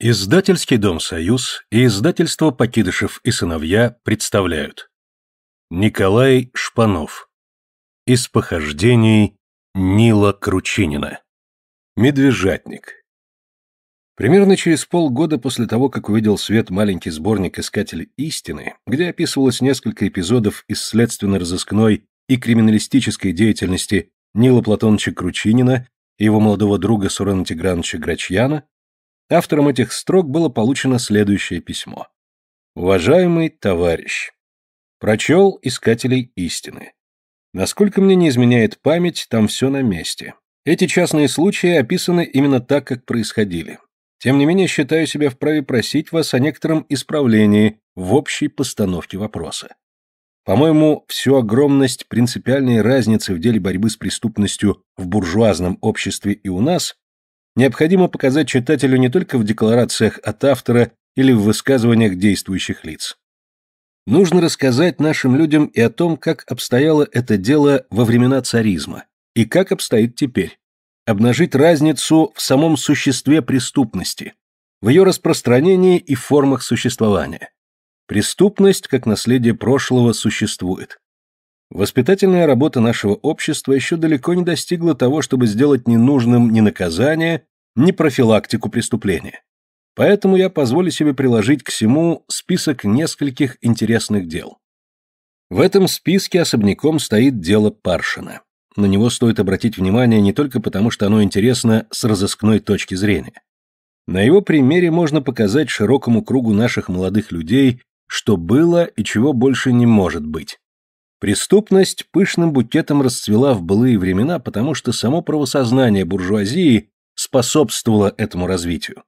Издательский дом «Союз» и издательство «Покидышев и сыновья» представляют Николай Шпанов Из похождений Нила Кручинина Медвежатник Примерно через полгода после того, как увидел свет маленький сборник «Искатель истины», где описывалось несколько эпизодов из следственно-розыскной и криминалистической деятельности Нила Платоновича Кручинина и его молодого друга Сурена Тиграновича Грачьяна, Автором этих строк было получено следующее письмо. «Уважаемый товарищ, прочел «Искателей истины». Насколько мне не изменяет память, там все на месте. Эти частные случаи описаны именно так, как происходили. Тем не менее, считаю себя вправе просить вас о некотором исправлении в общей постановке вопроса. По-моему, всю огромность принципиальной разницы в деле борьбы с преступностью в буржуазном обществе и у нас необходимо показать читателю не только в декларациях от автора или в высказываниях действующих лиц. Нужно рассказать нашим людям и о том, как обстояло это дело во времена царизма и как обстоит теперь. Обнажить разницу в самом существе преступности, в ее распространении и формах существования. Преступность, как наследие прошлого, существует. Воспитательная работа нашего общества еще далеко не достигла того, чтобы сделать ненужным ни наказание, не профилактику преступления. Поэтому я позволю себе приложить к всему список нескольких интересных дел. В этом списке особняком стоит дело Паршина. На него стоит обратить внимание не только потому, что оно интересно с разыскной точки зрения. На его примере можно показать широкому кругу наших молодых людей, что было и чего больше не может быть. Преступность пышным букетом расцвела в былые времена, потому что само правосознание буржуазии способствовала этому развитию.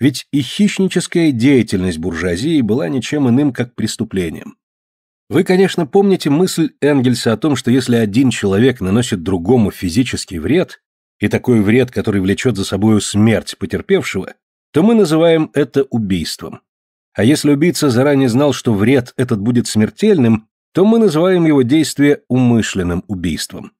Ведь и хищническая деятельность буржуазии была ничем иным, как преступлением. Вы, конечно, помните мысль Энгельса о том, что если один человек наносит другому физический вред, и такой вред, который влечет за собою смерть потерпевшего, то мы называем это убийством. А если убийца заранее знал, что вред этот будет смертельным, то мы называем его действие умышленным убийством.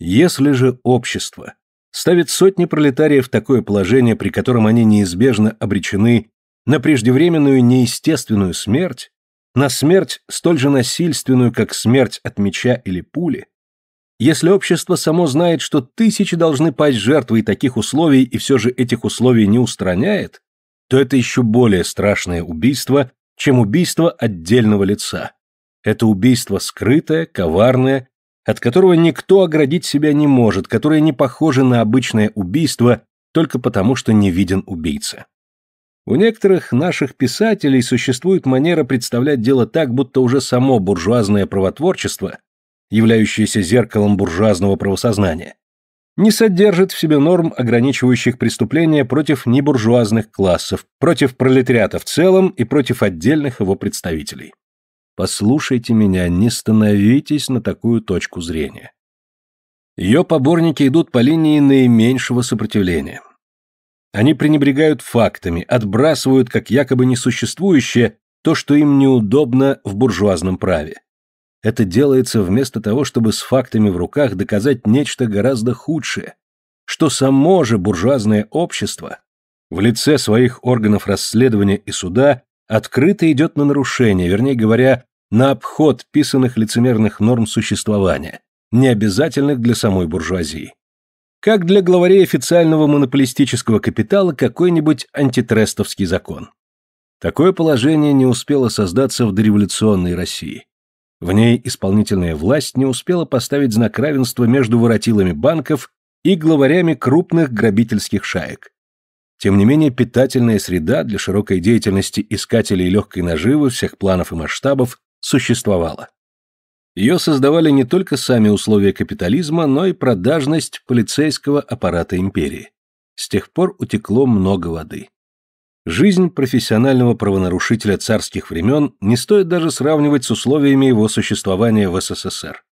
Если же общество ставит сотни пролетариев в такое положение, при котором они неизбежно обречены на преждевременную неестественную смерть, на смерть столь же насильственную, как смерть от меча или пули, если общество само знает, что тысячи должны пасть жертвой таких условий и все же этих условий не устраняет, то это еще более страшное убийство, чем убийство отдельного лица. Это убийство скрытое, коварное от которого никто оградить себя не может, которое не похоже на обычное убийство только потому, что не виден убийца. У некоторых наших писателей существует манера представлять дело так, будто уже само буржуазное правотворчество, являющееся зеркалом буржуазного правосознания, не содержит в себе норм, ограничивающих преступления против небуржуазных классов, против пролетариата в целом и против отдельных его представителей. Послушайте меня, не становитесь на такую точку зрения. Ее поборники идут по линии наименьшего сопротивления. Они пренебрегают фактами, отбрасывают как якобы несуществующее то, что им неудобно в буржуазном праве. Это делается вместо того, чтобы с фактами в руках доказать нечто гораздо худшее, что само же буржуазное общество в лице своих органов расследования и суда открыто идет на нарушение, вернее говоря, на обход писанных лицемерных норм существования, необязательных для самой буржуазии. Как для главарей официального монополистического капитала какой-нибудь антитрестовский закон. Такое положение не успело создаться в дореволюционной России. В ней исполнительная власть не успела поставить знак равенства между воротилами банков и главарями крупных грабительских шаек. Тем не менее, питательная среда для широкой деятельности искателей легкой наживы всех планов и масштабов существовала. Ее создавали не только сами условия капитализма, но и продажность полицейского аппарата империи. С тех пор утекло много воды. Жизнь профессионального правонарушителя царских времен не стоит даже сравнивать с условиями его существования в СССР.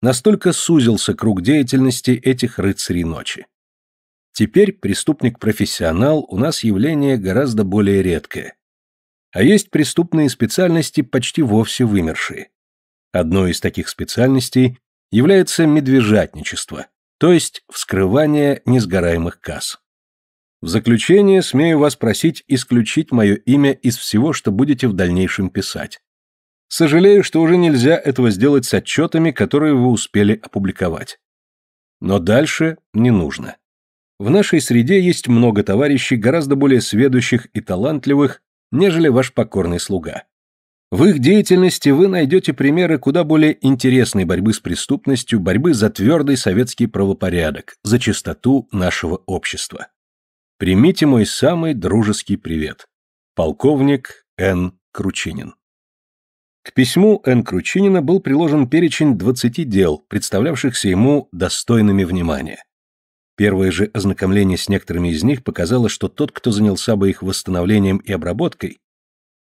Настолько сузился круг деятельности этих рыцарей ночи. Теперь преступник-профессионал у нас явление гораздо более редкое. А есть преступные специальности, почти вовсе вымершие. Одной из таких специальностей является медвежатничество, то есть вскрывание несгораемых касс. В заключение смею вас просить исключить мое имя из всего, что будете в дальнейшем писать. Сожалею, что уже нельзя этого сделать с отчетами, которые вы успели опубликовать. Но дальше не нужно. В нашей среде есть много товарищей, гораздо более сведущих и талантливых, нежели ваш покорный слуга. В их деятельности вы найдете примеры куда более интересной борьбы с преступностью, борьбы за твердый советский правопорядок, за чистоту нашего общества. Примите мой самый дружеский привет. Полковник Н. Кручинин. К письму Н. Кручинина был приложен перечень 20 дел, представлявшихся ему достойными внимания. Первое же ознакомление с некоторыми из них показало, что тот, кто занялся бы их восстановлением и обработкой,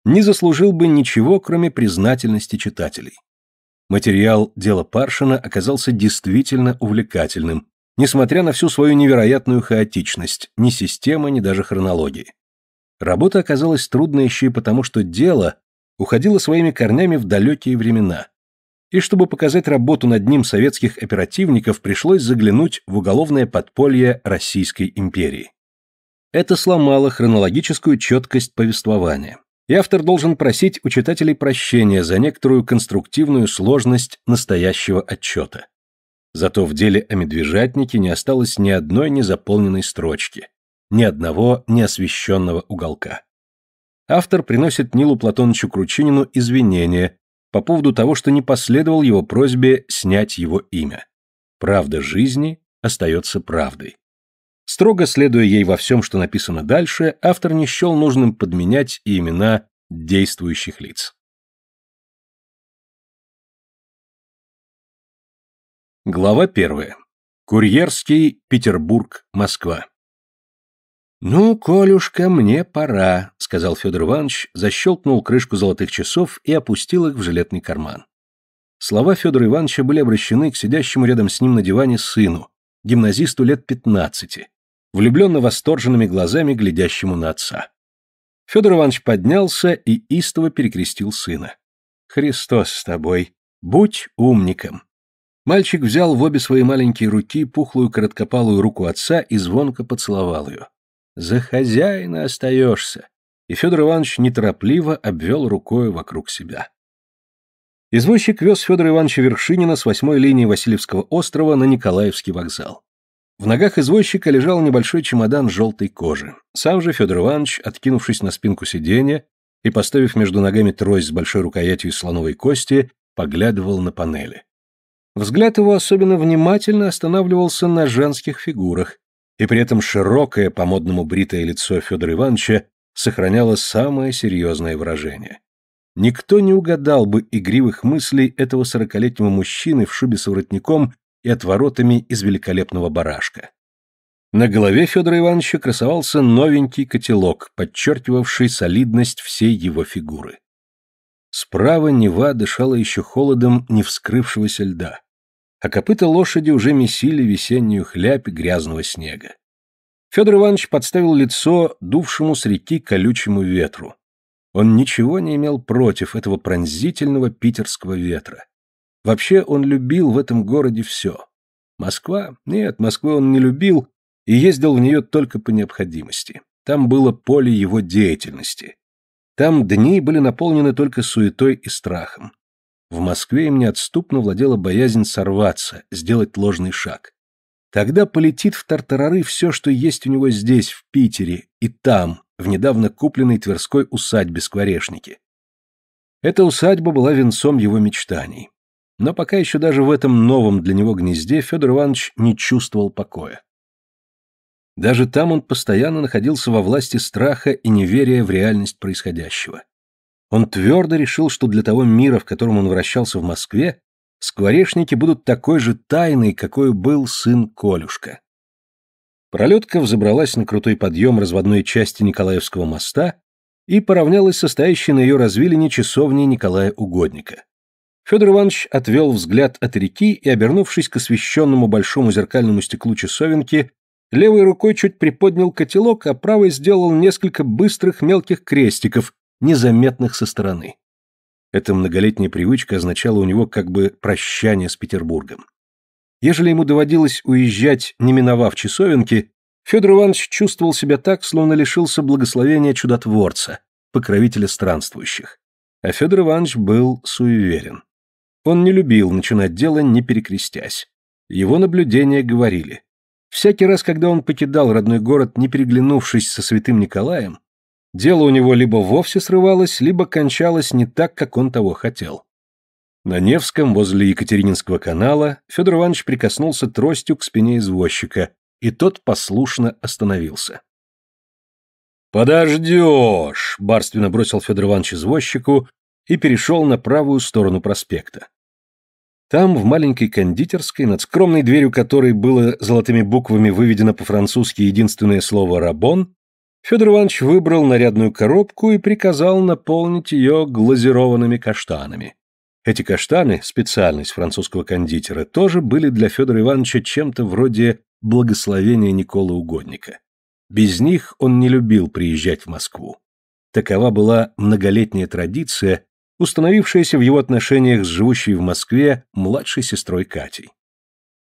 не заслужил бы ничего, кроме признательности читателей. Материал дела Паршина оказался действительно увлекательным, несмотря на всю свою невероятную хаотичность, ни системы, ни даже хронологии. Работа оказалась трудной еще и потому, что дело уходило своими корнями в далекие времена, и чтобы показать работу над ним советских оперативников, пришлось заглянуть в уголовное подполье Российской империи. Это сломало хронологическую четкость повествования, и автор должен просить у читателей прощения за некоторую конструктивную сложность настоящего отчета. Зато в деле о медвежатнике не осталось ни одной незаполненной строчки, ни одного неосвещенного уголка. Автор приносит Нилу Платоновичу Кручинину извинения по поводу того, что не последовал его просьбе снять его имя. Правда жизни остается правдой. Строго следуя ей во всем, что написано дальше, автор не счел нужным подменять и имена действующих лиц. Глава первая. Курьерский, Петербург, Москва. «Ну, Колюшка, мне пора», — сказал Федор Иванович, защелкнул крышку золотых часов и опустил их в жилетный карман. Слова Федора Ивановича были обращены к сидящему рядом с ним на диване сыну, гимназисту лет пятнадцати, влюбленно восторженными глазами глядящему на отца. Федор Иванович поднялся и истово перекрестил сына. «Христос с тобой! Будь умником!» Мальчик взял в обе свои маленькие руки пухлую короткопалую руку отца и звонко поцеловал ее. За хозяина остаешься. И Федор Иванович неторопливо обвел рукой вокруг себя. Извозчик вез Федора Ивановича Вершинина с восьмой линии Васильевского острова на Николаевский вокзал. В ногах извозчика лежал небольшой чемодан желтой кожи. Сам же Федор Иванович, откинувшись на спинку сиденья и поставив между ногами трость с большой рукоятью слоновой кости, поглядывал на панели. Взгляд его особенно внимательно останавливался на женских фигурах, и при этом широкое, по-модному бритое лицо Федора Ивановича сохраняло самое серьезное выражение. Никто не угадал бы игривых мыслей этого сорокалетнего мужчины в шубе с воротником и отворотами из великолепного барашка. На голове Федора Ивановича красовался новенький котелок, подчеркивавший солидность всей его фигуры. Справа Нева дышала еще холодом невскрывшегося льда а копыта лошади уже месили весеннюю хлябь грязного снега. Федор Иванович подставил лицо дувшему с реки колючему ветру. Он ничего не имел против этого пронзительного питерского ветра. Вообще он любил в этом городе все. Москва? Нет, Москвы он не любил и ездил в нее только по необходимости. Там было поле его деятельности. Там дни были наполнены только суетой и страхом. В Москве им неотступно владела боязнь сорваться, сделать ложный шаг. Тогда полетит в тартарары все, что есть у него здесь, в Питере, и там, в недавно купленной Тверской усадьбе Скворешники. Эта усадьба была венцом его мечтаний. Но пока еще даже в этом новом для него гнезде Федор Иванович не чувствовал покоя. Даже там он постоянно находился во власти страха и неверия в реальность происходящего. Он твердо решил, что для того мира, в котором он вращался в Москве, скворечники будут такой же тайной, какой был сын Колюшка. Пролетка взобралась на крутой подъем разводной части Николаевского моста и поравнялась со стоящей на ее развилине часовней Николая Угодника. Федор Иванович отвел взгляд от реки и, обернувшись к освещенному большому зеркальному стеклу часовенки, левой рукой чуть приподнял котелок, а правой сделал несколько быстрых мелких крестиков, незаметных со стороны. Эта многолетняя привычка означала у него как бы прощание с Петербургом. Ежели ему доводилось уезжать, не миновав часовенки, Федор Иванович чувствовал себя так, словно лишился благословения чудотворца, покровителя странствующих. А Федор Иванович был суеверен. Он не любил начинать дело, не перекрестясь. Его наблюдения говорили. Всякий раз, когда он покидал родной город, не переглянувшись со святым Николаем, Дело у него либо вовсе срывалось, либо кончалось не так, как он того хотел. На Невском, возле Екатерининского канала, Федор Иванович прикоснулся тростью к спине извозчика, и тот послушно остановился. «Подождешь!» — барственно бросил Федор Иванович извозчику и перешел на правую сторону проспекта. Там, в маленькой кондитерской, над скромной дверью которой было золотыми буквами выведено по-французски единственное слово «рабон», Федор Иванович выбрал нарядную коробку и приказал наполнить ее глазированными каштанами. Эти каштаны, специальность французского кондитера, тоже были для Федора Ивановича чем-то вроде благословения Николы Угодника. Без них он не любил приезжать в Москву. Такова была многолетняя традиция, установившаяся в его отношениях с живущей в Москве младшей сестрой Катей.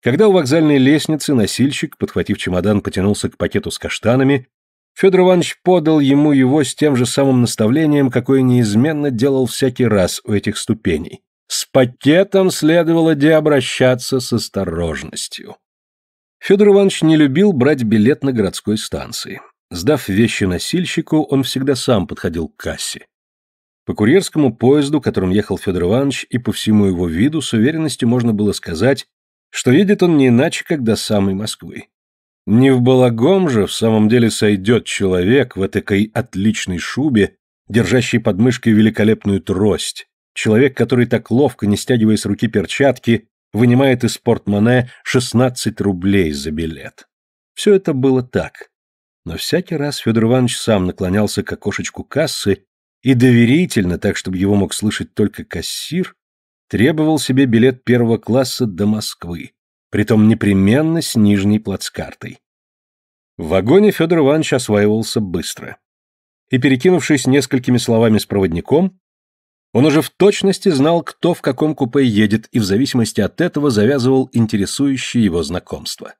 Когда у вокзальной лестницы носильщик, подхватив чемодан, потянулся к пакету с каштанами, Федор Иванович подал ему его с тем же самым наставлением, какое неизменно делал всякий раз у этих ступеней. С пакетом следовало де обращаться с осторожностью. Федор Иванович не любил брать билет на городской станции. Сдав вещи носильщику, он всегда сам подходил к кассе. По курьерскому поезду, которым ехал Федор Иванович, и по всему его виду с уверенностью можно было сказать, что едет он не иначе, как до самой Москвы. Не в балагом же в самом деле сойдет человек в этакой отличной шубе, держащий под мышкой великолепную трость, человек, который так ловко, не стягивая с руки перчатки, вынимает из портмоне 16 рублей за билет. Все это было так. Но всякий раз Федор Иванович сам наклонялся к окошечку кассы и доверительно, так чтобы его мог слышать только кассир, требовал себе билет первого класса до Москвы притом непременно с нижней плацкартой. В вагоне Федор Иванович осваивался быстро. И, перекинувшись несколькими словами с проводником, он уже в точности знал, кто в каком купе едет, и в зависимости от этого завязывал интересующие его знакомства.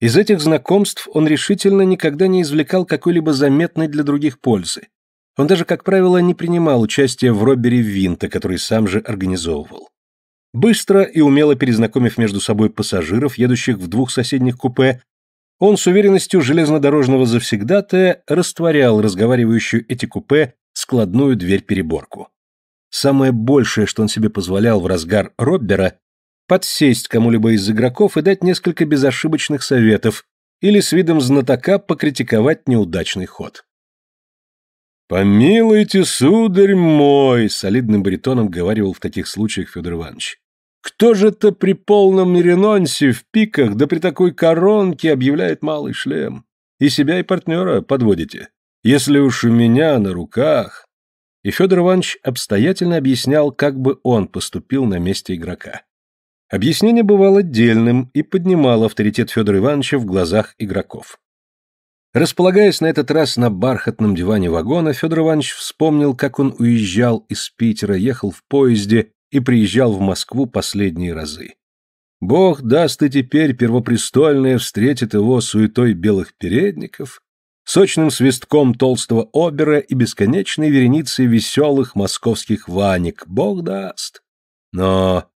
Из этих знакомств он решительно никогда не извлекал какой-либо заметной для других пользы. Он даже, как правило, не принимал участия в робbeре винта, который сам же организовывал. Быстро и умело перезнакомив между собой пассажиров, едущих в двух соседних купе, он с уверенностью железнодорожного завсегдатая растворял разговаривающую эти купе складную дверь-переборку. Самое большее, что он себе позволял в разгар Роббера, подсесть кому-либо из игроков и дать несколько безошибочных советов или с видом знатока покритиковать неудачный ход. «Помилуйте, сударь мой!» — солидным баритоном говорил в таких случаях Федор Иванович. Кто же-то при полном ренонсе в пиках, да при такой коронке объявляет малый шлем? И себя, и партнера подводите. Если уж у меня на руках... И Федор Иванович обстоятельно объяснял, как бы он поступил на месте игрока. Объяснение бывало дельным и поднимало авторитет Федора Ивановича в глазах игроков. Располагаясь на этот раз на бархатном диване вагона, Федор Иванович вспомнил, как он уезжал из Питера, ехал в поезде и приезжал в Москву последние разы. Бог даст и теперь первопрестольное встретит его суетой белых передников, сочным свистком толстого обера и бесконечной вереницей веселых московских ваник. Бог даст. Но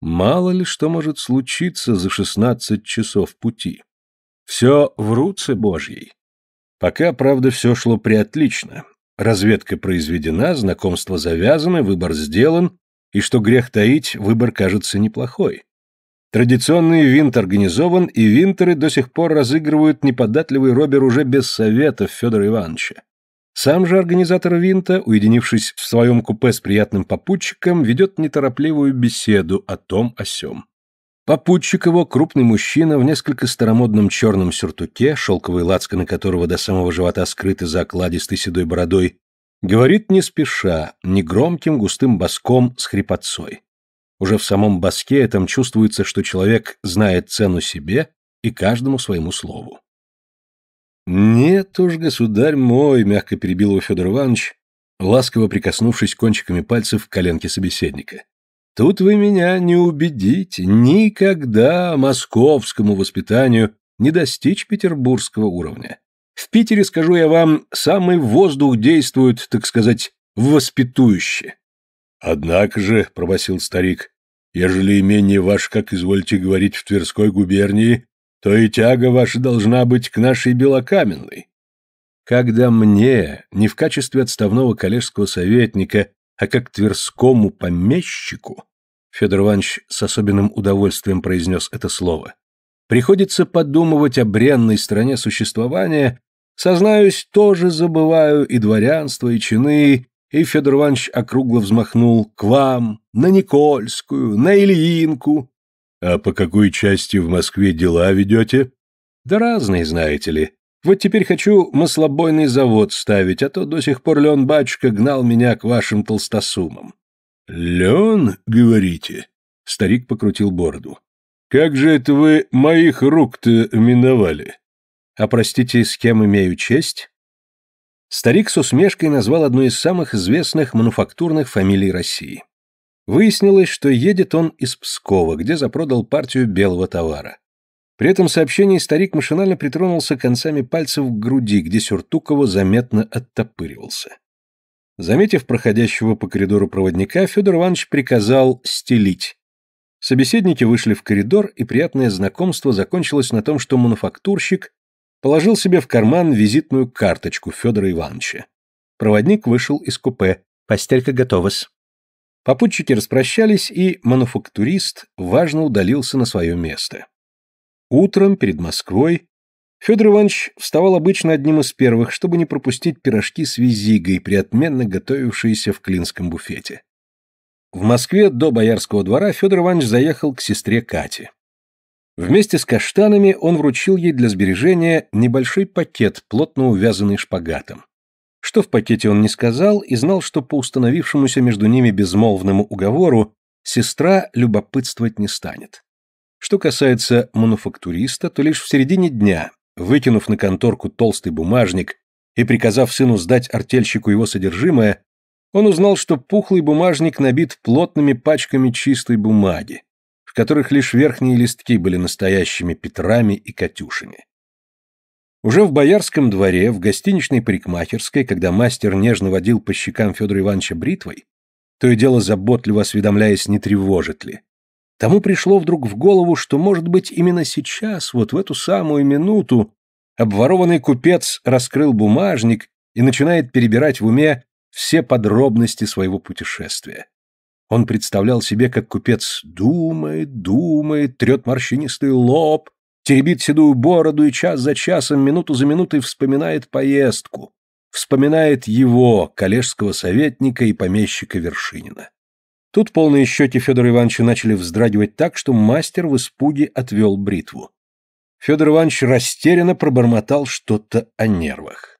мало ли что может случиться за шестнадцать часов пути. Все в руце Божьей. Пока, правда, все шло преотлично. Разведка произведена, знакомства завязаны, выбор сделан, и что грех таить, выбор кажется неплохой. Традиционный винт организован, и винтеры до сих пор разыгрывают неподатливый Робер уже без советов Федора Ивановича. Сам же организатор винта, уединившись в своем купе с приятным попутчиком, ведет неторопливую беседу о том о сём. Попутчик его, крупный мужчина в несколько старомодном черном сюртуке, шелковые лацканы которого до самого живота скрыты за окладистой седой бородой, Говорит не спеша, негромким густым баском с хрипотцой. Уже в самом баске этом чувствуется, что человек знает цену себе и каждому своему слову. «Нет уж, государь мой», — мягко перебил его Федор Иванович, ласково прикоснувшись кончиками пальцев к коленке собеседника. «Тут вы меня не убедите. Никогда московскому воспитанию не достичь петербургского уровня. В Питере, скажу я вам, самый воздух действует, так сказать, воспитующе. Однако же, — пробасил старик, — ежели имение ваше, как извольте говорить, в Тверской губернии, то и тяга ваша должна быть к нашей Белокаменной. Когда мне, не в качестве отставного коллежского советника, а как тверскому помещику, Федор Иванович с особенным удовольствием произнес это слово, приходится подумывать о бренной стороне существования, Сознаюсь, тоже забываю и дворянство, и чины, и Федор Иванович округло взмахнул к вам, на Никольскую, на Ильинку. А по какой части в Москве дела ведете? Да разные, знаете ли. Вот теперь хочу маслобойный завод ставить, а то до сих пор Леон батюшка гнал меня к вашим толстосумам. Леон, говорите? Старик покрутил бороду. Как же это вы моих рук-то миновали? А простите, с кем имею честь? Старик с усмешкой назвал одну из самых известных мануфактурных фамилий России. Выяснилось, что едет он из Пскова, где запродал партию белого товара. При этом сообщении старик машинально притронулся концами пальцев к груди, где Сюртукова заметно оттопыривался. Заметив проходящего по коридору проводника, Федор Иванович приказал «стелить». Собеседники вышли в коридор, и приятное знакомство закончилось на том, что мануфактурщик Положил себе в карман визитную карточку Федора Ивановича. Проводник вышел из купе. Постелька готова-с. Попутчики распрощались, и мануфактурист важно удалился на свое место. Утром перед Москвой Федор Иванович вставал обычно одним из первых, чтобы не пропустить пирожки с визигой, приотменно готовившиеся в клинском буфете. В Москве до Боярского двора Федор Иванович заехал к сестре Кате. Вместе с каштанами он вручил ей для сбережения небольшой пакет, плотно увязанный шпагатом. Что в пакете он не сказал, и знал, что по установившемуся между ними безмолвному уговору сестра любопытствовать не станет. Что касается мануфактуриста, то лишь в середине дня, выкинув на конторку толстый бумажник и приказав сыну сдать артельщику его содержимое, он узнал, что пухлый бумажник набит плотными пачками чистой бумаги, которых лишь верхние листки были настоящими Петрами и Катюшами. Уже в Боярском дворе, в гостиничной парикмахерской, когда мастер нежно водил по щекам Федора Ивановича бритвой, то и дело заботливо осведомляясь, не тревожит ли. Тому пришло вдруг в голову, что, может быть, именно сейчас, вот в эту самую минуту, обворованный купец раскрыл бумажник и начинает перебирать в уме все подробности своего путешествия. Он представлял себе, как купец думает, думает, трет морщинистый лоб, теребит седую бороду и час за часом, минуту за минутой вспоминает поездку, вспоминает его, коллежского советника и помещика Вершинина. Тут полные счеты Федора Ивановича начали вздрагивать так, что мастер в испуге отвел бритву. Федор Иванович растерянно пробормотал что-то о нервах.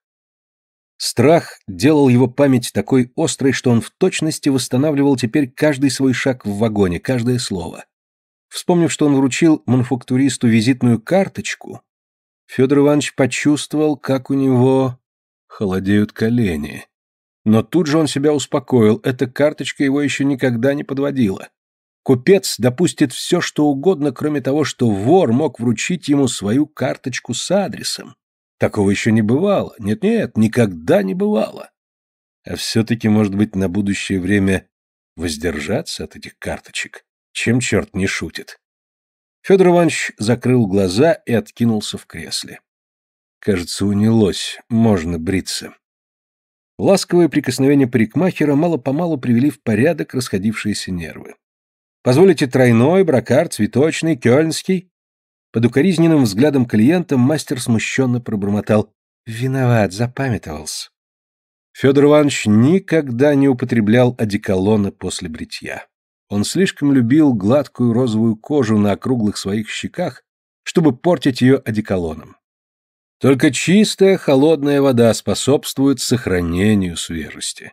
Страх делал его память такой острой, что он в точности восстанавливал теперь каждый свой шаг в вагоне, каждое слово. Вспомнив, что он вручил мануфактуристу визитную карточку, Федор Иванович почувствовал, как у него холодеют колени. Но тут же он себя успокоил, эта карточка его еще никогда не подводила. Купец допустит все, что угодно, кроме того, что вор мог вручить ему свою карточку с адресом. Такого еще не бывало. Нет-нет, никогда не бывало. А все-таки, может быть, на будущее время воздержаться от этих карточек. Чем черт не шутит? Федор Иванович закрыл глаза и откинулся в кресле. Кажется, унялось, можно бриться. Ласковые прикосновения парикмахера мало-помалу привели в порядок расходившиеся нервы. «Позволите тройной, бракар, цветочный, кёльнский?» Под укоризненным взглядом клиента мастер смущенно пробормотал. «Виноват, запамятовался». Федор Иванович никогда не употреблял одеколона после бритья. Он слишком любил гладкую розовую кожу на округлых своих щеках, чтобы портить ее одеколоном. Только чистая холодная вода способствует сохранению свежести.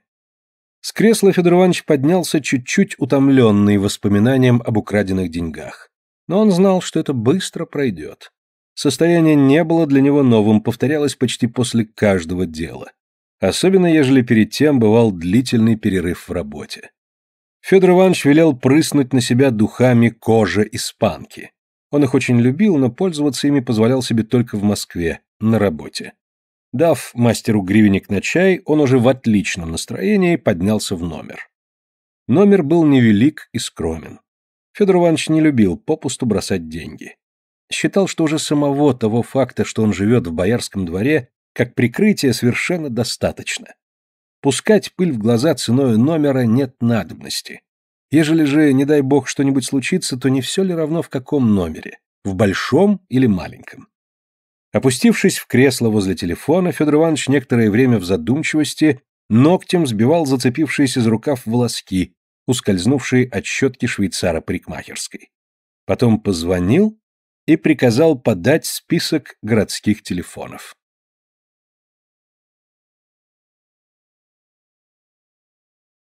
С кресла Федор Иванович поднялся чуть-чуть утомленный воспоминанием об украденных деньгах. Но он знал, что это быстро пройдет. Состояние не было для него новым, повторялось почти после каждого дела. Особенно, ежели перед тем бывал длительный перерыв в работе. Федор Иванович велел прыснуть на себя духами кожи испанки. Он их очень любил, но пользоваться ими позволял себе только в Москве, на работе. Дав мастеру гривенник на чай, он уже в отличном настроении поднялся в номер. Номер был невелик и скромен. Федор Иванович не любил попусту бросать деньги. Считал, что уже самого того факта, что он живет в боярском дворе, как прикрытие совершенно достаточно. Пускать пыль в глаза ценой номера нет надобности. Ежели же, не дай бог, что-нибудь случится, то не все ли равно в каком номере? В большом или маленьком? Опустившись в кресло возле телефона, Федор Иванович некоторое время в задумчивости ногтем сбивал зацепившиеся из рукав волоски, ускользнувшие от щетки швейцара парикмахерской. Потом позвонил и приказал подать список городских телефонов.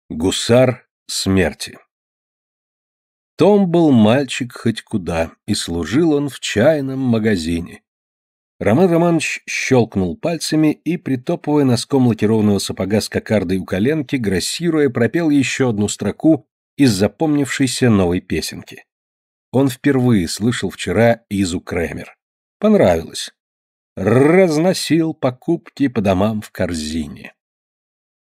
Гусар смерти том был мальчик хоть куда, и служил он в чайном магазине, Роман Романович щелкнул пальцами и, притопывая носком лакированного сапога с кокардой у коленки, грассируя, пропел еще одну строку из запомнившейся новой песенки. Он впервые слышал вчера Изу Кремер. Понравилось. Разносил покупки по домам в корзине.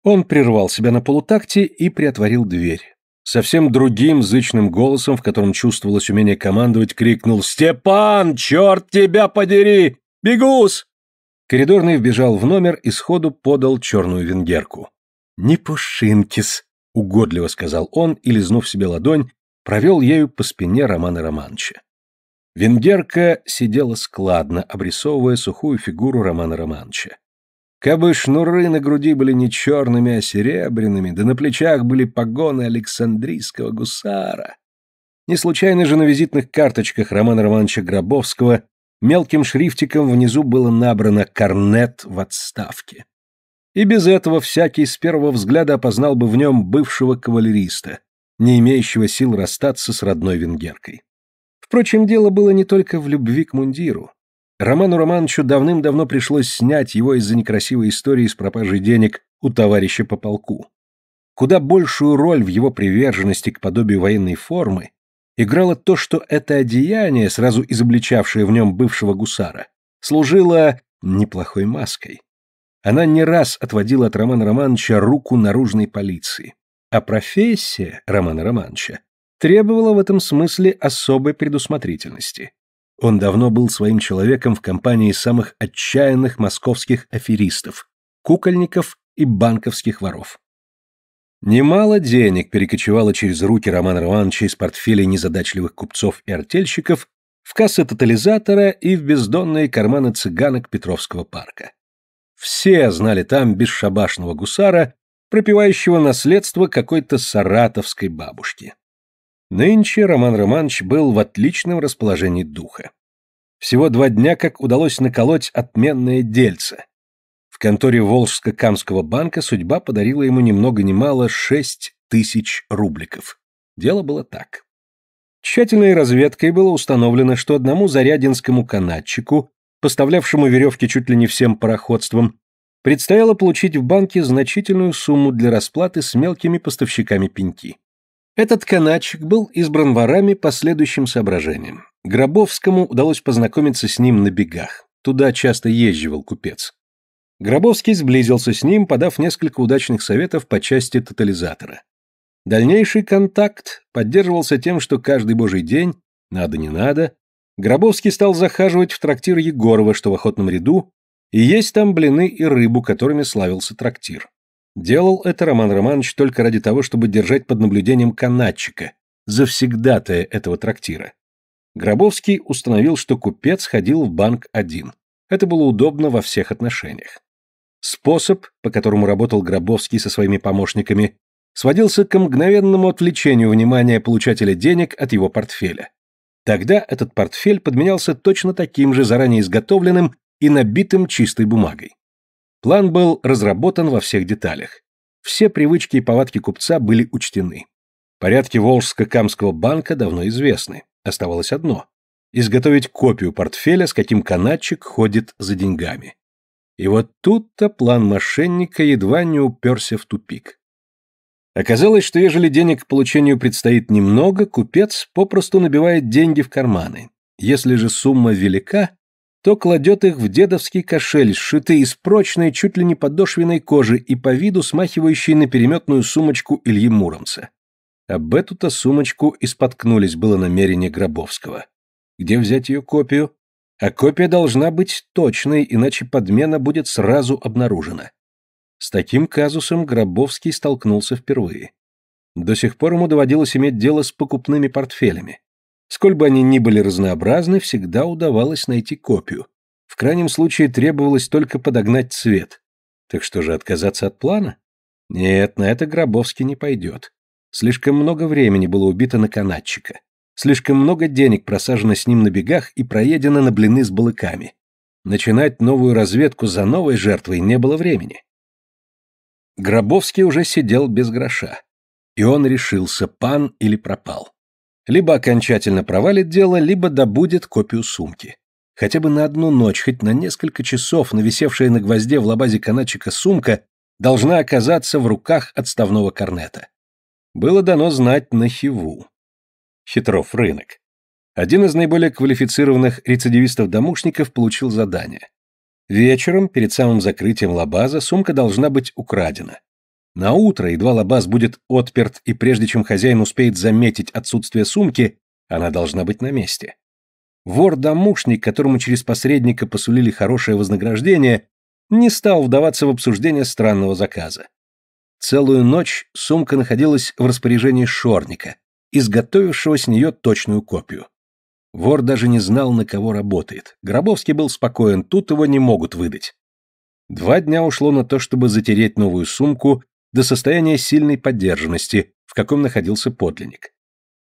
Он прервал себя на полутакте и приотворил дверь. Совсем другим зычным голосом, в котором чувствовалось умение командовать, крикнул «Степан, черт тебя подери! «Бегус!» Коридорный вбежал в номер и сходу подал черную венгерку. «Не пушинкис!» — угодливо сказал он и, лизнув себе ладонь, провел ею по спине Романа Романовича. Венгерка сидела складно, обрисовывая сухую фигуру Романа Романовича. Кабы шнуры на груди были не черными, а серебряными, да на плечах были погоны Александрийского гусара. Не случайно же на визитных карточках Романа Романовича Гробовского Мелким шрифтиком внизу было набрано «Корнет в отставке». И без этого всякий с первого взгляда опознал бы в нем бывшего кавалериста, не имеющего сил расстаться с родной венгеркой. Впрочем, дело было не только в любви к мундиру. Роману Романовичу давным-давно пришлось снять его из-за некрасивой истории с пропажей денег у товарища по полку. Куда большую роль в его приверженности к подобию военной формы играло то, что это одеяние, сразу изобличавшее в нем бывшего гусара, служило неплохой маской. Она не раз отводила от Романа Романовича руку наружной полиции. А профессия Романа Романовича требовала в этом смысле особой предусмотрительности. Он давно был своим человеком в компании самых отчаянных московских аферистов, кукольников и банковских воров. Немало денег перекочевало через руки Романа Романовича из портфелей незадачливых купцов и артельщиков в кассы тотализатора и в бездонные карманы цыганок Петровского парка. Все знали там бесшабашного гусара, пропивающего наследство какой-то саратовской бабушки. Нынче Роман Романович был в отличном расположении духа. Всего два дня как удалось наколоть отменное дельце, в конторе Волжско-Камского банка судьба подарила ему ни много ни мало шесть тысяч рубликов. Дело было так. Тщательной разведкой было установлено, что одному зарядинскому канатчику, поставлявшему веревки чуть ли не всем пароходством, предстояло получить в банке значительную сумму для расплаты с мелкими поставщиками пеньки. Этот канатчик был избран ворами по следующим соображениям. Гробовскому удалось познакомиться с ним на бегах. Туда часто езживал купец. Гробовский сблизился с ним, подав несколько удачных советов по части тотализатора. Дальнейший контакт поддерживался тем, что каждый божий день, надо не надо, Гробовский стал захаживать в трактир Егорова, что в охотном ряду, и есть там блины и рыбу, которыми славился трактир. Делал это Роман Романович только ради того, чтобы держать под наблюдением канатчика, завсегдатая этого трактира. Гробовский установил, что купец ходил в банк один. Это было удобно во всех отношениях. Способ, по которому работал Гробовский со своими помощниками, сводился к мгновенному отвлечению внимания получателя денег от его портфеля. Тогда этот портфель подменялся точно таким же заранее изготовленным и набитым чистой бумагой. План был разработан во всех деталях. Все привычки и повадки купца были учтены. Порядки Волжско-Камского банка давно известны. Оставалось одно – изготовить копию портфеля, с каким канатчик ходит за деньгами. И вот тут-то план мошенника едва не уперся в тупик. Оказалось, что ежели денег к получению предстоит немного, купец попросту набивает деньги в карманы. Если же сумма велика, то кладет их в дедовский кошель, сшитый из прочной, чуть ли не подошвенной кожи и по виду смахивающий на переметную сумочку Ильи Муромца. Об эту-то сумочку и споткнулись было намерение Гробовского. Где взять ее копию? А копия должна быть точной, иначе подмена будет сразу обнаружена. С таким казусом Гробовский столкнулся впервые. До сих пор ему доводилось иметь дело с покупными портфелями. Сколь бы они ни были разнообразны, всегда удавалось найти копию. В крайнем случае требовалось только подогнать цвет. Так что же, отказаться от плана? Нет, на это Гробовский не пойдет. Слишком много времени было убито на канатчика. Слишком много денег просажено с ним на бегах и проедено на блины с балыками. Начинать новую разведку за новой жертвой не было времени. Гробовский уже сидел без гроша. И он решился, пан или пропал. Либо окончательно провалит дело, либо добудет копию сумки. Хотя бы на одну ночь, хоть на несколько часов, нависевшая на гвозде в лабазе канатчика сумка должна оказаться в руках отставного корнета. Было дано знать на хиву. Хитров рынок. Один из наиболее квалифицированных рецидивистов-домушников получил задание. Вечером, перед самым закрытием лабаза, сумка должна быть украдена. На утро едва лабаз будет отперт, и прежде чем хозяин успеет заметить отсутствие сумки, она должна быть на месте. Вор-домушник, которому через посредника посулили хорошее вознаграждение, не стал вдаваться в обсуждение странного заказа. Целую ночь сумка находилась в распоряжении шорника, изготовившего с нее точную копию. Вор даже не знал, на кого работает. Гробовский был спокоен, тут его не могут выдать. Два дня ушло на то, чтобы затереть новую сумку до состояния сильной поддержанности, в каком находился подлинник.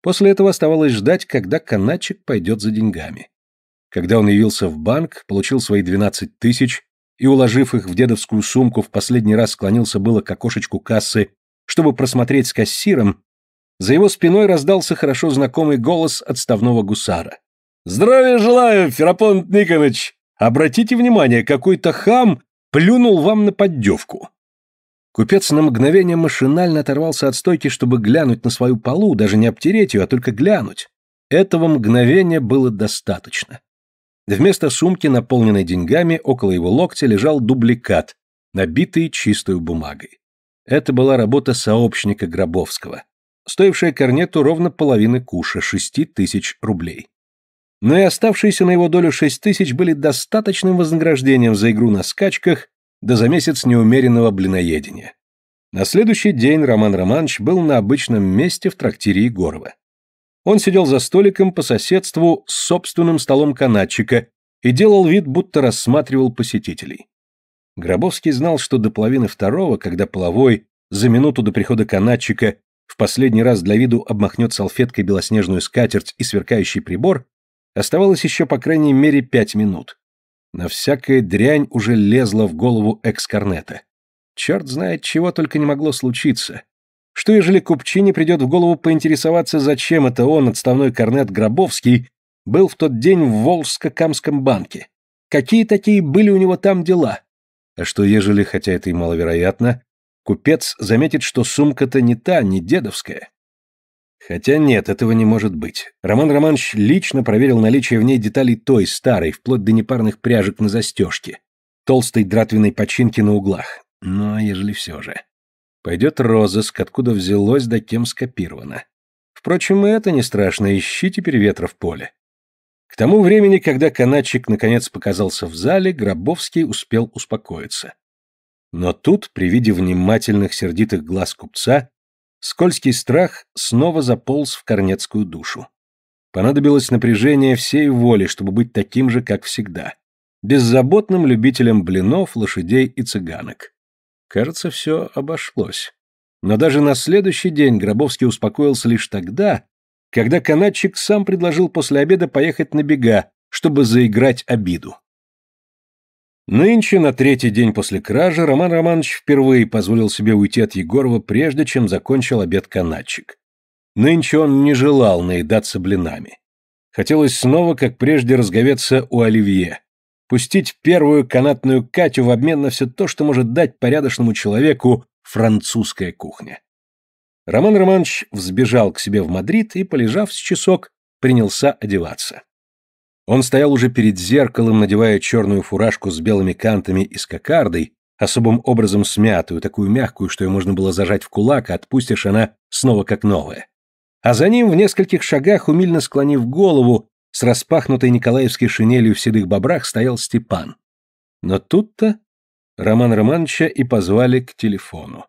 После этого оставалось ждать, когда канатчик пойдет за деньгами. Когда он явился в банк, получил свои 12 тысяч и, уложив их в дедовскую сумку, в последний раз склонился было к окошечку кассы, чтобы просмотреть с кассиром, за его спиной раздался хорошо знакомый голос отставного гусара. «Здравия желаю, Ферапонт Никоныч! Обратите внимание, какой-то хам плюнул вам на поддевку!» Купец на мгновение машинально оторвался от стойки, чтобы глянуть на свою полу, даже не обтереть ее, а только глянуть. Этого мгновения было достаточно. Вместо сумки, наполненной деньгами, около его локтя лежал дубликат, набитый чистой бумагой. Это была работа сообщника Гробовского стоившая корнету ровно половины куша, шести тысяч рублей. Но ну и оставшиеся на его долю шесть тысяч были достаточным вознаграждением за игру на скачках да за месяц неумеренного блиноедения. На следующий день Роман Романович был на обычном месте в трактире Егорова. Он сидел за столиком по соседству с собственным столом канатчика и делал вид, будто рассматривал посетителей. Гробовский знал, что до половины второго, когда половой за минуту до прихода канатчика в последний раз для виду обмахнет салфеткой белоснежную скатерть и сверкающий прибор, оставалось еще по крайней мере пять минут. На всякая дрянь уже лезла в голову экс-корнета. Черт знает, чего только не могло случиться. Что ежели купчине придет в голову поинтересоваться, зачем это он, отставной корнет Гробовский, был в тот день в Волжско-Камском банке? Какие такие были у него там дела? А что ежели, хотя это и маловероятно, Купец заметит, что сумка-то не та, не дедовская. Хотя нет, этого не может быть. Роман Романович лично проверил наличие в ней деталей той старой, вплоть до непарных пряжек на застежке, толстой дратвенной починки на углах. Но ежели все же. Пойдет розыск, откуда взялось, да кем скопировано. Впрочем, и это не страшно, ищи теперь ветра в поле. К тому времени, когда канатчик наконец показался в зале, Гробовский успел успокоиться. Но тут, при виде внимательных сердитых глаз купца, скользкий страх снова заполз в корнецкую душу. Понадобилось напряжение всей воли, чтобы быть таким же, как всегда. Беззаботным любителем блинов, лошадей и цыганок. Кажется, все обошлось. Но даже на следующий день Гробовский успокоился лишь тогда, когда канатчик сам предложил после обеда поехать на бега, чтобы заиграть обиду. Нынче, на третий день после кражи, Роман Романович впервые позволил себе уйти от Егорова, прежде чем закончил обед канатчик. Нынче он не желал наедаться блинами. Хотелось снова, как прежде, разговеться у Оливье. Пустить первую канатную Катю в обмен на все то, что может дать порядочному человеку французская кухня. Роман Романович взбежал к себе в Мадрид и, полежав с часок, принялся одеваться. Он стоял уже перед зеркалом, надевая черную фуражку с белыми кантами и с кокардой, особым образом смятую, такую мягкую, что ее можно было зажать в кулак, а отпустишь она снова как новая. А за ним в нескольких шагах, умильно склонив голову, с распахнутой николаевской шинелью в седых бобрах стоял Степан. Но тут-то Роман Романовича и позвали к телефону.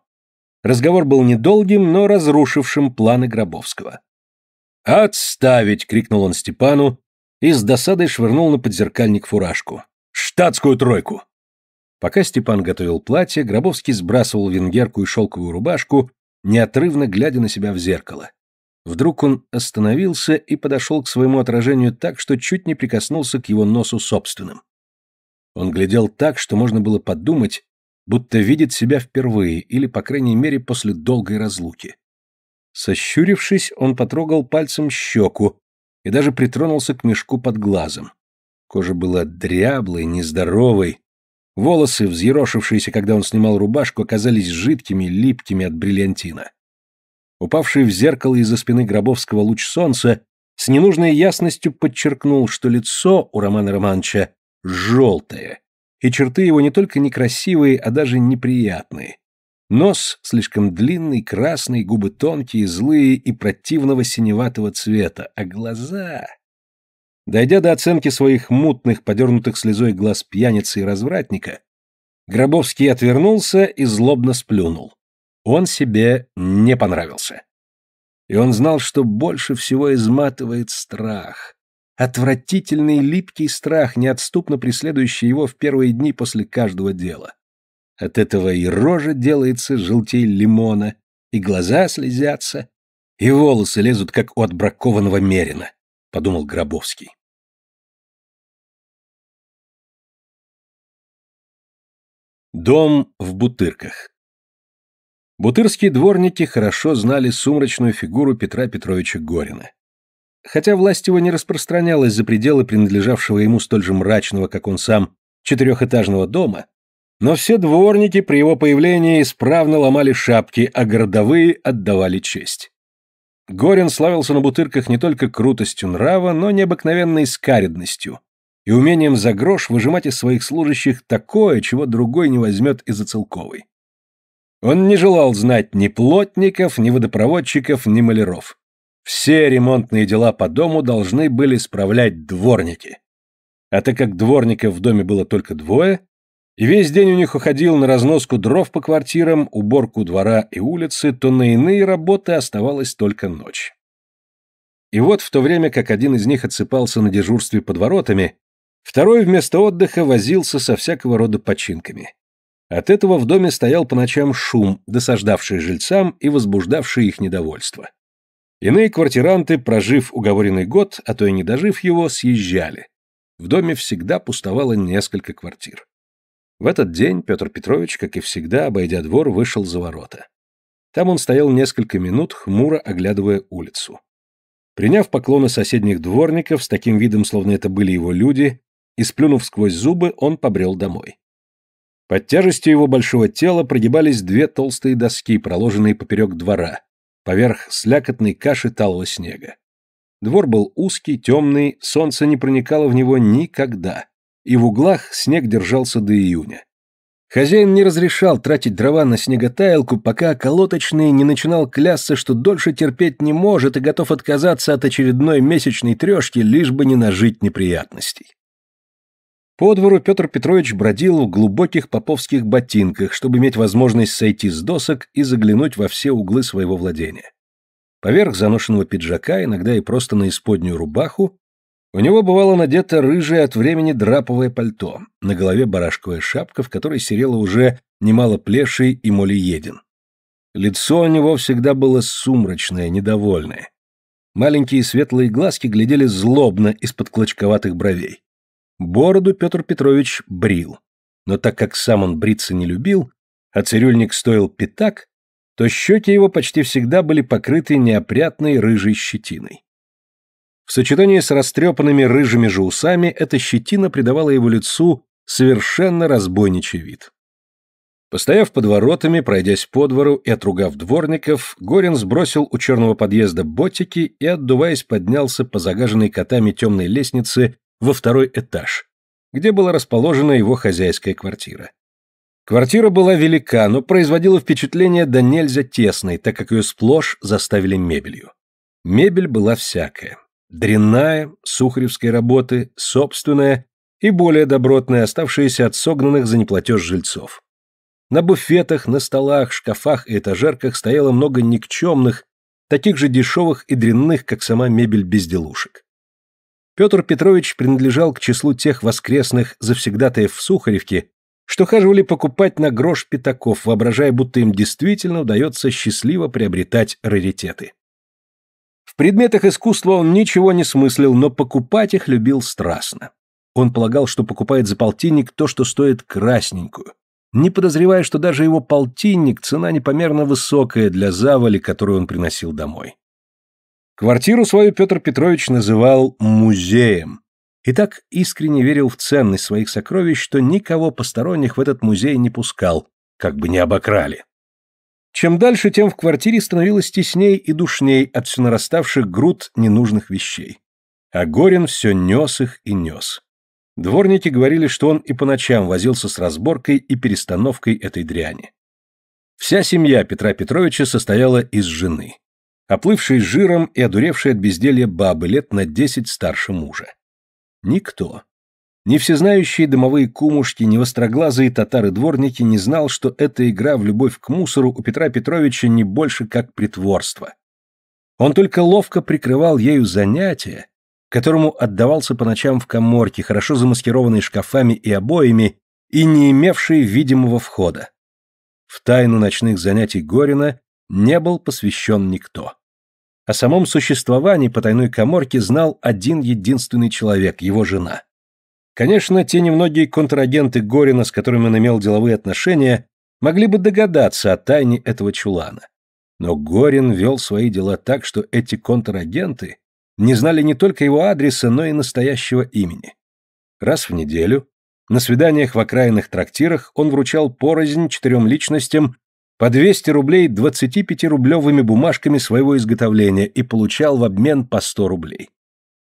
Разговор был недолгим, но разрушившим планы Гробовского. «Отставить!» — крикнул он Степану, и с досадой швырнул на подзеркальник фуражку. «Штатскую тройку!» Пока Степан готовил платье, Гробовский сбрасывал венгерку и шелковую рубашку, неотрывно глядя на себя в зеркало. Вдруг он остановился и подошел к своему отражению так, что чуть не прикоснулся к его носу собственным. Он глядел так, что можно было подумать, будто видит себя впервые или, по крайней мере, после долгой разлуки. Сощурившись, он потрогал пальцем щеку, и даже притронулся к мешку под глазом. Кожа была дряблой, нездоровой. Волосы, взъерошившиеся, когда он снимал рубашку, оказались жидкими, липкими от бриллиантина. Упавший в зеркало из-за спины Гробовского луч солнца с ненужной ясностью подчеркнул, что лицо у Романа Романовича желтое, и черты его не только некрасивые, а даже неприятные, Нос слишком длинный, красный, губы тонкие, злые и противного синеватого цвета, а глаза... Дойдя до оценки своих мутных, подернутых слезой глаз пьяницы и развратника, Гробовский отвернулся и злобно сплюнул. Он себе не понравился. И он знал, что больше всего изматывает страх. Отвратительный липкий страх, неотступно преследующий его в первые дни после каждого дела. От этого и рожа делается желтей лимона, и глаза слезятся, и волосы лезут, как у отбракованного мерина, — подумал Гробовский. Дом в Бутырках Бутырские дворники хорошо знали сумрачную фигуру Петра Петровича Горина. Хотя власть его не распространялась за пределы принадлежавшего ему столь же мрачного, как он сам, четырехэтажного дома, но все дворники при его появлении исправно ломали шапки, а городовые отдавали честь. Горин славился на бутырках не только крутостью нрава, но необыкновенной скаредностью и умением за грош выжимать из своих служащих такое, чего другой не возьмет из оцелковой. Он не желал знать ни плотников, ни водопроводчиков, ни маляров. Все ремонтные дела по дому должны были справлять дворники. А так как дворников в доме было только двое, и весь день у них уходил на разноску дров по квартирам, уборку двора и улицы, то на иные работы оставалась только ночь. И вот в то время, как один из них отсыпался на дежурстве под воротами, второй вместо отдыха возился со всякого рода починками. От этого в доме стоял по ночам шум, досаждавший жильцам и возбуждавший их недовольство. Иные квартиранты, прожив уговоренный год, а то и не дожив его, съезжали. В доме всегда пустовало несколько квартир. В этот день Петр Петрович, как и всегда, обойдя двор, вышел за ворота. Там он стоял несколько минут, хмуро оглядывая улицу. Приняв поклоны соседних дворников, с таким видом, словно это были его люди, и сплюнув сквозь зубы, он побрел домой. Под тяжестью его большого тела прогибались две толстые доски, проложенные поперек двора, поверх слякотной каши талого снега. Двор был узкий, темный, солнце не проникало в него никогда, и в углах снег держался до июня. Хозяин не разрешал тратить дрова на снеготаялку, пока околоточный не начинал клясться, что дольше терпеть не может и готов отказаться от очередной месячной трешки, лишь бы не нажить неприятностей. По двору Петр Петрович бродил в глубоких поповских ботинках, чтобы иметь возможность сойти с досок и заглянуть во все углы своего владения. Поверх заношенного пиджака, иногда и просто на исподнюю рубаху, у него бывало надето рыжее от времени драповое пальто, на голове барашковая шапка, в которой серела уже немало плешей и молиедин. Лицо у него всегда было сумрачное, недовольное. Маленькие светлые глазки глядели злобно из-под клочковатых бровей. Бороду Петр Петрович брил. Но так как сам он бриться не любил, а цирюльник стоил пятак, то щеки его почти всегда были покрыты неопрятной рыжей щетиной. В сочетании с растрепанными рыжими же усами эта щетина придавала его лицу совершенно разбойничий вид. Постояв под воротами, пройдясь по двору и отругав дворников, Горин сбросил у черного подъезда ботики и, отдуваясь, поднялся по загаженной котами темной лестнице во второй этаж, где была расположена его хозяйская квартира. Квартира была велика, но производила впечатление да нельзя тесной, так как ее сплошь заставили мебелью. Мебель была всякая дрянная, сухаревской работы, собственная и более добротная, оставшаяся от согнанных за неплатеж жильцов. На буфетах, на столах, шкафах и этажерках стояло много никчемных, таких же дешевых и дрянных, как сама мебель безделушек. Петр Петрович принадлежал к числу тех воскресных завсегдатаев в Сухаревке, что хаживали покупать на грош пятаков, воображая, будто им действительно удается счастливо приобретать раритеты предметах искусства он ничего не смыслил, но покупать их любил страстно. Он полагал, что покупает за полтинник то, что стоит красненькую, не подозревая, что даже его полтинник – цена непомерно высокая для завали, которую он приносил домой. Квартиру свою Петр Петрович называл «музеем», и так искренне верил в ценность своих сокровищ, что никого посторонних в этот музей не пускал, как бы не обокрали. Чем дальше, тем в квартире становилось тесней и душней от все нараставших груд ненужных вещей. А Горин все нес их и нес. Дворники говорили, что он и по ночам возился с разборкой и перестановкой этой дряни. Вся семья Петра Петровича состояла из жены, оплывшей жиром и одуревшей от безделья бабы лет на десять старше мужа. Никто, ни всезнающие домовые кумушки, ни востроглазые татары-дворники не знал, что эта игра в любовь к мусору у Петра Петровича не больше как притворство. Он только ловко прикрывал ею занятие, которому отдавался по ночам в коморке, хорошо замаскированной шкафами и обоями, и не имевшей видимого входа. В тайну ночных занятий Горина не был посвящен никто. О самом существовании потайной коморки знал один единственный человек, его жена. Конечно, те немногие контрагенты Горина, с которыми он имел деловые отношения, могли бы догадаться о тайне этого чулана. Но Горин вел свои дела так, что эти контрагенты не знали не только его адреса, но и настоящего имени. Раз в неделю на свиданиях в окраинных трактирах он вручал порознь четырем личностям по 200 рублей 25-рублевыми бумажками своего изготовления и получал в обмен по 100 рублей.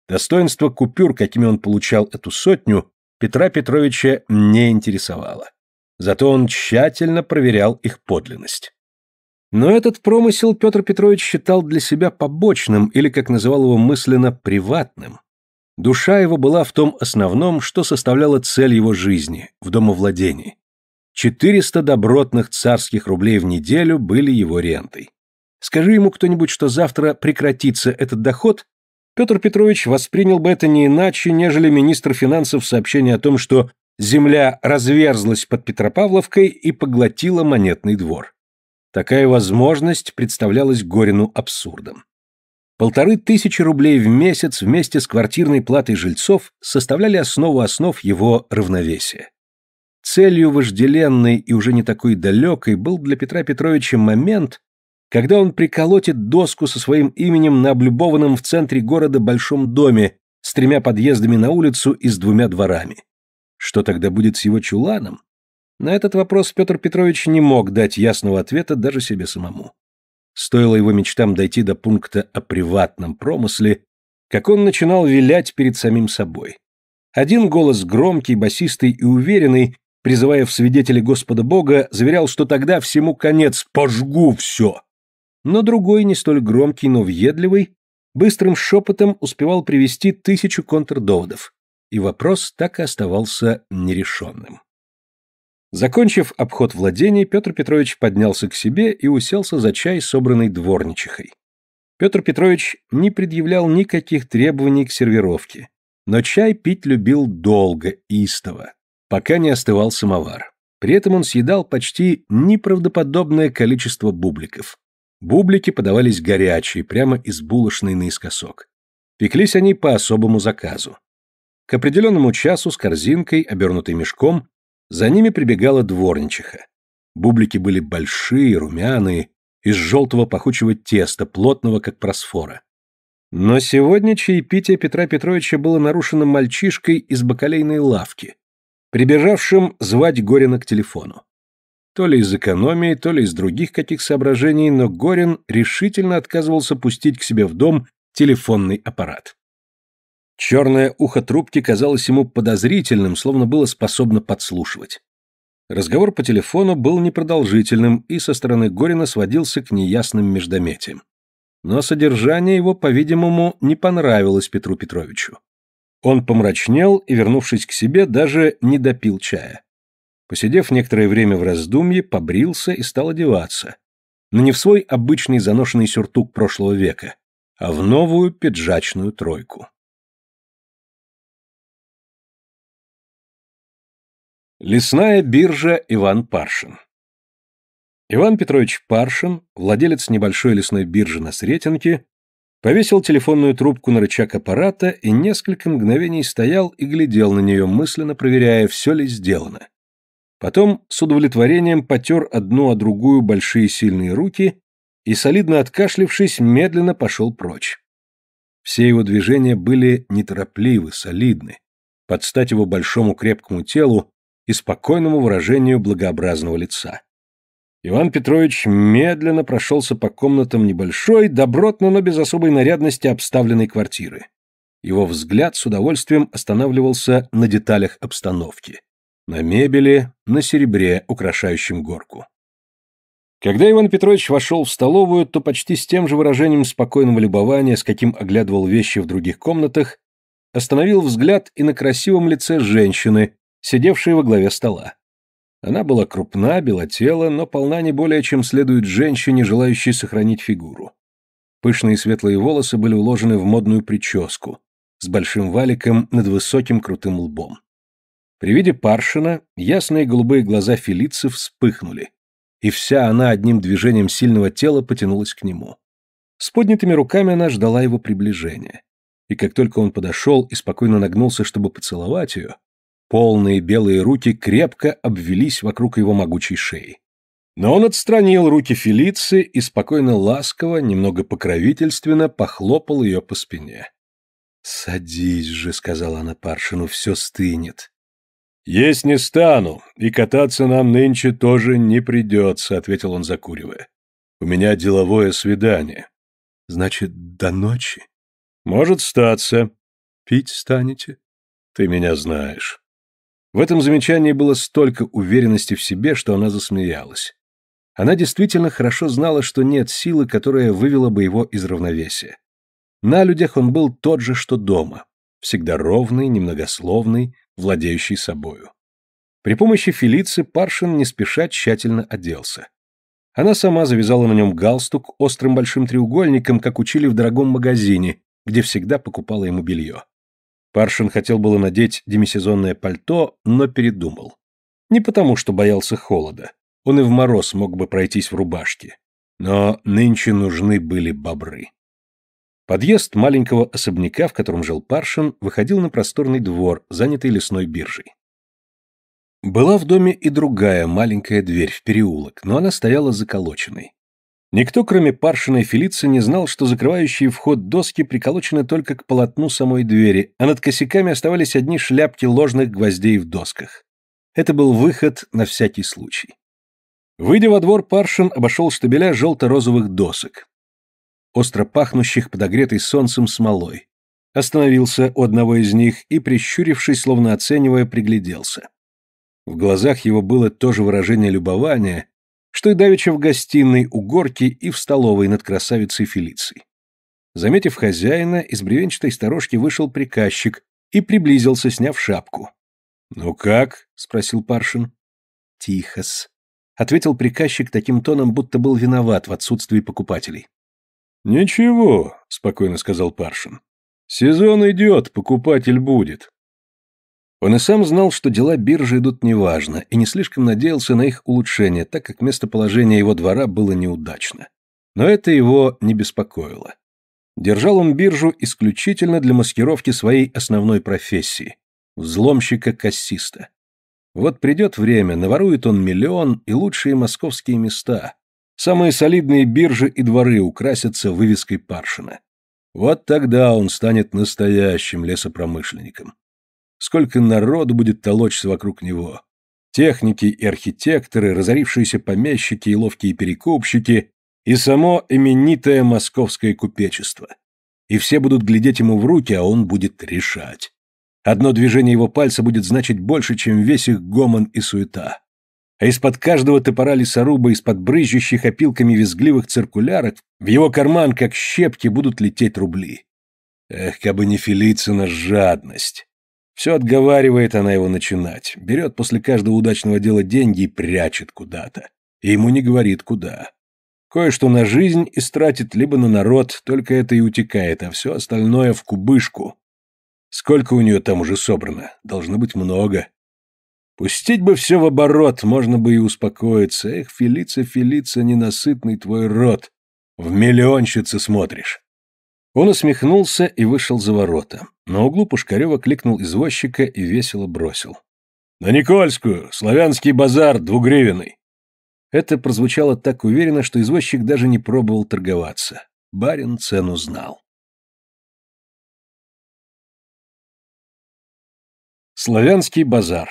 Достоинство купюр, какими он получал эту сотню, Петра Петровича не интересовало. Зато он тщательно проверял их подлинность. Но этот промысел Петр Петрович считал для себя побочным или, как называл его мысленно, приватным. Душа его была в том основном, что составляло цель его жизни – в домовладении. 400 добротных царских рублей в неделю были его рентой. Скажи ему кто-нибудь, что завтра прекратится этот доход, Петр Петрович воспринял бы это не иначе, нежели министр финансов сообщение о том, что земля разверзлась под Петропавловкой и поглотила монетный двор. Такая возможность представлялась Горину абсурдом. Полторы тысячи рублей в месяц вместе с квартирной платой жильцов составляли основу основ его равновесия. Целью вожделенной и уже не такой далекой был для Петра Петровича момент, когда он приколотит доску со своим именем на облюбованном в центре города большом доме с тремя подъездами на улицу и с двумя дворами. Что тогда будет с его чуланом? На этот вопрос Петр Петрович не мог дать ясного ответа даже себе самому. Стоило его мечтам дойти до пункта о приватном промысле, как он начинал вилять перед самим собой. Один голос громкий, басистый и уверенный, призывая в свидетели Господа Бога, заверял, что тогда всему конец «пожгу все!» но другой, не столь громкий, но въедливый, быстрым шепотом успевал привести тысячу контрдоводов, и вопрос так и оставался нерешенным. Закончив обход владений, Петр Петрович поднялся к себе и уселся за чай, собранный дворничихой. Петр Петрович не предъявлял никаких требований к сервировке, но чай пить любил долго, истово, пока не остывал самовар. При этом он съедал почти неправдоподобное количество бубликов. Бублики подавались горячие, прямо из булочной наискосок. Пеклись они по особому заказу. К определенному часу с корзинкой, обернутой мешком, за ними прибегала дворничиха. Бублики были большие, румяные, из желтого пахучего теста, плотного, как просфора. Но сегодня чаепитие Петра Петровича было нарушено мальчишкой из бакалейной лавки, прибежавшим звать Горина к телефону. То ли из экономии, то ли из других каких соображений, но Горин решительно отказывался пустить к себе в дом телефонный аппарат. Черное ухо трубки казалось ему подозрительным, словно было способно подслушивать. Разговор по телефону был непродолжительным и со стороны Горина сводился к неясным междометиям. Но содержание его, по-видимому, не понравилось Петру Петровичу. Он помрачнел и, вернувшись к себе, даже не допил чая. Посидев некоторое время в раздумье, побрился и стал одеваться. Но не в свой обычный заношенный сюртук прошлого века, а в новую пиджачную тройку. Лесная биржа Иван Паршин Иван Петрович Паршин, владелец небольшой лесной биржи на Сретенке, повесил телефонную трубку на рычаг аппарата и несколько мгновений стоял и глядел на нее, мысленно проверяя, все ли сделано. Потом с удовлетворением потер одну о другую большие сильные руки и, солидно откашлившись, медленно пошел прочь. Все его движения были неторопливы, солидны, под стать его большому крепкому телу и спокойному выражению благообразного лица. Иван Петрович медленно прошелся по комнатам небольшой, добротно, но без особой нарядности обставленной квартиры. Его взгляд с удовольствием останавливался на деталях обстановки на мебели, на серебре, украшающем горку. Когда Иван Петрович вошел в столовую, то почти с тем же выражением спокойного любования, с каким оглядывал вещи в других комнатах, остановил взгляд и на красивом лице женщины, сидевшей во главе стола. Она была крупна, белотела, но полна не более, чем следует женщине, желающей сохранить фигуру. Пышные светлые волосы были уложены в модную прическу с большим валиком над высоким крутым лбом. При виде Паршина ясные голубые глаза Фелицы вспыхнули, и вся она одним движением сильного тела потянулась к нему. С поднятыми руками она ждала его приближения. И как только он подошел и спокойно нагнулся, чтобы поцеловать ее, полные белые руки крепко обвелись вокруг его могучей шеи. Но он отстранил руки Фелиции и спокойно ласково, немного покровительственно похлопал ее по спине. «Садись же», — сказала она Паршину, — «все стынет». «Есть не стану, и кататься нам нынче тоже не придется», — ответил он, закуривая. «У меня деловое свидание». «Значит, до ночи?» «Может, статься». «Пить станете?» «Ты меня знаешь». В этом замечании было столько уверенности в себе, что она засмеялась. Она действительно хорошо знала, что нет силы, которая вывела бы его из равновесия. На людях он был тот же, что дома. Всегда ровный, немногословный, владеющий собою. При помощи Фелицы Паршин не спеша тщательно оделся. Она сама завязала на нем галстук острым большим треугольником, как учили в дорогом магазине, где всегда покупала ему белье. Паршин хотел было надеть демисезонное пальто, но передумал. Не потому, что боялся холода. Он и в мороз мог бы пройтись в рубашке. Но нынче нужны были бобры. Подъезд маленького особняка, в котором жил Паршин, выходил на просторный двор, занятый лесной биржей. Была в доме и другая маленькая дверь в переулок, но она стояла заколоченной. Никто, кроме Паршина и Фелицы, не знал, что закрывающие вход доски приколочены только к полотну самой двери, а над косяками оставались одни шляпки ложных гвоздей в досках. Это был выход на всякий случай. Выйдя во двор, Паршин обошел штабеля желто-розовых досок остро пахнущих подогретой солнцем смолой. Остановился у одного из них и, прищурившись, словно оценивая, пригляделся. В глазах его было то же выражение любования, что и давеча в гостиной у горки и в столовой над красавицей Фелицией. Заметив хозяина, из бревенчатой сторожки вышел приказчик и приблизился, сняв шапку. «Ну как?» — спросил Паршин. «Тихос», — ответил приказчик таким тоном, будто был виноват в отсутствии покупателей. «Ничего», — спокойно сказал Паршин. «Сезон идет, покупатель будет». Он и сам знал, что дела биржи идут неважно, и не слишком надеялся на их улучшение, так как местоположение его двора было неудачно. Но это его не беспокоило. Держал он биржу исключительно для маскировки своей основной профессии – взломщика-кассиста. Вот придет время, наворует он миллион и лучшие московские места, Самые солидные биржи и дворы украсятся вывеской Паршина. Вот тогда он станет настоящим лесопромышленником. Сколько народу будет толочься вокруг него. Техники и архитекторы, разорившиеся помещики и ловкие перекупщики, и само именитое московское купечество. И все будут глядеть ему в руки, а он будет решать. Одно движение его пальца будет значить больше, чем весь их гомон и суета а из-под каждого топора лесоруба, из-под брызжущих опилками визгливых циркулярок, в его карман, как щепки, будут лететь рубли. Эх, кабы не Фелицина жадность. Все отговаривает она его начинать, берет после каждого удачного дела деньги и прячет куда-то. И ему не говорит, куда. Кое-что на жизнь истратит, либо на народ, только это и утекает, а все остальное в кубышку. Сколько у нее там уже собрано? Должно быть много. Пустить бы все в оборот, можно бы и успокоиться. Эх, Фелица, Фелица, ненасытный твой рот. В миллионщице смотришь. Он усмехнулся и вышел за ворота. На углу Пушкарева кликнул извозчика и весело бросил. «На Никольскую! Славянский базар, двугривенный!» Это прозвучало так уверенно, что извозчик даже не пробовал торговаться. Барин цену знал. Славянский базар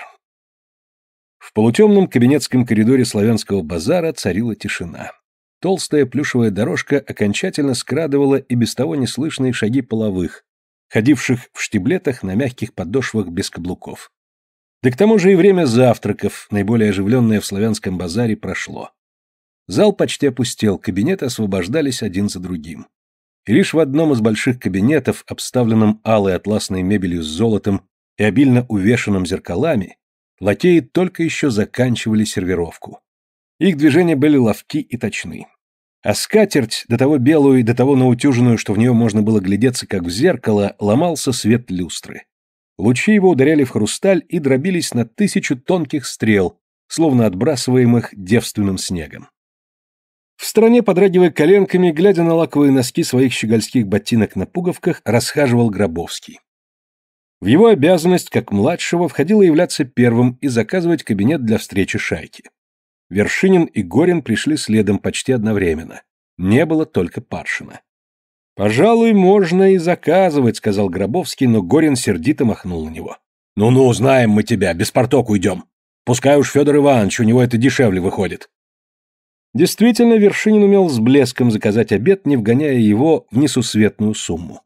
в полутемном кабинетском коридоре славянского базара царила тишина. Толстая плюшевая дорожка окончательно скрадывала и без того неслышные шаги половых, ходивших в штиблетах на мягких подошвах без каблуков. Да к тому же и время завтраков, наиболее оживленное в славянском базаре, прошло. Зал почти опустел, кабинеты освобождались один за другим. И лишь в одном из больших кабинетов, обставленном алой атласной мебелью с золотом и обильно увешанным зеркалами, Лакеи только еще заканчивали сервировку. Их движения были ловки и точны. А скатерть, до того белую и до того наутюженную, что в нее можно было глядеться, как в зеркало, ломался свет люстры. Лучи его ударяли в хрусталь и дробились на тысячу тонких стрел, словно отбрасываемых девственным снегом. В стороне, подрагивая коленками, глядя на лаковые носки своих щегольских ботинок на пуговках, расхаживал Гробовский. В его обязанность, как младшего, входило являться первым и заказывать кабинет для встречи шайки. Вершинин и Горин пришли следом почти одновременно. Не было только Паршина. «Пожалуй, можно и заказывать», — сказал Гробовский, но Горин сердито махнул на него. «Ну-ну, узнаем мы тебя, без порток уйдем. Пускай уж Федор Иванович, у него это дешевле выходит». Действительно, Вершинин умел с блеском заказать обед, не вгоняя его в несусветную сумму.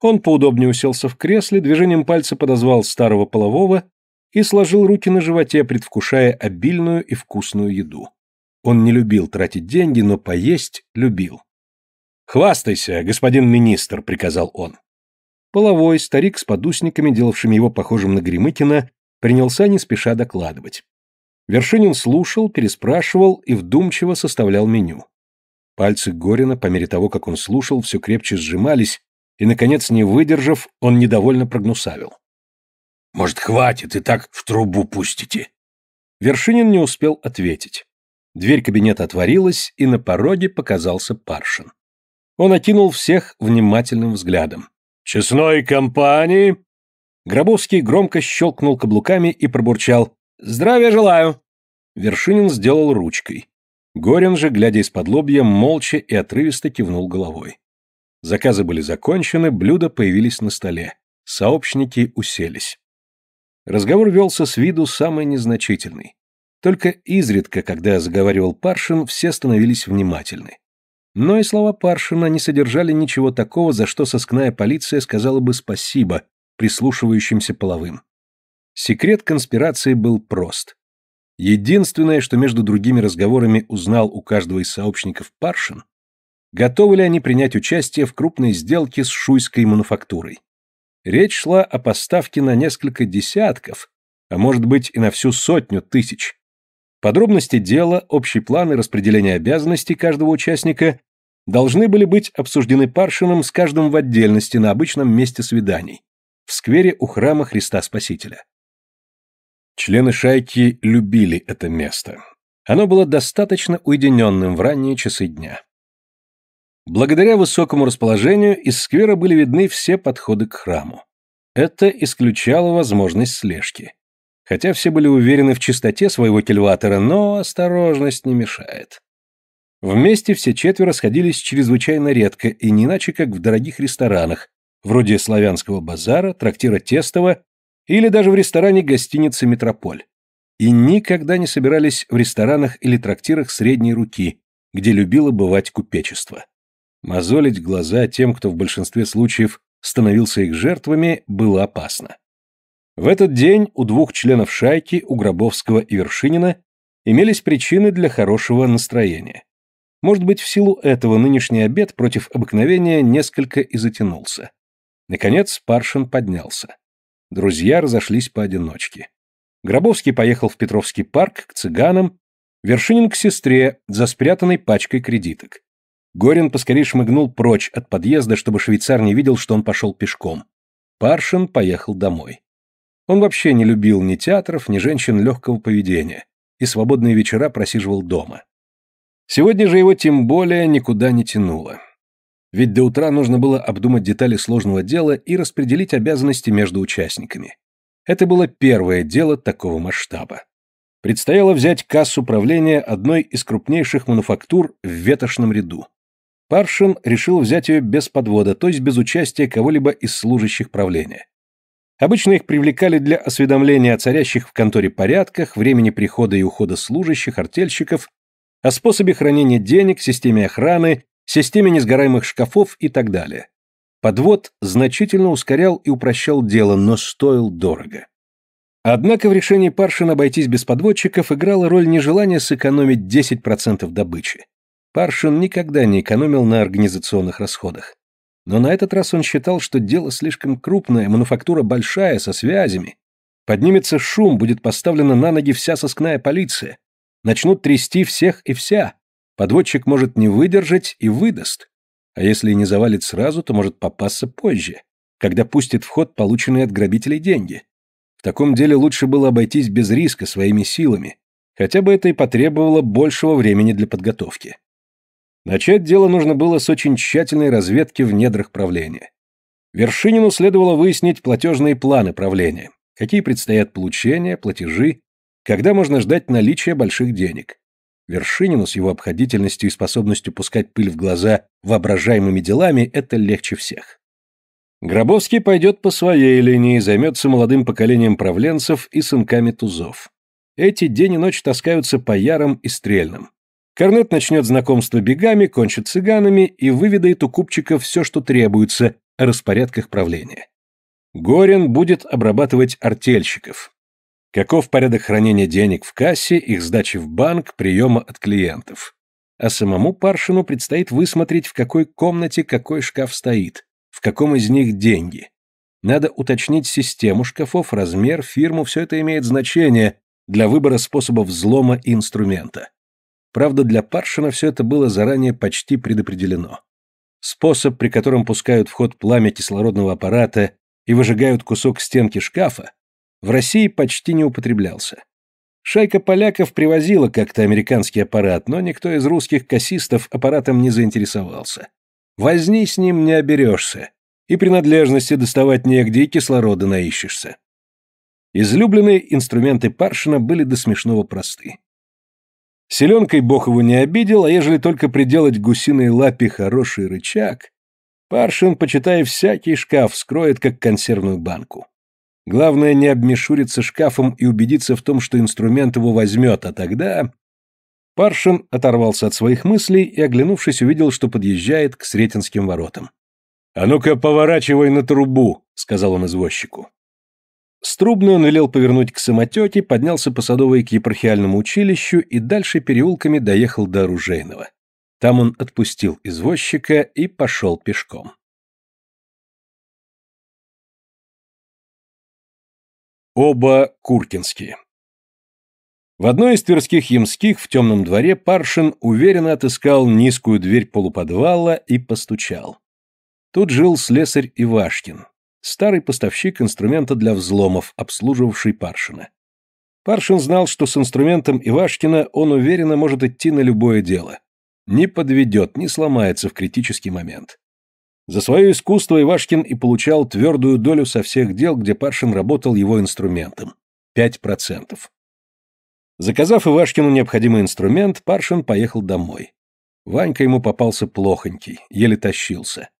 Он поудобнее уселся в кресле, движением пальца подозвал старого полового и сложил руки на животе, предвкушая обильную и вкусную еду. Он не любил тратить деньги, но поесть любил. «Хвастайся, господин министр», — приказал он. Половой, старик с подусниками, делавшими его похожим на Гремыкина, принялся не спеша докладывать. Вершинин слушал, переспрашивал и вдумчиво составлял меню. Пальцы Горина, по мере того, как он слушал, все крепче сжимались, и, наконец, не выдержав, он недовольно прогнусавил. «Может, хватит, и так в трубу пустите?» Вершинин не успел ответить. Дверь кабинета отворилась, и на пороге показался Паршин. Он окинул всех внимательным взглядом. «Честной компании!» Гробовский громко щелкнул каблуками и пробурчал. «Здравия желаю!» Вершинин сделал ручкой. Горин же, глядя из-под лобья, молча и отрывисто кивнул головой. Заказы были закончены, блюда появились на столе. Сообщники уселись. Разговор велся с виду самый незначительный. Только изредка, когда заговаривал Паршин, все становились внимательны. Но и слова Паршина не содержали ничего такого, за что сыскная полиция сказала бы спасибо прислушивающимся половым. Секрет конспирации был прост. Единственное, что между другими разговорами узнал у каждого из сообщников Паршин, готовы ли они принять участие в крупной сделке с шуйской мануфактурой. Речь шла о поставке на несколько десятков, а может быть и на всю сотню тысяч. Подробности дела, общий план и распределение обязанностей каждого участника должны были быть обсуждены Паршином с каждым в отдельности на обычном месте свиданий, в сквере у храма Христа Спасителя. Члены шайки любили это место. Оно было достаточно уединенным в ранние часы дня. Благодаря высокому расположению из сквера были видны все подходы к храму. Это исключало возможность слежки. Хотя все были уверены в чистоте своего кельватора, но осторожность не мешает. Вместе все четверо сходились чрезвычайно редко и не иначе, как в дорогих ресторанах, вроде славянского базара, трактира Тестова или даже в ресторане гостиницы «Метрополь». И никогда не собирались в ресторанах или трактирах средней руки, где любило бывать купечество. Мозолить глаза тем, кто в большинстве случаев становился их жертвами, было опасно. В этот день у двух членов шайки, у Гробовского и Вершинина, имелись причины для хорошего настроения. Может быть, в силу этого нынешний обед против обыкновения несколько и затянулся. Наконец Паршин поднялся. Друзья разошлись поодиночке. Гробовский поехал в Петровский парк к цыганам, Вершинин к сестре за спрятанной пачкой кредиток. Горин поскорее шмыгнул прочь от подъезда, чтобы швейцар не видел, что он пошел пешком. Паршин поехал домой. Он вообще не любил ни театров, ни женщин легкого поведения и свободные вечера просиживал дома. Сегодня же его тем более никуда не тянуло. Ведь до утра нужно было обдумать детали сложного дела и распределить обязанности между участниками. Это было первое дело такого масштаба. Предстояло взять кассу правления одной из крупнейших мануфактур в ветошном ряду. Паршин решил взять ее без подвода, то есть без участия кого-либо из служащих правления. Обычно их привлекали для осведомления о царящих в конторе порядках, времени прихода и ухода служащих, артельщиков, о способе хранения денег, системе охраны, системе несгораемых шкафов и так далее. Подвод значительно ускорял и упрощал дело, но стоил дорого. Однако в решении Паршина обойтись без подводчиков играла роль нежелание сэкономить 10% добычи. Паршин никогда не экономил на организационных расходах. Но на этот раз он считал, что дело слишком крупное, мануфактура большая, со связями. Поднимется шум, будет поставлена на ноги вся сыскная полиция. Начнут трясти всех и вся. Подводчик может не выдержать и выдаст. А если и не завалит сразу, то может попасться позже, когда пустит в ход полученные от грабителей деньги. В таком деле лучше было обойтись без риска своими силами, хотя бы это и потребовало большего времени для подготовки. Начать дело нужно было с очень тщательной разведки в недрах правления. Вершинину следовало выяснить платежные планы правления, какие предстоят получения, платежи, когда можно ждать наличия больших денег. Вершинину с его обходительностью и способностью пускать пыль в глаза воображаемыми делами это легче всех. Гробовский пойдет по своей линии, займется молодым поколением правленцев и сынками тузов. Эти день и ночь таскаются по ярам и стрельным. Корнет начнет знакомство бегами, кончит цыганами и выведает у купчика все, что требуется о распорядках правления. Горин будет обрабатывать артельщиков. Каков порядок хранения денег в кассе, их сдачи в банк, приема от клиентов. А самому Паршину предстоит высмотреть, в какой комнате какой шкаф стоит, в каком из них деньги. Надо уточнить систему шкафов, размер, фирму, все это имеет значение для выбора способов взлома и инструмента. Правда, для Паршина все это было заранее почти предопределено. Способ, при котором пускают в ход пламя кислородного аппарата и выжигают кусок стенки шкафа, в России почти не употреблялся. Шайка поляков привозила как-то американский аппарат, но никто из русских кассистов аппаратом не заинтересовался. Возни с ним не оберешься, и принадлежности доставать негде, и кислорода наищешься. Излюбленные инструменты Паршина были до смешного просты. Селенкой бог его не обидел, а ежели только приделать гусиной лапе хороший рычаг, Паршин, почитая всякий шкаф, скроет как консервную банку. Главное не обмешуриться шкафом и убедиться в том, что инструмент его возьмет, а тогда... Паршин оторвался от своих мыслей и, оглянувшись, увидел, что подъезжает к Сретенским воротам. «А ну-ка, поворачивай на трубу», — сказал он извозчику. Струбный он велел повернуть к самотете, поднялся по Садовой к епархиальному училищу и дальше переулками доехал до Оружейного. Там он отпустил извозчика и пошел пешком. Оба куркинские. В одной из тверских ямских в темном дворе Паршин уверенно отыскал низкую дверь полуподвала и постучал. Тут жил слесарь Ивашкин, старый поставщик инструмента для взломов, обслуживавший Паршина. Паршин знал, что с инструментом Ивашкина он уверенно может идти на любое дело. Не подведет, не сломается в критический момент. За свое искусство Ивашкин и получал твердую долю со всех дел, где Паршин работал его инструментом – 5%. Заказав Ивашкину необходимый инструмент, Паршин поехал домой. Ванька ему попался плохонький, еле тащился.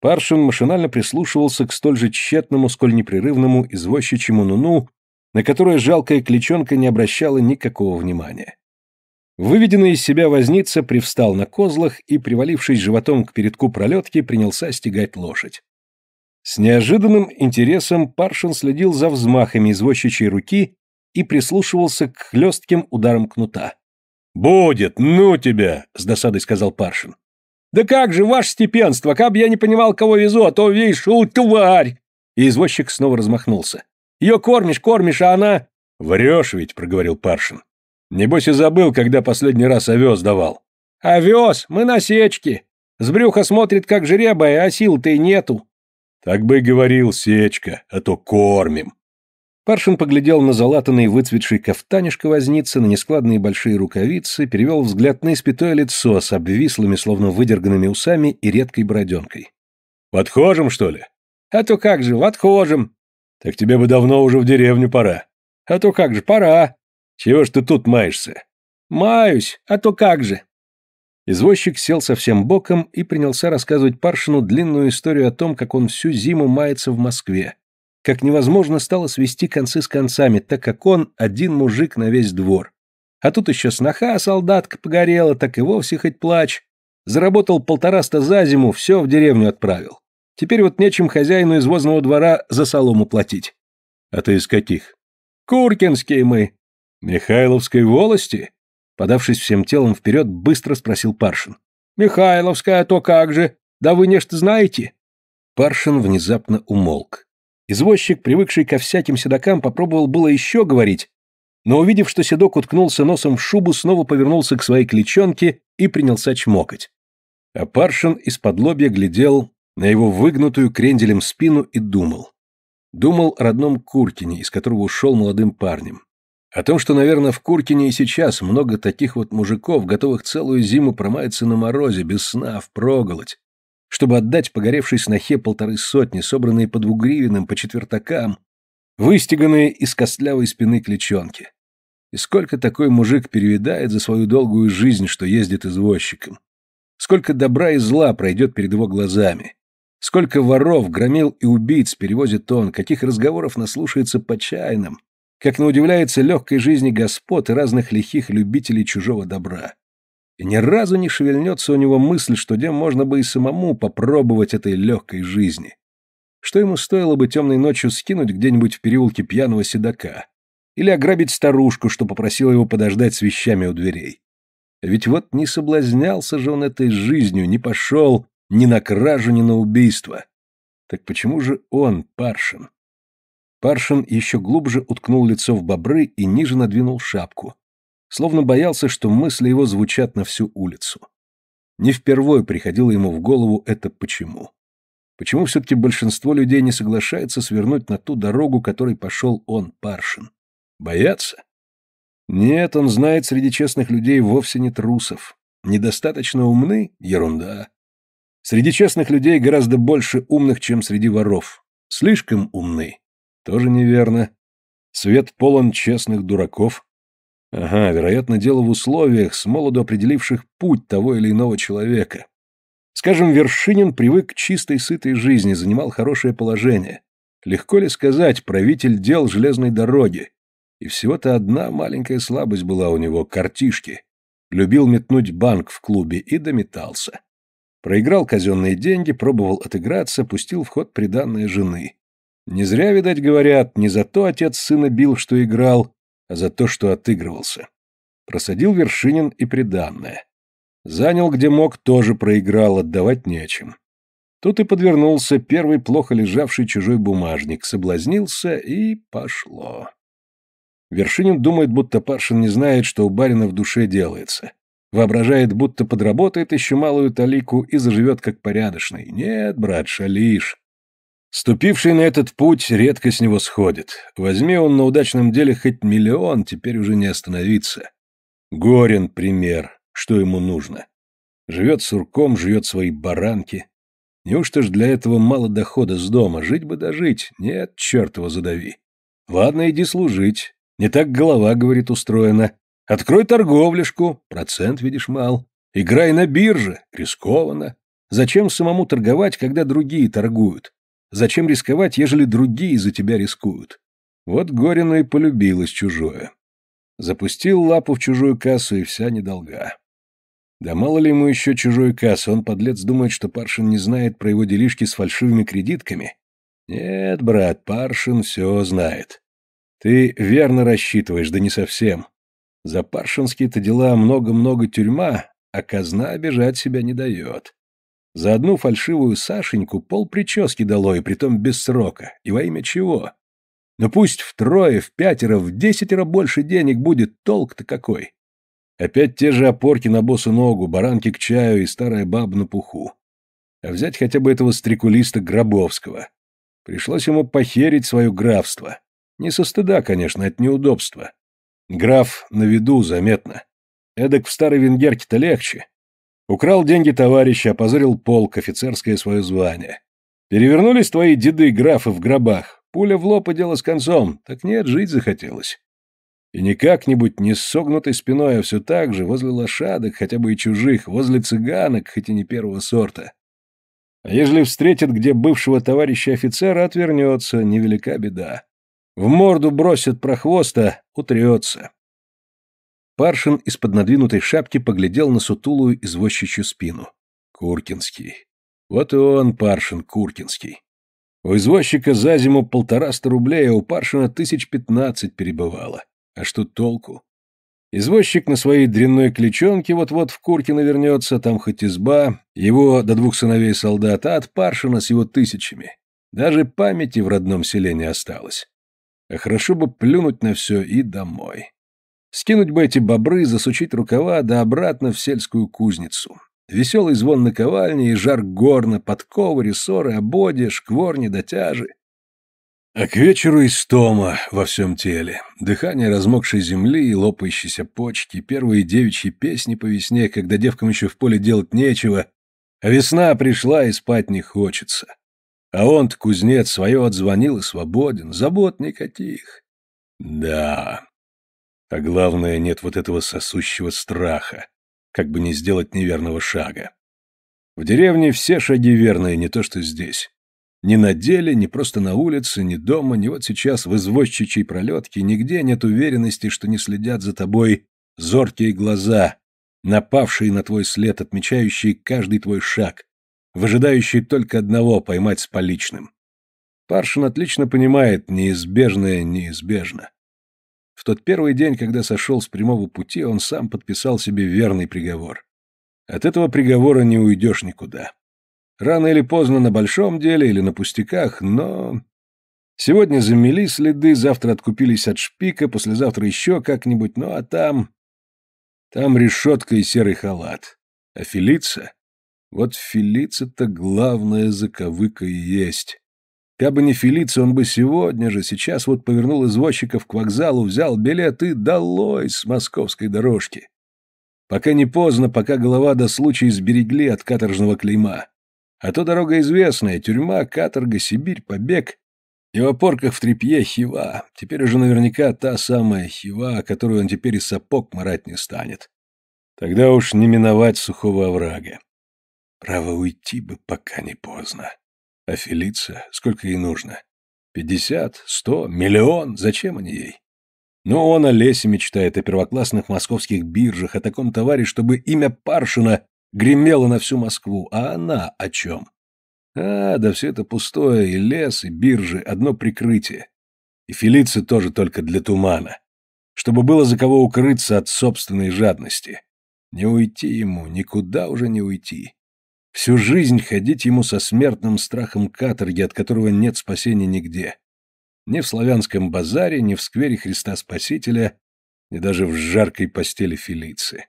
Паршин машинально прислушивался к столь же тщетному, сколь непрерывному извозчичьему нуну, на которое жалкая кличонка не обращала никакого внимания. Выведенный из себя возница привстал на козлах и, привалившись животом к передку пролетки, принялся стегать лошадь. С неожиданным интересом Паршин следил за взмахами извозчичьей руки и прислушивался к хлестким ударам кнута. «Будет, ну тебя!» — с досадой сказал Паршин. «Да как же, ваше степенство, как бы я не понимал, кого везу, а то, видишь, у, тварь!» И извозчик снова размахнулся. «Ее кормишь, кормишь, а она...» «Врешь ведь», — проговорил Паршин. «Небось и забыл, когда последний раз овес давал». «Овес, мы на сечке. С брюха смотрит, как жребая, а сил-то и нету». «Так бы и говорил, сечка, а то кормим». Паршин поглядел на залатанный выцветший кафтанишко возницы, на нескладные большие рукавицы, перевел взгляд на испятое лицо с обвислыми, словно выдерганными усами и редкой бороденкой. «Подхожим, что ли?» «А то как же, отхожим!» «Так тебе бы давно уже в деревню пора». «А то как же, пора!» «Чего ж ты тут маешься?» «Маюсь, а то как же!» Извозчик сел совсем боком и принялся рассказывать Паршину длинную историю о том, как он всю зиму мается в Москве, как невозможно стало свести концы с концами, так как он один мужик на весь двор. А тут еще сноха солдатка погорела, так и вовсе хоть плачь. Заработал полтораста за зиму, все в деревню отправил. Теперь вот нечем хозяину из возного двора за солому платить. А ты из каких? Куркинские мы. Михайловской волости? Подавшись всем телом вперед, быстро спросил Паршин. Михайловская, а то как же? Да вы нечто знаете? Паршин внезапно умолк. Извозчик, привыкший ко всяким седокам, попробовал было еще говорить, но, увидев, что седок уткнулся носом в шубу, снова повернулся к своей клечонке и принялся чмокать. А Паршин из-под лобья глядел на его выгнутую кренделем спину и думал. Думал о родном Куркине, из которого ушел молодым парнем. О том, что, наверное, в Куркине и сейчас много таких вот мужиков, готовых целую зиму промаяться на морозе, без сна, впроголодь, чтобы отдать погоревшей снохе полторы сотни, собранные по двугривенным, по четвертакам, выстиганные из костлявой спины кличонки. И сколько такой мужик перевидает за свою долгую жизнь, что ездит извозчиком. Сколько добра и зла пройдет перед его глазами. Сколько воров, громил и убийц перевозит он, каких разговоров наслушается по чайным, как наудивляется легкой жизни господ и разных лихих любителей чужого добра. И ни разу не шевельнется у него мысль, что где можно бы и самому попробовать этой легкой жизни. Что ему стоило бы темной ночью скинуть где-нибудь в переулке пьяного седока? Или ограбить старушку, что попросила его подождать с вещами у дверей? Ведь вот не соблазнялся же он этой жизнью, не пошел ни на кражу, ни на убийство. Так почему же он, Паршин? Паршин еще глубже уткнул лицо в бобры и ниже надвинул шапку, словно боялся, что мысли его звучат на всю улицу. Не впервой приходило ему в голову это «почему». Почему все-таки большинство людей не соглашается свернуть на ту дорогу, которой пошел он, Паршин? Боятся? Нет, он знает среди честных людей вовсе не трусов. Недостаточно умны? Ерунда. Среди честных людей гораздо больше умных, чем среди воров. Слишком умны? Тоже неверно. Свет полон честных дураков, Ага, вероятно, дело в условиях, с молоду определивших путь того или иного человека. Скажем, Вершинин привык к чистой, сытой жизни, занимал хорошее положение. Легко ли сказать, правитель дел железной дороги? И всего-то одна маленькая слабость была у него – картишки. Любил метнуть банк в клубе и дометался. Проиграл казенные деньги, пробовал отыграться, пустил в ход приданное жены. Не зря, видать, говорят, не за то отец сына бил, что играл, а за то, что отыгрывался. Просадил Вершинин и приданное. Занял, где мог, тоже проиграл, отдавать нечем. Тут и подвернулся первый плохо лежавший чужой бумажник, соблазнился и пошло. Вершинин думает, будто Паршин не знает, что у барина в душе делается. Воображает, будто подработает еще малую талику и заживет как порядочный. Нет, брат, шалишь. Ступивший на этот путь редко с него сходит. Возьми он на удачном деле хоть миллион, теперь уже не остановиться. Горин пример, что ему нужно. Живет сурком, живет свои баранки. Неужто ж для этого мало дохода с дома? Жить бы дожить. Нет, черт его задави. Ладно, иди служить. Не так голова, говорит, устроена. Открой торговляшку, процент, видишь, мал. Играй на бирже, рискованно. Зачем самому торговать, когда другие торгуют? Зачем рисковать, ежели другие за тебя рискуют? Вот Горину и полюбилось чужое. Запустил лапу в чужую кассу, и вся недолга. Да мало ли ему еще чужую кассу, он, подлец, думает, что Паршин не знает про его делишки с фальшивыми кредитками. Нет, брат, Паршин все знает. Ты верно рассчитываешь, да не совсем. За паршинские-то дела много-много тюрьма, а казна обижать себя не дает. За одну фальшивую Сашеньку пол прически дало, и притом без срока. И во имя чего? Но пусть втрое, в пятеро, в десятеро больше денег будет, толк-то какой. Опять те же опорки на босу ногу, баранки к чаю и старая баба на пуху. А взять хотя бы этого стрекулиста Гробовского. Пришлось ему похерить свое графство. Не со стыда, конечно, от неудобства. Граф на виду, заметно. Эдак в старой венгерке-то легче. Украл деньги товарища, опозорил полк, офицерское свое звание. Перевернулись твои деды-графы в гробах. Пуля в лоб и дело с концом. Так нет, жить захотелось. И не как-нибудь, не с согнутой спиной, а все так же, возле лошадок, хотя бы и чужих, возле цыганок, хоть и не первого сорта. А ежели встретит где бывшего товарища офицера, отвернется, невелика беда. В морду бросит прохвоста, утрется. Паршин из-под надвинутой шапки поглядел на сутулую извозчичью спину. Куркинский. Вот и он, Паршин Куркинский. У извозчика за зиму полтораста рублей, а у Паршина тысяч пятнадцать перебывало. А что толку? Извозчик на своей дрянной кличонке вот-вот в Куркино вернется, там хоть изба, его до двух сыновей солдат, а от Паршина с его тысячами. Даже памяти в родном селе не осталось. А хорошо бы плюнуть на все и домой. Скинуть бы эти бобры, засучить рукава, да обратно в сельскую кузницу. Веселый звон наковальни и жар горна, подковы, рессоры, ободи, шкворни, дотяжи. А к вечеру истома во всем теле, дыхание размокшей земли и лопающиеся почки, первые девичьи песни по весне, когда девкам еще в поле делать нечего, а весна пришла и спать не хочется. А он-то, кузнец, свое отзвонил и свободен, забот никаких. Да, а главное, нет вот этого сосущего страха, как бы не сделать неверного шага. В деревне все шаги верные, не то что здесь. Ни на деле, ни просто на улице, ни дома, ни вот сейчас в извозчичьей пролетке нигде нет уверенности, что не следят за тобой зоркие глаза, напавшие на твой след, отмечающие каждый твой шаг, выжидающие только одного поймать с поличным. Паршин отлично понимает, неизбежное неизбежно. В тот первый день, когда сошел с прямого пути, он сам подписал себе верный приговор. От этого приговора не уйдешь никуда. Рано или поздно на большом деле или на пустяках, но... Сегодня замели следы, завтра откупились от шпика, послезавтра еще как-нибудь, ну а там... Там решетка и серый халат. А Фелица? Вот Фелица-то главная заковыка и есть. Кабы не Фелиция, он бы сегодня же, сейчас вот повернул извозчиков к вокзалу, взял билет и долой с московской дорожки. Пока не поздно, пока голова до случая сберегли от каторжного клейма. А то дорога известная, тюрьма, каторга, Сибирь, побег. И в опорках в тряпье хива. Теперь уже наверняка та самая хива, которую он теперь и сапог марать не станет. Тогда уж не миновать сухого оврага. Право уйти бы, пока не поздно. А Фелиция, сколько ей нужно? Пятьдесят? Сто? Миллион? Зачем они ей? Но ну, он о лесе мечтает, о первоклассных московских биржах, о таком товаре, чтобы имя Паршина гремело на всю Москву. А она о чем? А, да все это пустое, и лес, и биржи, одно прикрытие. И Фелиция тоже только для тумана. Чтобы было за кого укрыться от собственной жадности. Не уйти ему, никуда уже не уйти. Всю жизнь ходить ему со смертным страхом каторги, от которого нет спасения нигде. Ни в славянском базаре, ни в сквере Христа Спасителя, ни даже в жаркой постели Фелиции.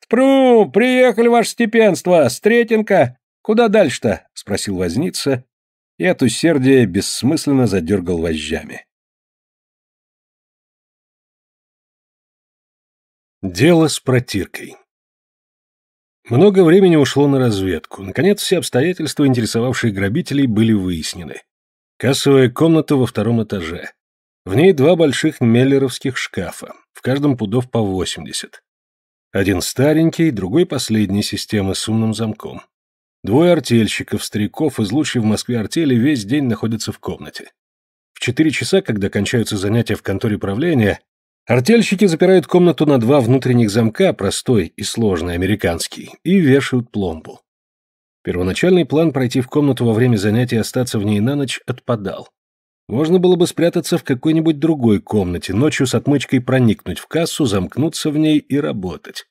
«Тпру! Приехали, ваше степенство! Стретенко! Куда дальше-то?» — спросил возница, и от усердия бессмысленно задергал вожжами. Дело с протиркой много времени ушло на разведку. Наконец, все обстоятельства, интересовавшие грабителей, были выяснены. Кассовая комната во втором этаже. В ней два больших меллеровских шкафа, в каждом пудов по 80. Один старенький, другой последней системы с умным замком. Двое артельщиков, стариков из лучшей в Москве артели весь день находятся в комнате. В четыре часа, когда кончаются занятия в конторе правления, Артельщики запирают комнату на два внутренних замка, простой и сложный американский, и вешают пломбу. Первоначальный план пройти в комнату во время занятий и остаться в ней на ночь отпадал. Можно было бы спрятаться в какой-нибудь другой комнате, ночью с отмычкой проникнуть в кассу, замкнуться в ней и работать.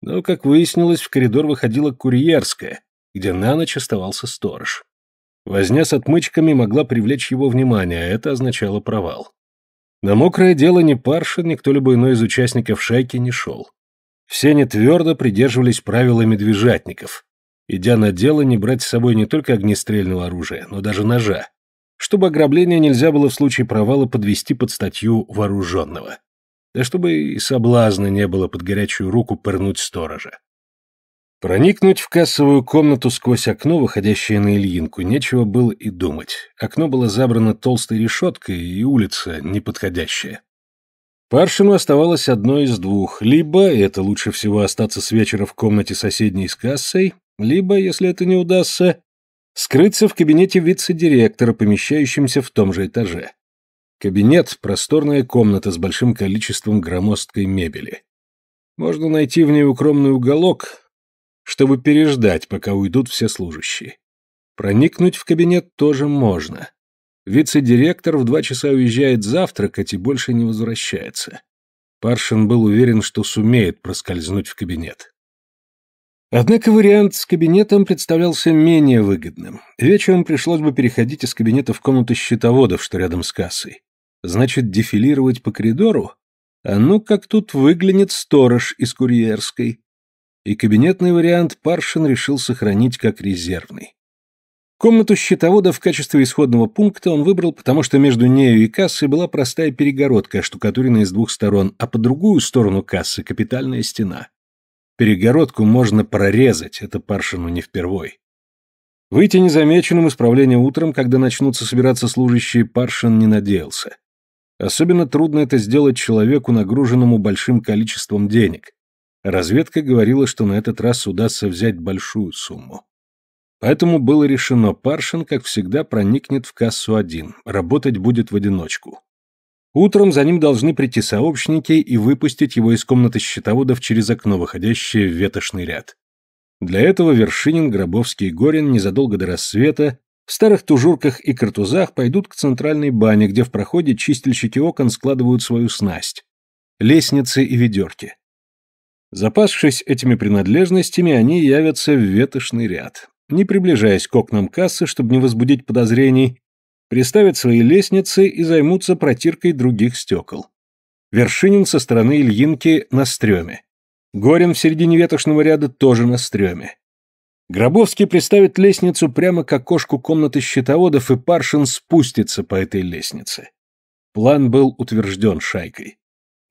Но, как выяснилось, в коридор выходила курьерская, где на ночь оставался сторож. Возня с отмычками могла привлечь его внимание, а это означало провал. На мокрое дело ни Паршин, ни кто-либо иной из участников шайки не шел. Все они твердо придерживались правила медвежатников, идя на дело не брать с собой не только огнестрельного оружия, но даже ножа, чтобы ограбление нельзя было в случае провала подвести под статью вооруженного. Да чтобы и соблазна не было под горячую руку пырнуть сторожа. Проникнуть в кассовую комнату сквозь окно, выходящее на Ильинку, нечего было и думать. Окно было забрано толстой решеткой, и улица неподходящая. Паршину оставалось одно из двух. Либо, это лучше всего, остаться с вечера в комнате соседней с кассой, либо, если это не удастся, скрыться в кабинете вице-директора, помещающемся в том же этаже. Кабинет – просторная комната с большим количеством громоздкой мебели. Можно найти в ней укромный уголок, чтобы переждать, пока уйдут все служащие. Проникнуть в кабинет тоже можно. Вице-директор в два часа уезжает завтракать и больше не возвращается. Паршин был уверен, что сумеет проскользнуть в кабинет. Однако вариант с кабинетом представлялся менее выгодным. Вечером пришлось бы переходить из кабинета в комнату счетоводов, что рядом с кассой. Значит, дефилировать по коридору? А ну как тут выглянет сторож из курьерской и кабинетный вариант Паршин решил сохранить как резервный. Комнату счетовода в качестве исходного пункта он выбрал, потому что между нею и кассой была простая перегородка, штукатуренная с двух сторон, а по другую сторону кассы капитальная стена. Перегородку можно прорезать, это Паршину не впервой. Выйти незамеченным из правления утром, когда начнутся собираться служащие, Паршин не надеялся. Особенно трудно это сделать человеку, нагруженному большим количеством денег, Разведка говорила, что на этот раз удастся взять большую сумму. Поэтому было решено, Паршин, как всегда, проникнет в кассу один, работать будет в одиночку. Утром за ним должны прийти сообщники и выпустить его из комнаты счетоводов через окно, выходящее в ветошный ряд. Для этого Вершинин, Гробовский и Горин незадолго до рассвета в старых тужурках и картузах пойдут к центральной бане, где в проходе чистильщики окон складывают свою снасть, лестницы и ведерки. Запасшись этими принадлежностями, они явятся в ветошный ряд. Не приближаясь к окнам кассы, чтобы не возбудить подозрений, приставят свои лестницы и займутся протиркой других стекол. Вершинин со стороны Ильинки на стреме. Горин в середине ветошного ряда тоже на стреме. Гробовский приставит лестницу прямо к окошку комнаты счетоводов, и Паршин спустится по этой лестнице. План был утвержден шайкой.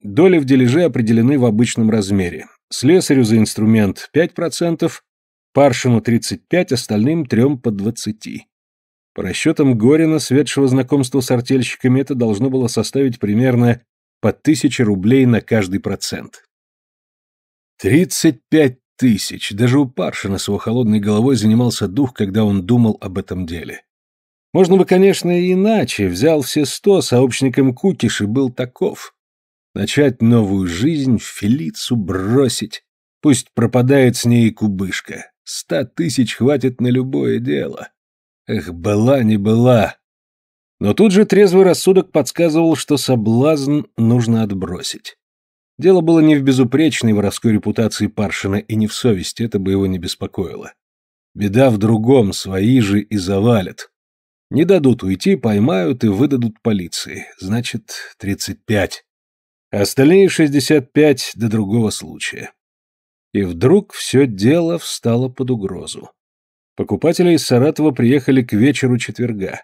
Доли в дележе определены в обычном размере. Слесарю за инструмент 5%, Паршину 35%, остальным трем по 20%. По расчетам Горина, светшего знакомства с артельщиками, это должно было составить примерно по 1000 рублей на каждый процент. 35 тысяч! Даже у Паршина с его холодной головой занимался дух, когда он думал об этом деле. Можно бы, конечно, и иначе. Взял все сто, сообщником и был таков. Начать новую жизнь, Фелицу бросить. Пусть пропадает с ней кубышка. Ста тысяч хватит на любое дело. Эх, была не была. Но тут же трезвый рассудок подсказывал, что соблазн нужно отбросить. Дело было не в безупречной воровской репутации Паршина и не в совести, это бы его не беспокоило. Беда в другом, свои же и завалят. Не дадут уйти, поймают и выдадут полиции. Значит, тридцать пять а остальные 65 до другого случая. И вдруг все дело встало под угрозу. Покупатели из Саратова приехали к вечеру четверга.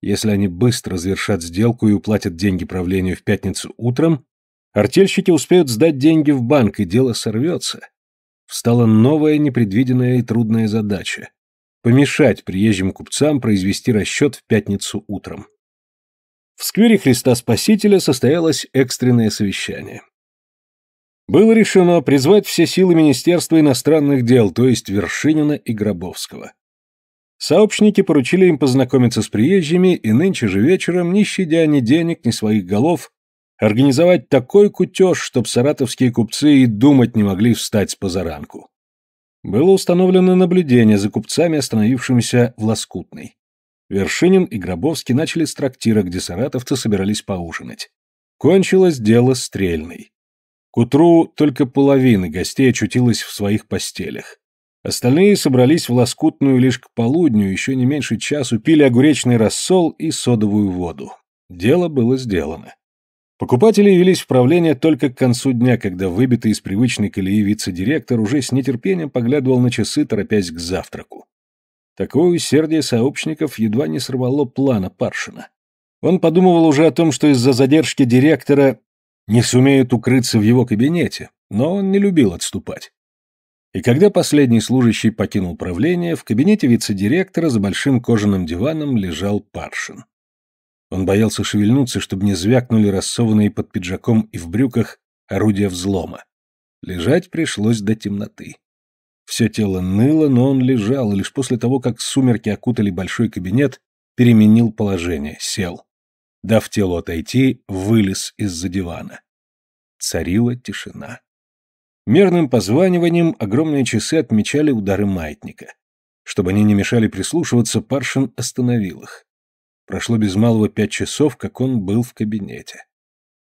Если они быстро завершат сделку и уплатят деньги правлению в пятницу утром, артельщики успеют сдать деньги в банк, и дело сорвется. Встала новая непредвиденная и трудная задача – помешать приезжим купцам произвести расчет в пятницу утром. В сквере Христа Спасителя состоялось экстренное совещание. Было решено призвать все силы Министерства иностранных дел, то есть Вершинина и Гробовского. Сообщники поручили им познакомиться с приезжими и нынче же вечером, не щадя ни денег, ни своих голов, организовать такой кутеж, чтоб саратовские купцы и думать не могли встать с позаранку. Было установлено наблюдение за купцами, остановившимися в Лоскутной. Вершинин и Гробовский начали с трактира, где саратовцы собирались поужинать. Кончилось дело стрельной. К утру только половина гостей очутилась в своих постелях. Остальные собрались в лоскутную лишь к полудню, еще не меньше часу пили огуречный рассол и содовую воду. Дело было сделано. Покупатели явились в правление только к концу дня, когда выбитый из привычной колеи вице-директор уже с нетерпением поглядывал на часы, торопясь к завтраку. Такое усердие сообщников едва не сорвало плана Паршина. Он подумывал уже о том, что из-за задержки директора не сумеют укрыться в его кабинете, но он не любил отступать. И когда последний служащий покинул правление, в кабинете вице-директора за большим кожаным диваном лежал Паршин. Он боялся шевельнуться, чтобы не звякнули рассованные под пиджаком и в брюках орудия взлома. Лежать пришлось до темноты. Все тело ныло, но он лежал, и лишь после того, как сумерки окутали большой кабинет, переменил положение, сел. Дав телу отойти, вылез из-за дивана. Царила тишина. Мерным позваниванием огромные часы отмечали удары маятника. Чтобы они не мешали прислушиваться, Паршин остановил их. Прошло без малого пять часов, как он был в кабинете.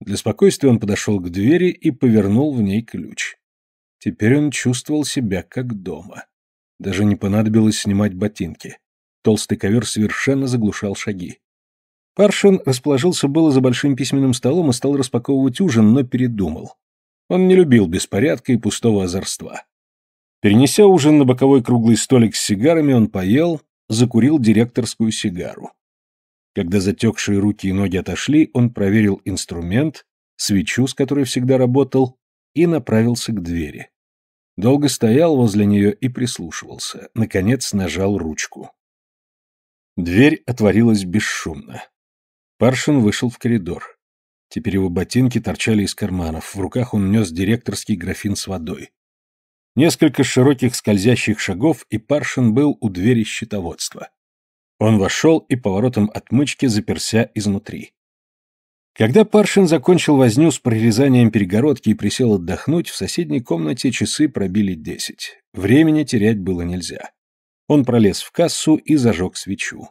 Для спокойствия он подошел к двери и повернул в ней ключ. Теперь он чувствовал себя как дома. Даже не понадобилось снимать ботинки. Толстый ковер совершенно заглушал шаги. Паршин расположился было за большим письменным столом и стал распаковывать ужин, но передумал. Он не любил беспорядка и пустого озорства. Перенеся ужин на боковой круглый столик с сигарами, он поел, закурил директорскую сигару. Когда затекшие руки и ноги отошли, он проверил инструмент, свечу, с которой всегда работал, и направился к двери. Долго стоял возле нее и прислушивался. Наконец нажал ручку. Дверь отворилась бесшумно. Паршин вышел в коридор. Теперь его ботинки торчали из карманов, в руках он нес директорский графин с водой. Несколько широких скользящих шагов, и Паршин был у двери счетоводства. Он вошел и поворотом отмычки заперся изнутри. Когда Паршин закончил возню с прорезанием перегородки и присел отдохнуть, в соседней комнате часы пробили десять. Времени терять было нельзя. Он пролез в кассу и зажег свечу.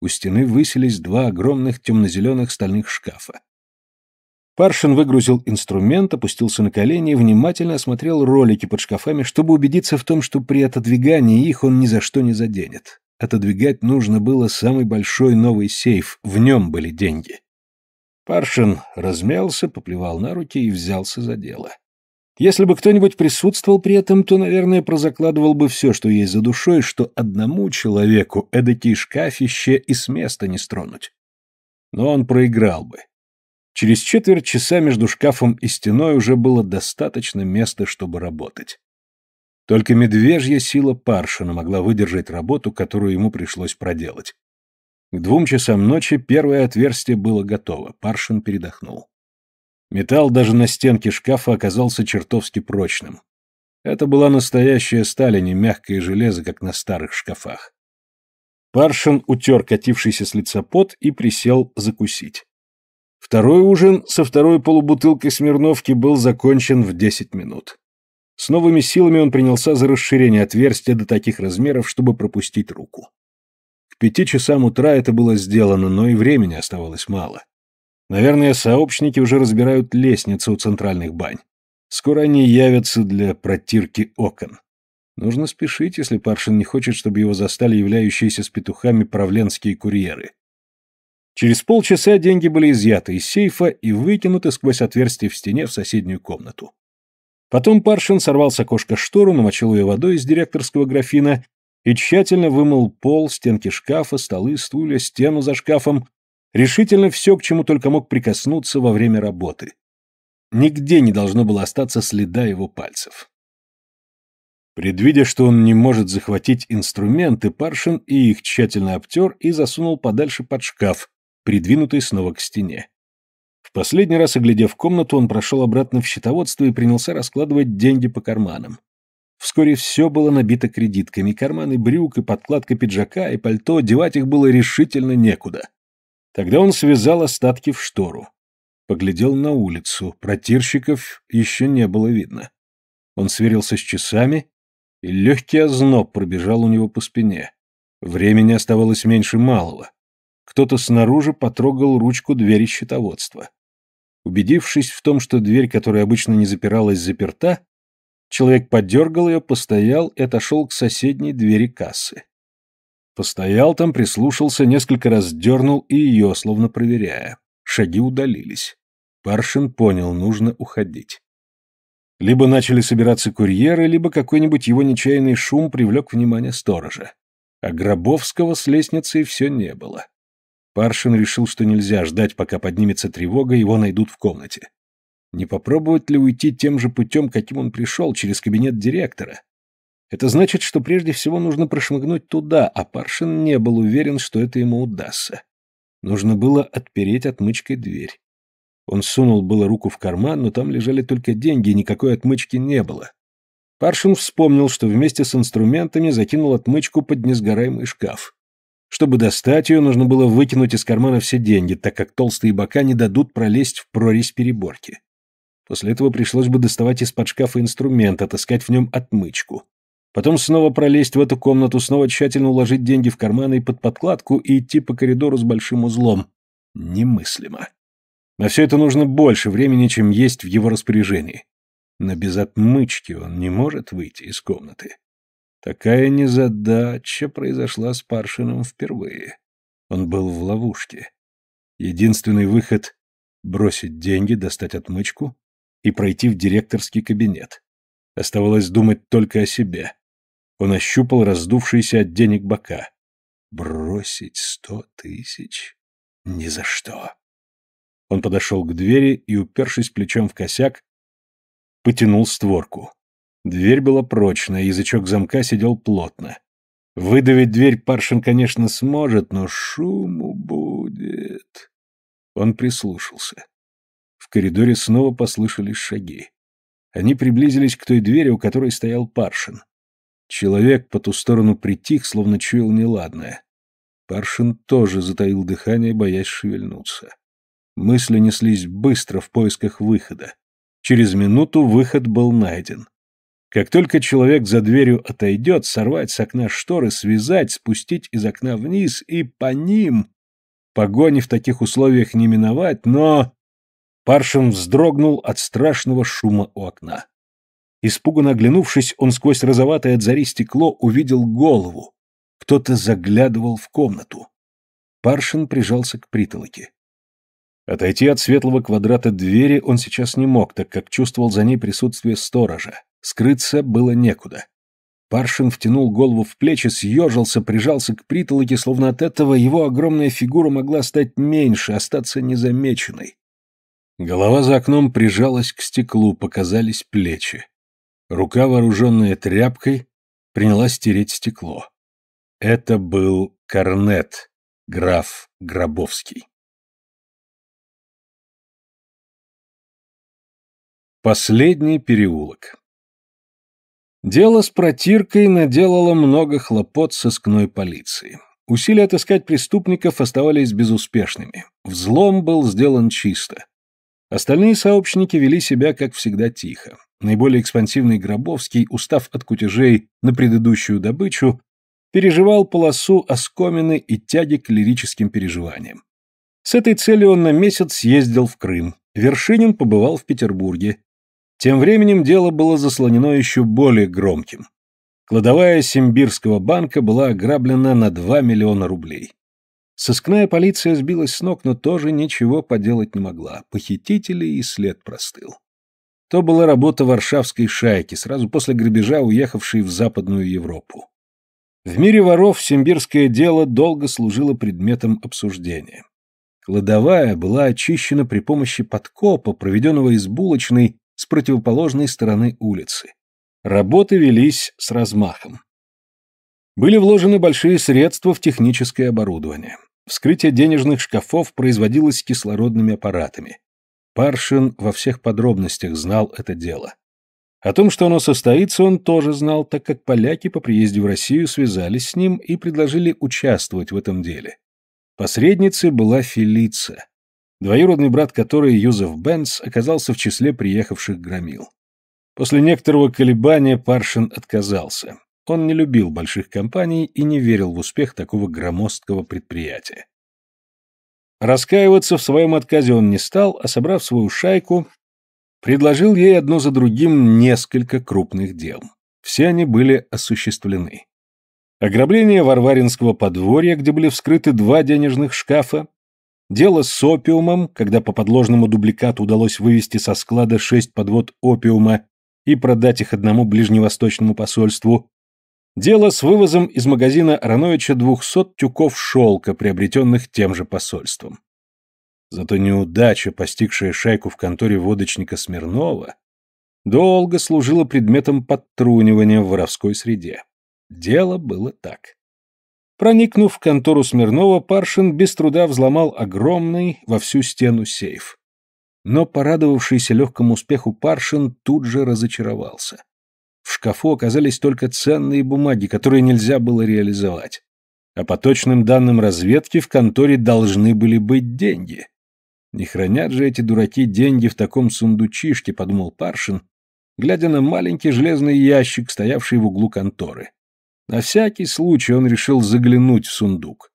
У стены высились два огромных темно-зеленых стальных шкафа. Паршин выгрузил инструмент, опустился на колени и внимательно осмотрел ролики под шкафами, чтобы убедиться в том, что при отодвигании их он ни за что не заденет. Отодвигать нужно было самый большой новый сейф, в нем были деньги. Паршин размялся, поплевал на руки и взялся за дело. Если бы кто-нибудь присутствовал при этом, то, наверное, прозакладывал бы все, что есть за душой, что одному человеку эдакие шкафище и с места не стронуть. Но он проиграл бы. Через четверть часа между шкафом и стеной уже было достаточно места, чтобы работать. Только медвежья сила Паршина могла выдержать работу, которую ему пришлось проделать. К двум часам ночи первое отверстие было готово, Паршин передохнул. Металл даже на стенке шкафа оказался чертовски прочным. Это была настоящая сталь, а не мягкое железо, как на старых шкафах. Паршин утер катившийся с лица пот и присел закусить. Второй ужин со второй полубутылкой Смирновки был закончен в 10 минут. С новыми силами он принялся за расширение отверстия до таких размеров, чтобы пропустить руку. К пяти часам утра это было сделано, но и времени оставалось мало. Наверное, сообщники уже разбирают лестницу у центральных бань. Скоро они явятся для протирки окон. Нужно спешить, если Паршин не хочет, чтобы его застали являющиеся с петухами правленские курьеры. Через полчаса деньги были изъяты из сейфа и выкинуты сквозь отверстие в стене в соседнюю комнату. Потом Паршин сорвал с окошка штору, намочил ее водой из директорского графина и тщательно вымыл пол, стенки шкафа, столы, стулья, стену за шкафом, решительно все, к чему только мог прикоснуться во время работы. Нигде не должно было остаться следа его пальцев. Предвидя, что он не может захватить инструменты, Паршин и их тщательно обтер и засунул подальше под шкаф, придвинутый снова к стене. В последний раз, оглядев комнату, он прошел обратно в счетоводство и принялся раскладывать деньги по карманам. Вскоре все было набито кредитками, карманы брюк и подкладка пиджака и пальто, девать их было решительно некуда. Тогда он связал остатки в штору. Поглядел на улицу, протирщиков еще не было видно. Он сверился с часами, и легкий озноб пробежал у него по спине. Времени оставалось меньше малого. Кто-то снаружи потрогал ручку двери счетоводства. Убедившись в том, что дверь, которая обычно не запиралась, заперта, Человек подергал ее, постоял и отошел к соседней двери кассы. Постоял там, прислушался, несколько раз дернул и ее, словно проверяя. Шаги удалились. Паршин понял, нужно уходить. Либо начали собираться курьеры, либо какой-нибудь его нечаянный шум привлек внимание сторожа. А Гробовского с лестницей все не было. Паршин решил, что нельзя ждать, пока поднимется тревога, его найдут в комнате. Не попробовать ли уйти тем же путем, каким он пришел, через кабинет директора? Это значит, что прежде всего нужно прошмыгнуть туда, а Паршин не был уверен, что это ему удастся. Нужно было отпереть отмычкой дверь. Он сунул было руку в карман, но там лежали только деньги, никакой отмычки не было. Паршин вспомнил, что вместе с инструментами закинул отмычку под несгораемый шкаф. Чтобы достать ее, нужно было выкинуть из кармана все деньги, так как толстые бока не дадут пролезть в прорезь переборки. После этого пришлось бы доставать из-под шкафа инструмент, отыскать в нем отмычку. Потом снова пролезть в эту комнату, снова тщательно уложить деньги в карманы и под подкладку и идти по коридору с большим узлом. Немыслимо. На все это нужно больше времени, чем есть в его распоряжении. Но без отмычки он не может выйти из комнаты. Такая незадача произошла с Паршином впервые. Он был в ловушке. Единственный выход — бросить деньги, достать отмычку и пройти в директорский кабинет. Оставалось думать только о себе. Он ощупал раздувшийся от денег бока. Бросить сто тысяч? Ни за что. Он подошел к двери и, упершись плечом в косяк, потянул створку. Дверь была прочная, язычок замка сидел плотно. Выдавить дверь Паршин, конечно, сможет, но шуму будет. Он прислушался. В коридоре снова послышались шаги. Они приблизились к той двери, у которой стоял Паршин. Человек по ту сторону притих, словно чуял неладное. Паршин тоже затаил дыхание, боясь шевельнуться. Мысли неслись быстро в поисках выхода. Через минуту выход был найден. Как только человек за дверью отойдет, сорвать с окна шторы, связать, спустить из окна вниз и по ним... Погони в таких условиях не миновать, но... Паршин вздрогнул от страшного шума у окна. Испуганно оглянувшись, он сквозь розоватое от зари стекло увидел голову. Кто-то заглядывал в комнату. Паршин прижался к притолоке. Отойти от светлого квадрата двери он сейчас не мог, так как чувствовал за ней присутствие сторожа. Скрыться было некуда. Паршин втянул голову в плечи, съежился, прижался к притолоке, словно от этого его огромная фигура могла стать меньше, остаться незамеченной. Голова за окном прижалась к стеклу, показались плечи. Рука, вооруженная тряпкой, принялась тереть стекло. Это был Корнет, граф Гробовский. Последний переулок. Дело с протиркой наделало много хлопот сыскной полиции. Усилия отыскать преступников оставались безуспешными. Взлом был сделан чисто. Остальные сообщники вели себя, как всегда, тихо. Наиболее экспансивный Гробовский, устав от кутежей на предыдущую добычу, переживал полосу оскомины и тяги к лирическим переживаниям. С этой целью он на месяц съездил в Крым, Вершинин побывал в Петербурге. Тем временем дело было заслонено еще более громким. Кладовая Симбирского банка была ограблена на 2 миллиона рублей. Сыскная полиция сбилась с ног, но тоже ничего поделать не могла. Похитители и след простыл. То была работа варшавской шайки, сразу после грабежа уехавшей в Западную Европу. В мире воров симбирское дело долго служило предметом обсуждения. Кладовая была очищена при помощи подкопа, проведенного из булочной с противоположной стороны улицы. Работы велись с размахом. Были вложены большие средства в техническое оборудование. Вскрытие денежных шкафов производилось кислородными аппаратами. Паршин во всех подробностях знал это дело. О том, что оно состоится, он тоже знал, так как поляки по приезде в Россию связались с ним и предложили участвовать в этом деле. Посредницей была Фелиция, двоюродный брат которой Юзеф Бенц оказался в числе приехавших громил. После некоторого колебания Паршин отказался. Он не любил больших компаний и не верил в успех такого громоздкого предприятия. Раскаиваться в своем отказе он не стал, а собрав свою шайку, предложил ей одно за другим несколько крупных дел. Все они были осуществлены. Ограбление Варваринского подворья, где были вскрыты два денежных шкафа, дело с опиумом, когда по подложному дубликату удалось вывести со склада шесть подвод опиума и продать их одному ближневосточному посольству, Дело с вывозом из магазина Рановича 200 тюков шелка, приобретенных тем же посольством. Зато неудача, постигшая шайку в конторе водочника Смирнова, долго служила предметом подтрунивания в воровской среде. Дело было так. Проникнув в контору Смирнова, Паршин без труда взломал огромный во всю стену сейф. Но порадовавшийся легкому успеху Паршин тут же разочаровался. В шкафу оказались только ценные бумаги, которые нельзя было реализовать. А по точным данным разведки в конторе должны были быть деньги. Не хранят же эти дураки деньги в таком сундучишке, подумал Паршин, глядя на маленький железный ящик, стоявший в углу конторы. На всякий случай он решил заглянуть в сундук.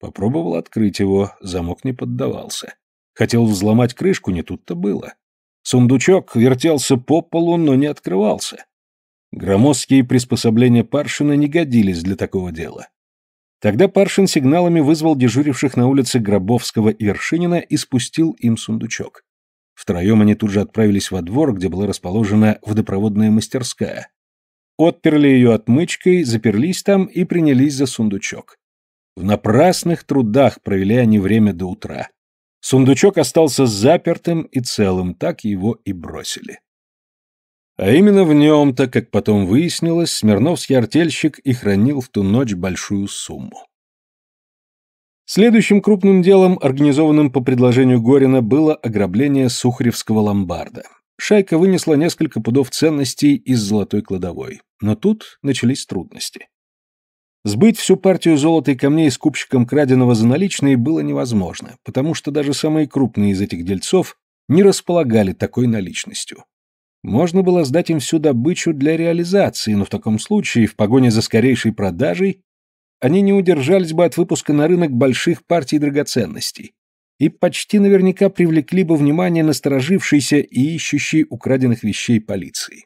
Попробовал открыть его, замок не поддавался. Хотел взломать крышку, не тут-то было. Сундучок вертелся по полу, но не открывался. Громоздкие приспособления Паршина не годились для такого дела. Тогда Паршин сигналами вызвал дежуривших на улице Гробовского и Вершинина и спустил им сундучок. Втроем они тут же отправились во двор, где была расположена водопроводная мастерская. Отперли ее отмычкой, заперлись там и принялись за сундучок. В напрасных трудах провели они время до утра. Сундучок остался запертым и целым, так его и бросили. А именно в нем-то, как потом выяснилось, Смирновский артельщик и хранил в ту ночь большую сумму. Следующим крупным делом, организованным по предложению Горина, было ограбление Сухаревского ломбарда. Шайка вынесла несколько пудов ценностей из золотой кладовой. Но тут начались трудности. Сбыть всю партию золота и камней купщиком краденого за наличные было невозможно, потому что даже самые крупные из этих дельцов не располагали такой наличностью. Можно было сдать им всю добычу для реализации, но в таком случае, в погоне за скорейшей продажей, они не удержались бы от выпуска на рынок больших партий драгоценностей и почти наверняка привлекли бы внимание насторожившейся и ищущей украденных вещей полиции.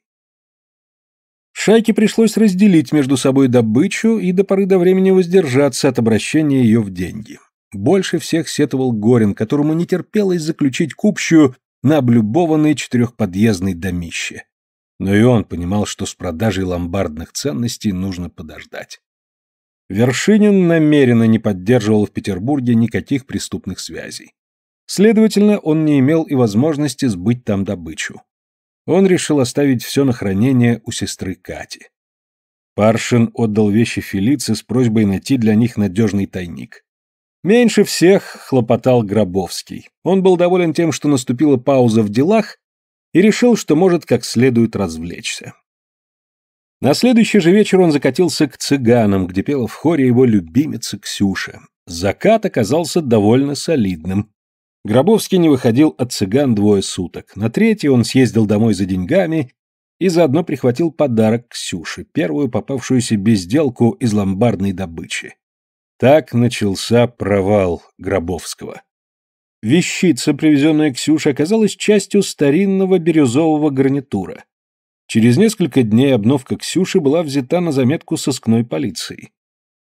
Шайке пришлось разделить между собой добычу и до поры до времени воздержаться от обращения ее в деньги. Больше всех сетовал Горин, которому не терпелось заключить купчую на облюбованной четырехподъездной домище. Но и он понимал, что с продажей ломбардных ценностей нужно подождать. Вершинин намеренно не поддерживал в Петербурге никаких преступных связей. Следовательно, он не имел и возможности сбыть там добычу. Он решил оставить все на хранение у сестры Кати. Паршин отдал вещи Фелице с просьбой найти для них надежный тайник. Меньше всех хлопотал Гробовский. Он был доволен тем, что наступила пауза в делах, и решил, что может как следует развлечься. На следующий же вечер он закатился к цыганам, где пела в хоре его любимица Ксюша. Закат оказался довольно солидным. Гробовский не выходил от цыган двое суток. На третий он съездил домой за деньгами и заодно прихватил подарок Ксюше, первую попавшуюся безделку из ломбардной добычи. Так начался провал Гробовского. Вещица, привезенная Ксюша, оказалась частью старинного бирюзового гарнитура. Через несколько дней обновка Ксюши была взята на заметку сыскной полицией.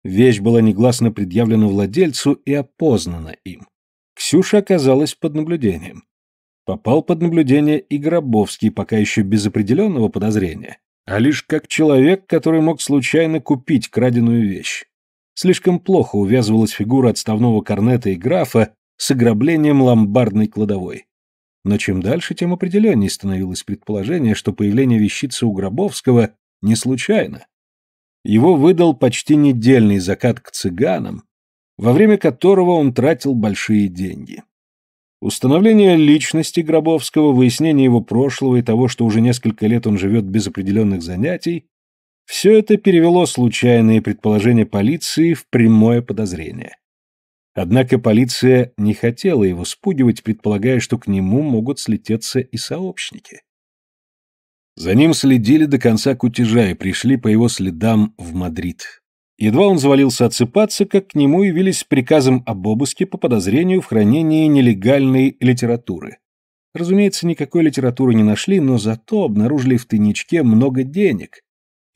Вещь была негласно предъявлена владельцу и опознана им. Ксюша оказалась под наблюдением. Попал под наблюдение и Гробовский, пока еще без определенного подозрения, а лишь как человек, который мог случайно купить краденую вещь слишком плохо увязывалась фигура отставного корнета и графа с ограблением ломбардной кладовой. Но чем дальше, тем определеннее становилось предположение, что появление вещицы у Гробовского не случайно. Его выдал почти недельный закат к цыганам, во время которого он тратил большие деньги. Установление личности Гробовского, выяснение его прошлого и того, что уже несколько лет он живет без определенных занятий, все это перевело случайные предположения полиции в прямое подозрение. Однако полиция не хотела его спугивать, предполагая, что к нему могут слететься и сообщники. За ним следили до конца кутежа и пришли по его следам в Мадрид. Едва он завалился отсыпаться, как к нему явились приказом об обыске по подозрению в хранении нелегальной литературы. Разумеется, никакой литературы не нашли, но зато обнаружили в тайничке много денег,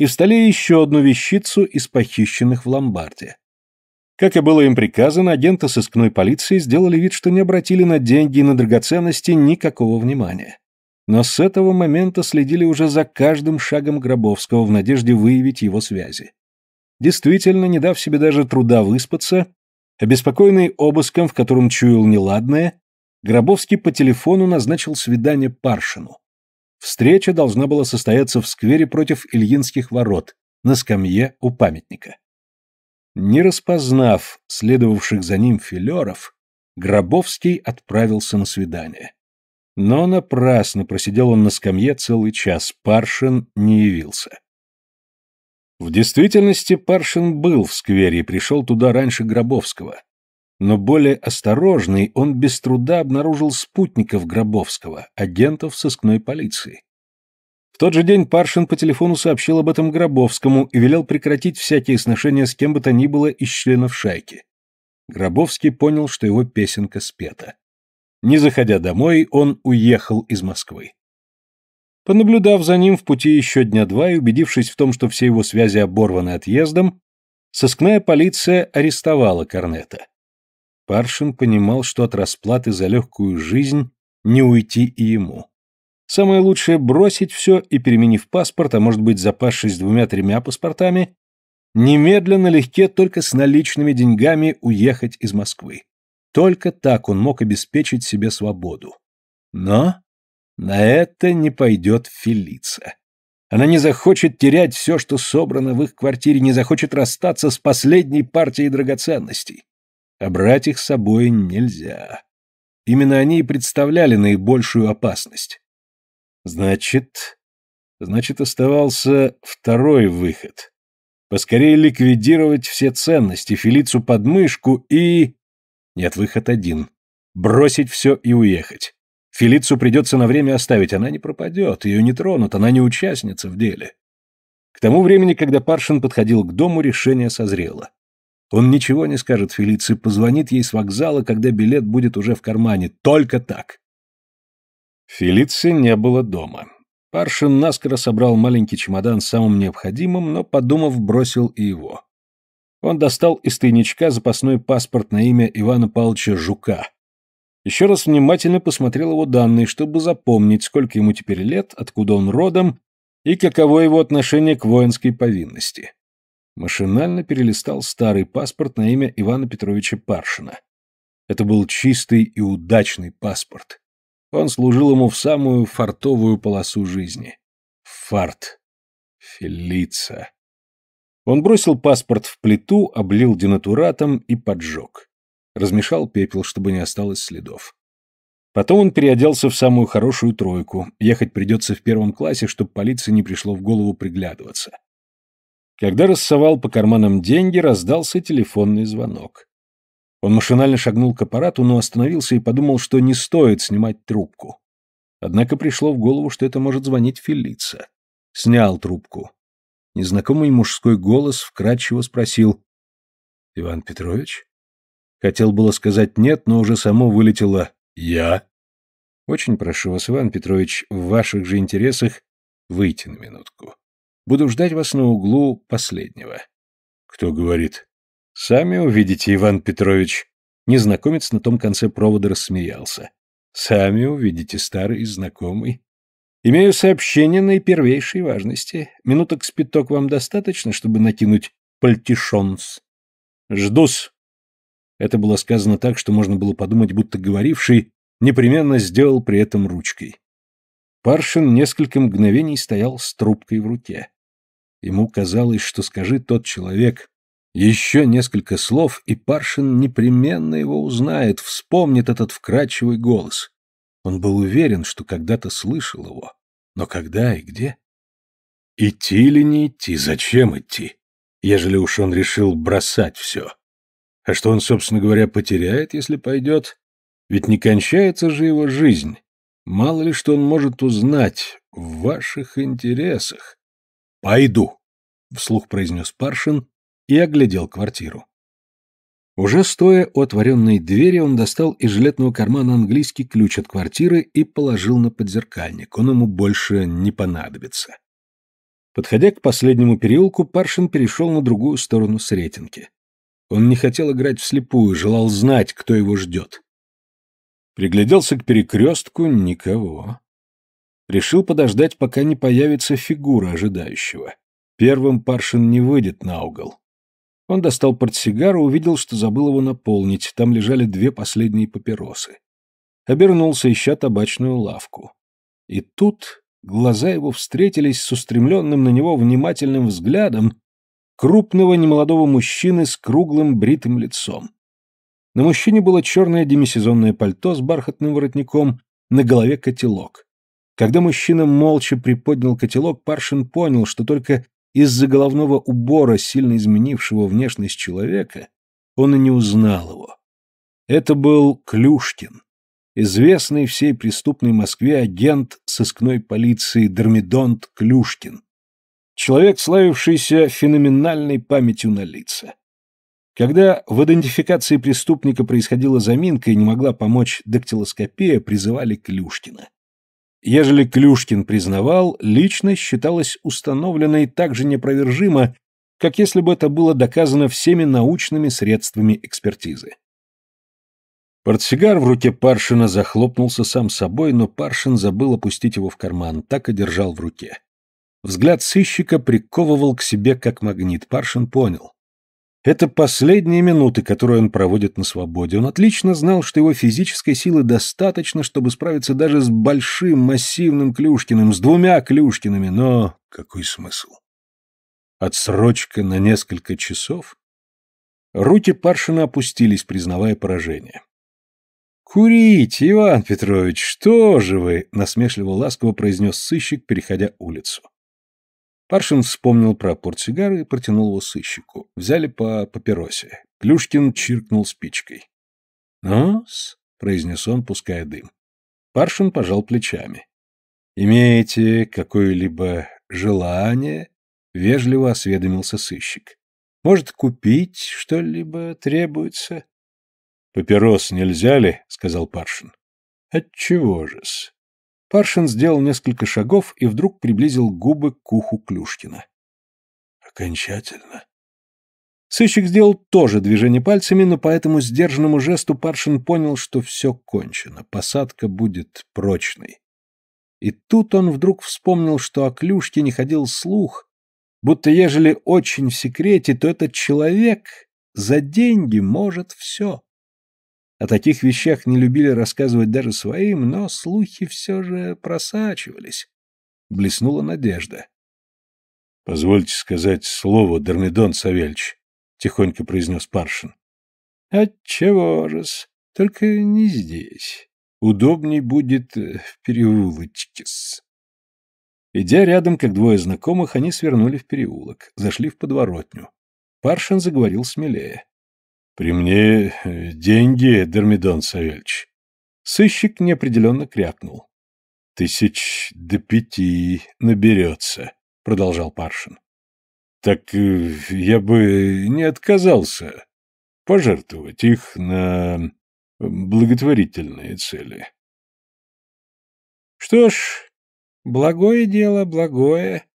и в столе еще одну вещицу из похищенных в ломбарде. Как и было им приказано, агенты сыскной полиции сделали вид, что не обратили на деньги и на драгоценности никакого внимания. Но с этого момента следили уже за каждым шагом Гробовского в надежде выявить его связи. Действительно, не дав себе даже труда выспаться, обеспокоенный обыском, в котором чуял неладное, Гробовский по телефону назначил свидание Паршину. Встреча должна была состояться в сквере против Ильинских ворот, на скамье у памятника. Не распознав следовавших за ним филеров, Гробовский отправился на свидание. Но напрасно просидел он на скамье целый час, Паршин не явился. В действительности Паршин был в сквере и пришел туда раньше Гробовского, но более осторожный, он без труда обнаружил спутников Гробовского, агентов сыскной полиции. В тот же день Паршин по телефону сообщил об этом Гробовскому и велел прекратить всякие сношения с кем бы то ни было из членов шайки. Гробовский понял, что его песенка спета. Не заходя домой, он уехал из Москвы. Понаблюдав за ним в пути еще дня два и убедившись в том, что все его связи оборваны отъездом, сыскная полиция арестовала Корнета. Паршин понимал, что от расплаты за легкую жизнь не уйти и ему. Самое лучшее – бросить все и, переменив паспорт, а может быть, запасшись двумя-тремя паспортами, немедленно легке только с наличными деньгами уехать из Москвы. Только так он мог обеспечить себе свободу. Но на это не пойдет Фелица. Она не захочет терять все, что собрано в их квартире, не захочет расстаться с последней партией драгоценностей а брать их с собой нельзя. Именно они и представляли наибольшую опасность. Значит, значит оставался второй выход. Поскорее ликвидировать все ценности, Фелицу под мышку и... Нет, выход один. Бросить все и уехать. Фелицу придется на время оставить, она не пропадет, ее не тронут, она не участница в деле. К тому времени, когда Паршин подходил к дому, решение созрело. Он ничего не скажет Фелиции, позвонит ей с вокзала, когда билет будет уже в кармане. Только так. Фелиции не было дома. Паршин наскоро собрал маленький чемодан с самым необходимым, но, подумав, бросил и его. Он достал из тайничка запасной паспорт на имя Ивана Павловича Жука. Еще раз внимательно посмотрел его данные, чтобы запомнить, сколько ему теперь лет, откуда он родом и каково его отношение к воинской повинности. Машинально перелистал старый паспорт на имя Ивана Петровича Паршина. Это был чистый и удачный паспорт. Он служил ему в самую фартовую полосу жизни. Фарт. Фелица. Он бросил паспорт в плиту, облил денатуратом и поджег. Размешал пепел, чтобы не осталось следов. Потом он переоделся в самую хорошую тройку. Ехать придется в первом классе, чтобы полиции не пришло в голову приглядываться. Когда рассовал по карманам деньги, раздался телефонный звонок. Он машинально шагнул к аппарату, но остановился и подумал, что не стоит снимать трубку. Однако пришло в голову, что это может звонить Фелица. Снял трубку. Незнакомый мужской голос вкрадчиво спросил. «Иван Петрович?» Хотел было сказать «нет», но уже само вылетело «я». «Очень прошу вас, Иван Петрович, в ваших же интересах выйти на минутку. Буду ждать вас на углу последнего. Кто говорит? Сами увидите, Иван Петрович. Незнакомец на том конце провода рассмеялся. Сами увидите, старый знакомый. Имею сообщение наипервейшей важности. Минуток с вам достаточно, чтобы накинуть пальтишонс? Ждус. Это было сказано так, что можно было подумать, будто говоривший непременно сделал при этом ручкой. Паршин несколько мгновений стоял с трубкой в руке. Ему казалось, что скажи тот человек еще несколько слов, и Паршин непременно его узнает, вспомнит этот вкрадчивый голос. Он был уверен, что когда-то слышал его. Но когда и где? Идти ли не идти? Зачем идти? Ежели уж он решил бросать все. А что он, собственно говоря, потеряет, если пойдет? Ведь не кончается же его жизнь. Мало ли что он может узнать в ваших интересах. «Пойду», — вслух произнес Паршин и оглядел квартиру. Уже стоя у отворенной двери, он достал из жилетного кармана английский ключ от квартиры и положил на подзеркальник. Он ему больше не понадобится. Подходя к последнему переулку, Паршин перешел на другую сторону с рейтинги. Он не хотел играть вслепую, желал знать, кто его ждет. Пригляделся к перекрестку — никого решил подождать, пока не появится фигура ожидающего. Первым Паршин не выйдет на угол. Он достал портсигар и увидел, что забыл его наполнить, там лежали две последние папиросы. Обернулся, ища табачную лавку. И тут глаза его встретились с устремленным на него внимательным взглядом крупного немолодого мужчины с круглым бритым лицом. На мужчине было черное демисезонное пальто с бархатным воротником, на голове котелок. Когда мужчина молча приподнял котелок, Паршин понял, что только из-за головного убора, сильно изменившего внешность человека, он и не узнал его. Это был Клюшкин, известный всей преступной Москве агент сыскной полиции Дормидонт Клюшкин, человек, славившийся феноменальной памятью на лица. Когда в идентификации преступника происходила заминка и не могла помочь дактилоскопия, призывали Клюшкина. Ежели Клюшкин признавал, личность считалась установленной так же непровержимо, как если бы это было доказано всеми научными средствами экспертизы. Портсигар в руке Паршина захлопнулся сам собой, но Паршин забыл опустить его в карман, так и держал в руке. Взгляд сыщика приковывал к себе как магнит. Паршин понял. Это последние минуты, которые он проводит на свободе. Он отлично знал, что его физической силы достаточно, чтобы справиться даже с большим массивным Клюшкиным, с двумя Клюшкиными, но какой смысл? Отсрочка на несколько часов? Руки Паршина опустились, признавая поражение. Курить, Иван Петрович, что же вы?» — насмешливо ласково произнес сыщик, переходя улицу. Паршин вспомнил про портсигар и протянул его сыщику. Взяли по папиросе. Клюшкин чиркнул спичкой. ну произнес он, пуская дым. Паршин пожал плечами. «Имеете какое-либо желание?» — вежливо осведомился сыщик. «Может, купить что-либо требуется?» «Папирос нельзя ли?» — сказал Паршин. «Отчего же-с? Паршин сделал несколько шагов и вдруг приблизил губы к уху Клюшкина. «Окончательно». Сыщик сделал тоже движение пальцами, но по этому сдержанному жесту Паршин понял, что все кончено, посадка будет прочной. И тут он вдруг вспомнил, что о Клюшке не ходил слух, будто ежели очень в секрете, то этот человек за деньги может все. О таких вещах не любили рассказывать даже своим, но слухи все же просачивались. Блеснула надежда. — Позвольте сказать слово, Дормидон Савельич, — тихонько произнес Паршин. — Отчего же-с, только не здесь. Удобней будет э, в переулочке-с. Идя рядом, как двое знакомых, они свернули в переулок, зашли в подворотню. Паршин заговорил смелее. При мне э, деньги, Дермидон Савельевич. Сыщик неопределенно крякнул. Тысяч до пяти наберется, продолжал Паршин. Так э, я бы не отказался пожертвовать их на э, благотворительные цели. Что ж, благое дело, благое,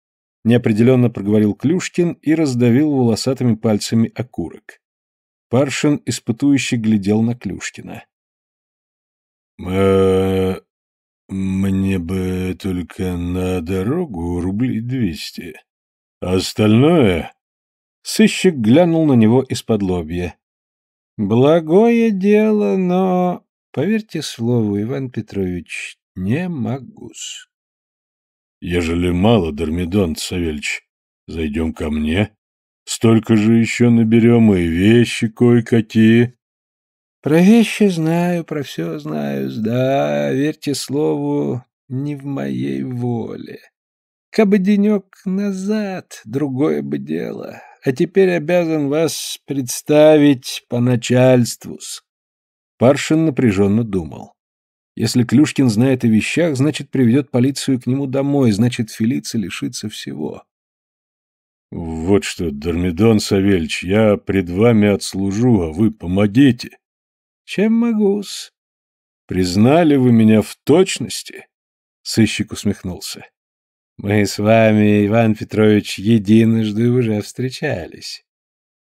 неопределенно проговорил Клюшкин и раздавил волосатыми пальцами окурок. Паршин, испытующий, глядел на Клюшкина. «Э, «Мне бы только на дорогу рублей двести. А остальное...» Сыщик глянул на него из-под лобья. «Благое дело, но, поверьте слову, Иван Петрович, не могу-с». «Ежели мало, Дормидон Савельич, зайдем ко мне, Столько же еще наберем и вещи кое-какие. Про вещи знаю, про все знаю, да, верьте слову, не в моей воле. Кабы денек назад, другое бы дело, а теперь обязан вас представить по начальству. Паршин напряженно думал. Если Клюшкин знает о вещах, значит, приведет полицию к нему домой, значит, Фелиция лишится всего. «Вот что, Дормидон Савельич, я пред вами отслужу, а вы помогите». «Чем могу-с?» «Признали вы меня в точности?» Сыщик усмехнулся. «Мы с вами, Иван Петрович, единожды уже встречались».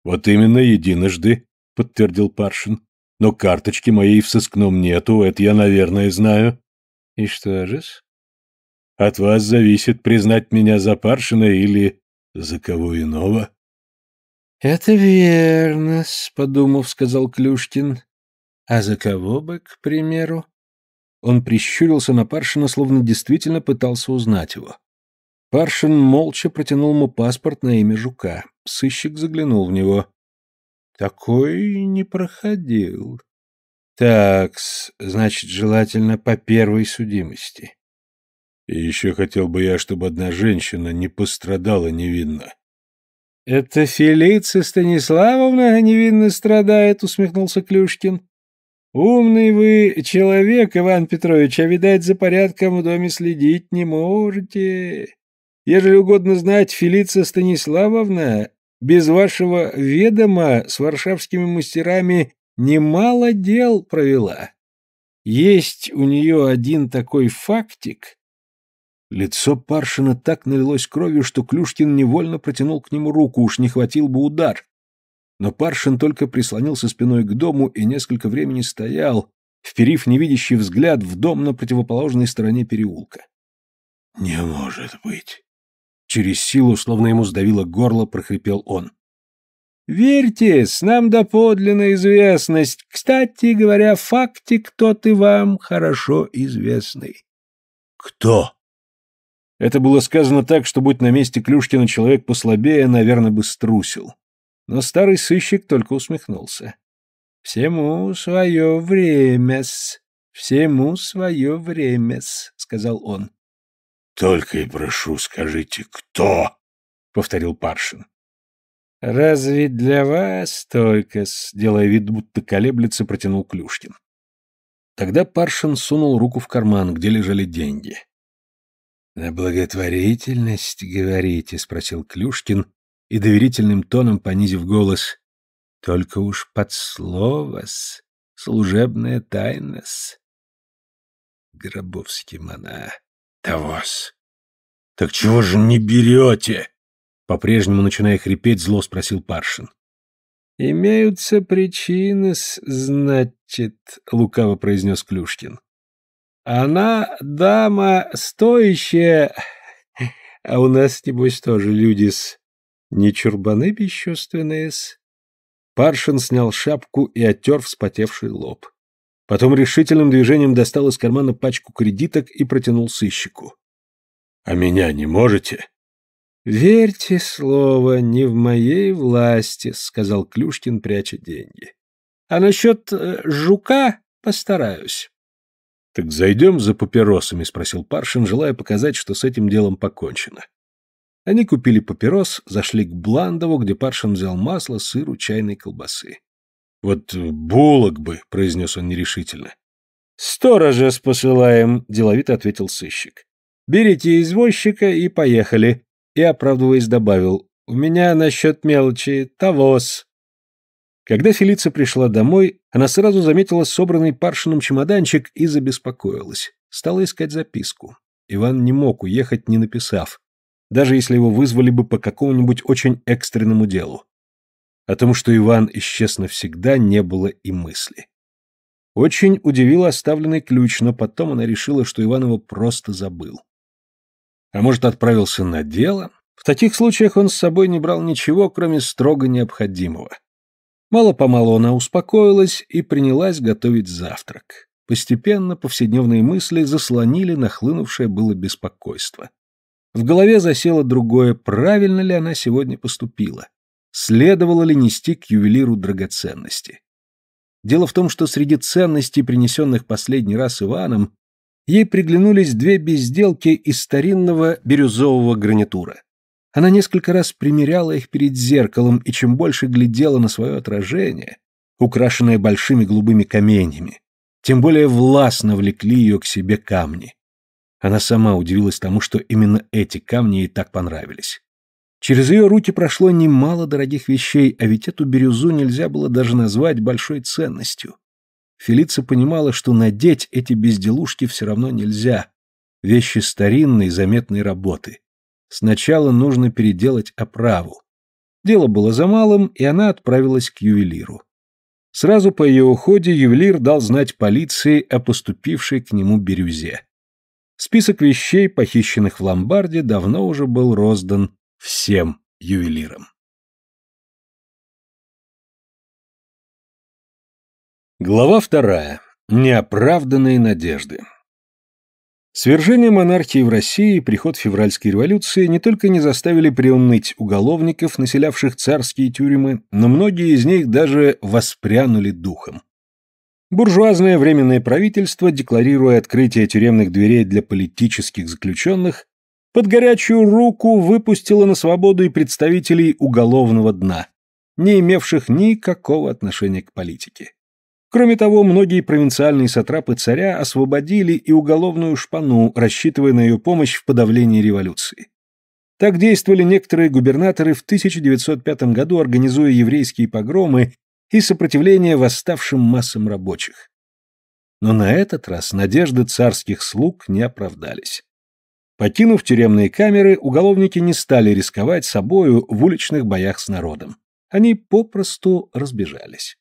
«Вот именно единожды», — подтвердил Паршин. «Но карточки моей в сыскном нету, это я, наверное, знаю». «И что же-с?» «От вас зависит, признать меня за Паршина или за кого иного? — Это верно, — подумав, сказал Клюшкин. — А за кого бы, к примеру? Он прищурился на Паршина, словно действительно пытался узнать его. Паршин молча протянул ему паспорт на имя Жука. Сыщик заглянул в него. — Такой не проходил. — Так, значит, желательно по первой судимости. И еще хотел бы я, чтобы одна женщина не пострадала невинно. — Это Фелиция Станиславовна невинно страдает, — усмехнулся Клюшкин. — Умный вы человек, Иван Петрович, а, видать, за порядком в доме следить не можете. Ежели угодно знать, Фелиция Станиславовна без вашего ведома с варшавскими мастерами немало дел провела. Есть у нее один такой фактик, Лицо Паршина так налилось кровью, что Клюшкин невольно протянул к нему руку, уж не хватил бы удар. Но Паршин только прислонился спиной к дому и несколько времени стоял, вперив невидящий взгляд в дом на противоположной стороне переулка. «Не может быть!» Через силу, словно ему сдавило горло, прохрипел он. «Верьте, с нам доподлинна известность. Кстати говоря, фактик тот и вам хорошо известный». «Кто?» Это было сказано так, что, будь на месте Клюшкина человек послабее, наверное, бы струсил. Но старый сыщик только усмехнулся. «Всему свое время-с, всему свое время-с», — сказал он. «Только и прошу, скажите, кто?» — повторил Паршин. «Разве для вас только-с?» — делая вид, будто колеблется, протянул Клюшкин. Тогда Паршин сунул руку в карман, где лежали деньги. «На благотворительность, говорите?» — спросил Клюшкин и доверительным тоном, понизив голос, «Только уж под слово-с, служебная тайна-с». Гробовским она того-с. «Так чего же не берете?» По-прежнему, начиная хрипеть, зло спросил Паршин. «Имеются причины, значит», — лукаво произнес Клюшкин. Она дама стоящая, а у нас, небось, тоже люди с... Не чурбаны бесчувственные с... Паршин снял шапку и оттер вспотевший лоб. Потом решительным движением достал из кармана пачку кредиток и протянул сыщику. — А меня не можете? — Верьте слово, не в моей власти, — сказал Клюшкин, пряча деньги. — А насчет э, жука постараюсь. «Так зайдем за папиросами?» — спросил Паршин, желая показать, что с этим делом покончено. Они купили папирос, зашли к Бландову, где Паршин взял масло, сыру, чайной колбасы. «Вот булок бы!» — произнес он нерешительно. «Сторожа посылаем!» — деловито ответил сыщик. «Берите извозчика и поехали!» И, оправдываясь, добавил. «У меня насчет мелочи. Тавос!» Когда Фелиция пришла домой, она сразу заметила собранный Паршиным чемоданчик и забеспокоилась. Стала искать записку. Иван не мог уехать, не написав, даже если его вызвали бы по какому-нибудь очень экстренному делу. О том, что Иван исчез навсегда, не было и мысли. Очень удивила оставленный ключ, но потом она решила, что Иван его просто забыл. А может, отправился на дело? В таких случаях он с собой не брал ничего, кроме строго необходимого. Мало-помалу она успокоилась и принялась готовить завтрак. Постепенно повседневные мысли заслонили нахлынувшее было беспокойство. В голове засело другое, правильно ли она сегодня поступила. Следовало ли нести к ювелиру драгоценности. Дело в том, что среди ценностей, принесенных последний раз Иваном, ей приглянулись две безделки из старинного бирюзового гранитура. Она несколько раз примеряла их перед зеркалом, и чем больше глядела на свое отражение, украшенное большими голубыми каменьями, тем более властно влекли ее к себе камни. Она сама удивилась тому, что именно эти камни ей так понравились. Через ее руки прошло немало дорогих вещей, а ведь эту бирюзу нельзя было даже назвать большой ценностью. Фелица понимала, что надеть эти безделушки все равно нельзя. Вещи старинной, заметной работы. Сначала нужно переделать оправу. Дело было за малым, и она отправилась к ювелиру. Сразу по ее уходе ювелир дал знать полиции о поступившей к нему бирюзе. Список вещей, похищенных в ломбарде, давно уже был роздан всем ювелирам. Глава вторая. Неоправданные надежды. Свержение монархии в России и приход февральской революции не только не заставили приумныть уголовников, населявших царские тюрьмы, но многие из них даже воспрянули духом. Буржуазное временное правительство, декларируя открытие тюремных дверей для политических заключенных, под горячую руку выпустило на свободу и представителей уголовного дна, не имевших никакого отношения к политике. Кроме того, многие провинциальные сатрапы царя освободили и уголовную шпану, рассчитывая на ее помощь в подавлении революции. Так действовали некоторые губернаторы в 1905 году, организуя еврейские погромы и сопротивление восставшим массам рабочих. Но на этот раз надежды царских слуг не оправдались. Покинув тюремные камеры, уголовники не стали рисковать собою в уличных боях с народом. Они попросту разбежались.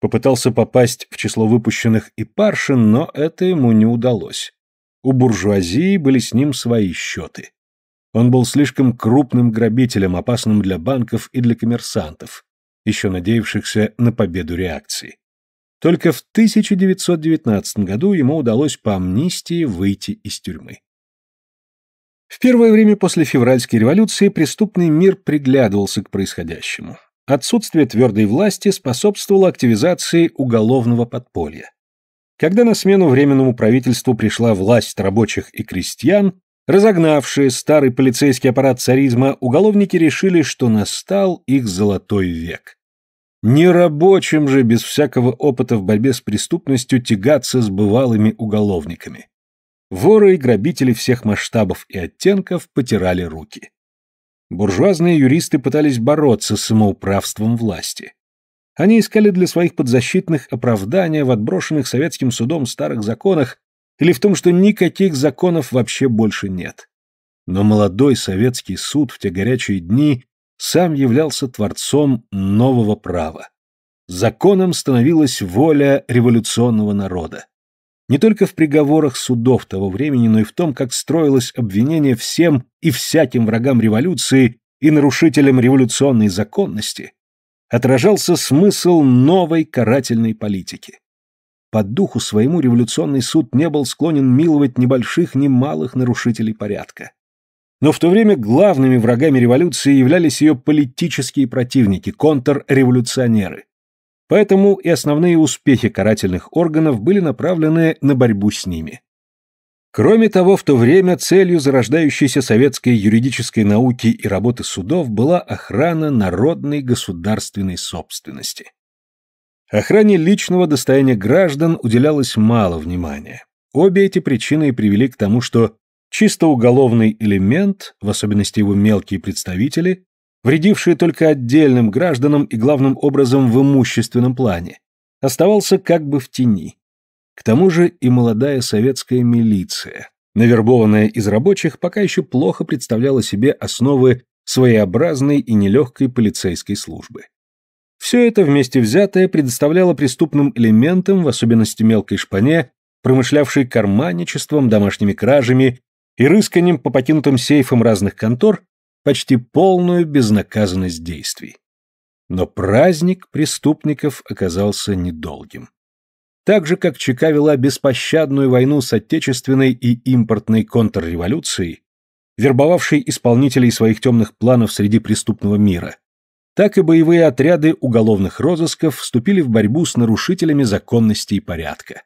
Попытался попасть в число выпущенных и Паршин, но это ему не удалось. У буржуазии были с ним свои счеты. Он был слишком крупным грабителем, опасным для банков и для коммерсантов, еще надеявшихся на победу реакции. Только в 1919 году ему удалось по амнистии выйти из тюрьмы. В первое время после февральской революции преступный мир приглядывался к происходящему. Отсутствие твердой власти способствовало активизации уголовного подполья. Когда на смену Временному правительству пришла власть рабочих и крестьян, разогнавшие старый полицейский аппарат царизма, уголовники решили, что настал их золотой век. Не рабочим же без всякого опыта в борьбе с преступностью тягаться с бывалыми уголовниками. Воры и грабители всех масштабов и оттенков потирали руки. Буржуазные юристы пытались бороться с самоуправством власти. Они искали для своих подзащитных оправдания в отброшенных советским судом старых законах или в том, что никаких законов вообще больше нет. Но молодой советский суд в те горячие дни сам являлся творцом нового права. Законом становилась воля революционного народа. Не только в приговорах судов того времени, но и в том, как строилось обвинение всем и всяким врагам революции и нарушителям революционной законности, отражался смысл новой карательной политики. По духу своему революционный суд не был склонен миловать ни больших, ни малых нарушителей порядка. Но в то время главными врагами революции являлись ее политические противники, контрреволюционеры, Поэтому и основные успехи карательных органов были направлены на борьбу с ними. Кроме того, в то время целью зарождающейся советской юридической науки и работы судов была охрана народной государственной собственности. Охране личного достояния граждан уделялось мало внимания. Обе эти причины привели к тому, что чисто уголовный элемент, в особенности его мелкие представители, вредившие только отдельным гражданам и главным образом в имущественном плане, оставался как бы в тени. К тому же и молодая советская милиция, навербованная из рабочих, пока еще плохо представляла себе основы своеобразной и нелегкой полицейской службы. Все это вместе взятое предоставляло преступным элементам, в особенности мелкой шпане, промышлявшей карманничеством, домашними кражами и рысканием по покинутым сейфам разных контор, почти полную безнаказанность действий. Но праздник преступников оказался недолгим. Так же, как ЧК вела беспощадную войну с отечественной и импортной контрреволюцией, вербовавшей исполнителей своих темных планов среди преступного мира, так и боевые отряды уголовных розысков вступили в борьбу с нарушителями законности и порядка.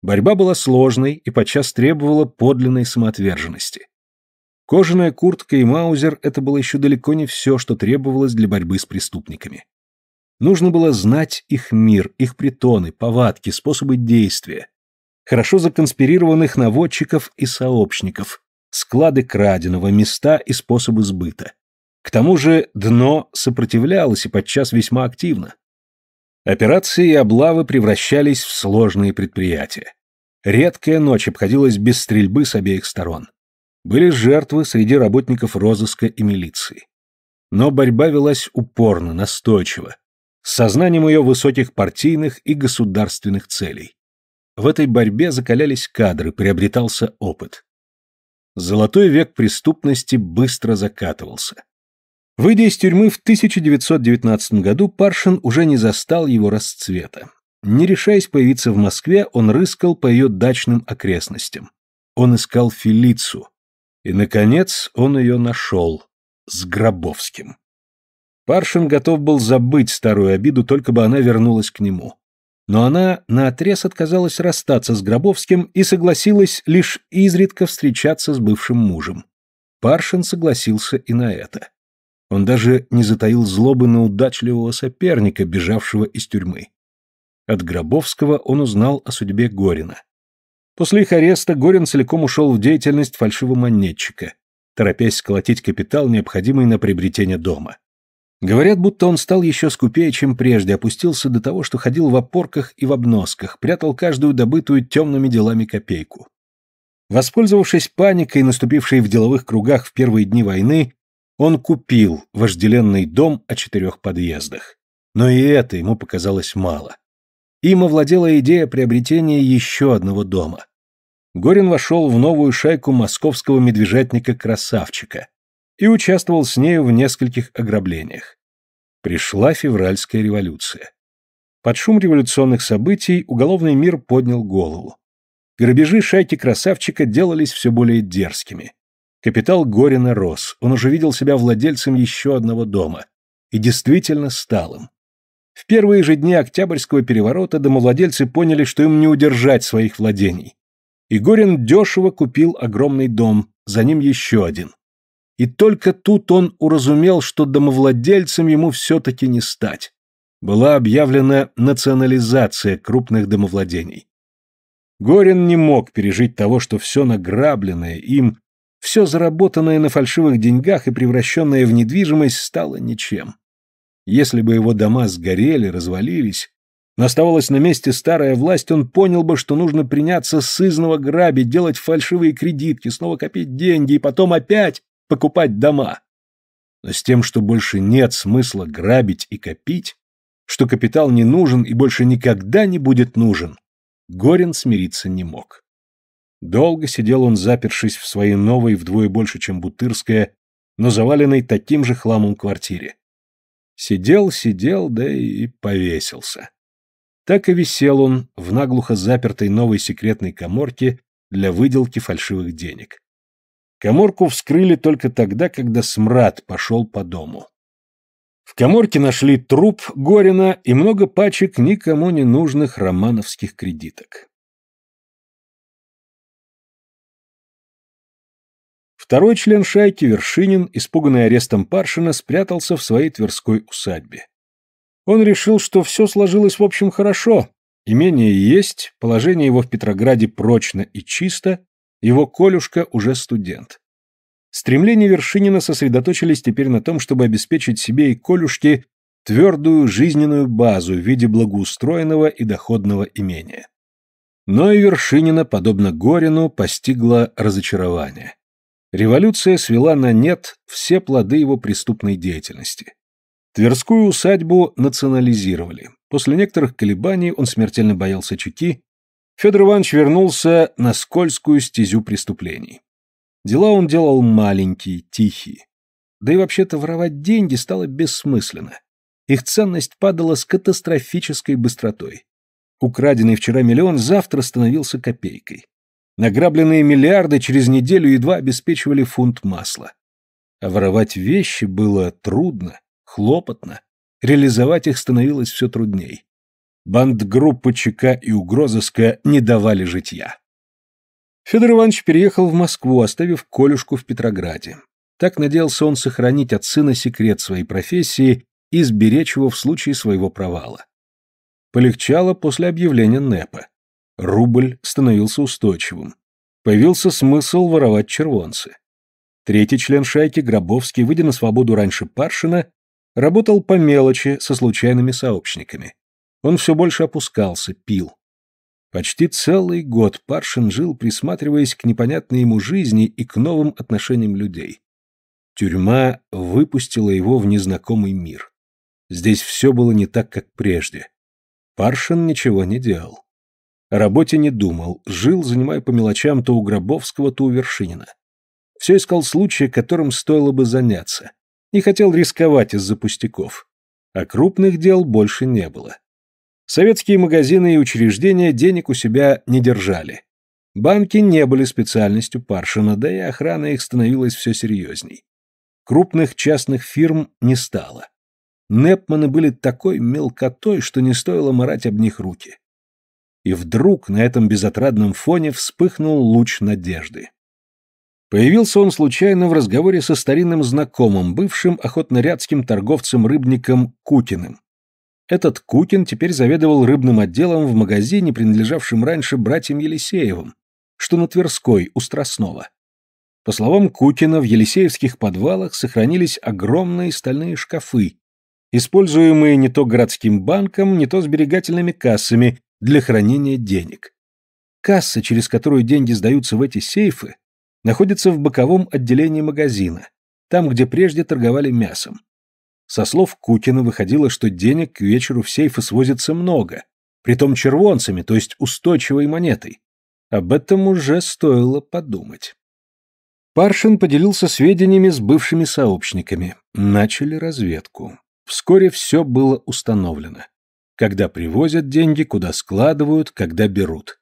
Борьба была сложной и подчас требовала подлинной самоотверженности. Кожаная куртка и маузер – это было еще далеко не все, что требовалось для борьбы с преступниками. Нужно было знать их мир, их притоны, повадки, способы действия, хорошо законспирированных наводчиков и сообщников, склады краденого, места и способы сбыта. К тому же дно сопротивлялось и подчас весьма активно. Операции и облавы превращались в сложные предприятия. Редкая ночь обходилась без стрельбы с обеих сторон. Были жертвы среди работников розыска и милиции. Но борьба велась упорно, настойчиво, с сознанием ее высоких партийных и государственных целей. В этой борьбе закалялись кадры, приобретался опыт. Золотой век преступности быстро закатывался. Выйдя из тюрьмы в 1919 году, Паршин уже не застал его расцвета. Не решаясь появиться в Москве, он рыскал по ее дачным окрестностям. Он искал Фелицу, и, наконец, он ее нашел. С Гробовским. Паршин готов был забыть старую обиду, только бы она вернулась к нему. Но она наотрез отказалась расстаться с Гробовским и согласилась лишь изредка встречаться с бывшим мужем. Паршин согласился и на это. Он даже не затаил злобы на удачливого соперника, бежавшего из тюрьмы. От Гробовского он узнал о судьбе Горина. После их ареста Горин целиком ушел в деятельность фальшивомонетчика, торопясь сколотить капитал, необходимый на приобретение дома. Говорят, будто он стал еще скупее, чем прежде, опустился до того, что ходил в опорках и в обносках, прятал каждую добытую темными делами копейку. Воспользовавшись паникой, наступившей в деловых кругах в первые дни войны, он купил вожделенный дом о четырех подъездах. Но и это ему показалось мало. Им овладела идея приобретения еще одного дома. Горин вошел в новую шайку московского медвежатника-красавчика и участвовал с нею в нескольких ограблениях. Пришла февральская революция. Под шум революционных событий уголовный мир поднял голову. Грабежи шайки красавчика делались все более дерзкими. Капитал Горина рос, он уже видел себя владельцем еще одного дома. И действительно стал им. В первые же дни Октябрьского переворота домовладельцы поняли, что им не удержать своих владений. И Горин дешево купил огромный дом, за ним еще один. И только тут он уразумел, что домовладельцем ему все-таки не стать. Была объявлена национализация крупных домовладений. Горин не мог пережить того, что все награбленное им, все заработанное на фальшивых деньгах и превращенное в недвижимость стало ничем. Если бы его дома сгорели, развалились, но оставалась на месте старая власть, он понял бы, что нужно приняться сызного грабить, делать фальшивые кредитки, снова копить деньги и потом опять покупать дома. Но с тем, что больше нет смысла грабить и копить, что капитал не нужен и больше никогда не будет нужен, Горин смириться не мог. Долго сидел он, запершись в своей новой, вдвое больше, чем бутырская, но заваленной таким же хламом квартире. Сидел, сидел, да и повесился. Так и висел он в наглухо запертой новой секретной коморке для выделки фальшивых денег. Коморку вскрыли только тогда, когда смрад пошел по дому. В коморке нашли труп Горина и много пачек никому не нужных романовских кредиток. Второй член шайки, Вершинин, испуганный арестом Паршина, спрятался в своей Тверской усадьбе. Он решил, что все сложилось в общем хорошо, имение есть, положение его в Петрограде прочно и чисто, его Колюшка уже студент. Стремления Вершинина сосредоточились теперь на том, чтобы обеспечить себе и Колюшке твердую жизненную базу в виде благоустроенного и доходного имения. Но и Вершинина, подобно Горину, постигла разочарование. Революция свела на нет все плоды его преступной деятельности. Тверскую усадьбу национализировали. После некоторых колебаний он смертельно боялся Чуки. Федор Иванович вернулся на скользкую стезю преступлений. Дела он делал маленькие, тихие. Да и вообще-то воровать деньги стало бессмысленно. Их ценность падала с катастрофической быстротой. Украденный вчера миллион завтра становился копейкой. Награбленные миллиарды через неделю едва обеспечивали фунт масла. А воровать вещи было трудно, хлопотно, реализовать их становилось все трудней. Бандгруппы ЧК и угрозыска не давали житья. Федор Иванович переехал в Москву, оставив Колюшку в Петрограде. Так надеялся он сохранить от сына секрет своей профессии и сберечь его в случае своего провала. Полегчало после объявления НЭПа. Рубль становился устойчивым. Появился смысл воровать червонцы. Третий член шайки, Гробовский, выйдя на свободу раньше Паршина, работал по мелочи со случайными сообщниками. Он все больше опускался, пил. Почти целый год Паршин жил, присматриваясь к непонятной ему жизни и к новым отношениям людей. Тюрьма выпустила его в незнакомый мир. Здесь все было не так, как прежде. Паршин ничего не делал. О работе не думал, жил, занимая по мелочам то у Гробовского, то у Вершинина. Все искал случая, которым стоило бы заняться. Не хотел рисковать из-за пустяков. А крупных дел больше не было. Советские магазины и учреждения денег у себя не держали. Банки не были специальностью Паршина, да и охрана их становилась все серьезней. Крупных частных фирм не стало. Непманы были такой мелкотой, что не стоило марать об них руки и вдруг на этом безотрадном фоне вспыхнул луч надежды. Появился он случайно в разговоре со старинным знакомым, бывшим охотнорядским торговцем-рыбником Кутиным. Этот Кутин теперь заведовал рыбным отделом в магазине, принадлежавшем раньше братьям Елисеевым, что на Тверской, у Страстного. По словам Кутина, в Елисеевских подвалах сохранились огромные стальные шкафы, используемые не то городским банком, не то сберегательными кассами, для хранения денег. Касса, через которую деньги сдаются в эти сейфы, находится в боковом отделении магазина, там, где прежде торговали мясом. Со слов Кукина выходило, что денег к вечеру в сейфы свозится много, притом червонцами, то есть устойчивой монетой. Об этом уже стоило подумать. Паршин поделился сведениями с бывшими сообщниками. Начали разведку. Вскоре все было установлено. Когда привозят деньги, куда складывают, когда берут.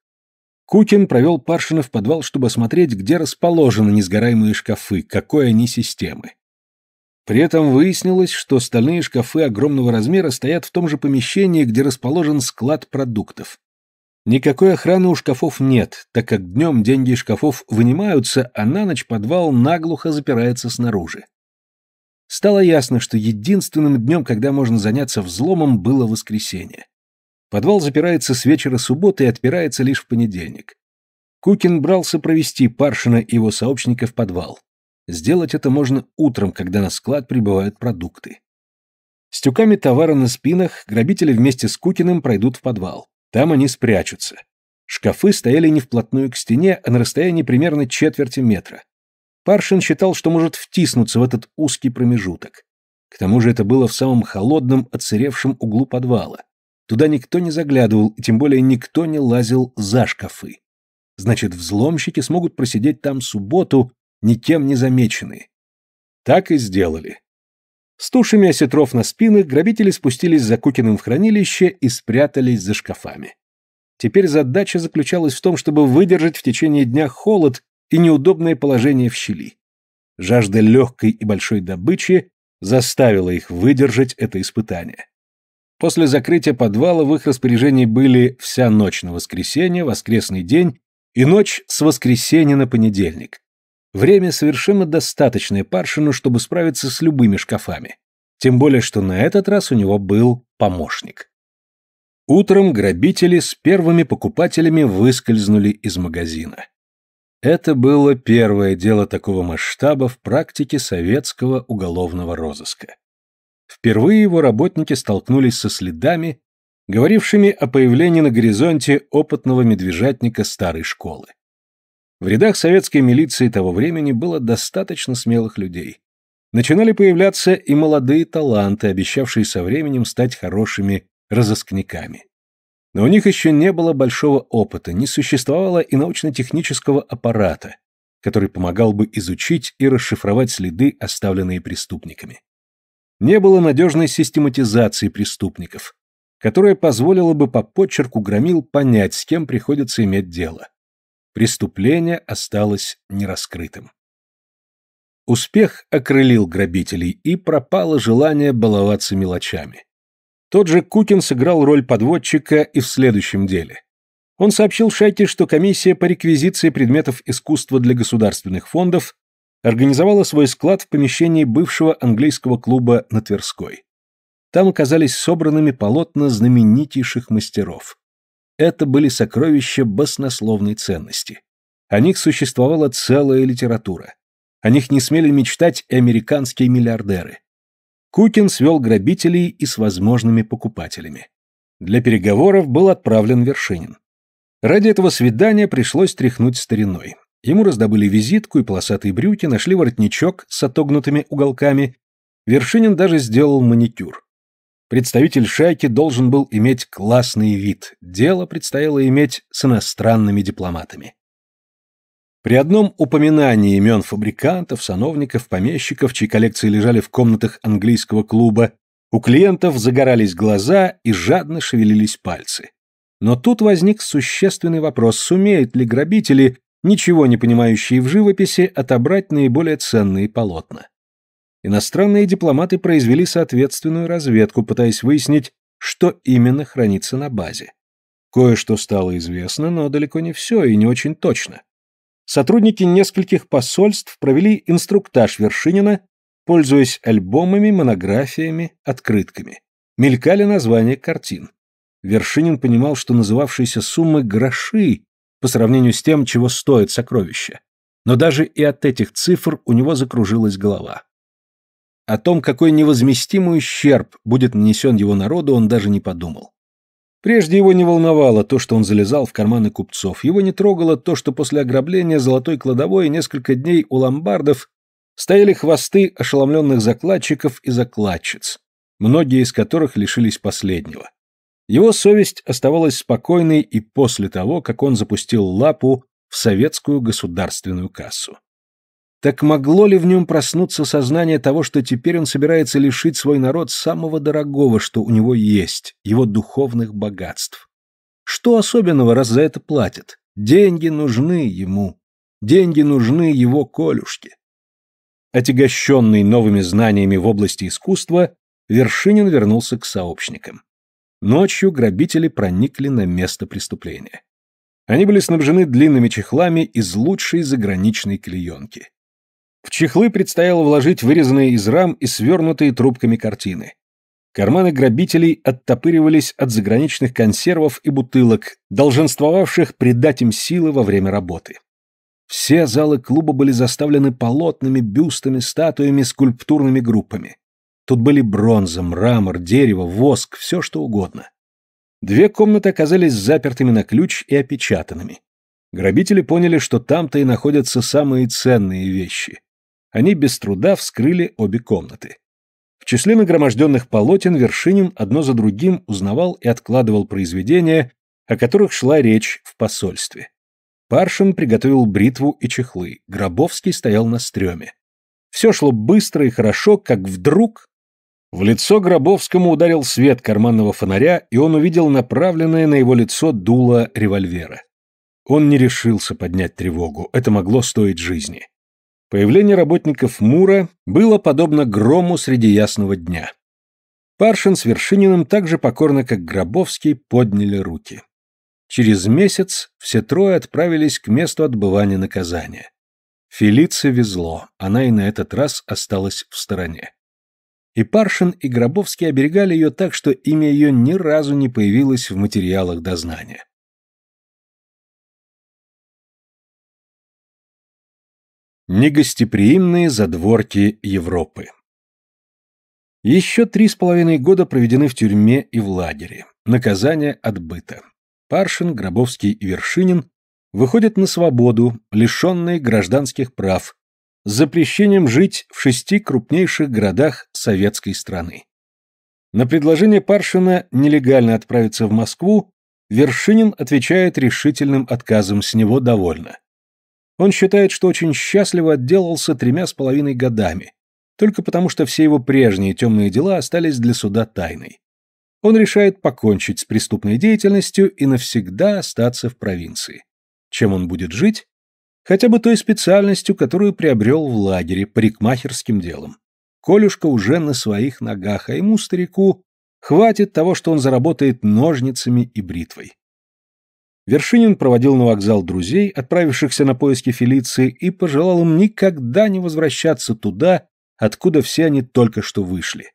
Кукин провел Паршина в подвал, чтобы осмотреть, где расположены несгораемые шкафы, какой они системы. При этом выяснилось, что стальные шкафы огромного размера стоят в том же помещении, где расположен склад продуктов. Никакой охраны у шкафов нет, так как днем деньги из шкафов вынимаются, а на ночь подвал наглухо запирается снаружи. Стало ясно, что единственным днем, когда можно заняться взломом, было воскресенье. Подвал запирается с вечера субботы и отпирается лишь в понедельник. Кукин брался провести Паршина и его сообщника в подвал. Сделать это можно утром, когда на склад прибывают продукты. С тюками товара на спинах грабители вместе с Кукиным пройдут в подвал. Там они спрячутся. Шкафы стояли не вплотную к стене, а на расстоянии примерно четверти метра. Паршин считал, что может втиснуться в этот узкий промежуток. К тому же это было в самом холодном, отсыревшем углу подвала. Туда никто не заглядывал, и тем более никто не лазил за шкафы. Значит, взломщики смогут просидеть там субботу, никем не замеченные. Так и сделали. С тушами осетров на спинах грабители спустились за Кукиным в хранилище и спрятались за шкафами. Теперь задача заключалась в том, чтобы выдержать в течение дня холод, и неудобное положение в щели. Жажда легкой и большой добычи заставила их выдержать это испытание. После закрытия подвала в их распоряжении были вся ночь на воскресенье, воскресный день и ночь с воскресенья на понедельник. Время совершенно достаточное Паршину, чтобы справиться с любыми шкафами. Тем более, что на этот раз у него был помощник. Утром грабители с первыми покупателями выскользнули из магазина. Это было первое дело такого масштаба в практике советского уголовного розыска. Впервые его работники столкнулись со следами, говорившими о появлении на горизонте опытного медвежатника старой школы. В рядах советской милиции того времени было достаточно смелых людей. Начинали появляться и молодые таланты, обещавшие со временем стать хорошими разыскниками. Но у них еще не было большого опыта, не существовало и научно-технического аппарата, который помогал бы изучить и расшифровать следы, оставленные преступниками. Не было надежной систематизации преступников, которая позволила бы по почерку громил понять, с кем приходится иметь дело. Преступление осталось нераскрытым. Успех окрылил грабителей, и пропало желание баловаться мелочами. Тот же Кукин сыграл роль подводчика и в следующем деле. Он сообщил Шайте, что комиссия по реквизиции предметов искусства для государственных фондов организовала свой склад в помещении бывшего английского клуба на Тверской. Там оказались собранными полотна знаменитейших мастеров. Это были сокровища баснословной ценности. О них существовала целая литература. О них не смели мечтать американские миллиардеры. Кукин свел грабителей и с возможными покупателями. Для переговоров был отправлен Вершинин. Ради этого свидания пришлось тряхнуть стариной. Ему раздобыли визитку и полосатые брюки, нашли воротничок с отогнутыми уголками. Вершинин даже сделал маникюр. Представитель шайки должен был иметь классный вид. Дело предстояло иметь с иностранными дипломатами. При одном упоминании имен фабрикантов, сановников, помещиков, чьи коллекции лежали в комнатах английского клуба, у клиентов загорались глаза и жадно шевелились пальцы. Но тут возник существенный вопрос, сумеют ли грабители, ничего не понимающие в живописи, отобрать наиболее ценные полотна. Иностранные дипломаты произвели соответственную разведку, пытаясь выяснить, что именно хранится на базе. Кое-что стало известно, но далеко не все и не очень точно сотрудники нескольких посольств провели инструктаж Вершинина, пользуясь альбомами, монографиями, открытками. Мелькали названия картин. Вершинин понимал, что называвшиеся суммы гроши по сравнению с тем, чего стоит сокровище. Но даже и от этих цифр у него закружилась голова. О том, какой невозместимый ущерб будет нанесен его народу, он даже не подумал. Прежде его не волновало то, что он залезал в карманы купцов, его не трогало то, что после ограбления золотой кладовой несколько дней у ломбардов стояли хвосты ошеломленных закладчиков и закладчиц, многие из которых лишились последнего. Его совесть оставалась спокойной и после того, как он запустил лапу в советскую государственную кассу. Так могло ли в нем проснуться сознание того, что теперь он собирается лишить свой народ самого дорогого, что у него есть, его духовных богатств? Что особенного, раз за это платят? Деньги нужны ему. Деньги нужны его Колюшке. Отягощенный новыми знаниями в области искусства, Вершинин вернулся к сообщникам. Ночью грабители проникли на место преступления. Они были снабжены длинными чехлами из лучшей заграничной клеенки. В чехлы предстояло вложить вырезанные из рам и свернутые трубками картины. Карманы грабителей оттопыривались от заграничных консервов и бутылок, долженствовавших придать им силы во время работы. Все залы клуба были заставлены полотнами, бюстами, статуями, скульптурными группами. Тут были бронза, мрамор, дерево, воск, все что угодно. Две комнаты оказались запертыми на ключ и опечатанными. Грабители поняли, что там-то и находятся самые ценные вещи они без труда вскрыли обе комнаты. В числе нагроможденных полотен Вершинин одно за другим узнавал и откладывал произведения, о которых шла речь в посольстве. Паршин приготовил бритву и чехлы, Гробовский стоял на стреме. Все шло быстро и хорошо, как вдруг... В лицо Гробовскому ударил свет карманного фонаря, и он увидел направленное на его лицо дуло револьвера. Он не решился поднять тревогу, это могло стоить жизни. Появление работников Мура было подобно грому среди ясного дня. Паршин с Вершининым так же покорно, как Гробовский, подняли руки. Через месяц все трое отправились к месту отбывания наказания. Фелице везло, она и на этот раз осталась в стороне. И Паршин, и Гробовский оберегали ее так, что имя ее ни разу не появилось в материалах дознания. Негостеприимные задворки Европы. Еще три с половиной года проведены в тюрьме и в лагере. Наказание отбыто. Паршин, Гробовский и Вершинин выходят на свободу, лишенные гражданских прав, с запрещением жить в шести крупнейших городах советской страны. На предложение Паршина нелегально отправиться в Москву Вершинин отвечает решительным отказом, с него довольно. Он считает, что очень счастливо отделался тремя с половиной годами, только потому что все его прежние темные дела остались для суда тайной. Он решает покончить с преступной деятельностью и навсегда остаться в провинции. Чем он будет жить? Хотя бы той специальностью, которую приобрел в лагере, парикмахерским делом. Колюшка уже на своих ногах, а ему, старику, хватит того, что он заработает ножницами и бритвой. Вершинин проводил на вокзал друзей, отправившихся на поиски Фелиции, и пожелал им никогда не возвращаться туда, откуда все они только что вышли.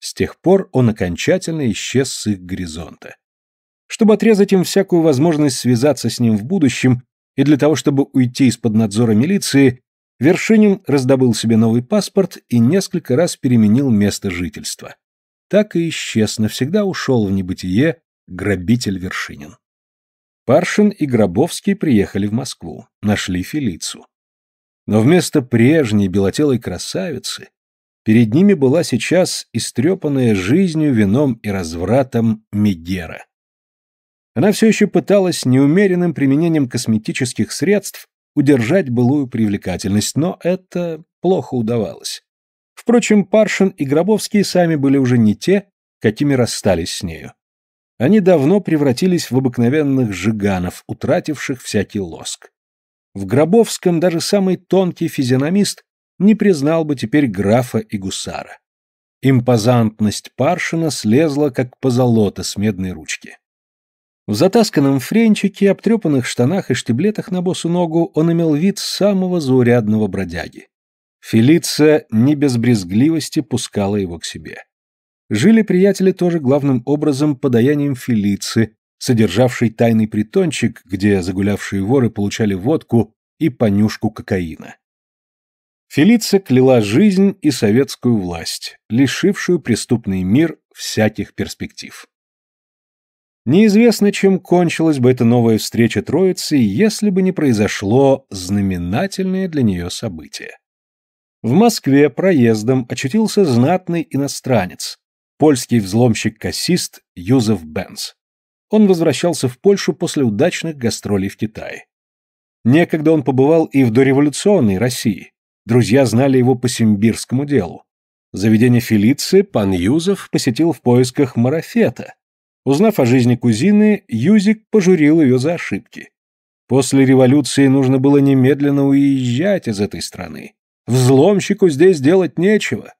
С тех пор он окончательно исчез с их горизонта. Чтобы отрезать им всякую возможность связаться с ним в будущем и для того, чтобы уйти из-под надзора милиции, Вершинин раздобыл себе новый паспорт и несколько раз переменил место жительства. Так и исчез, навсегда ушел в небытие грабитель Вершинин. Паршин и Гробовский приехали в Москву, нашли Фелицу. Но вместо прежней белотелой красавицы перед ними была сейчас истрепанная жизнью, вином и развратом Мегера. Она все еще пыталась неумеренным применением косметических средств удержать былую привлекательность, но это плохо удавалось. Впрочем, Паршин и Гробовский сами были уже не те, какими расстались с нею. Они давно превратились в обыкновенных жиганов, утративших всякий лоск. В Гробовском даже самый тонкий физиономист не признал бы теперь графа и гусара. Импозантность Паршина слезла, как позолота с медной ручки. В затасканном френчике, обтрепанных штанах и штиблетах на босу ногу он имел вид самого заурядного бродяги. Фелиция не без брезгливости пускала его к себе. Жили приятели тоже главным образом подаянием Фелицы, содержавшей тайный притончик, где загулявшие воры получали водку и понюшку кокаина. Фелиция кляла жизнь и советскую власть, лишившую преступный мир всяких перспектив. Неизвестно, чем кончилась бы эта новая встреча Троицы, если бы не произошло знаменательное для нее событие. В Москве проездом очутился знатный иностранец, польский взломщик-кассист Юзеф Бенц. Он возвращался в Польшу после удачных гастролей в Китае. Некогда он побывал и в дореволюционной России. Друзья знали его по симбирскому делу. Заведение Фелиции пан Юзеф посетил в поисках марафета. Узнав о жизни кузины, Юзик пожурил ее за ошибки. После революции нужно было немедленно уезжать из этой страны. Взломщику здесь делать нечего.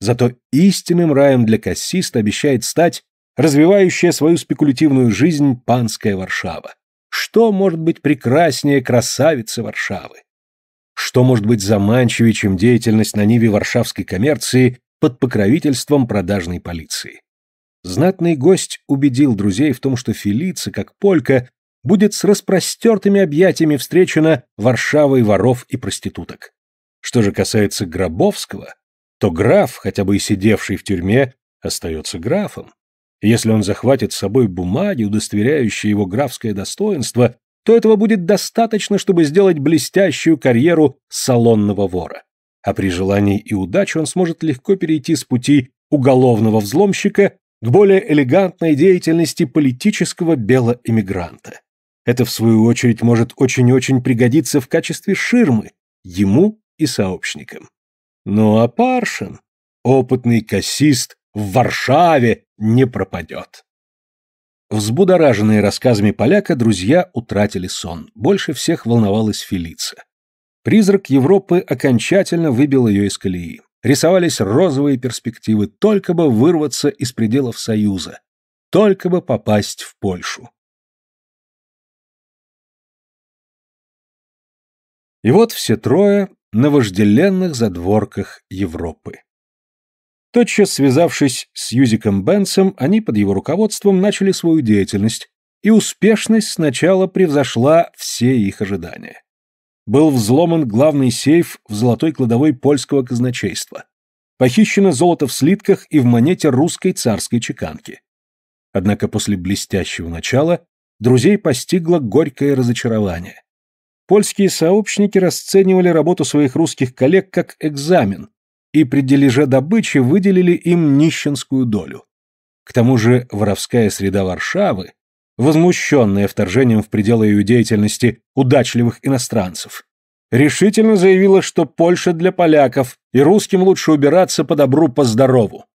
Зато истинным раем для кассиста обещает стать развивающая свою спекулятивную жизнь панская Варшава. Что может быть прекраснее красавицы Варшавы? Что может быть заманчивее, чем деятельность на ниве варшавской коммерции под покровительством продажной полиции? Знатный гость убедил друзей в том, что Фелица, как полька, будет с распростертыми объятиями встречена Варшавой воров и проституток. Что же касается Гробовского, то граф, хотя бы и сидевший в тюрьме, остается графом. И если он захватит с собой бумаги, удостоверяющие его графское достоинство, то этого будет достаточно, чтобы сделать блестящую карьеру салонного вора. А при желании и удаче он сможет легко перейти с пути уголовного взломщика к более элегантной деятельности политического белоэмигранта. Это, в свою очередь, может очень-очень пригодиться в качестве ширмы ему и сообщникам. Ну а Паршин, опытный кассист, в Варшаве не пропадет. Взбудораженные рассказами поляка, друзья утратили сон. Больше всех волновалась Фелиция. Призрак Европы окончательно выбил ее из колеи. Рисовались розовые перспективы, только бы вырваться из пределов Союза, только бы попасть в Польшу. И вот все трое на вожделенных задворках Европы. Тотчас связавшись с Юзиком Бенсом, они под его руководством начали свою деятельность, и успешность сначала превзошла все их ожидания. Был взломан главный сейф в золотой кладовой польского казначейства. Похищено золото в слитках и в монете русской царской чеканки. Однако после блестящего начала друзей постигло горькое разочарование польские сообщники расценивали работу своих русских коллег как экзамен и при дележе добычи выделили им нищенскую долю. К тому же воровская среда Варшавы, возмущенная вторжением в пределы ее деятельности удачливых иностранцев, решительно заявила, что Польша для поляков и русским лучше убираться по добру, по здорову.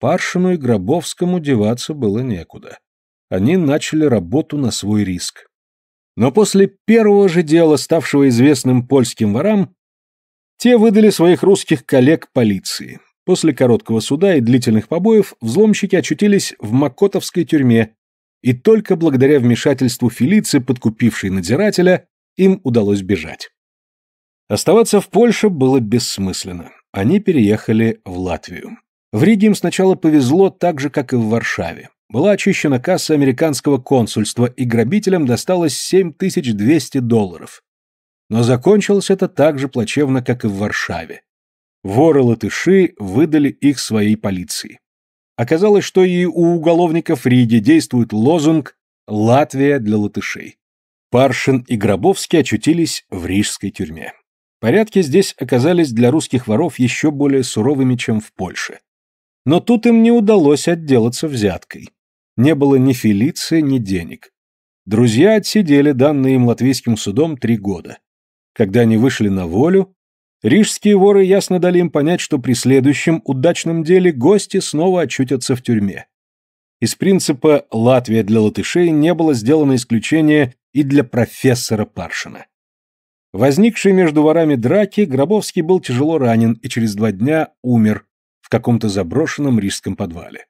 Паршину и Гробовскому деваться было некуда. Они начали работу на свой риск. Но после первого же дела, ставшего известным польским ворам, те выдали своих русских коллег полиции. После короткого суда и длительных побоев взломщики очутились в Макотовской тюрьме, и только благодаря вмешательству Фелицы, подкупившей надзирателя, им удалось бежать. Оставаться в Польше было бессмысленно. Они переехали в Латвию. В Риге им сначала повезло так же, как и в Варшаве была очищена касса американского консульства, и грабителям досталось 7200 долларов. Но закончилось это так же плачевно, как и в Варшаве. Воры-латыши выдали их своей полиции. Оказалось, что и у уголовников Риги действует лозунг «Латвия для латышей». Паршин и Гробовский очутились в рижской тюрьме. Порядки здесь оказались для русских воров еще более суровыми, чем в Польше. Но тут им не удалось отделаться взяткой не было ни Фелиция, ни денег. Друзья отсидели данные им латвийским судом три года. Когда они вышли на волю, рижские воры ясно дали им понять, что при следующем удачном деле гости снова очутятся в тюрьме. Из принципа «Латвия для латышей» не было сделано исключение и для профессора Паршина. Возникший между ворами драки, Гробовский был тяжело ранен и через два дня умер в каком-то заброшенном рижском подвале.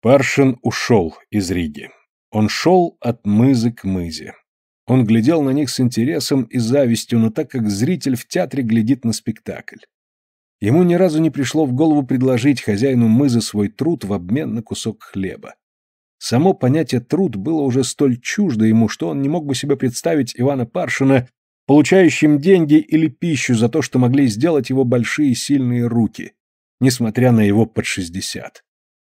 Паршин ушел из Риги. Он шел от мызы к мызе. Он глядел на них с интересом и завистью, но так как зритель в театре глядит на спектакль. Ему ни разу не пришло в голову предложить хозяину мызы свой труд в обмен на кусок хлеба. Само понятие «труд» было уже столь чуждо ему, что он не мог бы себе представить Ивана Паршина получающим деньги или пищу за то, что могли сделать его большие сильные руки, несмотря на его под шестьдесят.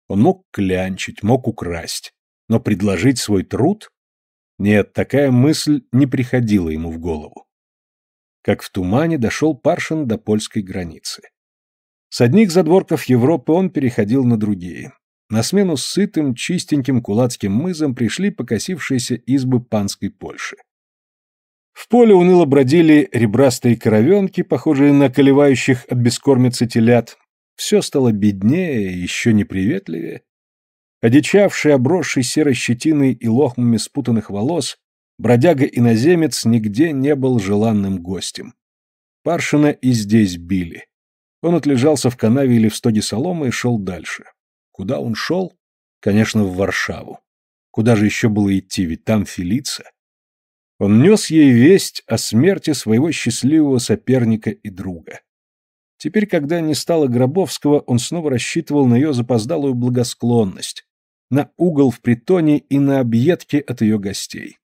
Он мог клянчить, мог украсть, но предложить свой труд? Нет, такая мысль не приходила ему в голову. Как в тумане дошел Паршин до польской границы. С одних задворков Европы он переходил на другие. На смену сытым, чистеньким кулацким мызам пришли покосившиеся избы панской Польши. В поле уныло бродили ребрастые коровенки, похожие на колевающих от бескормицы телят, все стало беднее, еще неприветливее. Одичавший, обросший серой щетиной и лохмами спутанных волос, бродяга-иноземец нигде не был желанным гостем. Паршина и здесь били. Он отлежался в канаве или в стоге соломы и шел дальше. Куда он шел? Конечно, в Варшаву. Куда же еще было идти, ведь там Фелиция. Он нес ей весть о смерти своего счастливого соперника и друга. Теперь, когда не стало Гробовского, он снова рассчитывал на ее запоздалую благосклонность, на угол в притоне и на объедки от ее гостей.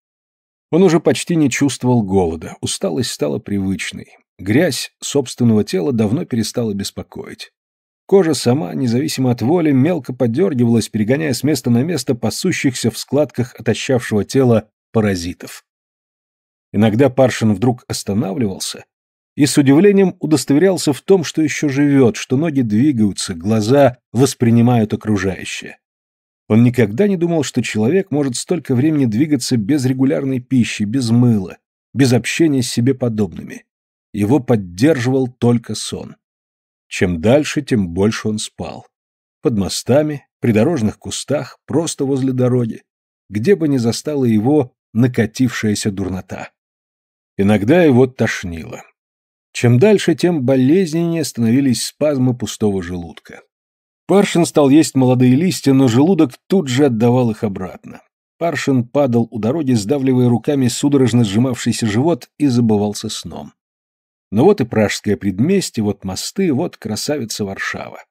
Он уже почти не чувствовал голода, усталость стала привычной. Грязь собственного тела давно перестала беспокоить. Кожа сама, независимо от воли, мелко подергивалась, перегоняя с места на место пасущихся в складках отощавшего тела паразитов. Иногда Паршин вдруг останавливался и с удивлением удостоверялся в том, что еще живет, что ноги двигаются, глаза воспринимают окружающее. Он никогда не думал, что человек может столько времени двигаться без регулярной пищи, без мыла, без общения с себе подобными. Его поддерживал только сон. Чем дальше, тем больше он спал. Под мостами, при дорожных кустах, просто возле дороги, где бы ни застала его накатившаяся дурнота. Иногда его тошнило. Чем дальше, тем болезненнее становились спазмы пустого желудка. Паршин стал есть молодые листья, но желудок тут же отдавал их обратно. Паршин падал у дороги, сдавливая руками судорожно сжимавшийся живот и забывался сном. Но ну вот и пражское предместье, вот мосты, вот красавица Варшава.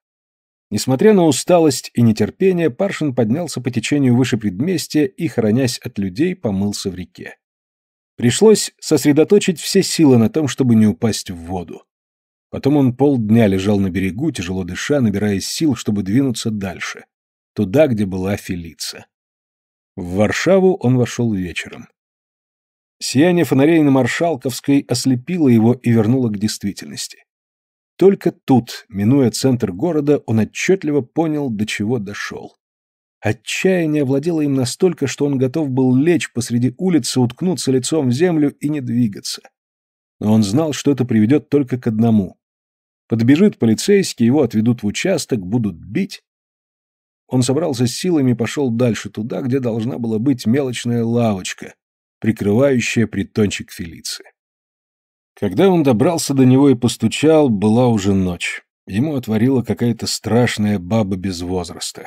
Несмотря на усталость и нетерпение, Паршин поднялся по течению выше предместья и, хоронясь от людей, помылся в реке. Пришлось сосредоточить все силы на том, чтобы не упасть в воду. Потом он полдня лежал на берегу, тяжело дыша, набирая сил, чтобы двинуться дальше, туда, где была Фелица. В Варшаву он вошел вечером. Сияние фонарей на Маршалковской ослепило его и вернуло к действительности. Только тут, минуя центр города, он отчетливо понял, до чего дошел. Отчаяние владело им настолько, что он готов был лечь посреди улицы, уткнуться лицом в землю и не двигаться. Но он знал, что это приведет только к одному. Подбежит полицейский, его отведут в участок, будут бить. Он собрался с силами и пошел дальше, туда, где должна была быть мелочная лавочка, прикрывающая притончик Фелиции. Когда он добрался до него и постучал, была уже ночь. Ему отворила какая-то страшная баба без возраста.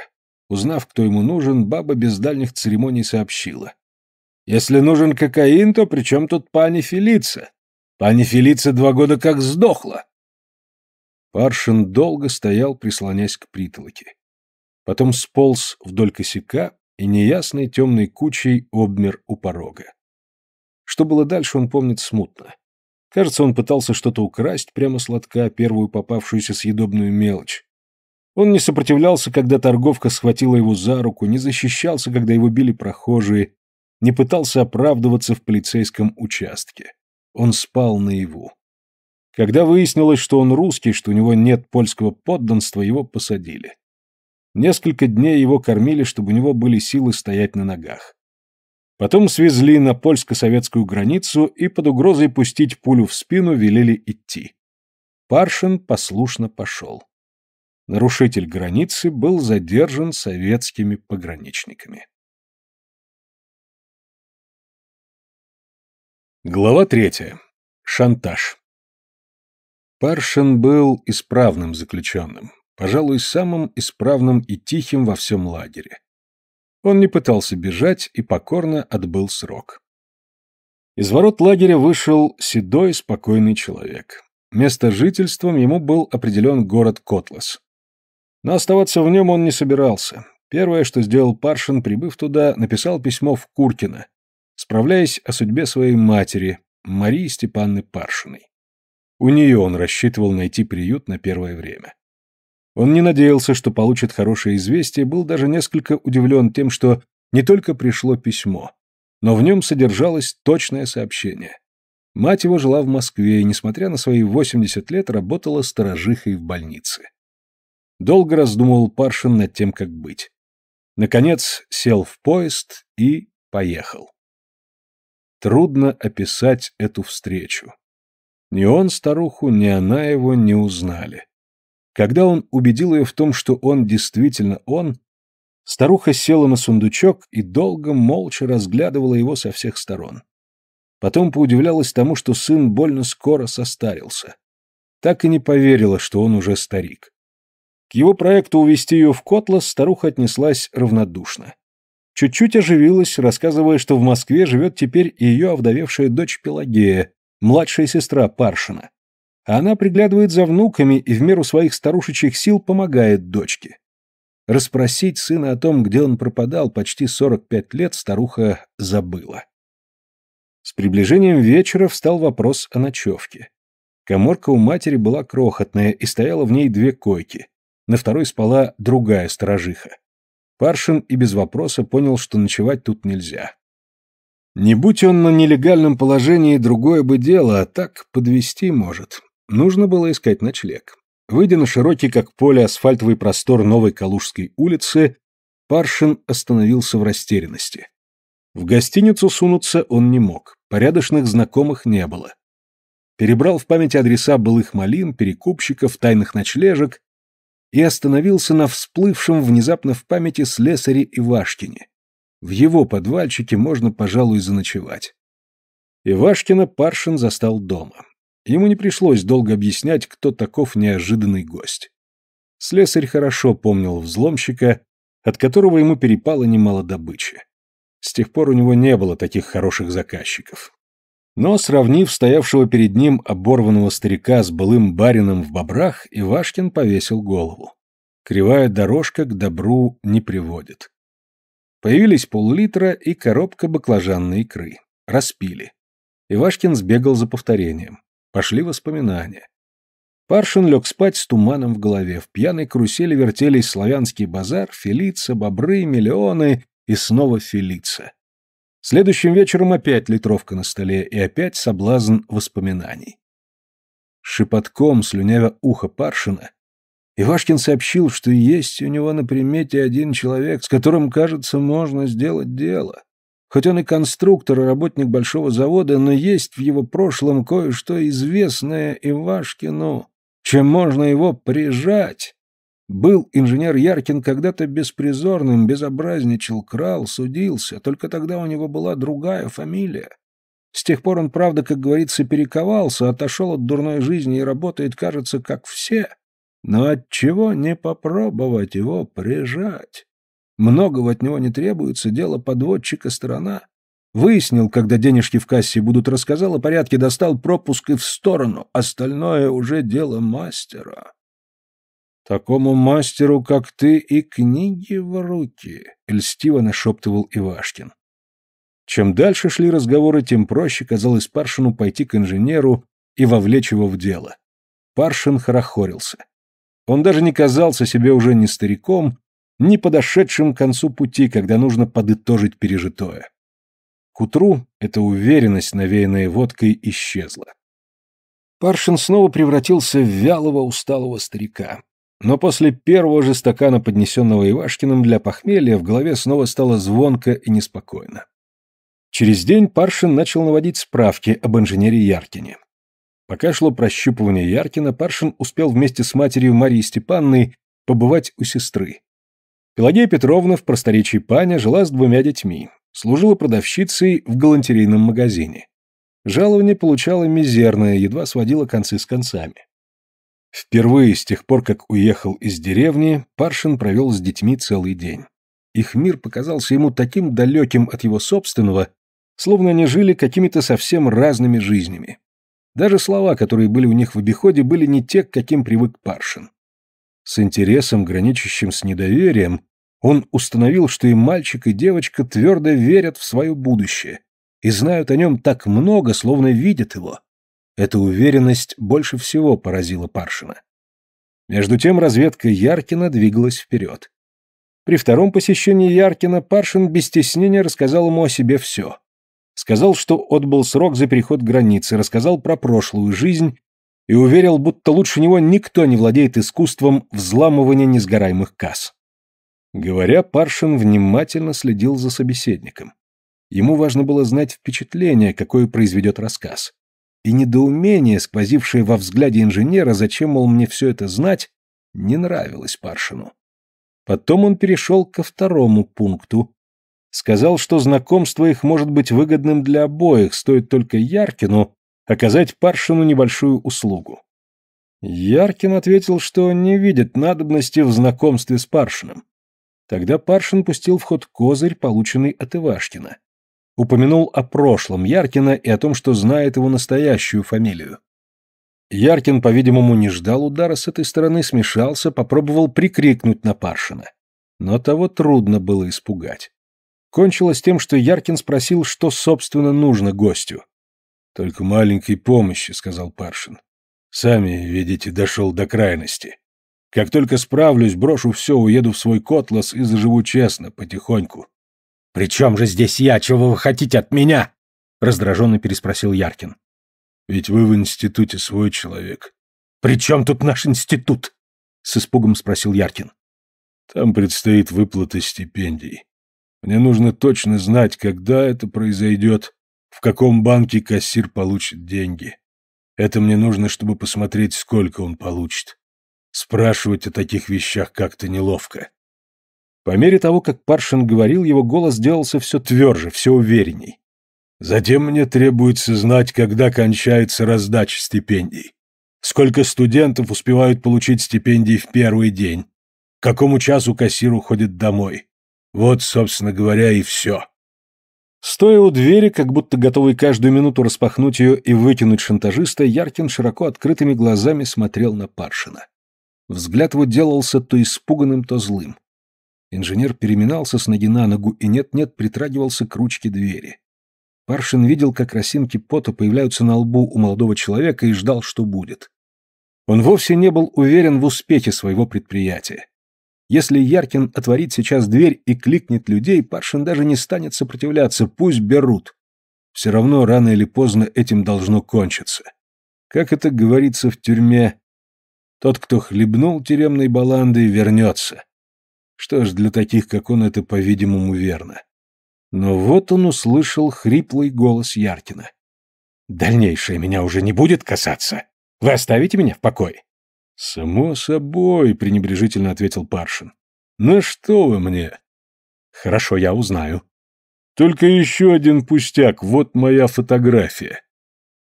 Узнав, кто ему нужен, баба без дальних церемоний сообщила. «Если нужен кокаин, то при чем тут пани Фелица? Пани Фелица два года как сдохла!» Паршин долго стоял, прислонясь к притолоке. Потом сполз вдоль косяка и неясной темной кучей обмер у порога. Что было дальше, он помнит смутно. Кажется, он пытался что-то украсть прямо с лотка, первую попавшуюся съедобную мелочь. Он не сопротивлялся, когда торговка схватила его за руку, не защищался, когда его били прохожие, не пытался оправдываться в полицейском участке. Он спал наяву. Когда выяснилось, что он русский, что у него нет польского подданства, его посадили. Несколько дней его кормили, чтобы у него были силы стоять на ногах. Потом свезли на польско-советскую границу и под угрозой пустить пулю в спину велели идти. Паршин послушно пошел. Нарушитель границы был задержан советскими пограничниками. Глава третья. Шантаж. Паршин был исправным заключенным, пожалуй, самым исправным и тихим во всем лагере. Он не пытался бежать и покорно отбыл срок. Из ворот лагеря вышел седой, спокойный человек. Место жительством ему был определен город Котлас. Но оставаться в нем он не собирался. Первое, что сделал Паршин, прибыв туда, написал письмо в Куркино, справляясь о судьбе своей матери, Марии Степанны Паршиной. У нее он рассчитывал найти приют на первое время. Он не надеялся, что получит хорошее известие, был даже несколько удивлен тем, что не только пришло письмо, но в нем содержалось точное сообщение. Мать его жила в Москве и, несмотря на свои 80 лет, работала сторожихой в больнице. Долго раздумывал Паршин над тем, как быть. Наконец сел в поезд и поехал. Трудно описать эту встречу. Ни он старуху, ни она его не узнали. Когда он убедил ее в том, что он действительно он, старуха села на сундучок и долго молча разглядывала его со всех сторон. Потом поудивлялась тому, что сын больно скоро состарился. Так и не поверила, что он уже старик. К его проекту увести ее в Котлас старуха отнеслась равнодушно. Чуть-чуть оживилась, рассказывая, что в Москве живет теперь ее овдовевшая дочь Пелагея, младшая сестра Паршина. Она приглядывает за внуками и в меру своих старушечьих сил помогает дочке. Распросить сына о том, где он пропадал почти 45 лет, старуха забыла. С приближением вечера встал вопрос о ночевке. Коморка у матери была крохотная, и стояло в ней две койки на второй спала другая сторожиха. Паршин и без вопроса понял, что ночевать тут нельзя. Не будь он на нелегальном положении, другое бы дело, а так подвести может. Нужно было искать ночлег. Выйдя на широкий, как поле, асфальтовый простор Новой Калужской улицы, Паршин остановился в растерянности. В гостиницу сунуться он не мог, порядочных знакомых не было. Перебрал в память адреса былых малин, перекупщиков, тайных ночлежек, и остановился на всплывшем внезапно в памяти слесаре Ивашкине. В его подвальчике можно, пожалуй, заночевать. Ивашкина Паршин застал дома. Ему не пришлось долго объяснять, кто таков неожиданный гость. Слесарь хорошо помнил взломщика, от которого ему перепало немало добычи. С тех пор у него не было таких хороших заказчиков. Но, сравнив стоявшего перед ним оборванного старика с былым барином в бобрах, Ивашкин повесил голову. Кривая дорожка к добру не приводит. Появились пол-литра и коробка баклажанной икры. Распили. Ивашкин сбегал за повторением. Пошли воспоминания. Паршин лег спать с туманом в голове. В пьяной карусели вертелись славянский базар, Фелица, бобры, миллионы и снова Фелица. Следующим вечером опять литровка на столе и опять соблазн воспоминаний. Шепотком, слюнявя ухо Паршина, Ивашкин сообщил, что есть у него на примете один человек, с которым, кажется, можно сделать дело. Хоть он и конструктор, и работник большого завода, но есть в его прошлом кое-что известное Ивашкину, чем можно его прижать. Был инженер Яркин когда-то беспризорным, безобразничал, крал, судился, только тогда у него была другая фамилия. С тех пор он, правда, как говорится, перековался, отошел от дурной жизни и работает, кажется, как все. Но от чего не попробовать его прижать? Многого от него не требуется, дело подводчика сторона. Выяснил, когда денежки в кассе будут, рассказал о порядке, достал пропуск и в сторону. Остальное уже дело мастера. «Такому мастеру, как ты, и книги в руки», — льстиво нашептывал Ивашкин. Чем дальше шли разговоры, тем проще казалось Паршину пойти к инженеру и вовлечь его в дело. Паршин хорохорился. Он даже не казался себе уже ни стариком, ни подошедшим к концу пути, когда нужно подытожить пережитое. К утру эта уверенность, навеянная водкой, исчезла. Паршин снова превратился в вялого, усталого старика. Но после первого же стакана, поднесенного Ивашкиным для похмелья, в голове снова стало звонко и неспокойно. Через день Паршин начал наводить справки об инженере Яркине. Пока шло прощупывание Яркина, Паршин успел вместе с матерью Марии Степанной побывать у сестры. Пелагея Петровна в просторечии Паня жила с двумя детьми, служила продавщицей в галантерейном магазине. Жалование получала мизерное, едва сводила концы с концами. Впервые с тех пор, как уехал из деревни, Паршин провел с детьми целый день. Их мир показался ему таким далеким от его собственного, словно они жили какими-то совсем разными жизнями. Даже слова, которые были у них в обиходе, были не те, к каким привык Паршин. С интересом, граничащим с недоверием, он установил, что и мальчик, и девочка твердо верят в свое будущее и знают о нем так много, словно видят его. Эта уверенность больше всего поразила Паршина. Между тем разведка Яркина двигалась вперед. При втором посещении Яркина Паршин без стеснения рассказал ему о себе все. Сказал, что отбыл срок за переход границы, рассказал про прошлую жизнь и уверил, будто лучше него никто не владеет искусством взламывания несгораемых касс. Говоря, Паршин внимательно следил за собеседником. Ему важно было знать впечатление, какое произведет рассказ. И недоумение, сквозившее во взгляде инженера, зачем, мол, мне все это знать, не нравилось Паршину. Потом он перешел ко второму пункту. Сказал, что знакомство их может быть выгодным для обоих, стоит только Яркину оказать Паршину небольшую услугу. Яркин ответил, что не видит надобности в знакомстве с Паршиным. Тогда Паршин пустил в ход козырь, полученный от Ивашкина упомянул о прошлом Яркина и о том, что знает его настоящую фамилию. Яркин, по-видимому, не ждал удара с этой стороны, смешался, попробовал прикрикнуть на Паршина. Но того трудно было испугать. Кончилось тем, что Яркин спросил, что, собственно, нужно гостю. «Только маленькой помощи», — сказал Паршин. «Сами, видите, дошел до крайности. Как только справлюсь, брошу все, уеду в свой котлас и заживу честно, потихоньку. «При чем же здесь я? Чего вы хотите от меня?» — раздраженно переспросил Яркин. «Ведь вы в институте свой человек». «При чем тут наш институт?» — с испугом спросил Яркин. «Там предстоит выплата стипендий. Мне нужно точно знать, когда это произойдет, в каком банке кассир получит деньги. Это мне нужно, чтобы посмотреть, сколько он получит. Спрашивать о таких вещах как-то неловко. По мере того, как Паршин говорил, его голос делался все тверже, все уверенней. Затем мне требуется знать, когда кончается раздача стипендий. Сколько студентов успевают получить стипендии в первый день? К какому часу кассир уходит домой? Вот, собственно говоря, и все. Стоя у двери, как будто готовый каждую минуту распахнуть ее и выкинуть шантажиста, Яркин широко открытыми глазами смотрел на Паршина. Взгляд его делался то испуганным, то злым. Инженер переминался с ноги на ногу и нет-нет притрагивался к ручке двери. Паршин видел, как росинки пота появляются на лбу у молодого человека и ждал, что будет. Он вовсе не был уверен в успехе своего предприятия. Если Яркин отворит сейчас дверь и кликнет людей, Паршин даже не станет сопротивляться, пусть берут. Все равно рано или поздно этим должно кончиться. Как это говорится в тюрьме, тот, кто хлебнул тюремной баланды, вернется. Что ж, для таких, как он, это, по-видимому, верно. Но вот он услышал хриплый голос Яркина. «Дальнейшее меня уже не будет касаться. Вы оставите меня в покое?» «Само собой», — пренебрежительно ответил Паршин. «На что вы мне?» «Хорошо, я узнаю». «Только еще один пустяк, вот моя фотография».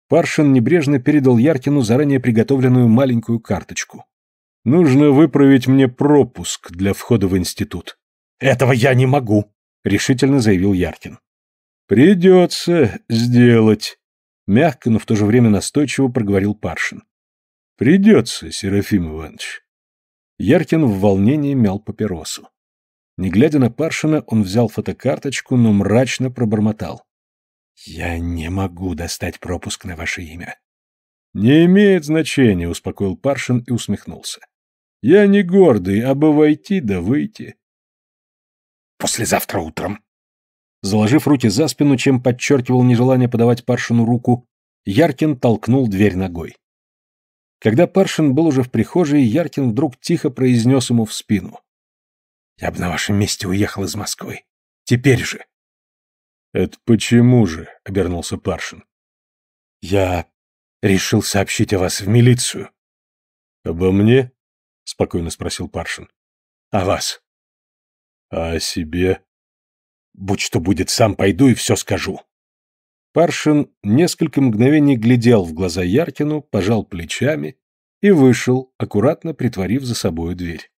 Паршин небрежно передал Яркину заранее приготовленную маленькую карточку. Нужно выправить мне пропуск для входа в институт. Этого я не могу, решительно заявил Яркин. Придется сделать, мягко, но в то же время настойчиво проговорил Паршин. Придется, Серафим Иванович. Яркин в волнении мял папиросу. Не глядя на Паршина, он взял фотокарточку, но мрачно пробормотал. «Я не могу достать пропуск на ваше имя». «Не имеет значения», — успокоил Паршин и усмехнулся. Я не гордый, а бы войти да выйти. Послезавтра утром. Заложив руки за спину, чем подчеркивал нежелание подавать Паршину руку, Яркин толкнул дверь ногой. Когда Паршин был уже в прихожей, Яркин вдруг тихо произнес ему в спину. «Я бы на вашем месте уехал из Москвы. Теперь же!» «Это почему же?» — обернулся Паршин. «Я решил сообщить о вас в милицию». «Обо мне?» — спокойно спросил Паршин. «А вас?» «А о себе?» «Будь что будет, сам пойду и все скажу». Паршин несколько мгновений глядел в глаза Яркину, пожал плечами и вышел, аккуратно притворив за собою дверь.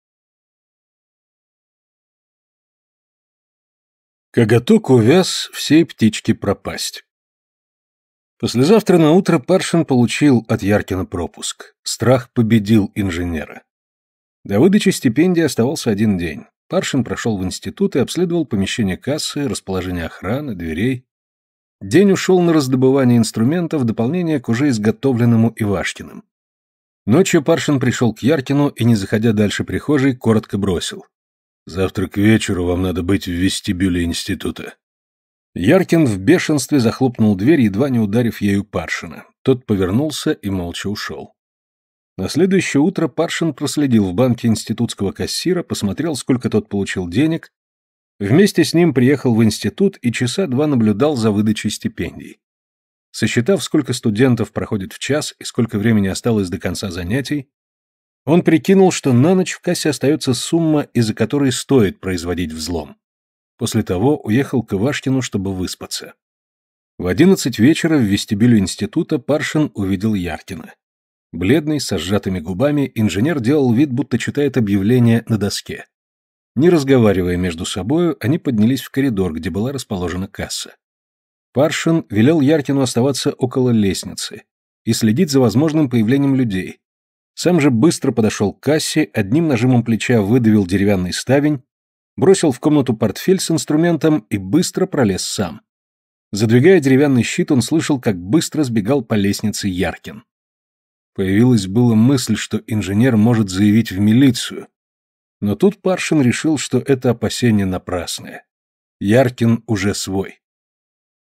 Коготок увяз всей птички пропасть. Послезавтра на утро Паршин получил от Яркина пропуск. Страх победил инженера. До выдачи стипендии оставался один день. Паршин прошел в институт и обследовал помещение кассы, расположение охраны, дверей. День ушел на раздобывание инструментов в дополнение к уже изготовленному Ивашкиным. Ночью Паршин пришел к Яркину и, не заходя дальше прихожей, коротко бросил. «Завтра к вечеру вам надо быть в вестибюле института». Яркин в бешенстве захлопнул дверь, едва не ударив ею Паршина. Тот повернулся и молча ушел. На следующее утро Паршин проследил в банке институтского кассира, посмотрел, сколько тот получил денег. Вместе с ним приехал в институт и часа два наблюдал за выдачей стипендий. Сосчитав, сколько студентов проходит в час и сколько времени осталось до конца занятий, он прикинул, что на ночь в кассе остается сумма, из-за которой стоит производить взлом. После того уехал к Ивашкину, чтобы выспаться. В одиннадцать вечера в вестибюле института Паршин увидел Яркина. Бледный, со сжатыми губами, инженер делал вид, будто читает объявление на доске. Не разговаривая между собою, они поднялись в коридор, где была расположена касса. Паршин велел Яркину оставаться около лестницы и следить за возможным появлением людей. Сам же быстро подошел к кассе, одним нажимом плеча выдавил деревянный ставень, бросил в комнату портфель с инструментом и быстро пролез сам. Задвигая деревянный щит, он слышал, как быстро сбегал по лестнице Яркин. Появилась была мысль, что инженер может заявить в милицию. Но тут Паршин решил, что это опасение напрасное. Яркин уже свой.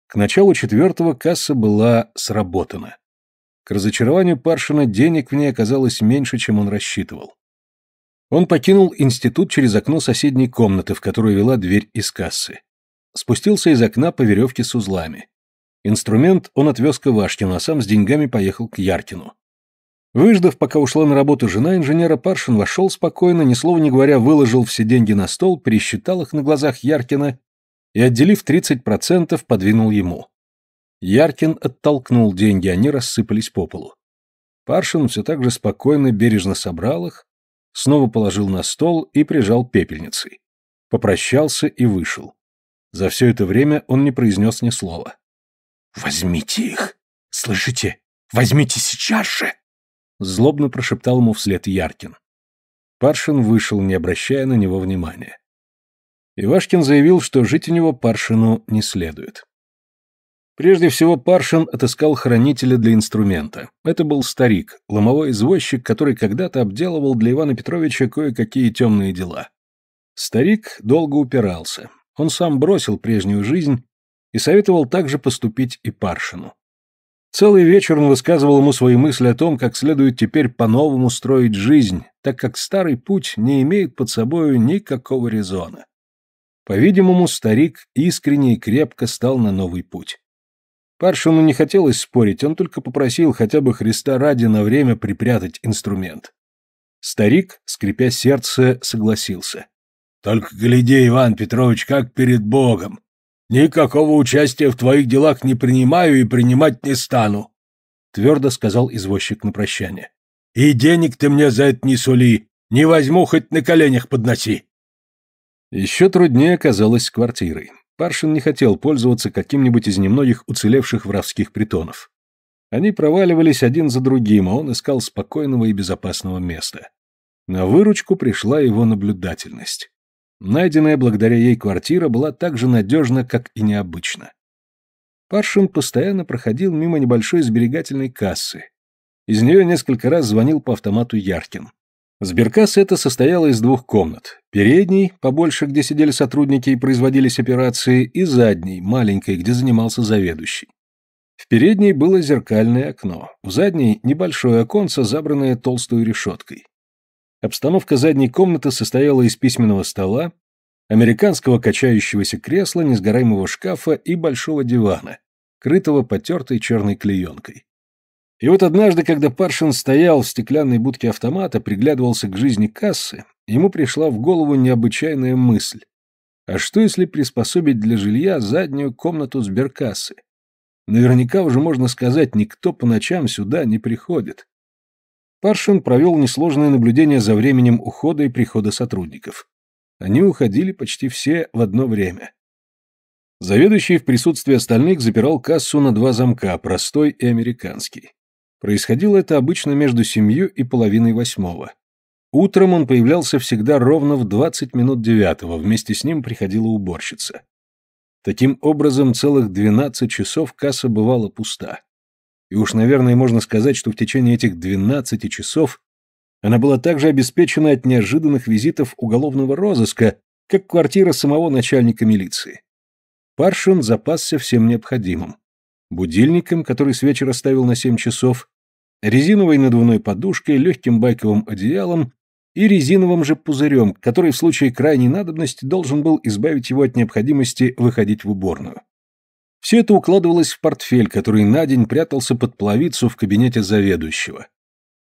К началу четвертого касса была сработана. К разочарованию Паршина денег в ней оказалось меньше, чем он рассчитывал. Он покинул институт через окно соседней комнаты, в которую вела дверь из кассы. Спустился из окна по веревке с узлами. Инструмент он отвез к Ивашкину, а сам с деньгами поехал к Яркину. Выждав, пока ушла на работу жена инженера, Паршин вошел спокойно, ни слова не говоря, выложил все деньги на стол, пересчитал их на глазах Яркина и, отделив 30%, подвинул ему. Яркин оттолкнул деньги, они рассыпались по полу. Паршин все так же спокойно, бережно собрал их, снова положил на стол и прижал пепельницей. Попрощался и вышел. За все это время он не произнес ни слова. «Возьмите их! Слышите? Возьмите сейчас же!» злобно прошептал ему вслед Яркин. Паршин вышел, не обращая на него внимания. Ивашкин заявил, что жить у него Паршину не следует. Прежде всего, Паршин отыскал хранителя для инструмента. Это был старик, ломовой извозчик, который когда-то обделывал для Ивана Петровича кое-какие темные дела. Старик долго упирался. Он сам бросил прежнюю жизнь и советовал также поступить и Паршину. Целый вечер он высказывал ему свои мысли о том, как следует теперь по-новому строить жизнь, так как старый путь не имеет под собою никакого резона. По-видимому, старик искренне и крепко стал на новый путь. Паршину не хотелось спорить, он только попросил хотя бы Христа ради на время припрятать инструмент. Старик, скрипя сердце, согласился. «Только гляди, Иван Петрович, как перед Богом! «Никакого участия в твоих делах не принимаю и принимать не стану», — твердо сказал извозчик на прощание. «И денег ты мне за это не сули, не возьму, хоть на коленях подноси». Еще труднее оказалось с квартирой. Паршин не хотел пользоваться каким-нибудь из немногих уцелевших воровских притонов. Они проваливались один за другим, а он искал спокойного и безопасного места. На выручку пришла его наблюдательность. Найденная благодаря ей квартира была так же надежна, как и необычна. Паршин постоянно проходил мимо небольшой сберегательной кассы. Из нее несколько раз звонил по автомату Яркин. Сберкасса эта состояла из двух комнат. Передней, побольше, где сидели сотрудники и производились операции, и задней, маленькой, где занимался заведующий. В передней было зеркальное окно, в задней – небольшое оконце, забранное толстой решеткой. Обстановка задней комнаты состояла из письменного стола, американского качающегося кресла, несгораемого шкафа и большого дивана, крытого потертой черной клеенкой. И вот однажды, когда Паршин стоял в стеклянной будке автомата, приглядывался к жизни кассы, ему пришла в голову необычайная мысль. А что, если приспособить для жилья заднюю комнату сберкассы? Наверняка уже можно сказать, никто по ночам сюда не приходит. Паршин провел несложное наблюдение за временем ухода и прихода сотрудников. Они уходили почти все в одно время. Заведующий в присутствии остальных запирал кассу на два замка, простой и американский. Происходило это обычно между семью и половиной восьмого. Утром он появлялся всегда ровно в 20 минут девятого, вместе с ним приходила уборщица. Таким образом, целых 12 часов касса бывала пуста. И уж, наверное, можно сказать, что в течение этих 12 часов она была также обеспечена от неожиданных визитов уголовного розыска, как квартира самого начальника милиции. Паршин запасся всем необходимым. Будильником, который с вечера ставил на 7 часов, резиновой надувной подушкой, легким байковым одеялом и резиновым же пузырем, который в случае крайней надобности должен был избавить его от необходимости выходить в уборную. Все это укладывалось в портфель, который на день прятался под плавицу в кабинете заведующего.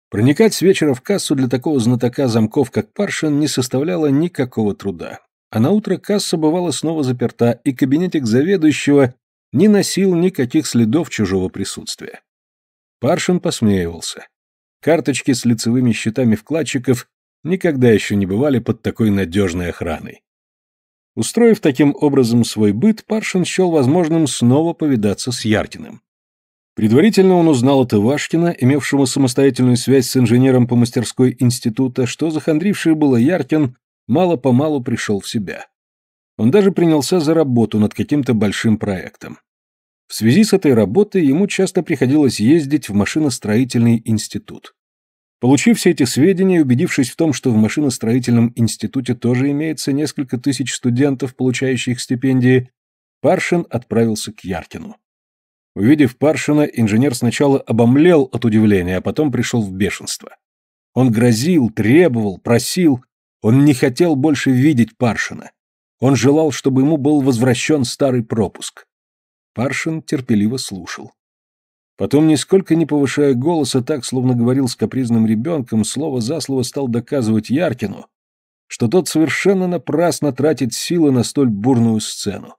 Проникать с вечера в кассу для такого знатока замков, как Паршин, не составляло никакого труда. А на утро касса бывала снова заперта, и кабинетик заведующего не носил никаких следов чужого присутствия. Паршин посмеивался. Карточки с лицевыми счетами вкладчиков никогда еще не бывали под такой надежной охраной. Устроив таким образом свой быт, Паршин счел возможным снова повидаться с Яркиным. Предварительно он узнал от Ивашкина, имевшего самостоятельную связь с инженером по мастерской института, что захандривший было Яркин мало-помалу пришел в себя. Он даже принялся за работу над каким-то большим проектом. В связи с этой работой ему часто приходилось ездить в машиностроительный институт. Получив все эти сведения и убедившись в том, что в машиностроительном институте тоже имеется несколько тысяч студентов, получающих стипендии, Паршин отправился к Яркину. Увидев Паршина, инженер сначала обомлел от удивления, а потом пришел в бешенство. Он грозил, требовал, просил. Он не хотел больше видеть Паршина. Он желал, чтобы ему был возвращен старый пропуск. Паршин терпеливо слушал. Потом, нисколько не повышая голоса, так, словно говорил с капризным ребенком, слово за слово стал доказывать Яркину, что тот совершенно напрасно тратит силы на столь бурную сцену.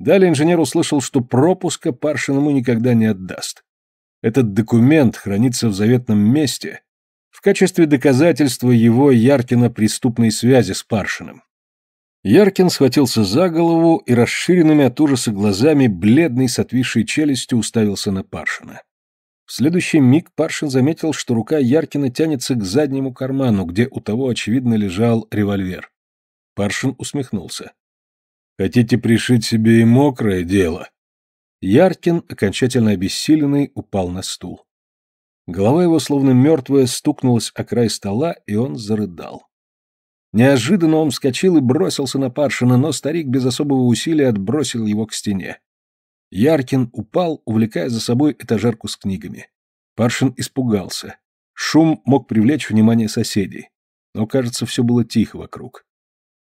Далее инженер услышал, что пропуска Паршиному никогда не отдаст. Этот документ хранится в заветном месте в качестве доказательства его Яркина преступной связи с Паршиным. Яркин схватился за голову и расширенными от ужаса глазами, бледный с отвисшей челюстью, уставился на Паршина. В следующий миг Паршин заметил, что рука Яркина тянется к заднему карману, где у того, очевидно, лежал револьвер. Паршин усмехнулся. «Хотите пришить себе и мокрое дело?» Яркин, окончательно обессиленный, упал на стул. Голова его, словно мертвая, стукнулась о край стола, и он зарыдал. Неожиданно он вскочил и бросился на Паршина, но старик без особого усилия отбросил его к стене. Яркин упал, увлекая за собой этажерку с книгами. Паршин испугался. Шум мог привлечь внимание соседей. Но, кажется, все было тихо вокруг.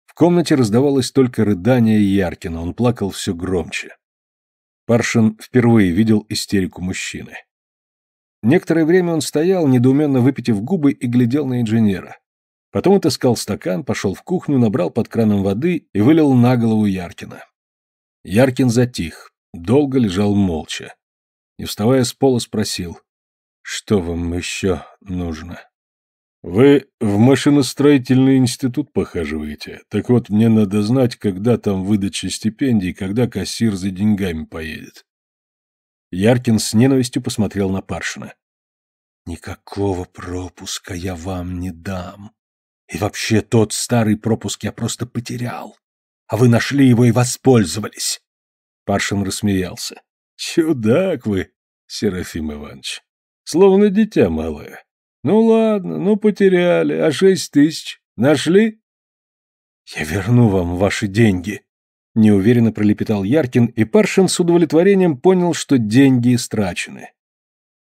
В комнате раздавалось только рыдание Яркина, он плакал все громче. Паршин впервые видел истерику мужчины. Некоторое время он стоял, недоуменно выпитив губы, и глядел на инженера. Потом отыскал стакан, пошел в кухню, набрал под краном воды и вылил на голову Яркина. Яркин затих, долго лежал молча. не вставая с пола, спросил, что вам еще нужно? Вы в машиностроительный институт похаживаете. Так вот, мне надо знать, когда там выдача стипендий, когда кассир за деньгами поедет. Яркин с ненавистью посмотрел на Паршина. «Никакого пропуска я вам не дам», и вообще тот старый пропуск я просто потерял. А вы нашли его и воспользовались. Паршин рассмеялся. Чудак вы, Серафим Иванович. Словно дитя малое. Ну ладно, ну потеряли, а шесть тысяч нашли? Я верну вам ваши деньги, неуверенно пролепетал Яркин, и Паршин с удовлетворением понял, что деньги истрачены.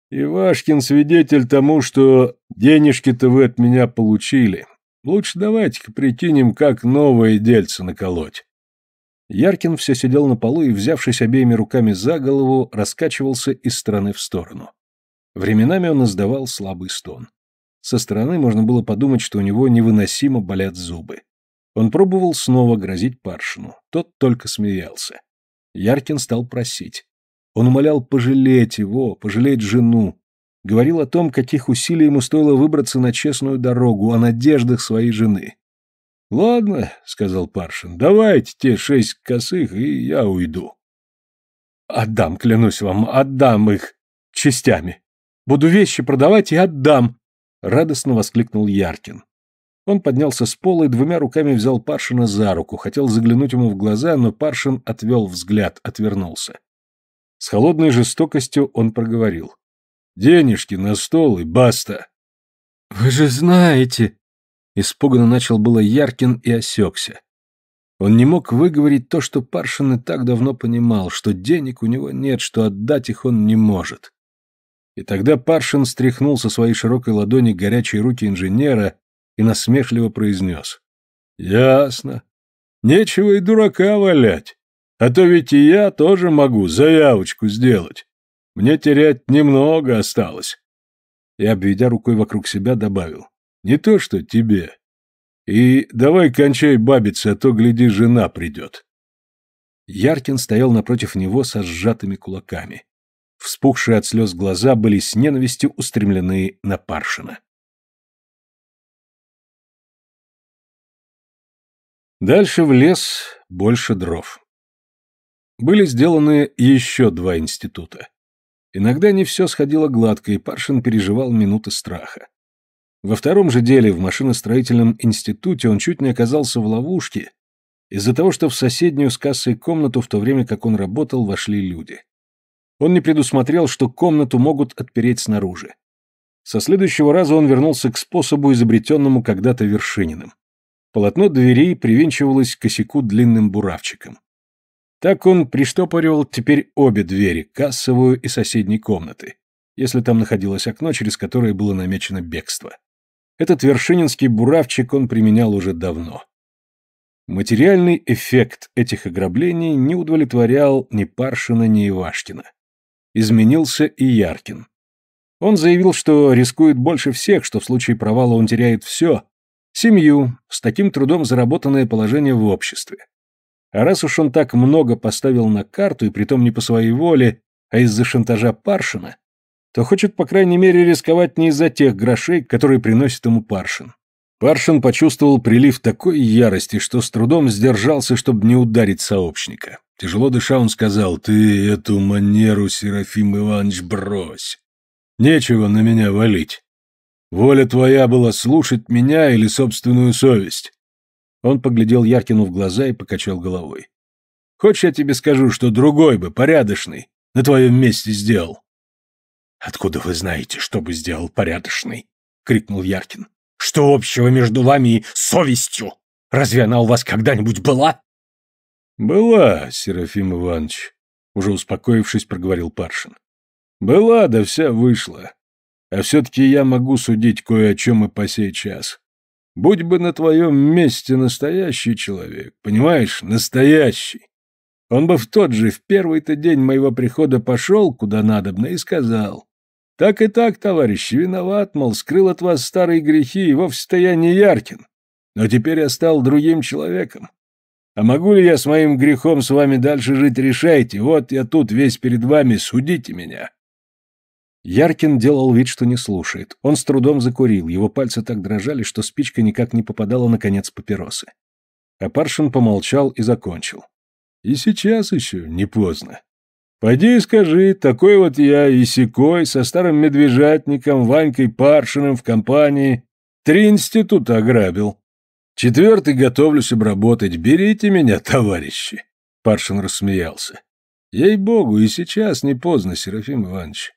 Ивашкин свидетель тому, что денежки-то вы от меня получили, Лучше давайте-ка прикинем, как новое дельце наколоть. Яркин все сидел на полу и, взявшись обеими руками за голову, раскачивался из стороны в сторону. Временами он издавал слабый стон. Со стороны можно было подумать, что у него невыносимо болят зубы. Он пробовал снова грозить Паршину. Тот только смеялся. Яркин стал просить. Он умолял пожалеть его, пожалеть жену, говорил о том, каких усилий ему стоило выбраться на честную дорогу, о надеждах своей жены. «Ладно», — сказал Паршин, — «давайте те шесть косых, и я уйду». «Отдам, клянусь вам, отдам их частями. Буду вещи продавать и отдам», — радостно воскликнул Яркин. Он поднялся с пола и двумя руками взял Паршина за руку, хотел заглянуть ему в глаза, но Паршин отвел взгляд, отвернулся. С холодной жестокостью он проговорил. Денежки на стол и баста. Вы же знаете... Испуганно начал было Яркин и осекся. Он не мог выговорить то, что Паршин и так давно понимал, что денег у него нет, что отдать их он не может. И тогда Паршин стряхнул со своей широкой ладони горячие руки инженера и насмешливо произнес. «Ясно. Нечего и дурака валять. А то ведь и я тоже могу заявочку сделать. Мне терять немного осталось. И, обведя рукой вокруг себя, добавил. Не то что тебе. И давай кончай бабиться, а то, гляди, жена придет. Яркин стоял напротив него со сжатыми кулаками. Вспухшие от слез глаза были с ненавистью устремлены на Паршина. Дальше в лес больше дров. Были сделаны еще два института. Иногда не все сходило гладко, и Паршин переживал минуты страха. Во втором же деле в машиностроительном институте он чуть не оказался в ловушке из-за того, что в соседнюю с кассой комнату в то время, как он работал, вошли люди. Он не предусмотрел, что комнату могут отпереть снаружи. Со следующего раза он вернулся к способу, изобретенному когда-то Вершининым. Полотно двери привинчивалось к косяку длинным буравчиком. Так он приштопоривал теперь обе двери, кассовую и соседней комнаты, если там находилось окно, через которое было намечено бегство. Этот вершининский буравчик он применял уже давно. Материальный эффект этих ограблений не удовлетворял ни Паршина, ни Ивашкина. Изменился и Яркин. Он заявил, что рискует больше всех, что в случае провала он теряет все. Семью, с таким трудом заработанное положение в обществе. А раз уж он так много поставил на карту, и притом не по своей воле, а из-за шантажа Паршина, то хочет, по крайней мере, рисковать не из-за тех грошей, которые приносит ему Паршин. Паршин почувствовал прилив такой ярости, что с трудом сдержался, чтобы не ударить сообщника. Тяжело дыша, он сказал, «Ты эту манеру, Серафим Иванович, брось! Нечего на меня валить. Воля твоя была слушать меня или собственную совесть. Он поглядел Яркину в глаза и покачал головой. «Хочешь, я тебе скажу, что другой бы, порядочный, на твоем месте сделал?» «Откуда вы знаете, что бы сделал порядочный?» — крикнул Яркин. «Что общего между вами и совестью? Разве она у вас когда-нибудь была?» «Была, Серафим Иванович», — уже успокоившись, проговорил Паршин. «Была, да вся вышла. А все-таки я могу судить кое о чем и по сей час. Будь бы на твоем месте настоящий человек, понимаешь, настоящий. Он бы в тот же, в первый-то день моего прихода пошел, куда надобно, и сказал. Так и так, товарищи, виноват, мол, скрыл от вас старые грехи, и вовсе-то я не Яркин. Но теперь я стал другим человеком. А могу ли я с моим грехом с вами дальше жить, решайте. Вот я тут весь перед вами, судите меня. Яркин делал вид, что не слушает. Он с трудом закурил, его пальцы так дрожали, что спичка никак не попадала на конец папиросы. А Паршин помолчал и закончил. «И сейчас еще не поздно. Пойди и скажи, такой вот я и сякой, со старым медвежатником, Ванькой Паршиным в компании, три института ограбил. Четвертый готовлюсь обработать, берите меня, товарищи!» Паршин рассмеялся. «Ей-богу, и сейчас не поздно, Серафим Иванович.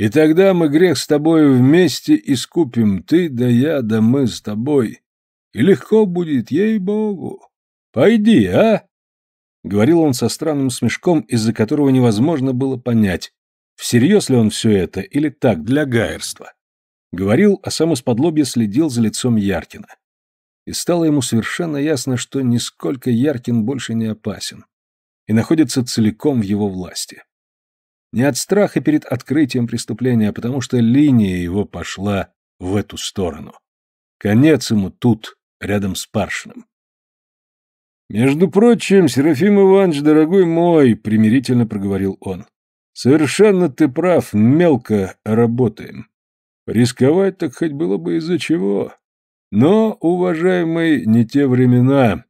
И тогда мы грех с тобою вместе искупим, ты да я, да мы с тобой. И легко будет, ей-богу. Пойди, а?» Говорил он со странным смешком, из-за которого невозможно было понять, всерьез ли он все это или так, для гаерства. Говорил, а сам из-под лобья следил за лицом Яркина. И стало ему совершенно ясно, что нисколько Яркин больше не опасен и находится целиком в его власти. Не от страха перед открытием преступления, а потому что линия его пошла в эту сторону. Конец ему тут, рядом с Паршиным. «Между прочим, Серафим Иванович, дорогой мой», — примирительно проговорил он, — «совершенно ты прав, мелко работаем. Рисковать так хоть было бы из-за чего. Но, уважаемый, не те времена.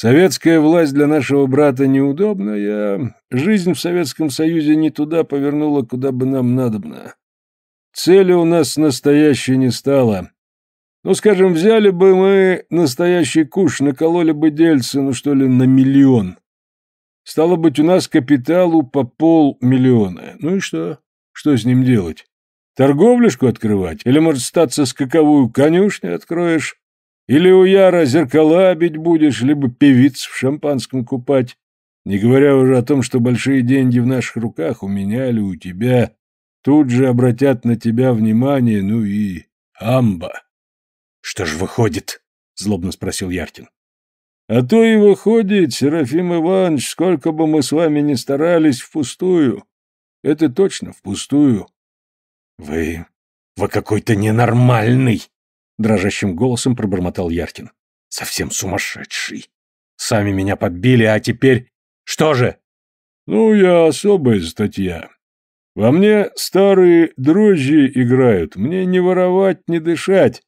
Советская власть для нашего брата неудобная, жизнь в Советском Союзе не туда повернула, куда бы нам надобно. Цели у нас настоящей не стало. Ну, скажем, взяли бы мы настоящий куш, накололи бы дельцы, ну что ли, на миллион. Стало быть, у нас капиталу по полмиллиона. Ну и что? Что с ним делать? Торговлюшку открывать? Или, может, статься скаковую конюшню откроешь? Или у Яра зеркала бить будешь, либо певиц в шампанском купать. Не говоря уже о том, что большие деньги в наших руках, у меня или у тебя, тут же обратят на тебя внимание, ну и амба. — Что ж выходит? — злобно спросил Яркин. — А то и выходит, Серафим Иванович, сколько бы мы с вами ни старались, впустую. Это точно впустую. — Вы... вы какой-то ненормальный! дрожащим голосом пробормотал Яркин. Совсем сумасшедший. Сами меня подбили, а теперь... Что же? Ну, я особая статья. Во мне старые дрожжи играют. Мне не воровать, не дышать.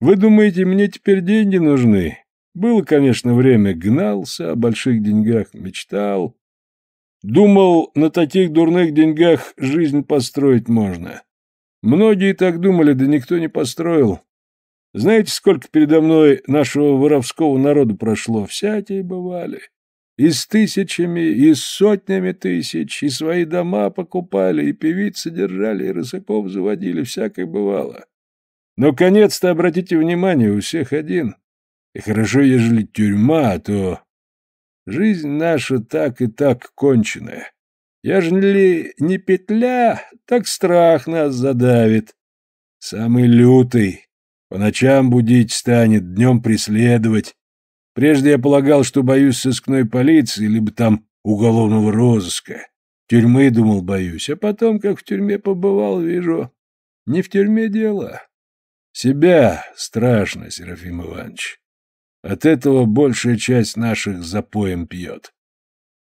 Вы думаете, мне теперь деньги нужны? Было, конечно, время, гнался о больших деньгах, мечтал. Думал, на таких дурных деньгах жизнь построить можно. Многие так думали, да никто не построил. Знаете, сколько передо мной нашего воровского народа прошло? Всякие бывали. И с тысячами, и с сотнями тысяч, и свои дома покупали, и певицы держали, и рысаков заводили, всякое бывало. Но конец-то, обратите внимание, у всех один. И хорошо, ежели тюрьма, а то жизнь наша так и так конченая. ли не петля, так страх нас задавит. Самый лютый, по ночам будить станет, днем преследовать. Прежде я полагал, что боюсь сыскной полиции, либо там уголовного розыска. Тюрьмы, думал, боюсь. А потом, как в тюрьме побывал, вижу, не в тюрьме дело. Себя страшно, Серафим Иванович. От этого большая часть наших запоем пьет.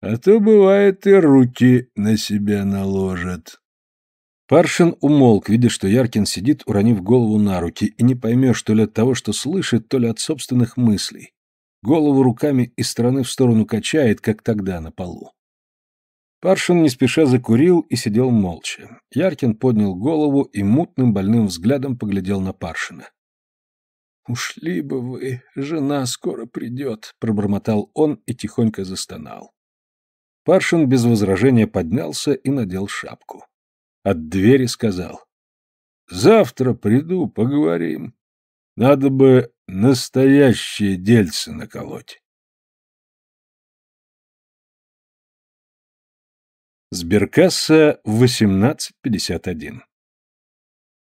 А то, бывает, и руки на себя наложат. Паршин умолк, видя, что Яркин сидит, уронив голову на руки, и не поймешь, то ли от того, что слышит, то ли от собственных мыслей. Голову руками из стороны в сторону качает, как тогда на полу. Паршин не спеша закурил и сидел молча. Яркин поднял голову и мутным больным взглядом поглядел на Паршина. «Ушли бы вы, жена скоро придет», — пробормотал он и тихонько застонал. Паршин без возражения поднялся и надел шапку от двери сказал. «Завтра приду, поговорим. Надо бы настоящие дельцы наколоть». Сберкасса 1851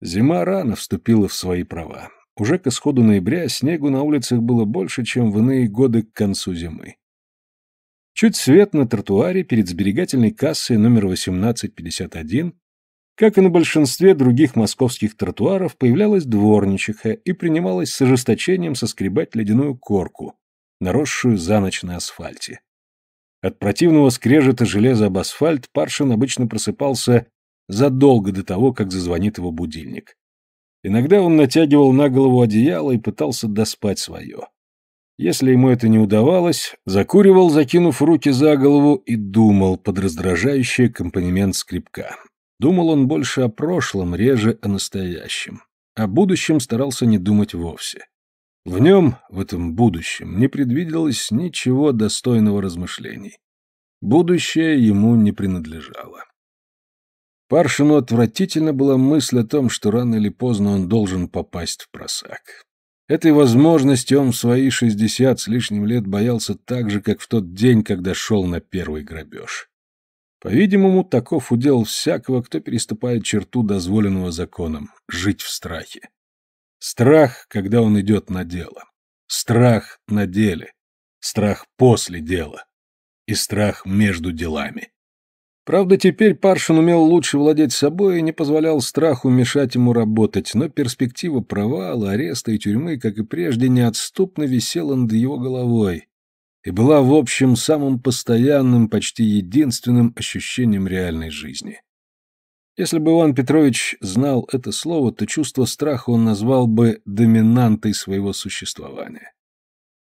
Зима рано вступила в свои права. Уже к исходу ноября снегу на улицах было больше, чем в иные годы к концу зимы. Чуть свет на тротуаре перед сберегательной кассой номер 1851 как и на большинстве других московских тротуаров, появлялась дворничиха и принималась с ожесточением соскребать ледяную корку, наросшую за ночь на асфальте. От противного скрежета железа об асфальт Паршин обычно просыпался задолго до того, как зазвонит его будильник. Иногда он натягивал на голову одеяло и пытался доспать свое. Если ему это не удавалось, закуривал, закинув руки за голову, и думал под раздражающий аккомпанемент скрипка. Думал он больше о прошлом, реже о настоящем. О будущем старался не думать вовсе. В нем, в этом будущем, не предвиделось ничего достойного размышлений. Будущее ему не принадлежало. Паршину отвратительно была мысль о том, что рано или поздно он должен попасть в просак. Этой возможности он в свои шестьдесят с лишним лет боялся так же, как в тот день, когда шел на первый грабеж. По-видимому, таков удел всякого, кто переступает черту дозволенного законом – жить в страхе. Страх, когда он идет на дело. Страх на деле. Страх после дела. И страх между делами. Правда, теперь Паршин умел лучше владеть собой и не позволял страху мешать ему работать, но перспектива провала, ареста и тюрьмы, как и прежде, неотступно висела над его головой, и была, в общем, самым постоянным, почти единственным ощущением реальной жизни. Если бы Иван Петрович знал это слово, то чувство страха он назвал бы доминантой своего существования.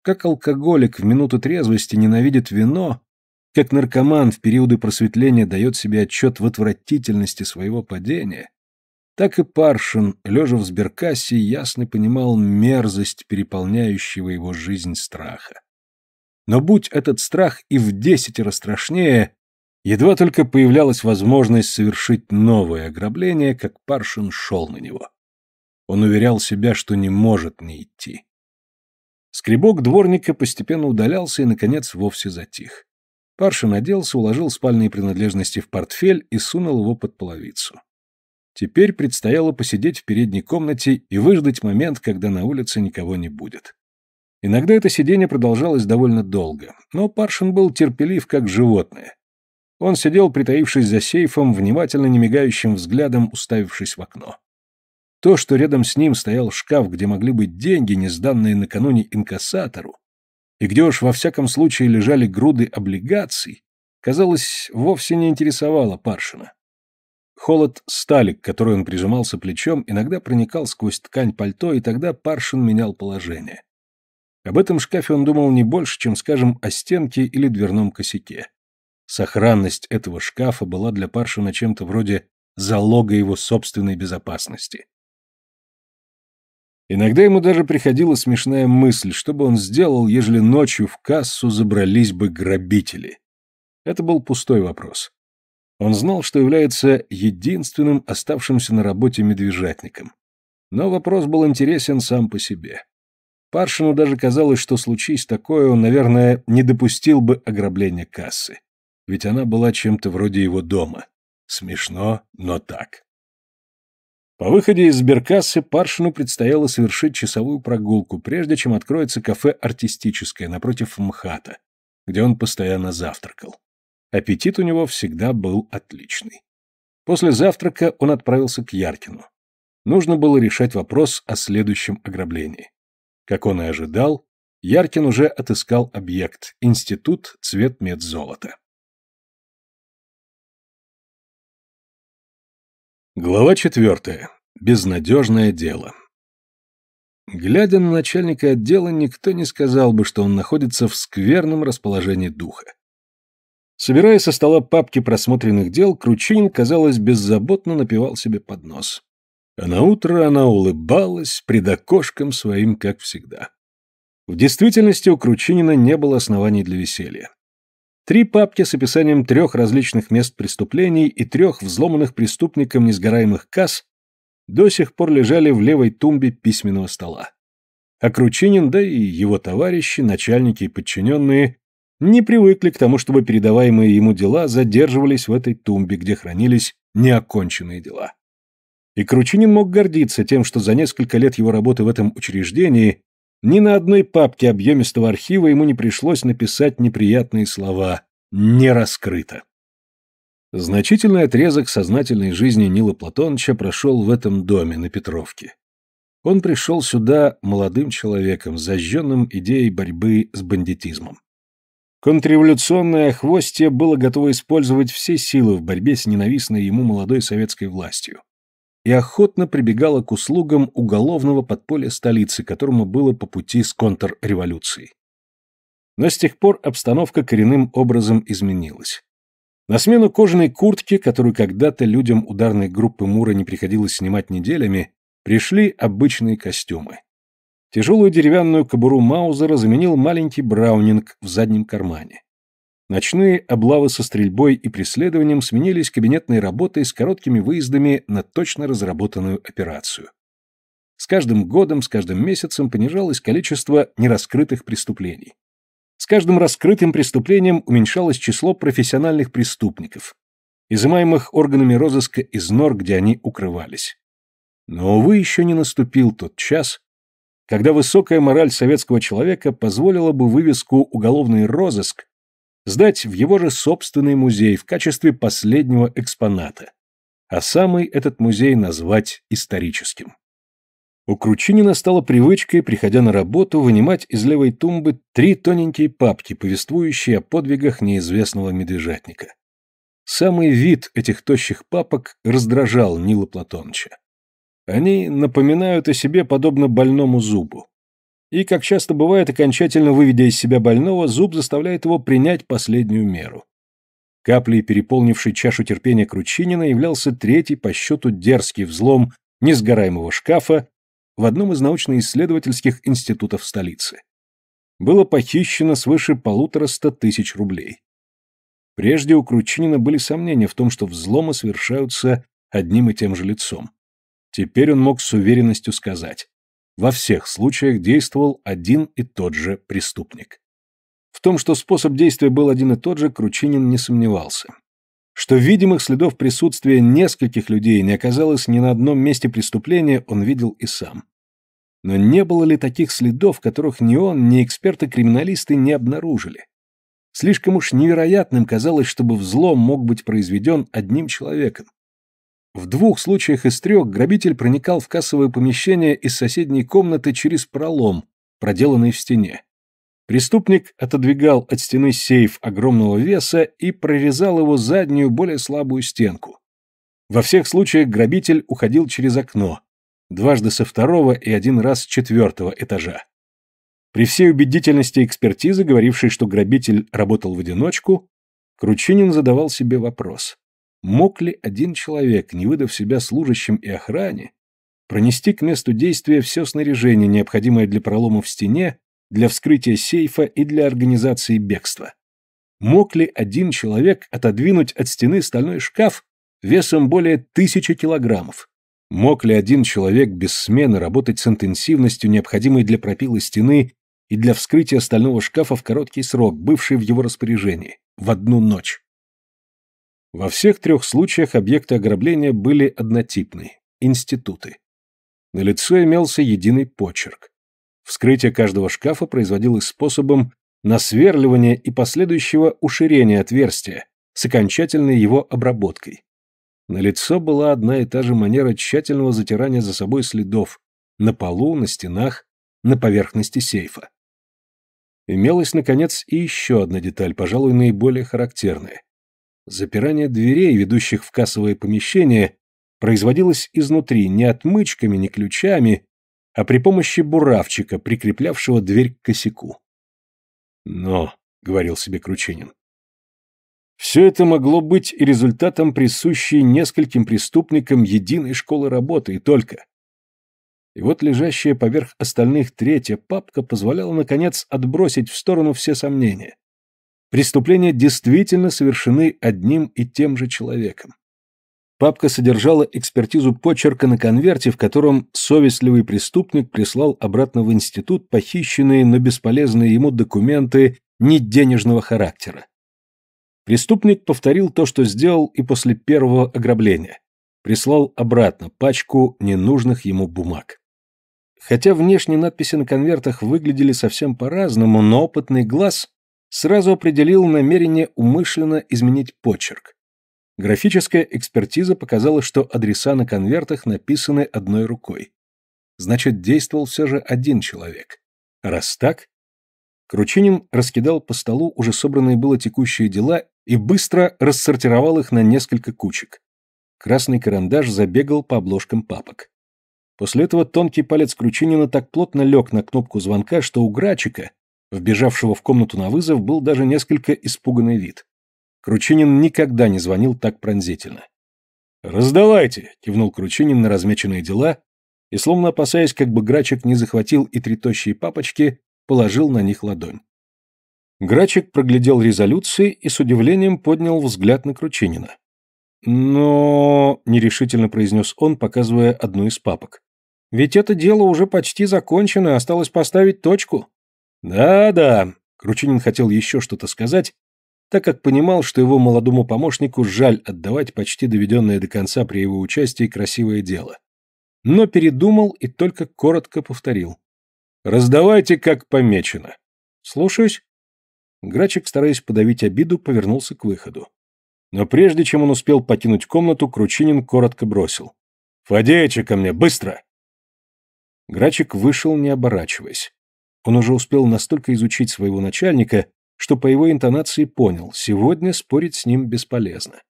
Как алкоголик в минуту трезвости ненавидит вино, как наркоман в периоды просветления дает себе отчет в отвратительности своего падения, так и Паршин, лежа в сберкассе, ясно понимал мерзость переполняющего его жизнь страха. Но будь этот страх и в десятеро страшнее, едва только появлялась возможность совершить новое ограбление, как Паршин шел на него. Он уверял себя, что не может не идти. Скребок дворника постепенно удалялся и, наконец, вовсе затих. Паршин оделся, уложил спальные принадлежности в портфель и сунул его под половицу. Теперь предстояло посидеть в передней комнате и выждать момент, когда на улице никого не будет. Иногда это сидение продолжалось довольно долго, но Паршин был терпелив, как животное. Он сидел, притаившись за сейфом, внимательно немигающим взглядом, уставившись в окно. То, что рядом с ним стоял шкаф, где могли быть деньги, не сданные накануне инкассатору, и где уж во всяком случае лежали груды облигаций, казалось, вовсе не интересовало Паршина. Холод сталик, который он прижимался плечом, иногда проникал сквозь ткань пальто, и тогда Паршин менял положение. Об этом шкафе он думал не больше, чем, скажем, о стенке или дверном косяке. Сохранность этого шкафа была для Паршина чем-то вроде залога его собственной безопасности. Иногда ему даже приходила смешная мысль, что бы он сделал, ежели ночью в кассу забрались бы грабители. Это был пустой вопрос. Он знал, что является единственным оставшимся на работе медвежатником. Но вопрос был интересен сам по себе. Паршину даже казалось, что случись такое, он, наверное, не допустил бы ограбления кассы. Ведь она была чем-то вроде его дома. Смешно, но так. По выходе из сберкассы Паршину предстояло совершить часовую прогулку, прежде чем откроется кафе «Артистическое» напротив МХАТа, где он постоянно завтракал. Аппетит у него всегда был отличный. После завтрака он отправился к Яркину. Нужно было решать вопрос о следующем ограблении. Как он и ожидал, Яркин уже отыскал объект – институт цвет мед Глава четвертая. Безнадежное дело. Глядя на начальника отдела, никто не сказал бы, что он находится в скверном расположении духа. Собирая со стола папки просмотренных дел, Кручин, казалось, беззаботно напивал себе под нос. А на утро она улыбалась пред окошком своим, как всегда. В действительности у Кручинина не было оснований для веселья. Три папки с описанием трех различных мест преступлений и трех взломанных преступником несгораемых касс до сих пор лежали в левой тумбе письменного стола. А Кручинин, да и его товарищи, начальники и подчиненные, не привыкли к тому, чтобы передаваемые ему дела задерживались в этой тумбе, где хранились неоконченные дела. И Кручинин мог гордиться тем, что за несколько лет его работы в этом учреждении ни на одной папке объемистого архива ему не пришлось написать неприятные слова «не раскрыто». Значительный отрезок сознательной жизни Нила Платоныча прошел в этом доме на Петровке. Он пришел сюда молодым человеком, зажженным идеей борьбы с бандитизмом. Контрреволюционное хвостье было готово использовать все силы в борьбе с ненавистной ему молодой советской властью и охотно прибегала к услугам уголовного подполья столицы, которому было по пути с контрреволюцией. Но с тех пор обстановка коренным образом изменилась. На смену кожаной куртке, которую когда-то людям ударной группы Мура не приходилось снимать неделями, пришли обычные костюмы. Тяжелую деревянную кобуру Маузера заменил маленький браунинг в заднем кармане. Ночные облавы со стрельбой и преследованием сменились кабинетной работой с короткими выездами на точно разработанную операцию. С каждым годом, с каждым месяцем понижалось количество нераскрытых преступлений. С каждым раскрытым преступлением уменьшалось число профессиональных преступников, изымаемых органами розыска из нор, где они укрывались. Но, увы, еще не наступил тот час, когда высокая мораль советского человека позволила бы вывеску «Уголовный розыск» сдать в его же собственный музей в качестве последнего экспоната, а самый этот музей назвать историческим. У Кручинина стало привычкой, приходя на работу, вынимать из левой тумбы три тоненькие папки, повествующие о подвигах неизвестного медвежатника. Самый вид этих тощих папок раздражал Нила Платоныча. Они напоминают о себе подобно больному зубу и, как часто бывает, окончательно выведя из себя больного, зуб заставляет его принять последнюю меру. Каплей, переполнившей чашу терпения Кручинина, являлся третий по счету дерзкий взлом несгораемого шкафа в одном из научно-исследовательских институтов столицы. Было похищено свыше полутора ста тысяч рублей. Прежде у Кручинина были сомнения в том, что взломы совершаются одним и тем же лицом. Теперь он мог с уверенностью сказать во всех случаях действовал один и тот же преступник. В том, что способ действия был один и тот же, Кручинин не сомневался. Что видимых следов присутствия нескольких людей не оказалось ни на одном месте преступления, он видел и сам. Но не было ли таких следов, которых ни он, ни эксперты-криминалисты не обнаружили? Слишком уж невероятным казалось, чтобы взлом мог быть произведен одним человеком. В двух случаях из трех грабитель проникал в кассовое помещение из соседней комнаты через пролом, проделанный в стене. Преступник отодвигал от стены сейф огромного веса и прорезал его заднюю, более слабую стенку. Во всех случаях грабитель уходил через окно, дважды со второго и один раз с четвертого этажа. При всей убедительности экспертизы, говорившей, что грабитель работал в одиночку, Кручинин задавал себе вопрос. Мог ли один человек, не выдав себя служащим и охране, пронести к месту действия все снаряжение, необходимое для пролома в стене, для вскрытия сейфа и для организации бегства? Мог ли один человек отодвинуть от стены стальной шкаф весом более тысячи килограммов? Мог ли один человек без смены работать с интенсивностью, необходимой для пропила стены и для вскрытия стального шкафа в короткий срок, бывший в его распоряжении, в одну ночь? Во всех трех случаях объекты ограбления были однотипны – институты. На лицо имелся единый почерк. Вскрытие каждого шкафа производилось способом насверливания и последующего уширения отверстия с окончательной его обработкой. На лицо была одна и та же манера тщательного затирания за собой следов на полу, на стенах, на поверхности сейфа. Имелась, наконец, и еще одна деталь, пожалуй, наиболее характерная. Запирание дверей, ведущих в кассовое помещение, производилось изнутри не отмычками, не ключами, а при помощи буравчика, прикреплявшего дверь к косяку. «Но», — говорил себе Кручинин, — «все это могло быть и результатом присущей нескольким преступникам единой школы работы и только». И вот лежащая поверх остальных третья папка позволяла, наконец, отбросить в сторону все сомнения. Преступления действительно совершены одним и тем же человеком. Папка содержала экспертизу почерка на конверте, в котором совестливый преступник прислал обратно в институт похищенные, но бесполезные ему документы не денежного характера. Преступник повторил то, что сделал и после первого ограбления. Прислал обратно пачку ненужных ему бумаг. Хотя внешние надписи на конвертах выглядели совсем по-разному, но опытный глаз сразу определил намерение умышленно изменить почерк. Графическая экспертиза показала, что адреса на конвертах написаны одной рукой. Значит, действовал все же один человек. Раз так... Кручинин раскидал по столу уже собранные было текущие дела и быстро рассортировал их на несколько кучек. Красный карандаш забегал по обложкам папок. После этого тонкий палец Кручинина так плотно лег на кнопку звонка, что у Грачика Вбежавшего в комнату на вызов был даже несколько испуганный вид. Кручинин никогда не звонил так пронзительно. «Раздавайте!» — кивнул Кручинин на размеченные дела и, словно опасаясь, как бы Грачек не захватил и три тощие папочки, положил на них ладонь. Грачек проглядел резолюции и с удивлением поднял взгляд на Кручинина. «Но...» — нерешительно произнес он, показывая одну из папок. «Ведь это дело уже почти закончено, осталось поставить точку». «Да-да», — Кручинин хотел еще что-то сказать, так как понимал, что его молодому помощнику жаль отдавать почти доведенное до конца при его участии красивое дело. Но передумал и только коротко повторил. «Раздавайте, как помечено». «Слушаюсь». Грачик, стараясь подавить обиду, повернулся к выходу. Но прежде чем он успел покинуть комнату, Кручинин коротко бросил. «Фадеича ко мне, быстро!» Грачик вышел, не оборачиваясь. Он уже успел настолько изучить своего начальника, что по его интонации понял, сегодня спорить с ним бесполезно.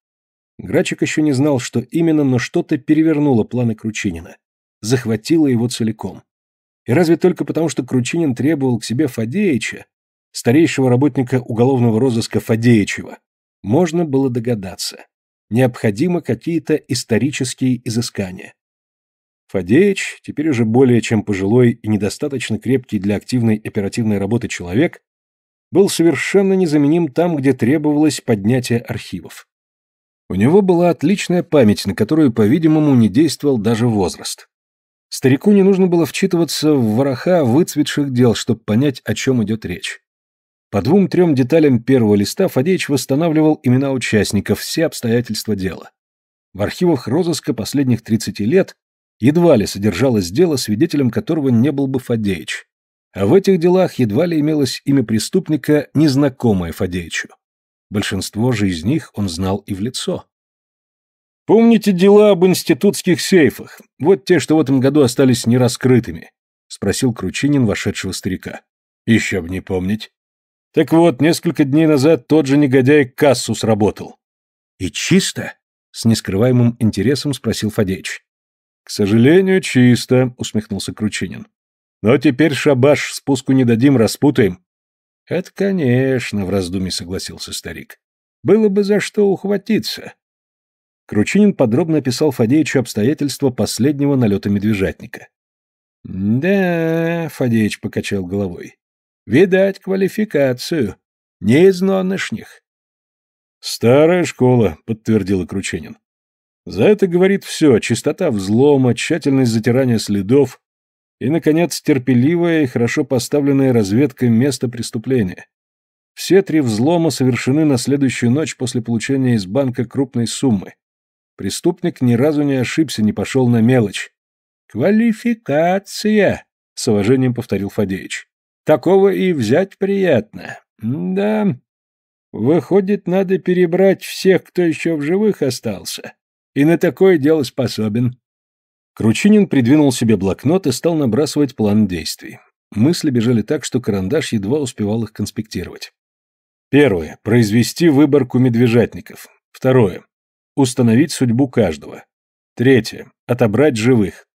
Грачик еще не знал, что именно, но что-то перевернуло планы Кручинина. Захватило его целиком. И разве только потому, что Кручинин требовал к себе Фадеича, старейшего работника уголовного розыска Фадеичева, можно было догадаться. Необходимы какие-то исторические изыскания. Фадеич, теперь уже более чем пожилой и недостаточно крепкий для активной оперативной работы человек, был совершенно незаменим там, где требовалось поднятие архивов. У него была отличная память, на которую, по-видимому, не действовал даже возраст. Старику не нужно было вчитываться в вороха выцветших дел, чтобы понять, о чем идет речь. По двум-трем деталям первого листа Фадеич восстанавливал имена участников, все обстоятельства дела. В архивах розыска последних 30 лет Едва ли содержалось дело, свидетелем которого не был бы Фадеич. А в этих делах едва ли имелось имя преступника, незнакомое Фадеичу. Большинство же из них он знал и в лицо. «Помните дела об институтских сейфах? Вот те, что в этом году остались нераскрытыми?» — спросил Кручинин вошедшего старика. «Еще бы не помнить». «Так вот, несколько дней назад тот же негодяй кассу сработал». «И чисто?» — с нескрываемым интересом спросил Фадеич. «К сожалению, чисто», — усмехнулся Кручинин. «Но теперь шабаш спуску не дадим, распутаем». «Это, конечно», — в раздумье согласился старик. «Было бы за что ухватиться». Кручинин подробно описал Фадеичу обстоятельства последнего налета медвежатника. «Да», — Фадеич покачал головой, — «видать квалификацию. Не из нонышних». «Старая школа», — подтвердил Кручинин. За это говорит все – чистота взлома, тщательность затирания следов и, наконец, терпеливая и хорошо поставленная разведка места преступления. Все три взлома совершены на следующую ночь после получения из банка крупной суммы. Преступник ни разу не ошибся, не пошел на мелочь. «Квалификация!» — с уважением повторил Фадеич. «Такого и взять приятно. да, выходит, надо перебрать всех, кто еще в живых остался. И на такое дело способен. Кручинин придвинул себе блокнот и стал набрасывать план действий. Мысли бежали так, что карандаш едва успевал их конспектировать. Первое. Произвести выборку медвежатников. Второе. Установить судьбу каждого. Третье. Отобрать живых.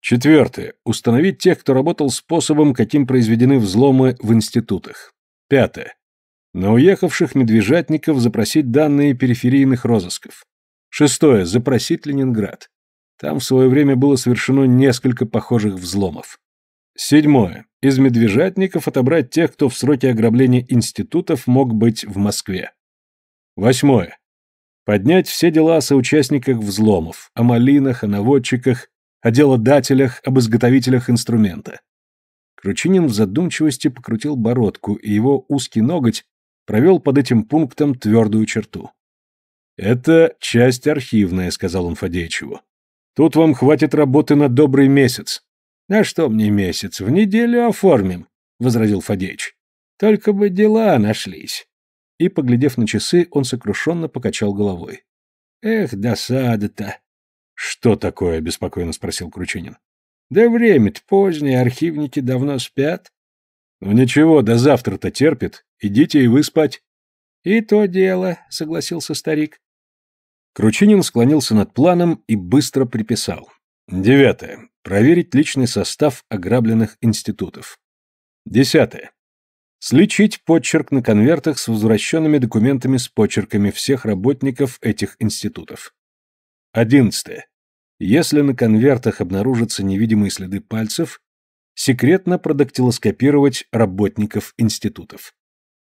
Четвертое. Установить тех, кто работал способом, каким произведены взломы в институтах. Пятое. На уехавших медвежатников запросить данные периферийных розысков. Шестое. Запросить Ленинград. Там в свое время было совершено несколько похожих взломов. Седьмое. Из медвежатников отобрать тех, кто в сроке ограбления институтов мог быть в Москве. Восьмое. Поднять все дела о соучастниках взломов, о малинах, о наводчиках, о делодателях, об изготовителях инструмента. Кручинин в задумчивости покрутил бородку, и его узкий ноготь провел под этим пунктом твердую черту. «Это часть архивная», — сказал он Фадеичеву. «Тут вам хватит работы на добрый месяц». «А что мне месяц? В неделю оформим», — возразил Фадеич. «Только бы дела нашлись». И, поглядев на часы, он сокрушенно покачал головой. «Эх, досада-то!» «Что такое?» — беспокойно спросил Кручинин. «Да время-то позднее, архивники давно спят». «Ну ничего, до завтра-то терпит. Идите и вы спать». «И то дело», — согласился старик. Кручинин склонился над планом и быстро приписал. Девятое. Проверить личный состав ограбленных институтов. Десятое. Сличить подчерк на конвертах с возвращенными документами с почерками всех работников этих институтов. Одиннадцатое. Если на конвертах обнаружатся невидимые следы пальцев, секретно продактилоскопировать работников институтов.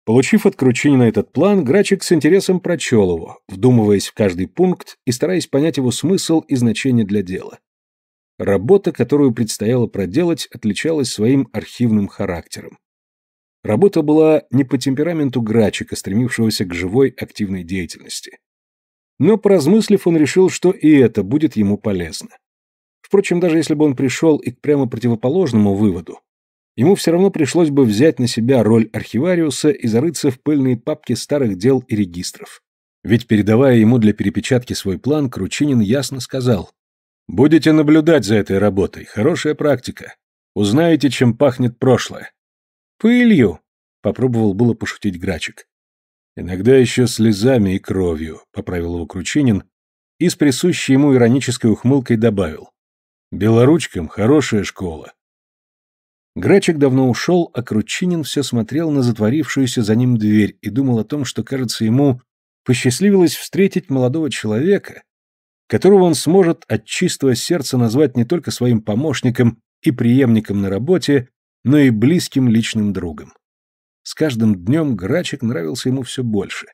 Получив от Кручинина этот план, Грачик с интересом прочел его, вдумываясь в каждый пункт и стараясь понять его смысл и значение для дела. Работа, которую предстояло проделать, отличалась своим архивным характером. Работа была не по темпераменту Грачика, стремившегося к живой активной деятельности. Но, поразмыслив, он решил, что и это будет ему полезно. Впрочем, даже если бы он пришел и к прямо противоположному выводу, ему все равно пришлось бы взять на себя роль архивариуса и зарыться в пыльные папки старых дел и регистров. Ведь, передавая ему для перепечатки свой план, Кручинин ясно сказал «Будете наблюдать за этой работой, хорошая практика. Узнаете, чем пахнет прошлое». «Пылью», — попробовал было пошутить Грачик. «Иногда еще слезами и кровью», — поправил его Кручинин и с присущей ему иронической ухмылкой добавил. «Белоручкам хорошая школа. Грачик давно ушел, а Кручинин все смотрел на затворившуюся за ним дверь и думал о том, что, кажется, ему посчастливилось встретить молодого человека, которого он сможет от чистого сердца назвать не только своим помощником и преемником на работе, но и близким личным другом. С каждым днем Грачик нравился ему все больше.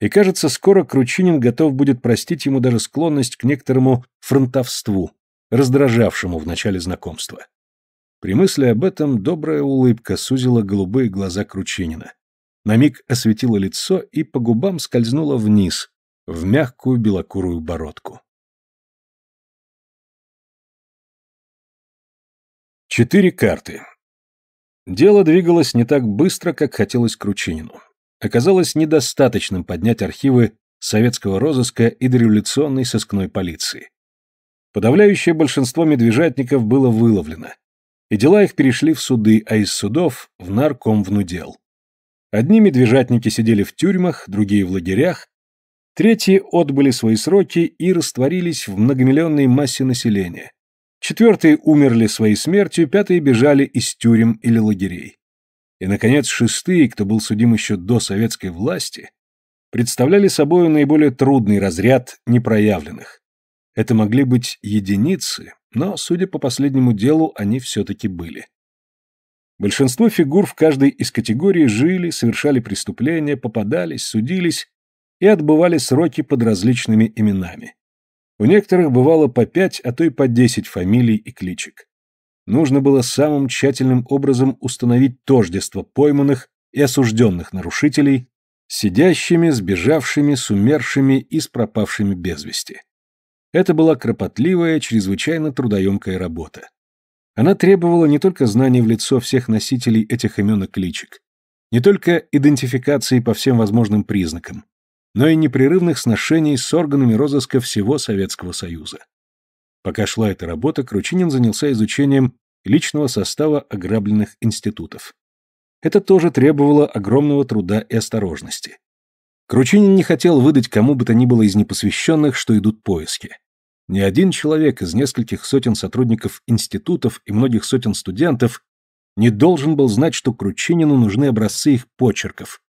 И, кажется, скоро Кручинин готов будет простить ему даже склонность к некоторому фронтовству, раздражавшему в начале знакомства. При мысли об этом добрая улыбка сузила голубые глаза Кручинина. На миг осветила лицо и по губам скользнула вниз, в мягкую белокурую бородку. Четыре карты. Дело двигалось не так быстро, как хотелось Кручинину. Оказалось недостаточным поднять архивы советского розыска и дореволюционной сыскной полиции. Подавляющее большинство медвежатников было выловлено, и дела их перешли в суды, а из судов в нарком внудел. Одни медвежатники сидели в тюрьмах, другие в лагерях, третьи отбыли свои сроки и растворились в многомиллионной массе населения. Четвертые умерли своей смертью, пятые бежали из тюрем или лагерей. И, наконец, шестые, кто был судим еще до советской власти, представляли собой наиболее трудный разряд непроявленных. Это могли быть единицы, но, судя по последнему делу, они все-таки были. Большинство фигур в каждой из категорий жили, совершали преступления, попадались, судились и отбывали сроки под различными именами. У некоторых бывало по пять, а то и по десять фамилий и кличек. Нужно было самым тщательным образом установить тождество пойманных и осужденных нарушителей, сидящими, сбежавшими, сумершими и с пропавшими без вести. Это была кропотливая, чрезвычайно трудоемкая работа. Она требовала не только знаний в лицо всех носителей этих имен и кличек, не только идентификации по всем возможным признакам, но и непрерывных сношений с органами розыска всего Советского Союза. Пока шла эта работа, Кручинин занялся изучением личного состава ограбленных институтов. Это тоже требовало огромного труда и осторожности. Кручинин не хотел выдать кому бы то ни было из непосвященных, что идут поиски. Ни один человек из нескольких сотен сотрудников институтов и многих сотен студентов не должен был знать, что Кручинину нужны образцы их почерков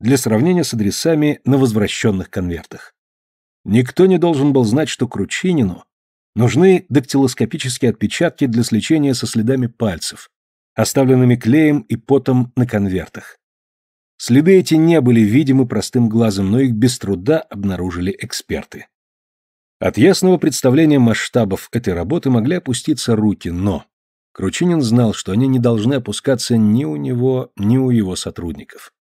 для сравнения с адресами на возвращенных конвертах. Никто не должен был знать, что Кручинину нужны дактилоскопические отпечатки для сличения со следами пальцев, оставленными клеем и потом на конвертах. Следы эти не были видимы простым глазом, но их без труда обнаружили эксперты. От ясного представления масштабов этой работы могли опуститься руки, но... Кручинин знал, что они не должны опускаться ни у него, ни у его сотрудников.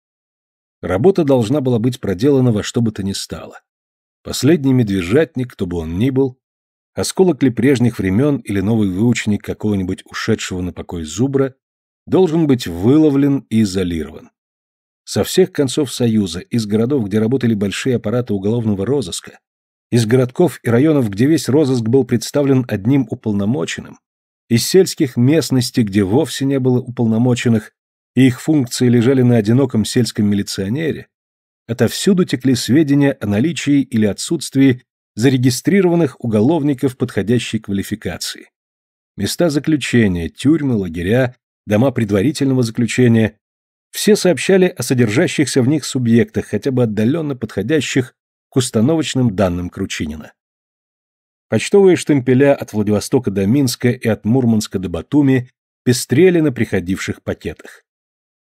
Работа должна была быть проделана во что бы то ни стало. Последний медвежатник, кто бы он ни был, осколок ли прежних времен или новый выученик какого-нибудь ушедшего на покой зубра, должен быть выловлен и изолирован. Со всех концов Союза, из городов, где работали большие аппараты уголовного розыска, из городков и районов, где весь розыск был представлен одним уполномоченным, из сельских местностей, где вовсе не было уполномоченных, и их функции лежали на одиноком сельском милиционере, отовсюду текли сведения о наличии или отсутствии зарегистрированных уголовников подходящей квалификации. Места заключения, тюрьмы, лагеря, дома предварительного заключения – все сообщали о содержащихся в них субъектах, хотя бы отдаленно подходящих к установочным данным Кручинина. Почтовые штемпеля от Владивостока до Минска и от Мурманска до Батуми пестрели на приходивших пакетах.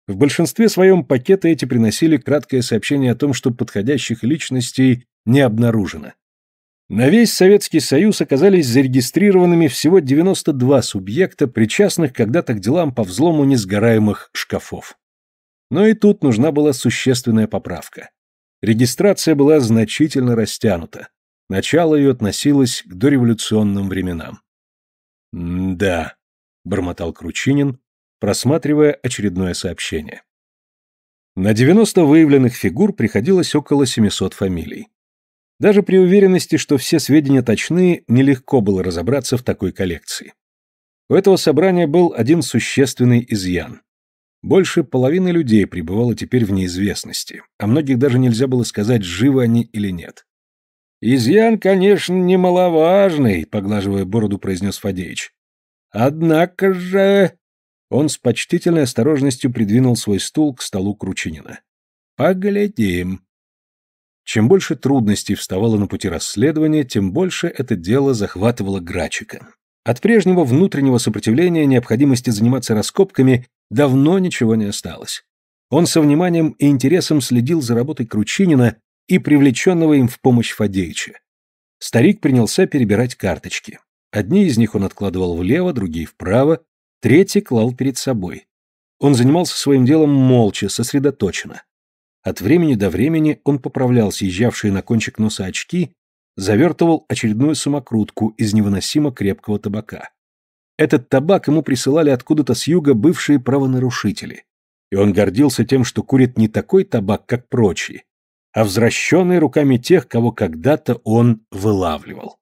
В большинстве своем пакеты эти приносили краткое сообщение о том, что подходящих личностей не обнаружено. На весь Советский Союз оказались зарегистрированными всего 92 субъекта, причастных когда-то к делам по взлому несгораемых шкафов. Но и тут нужна была существенная поправка. Регистрация была значительно растянута. Начало ее относилось к дореволюционным временам. «Да», — бормотал Кручинин, просматривая очередное сообщение. На 90 выявленных фигур приходилось около 700 фамилий. Даже при уверенности, что все сведения точны, нелегко было разобраться в такой коллекции. У этого собрания был один существенный изъян. Больше половины людей пребывало теперь в неизвестности, а многих даже нельзя было сказать, живы они или нет. «Изъян, конечно, немаловажный», — поглаживая бороду, произнес Фадеич. «Однако же...» Он с почтительной осторожностью придвинул свой стул к столу Кручинина. «Поглядим». Чем больше трудностей вставало на пути расследования, тем больше это дело захватывало Грачика. От прежнего внутреннего сопротивления необходимости заниматься раскопками давно ничего не осталось. Он со вниманием и интересом следил за работой Кручинина и привлеченного им в помощь Фадеича. Старик принялся перебирать карточки. Одни из них он откладывал влево, другие вправо, третий клал перед собой. Он занимался своим делом молча, сосредоточенно. От времени до времени он поправлял съезжавшие на кончик носа очки завертывал очередную самокрутку из невыносимо крепкого табака. Этот табак ему присылали откуда-то с юга бывшие правонарушители. И он гордился тем, что курит не такой табак, как прочие, а взращенный руками тех, кого когда-то он вылавливал.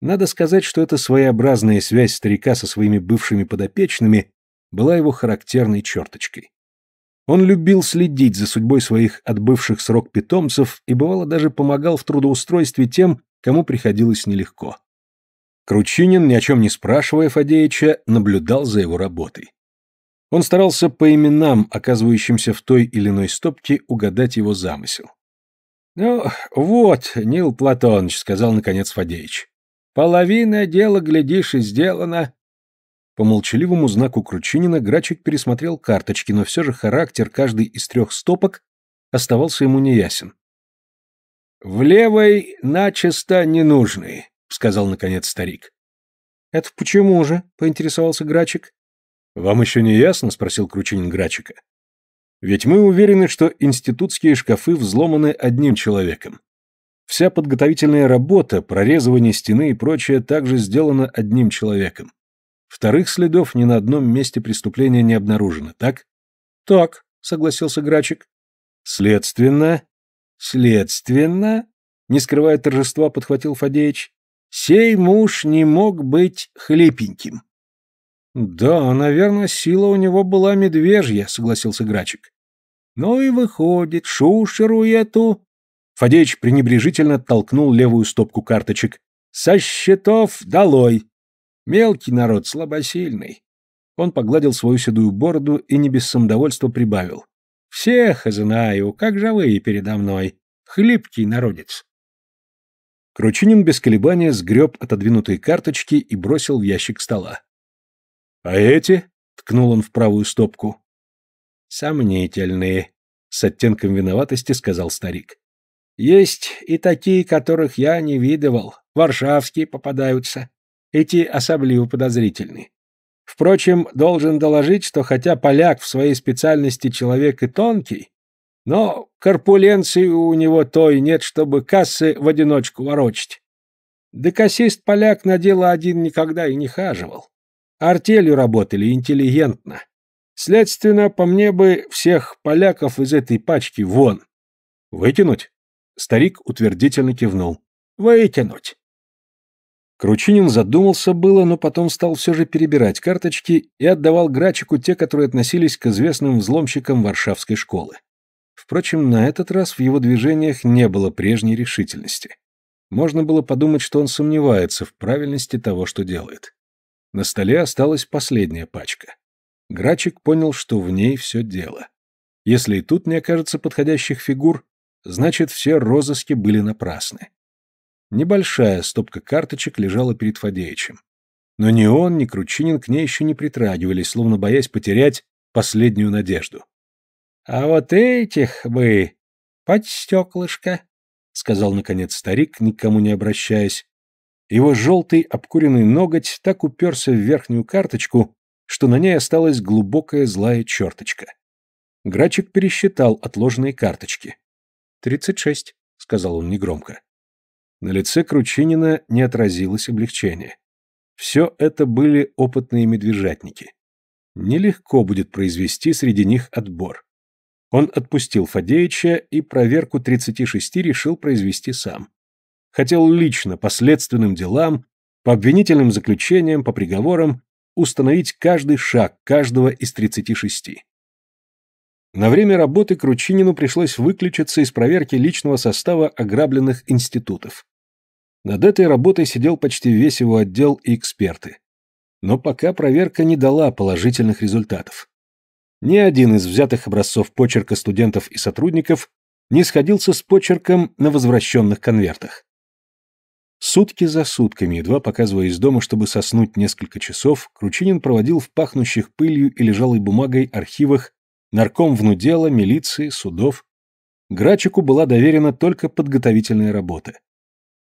Надо сказать, что эта своеобразная связь старика со своими бывшими подопечными была его характерной черточкой. Он любил следить за судьбой своих отбывших срок питомцев и, бывало, даже помогал в трудоустройстве тем, кому приходилось нелегко. Кручинин, ни о чем не спрашивая Фадеича, наблюдал за его работой. Он старался по именам, оказывающимся в той или иной стопке, угадать его замысел. «Ну, вот, Нил Платоныч», — сказал наконец Фадеич, — «половина дела, глядишь, и сделана, по молчаливому знаку Кручинина Грачик пересмотрел карточки, но все же характер каждой из трех стопок оставался ему неясен. «В левой начисто ненужные», — сказал наконец старик. «Это почему же?» — поинтересовался Грачик. «Вам еще не ясно?» — спросил Кручинин Грачика. «Ведь мы уверены, что институтские шкафы взломаны одним человеком. Вся подготовительная работа, прорезывание стены и прочее также сделано одним человеком. Вторых следов ни на одном месте преступления не обнаружено, так? Так, согласился Грачик. Следственно, следственно, не скрывая торжества, подхватил Фадеич. Сей муж не мог быть хлипеньким. Да, наверное, сила у него была медвежья, согласился Грачик. Ну и выходит, шушеру эту... Фадеич пренебрежительно толкнул левую стопку карточек. «Со счетов долой!» Мелкий народ, слабосильный. Он погладил свою седую бороду и не без самодовольства прибавил. «Всех знаю, как живые передо мной. Хлипкий народец». Кручинин без колебания сгреб отодвинутые карточки и бросил в ящик стола. «А эти?» — ткнул он в правую стопку. «Сомнительные», — с оттенком виноватости сказал старик. «Есть и такие, которых я не видывал. Варшавские попадаются эти особливо подозрительны. Впрочем, должен доложить, что хотя поляк в своей специальности человек и тонкий, но корпуленции у него той нет, чтобы кассы в одиночку ворочать. Да поляк на дело один никогда и не хаживал. Артелью работали интеллигентно. Следственно, по мне бы всех поляков из этой пачки вон. Вытянуть? Старик утвердительно кивнул. Вытянуть. Кручинин задумался было, но потом стал все же перебирать карточки и отдавал Грачику те, которые относились к известным взломщикам Варшавской школы. Впрочем, на этот раз в его движениях не было прежней решительности. Можно было подумать, что он сомневается в правильности того, что делает. На столе осталась последняя пачка. Грачик понял, что в ней все дело. Если и тут не окажется подходящих фигур, значит, все розыски были напрасны. Небольшая стопка карточек лежала перед Фадеичем. Но ни он, ни Кручинин к ней еще не притрагивались, словно боясь потерять последнюю надежду. «А вот этих бы под стеклышко», — сказал, наконец, старик, никому не обращаясь. Его желтый обкуренный ноготь так уперся в верхнюю карточку, что на ней осталась глубокая злая черточка. Грачик пересчитал отложенные карточки. «Тридцать шесть», — сказал он негромко. На лице Кручинина не отразилось облегчение. Все это были опытные медвежатники. Нелегко будет произвести среди них отбор. Он отпустил Фадеича и проверку 36 решил произвести сам. Хотел лично по следственным делам, по обвинительным заключениям, по приговорам установить каждый шаг каждого из 36. На время работы Кручинину пришлось выключиться из проверки личного состава ограбленных институтов. Над этой работой сидел почти весь его отдел и эксперты. Но пока проверка не дала положительных результатов. Ни один из взятых образцов почерка студентов и сотрудников не сходился с почерком на возвращенных конвертах. Сутки за сутками, едва показывая из дома, чтобы соснуть несколько часов, Кручинин проводил в пахнущих пылью и лежалой бумагой архивах нарком внудела, милиции, судов. Грачику была доверена только подготовительная работа.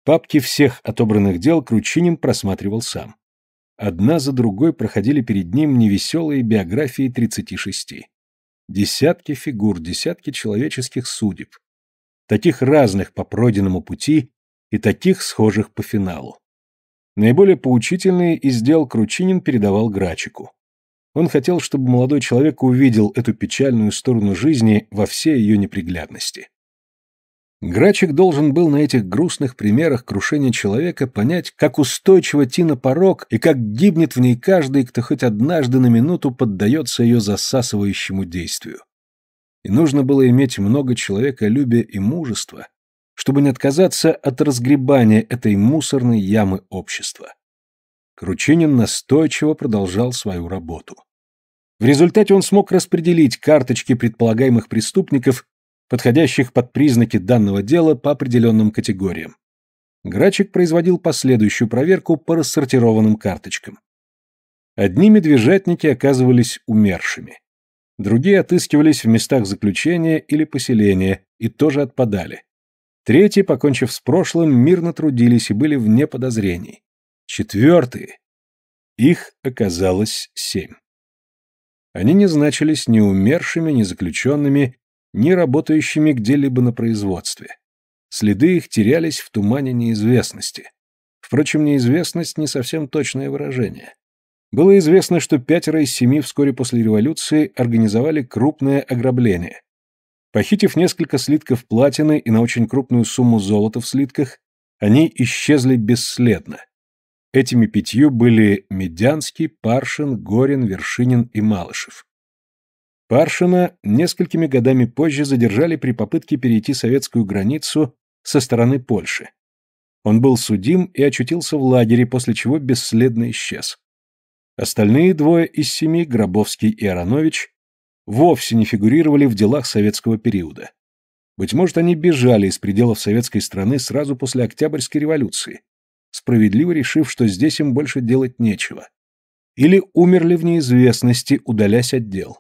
Папки всех отобранных дел Кручинин просматривал сам. Одна за другой проходили перед ним невеселые биографии 36. Десятки фигур, десятки человеческих судеб. Таких разных по пройденному пути и таких схожих по финалу. Наиболее поучительные из дел Кручинин передавал Грачику. Он хотел, чтобы молодой человек увидел эту печальную сторону жизни во всей ее неприглядности. Грачик должен был на этих грустных примерах крушения человека понять, как устойчиво Тина порог и как гибнет в ней каждый, кто хоть однажды на минуту поддается ее засасывающему действию. И нужно было иметь много человеколюбия и мужества, чтобы не отказаться от разгребания этой мусорной ямы общества. Кручинин настойчиво продолжал свою работу. В результате он смог распределить карточки предполагаемых преступников, подходящих под признаки данного дела по определенным категориям. Грачик производил последующую проверку по рассортированным карточкам. Одни медвежатники оказывались умершими. Другие отыскивались в местах заключения или поселения и тоже отпадали. Третьи, покончив с прошлым, мирно трудились и были вне подозрений четвертые. Их оказалось семь. Они не значились ни умершими, ни заключенными, ни работающими где-либо на производстве. Следы их терялись в тумане неизвестности. Впрочем, неизвестность не совсем точное выражение. Было известно, что пятеро из семи вскоре после революции организовали крупное ограбление. Похитив несколько слитков платины и на очень крупную сумму золота в слитках, они исчезли бесследно – Этими пятью были Медянский, Паршин, Горин, Вершинин и Малышев. Паршина несколькими годами позже задержали при попытке перейти советскую границу со стороны Польши. Он был судим и очутился в лагере, после чего бесследно исчез. Остальные двое из семи, Гробовский и Аронович, вовсе не фигурировали в делах советского периода. Быть может, они бежали из пределов советской страны сразу после Октябрьской революции, справедливо решив, что здесь им больше делать нечего. Или умерли в неизвестности, удалясь от дел.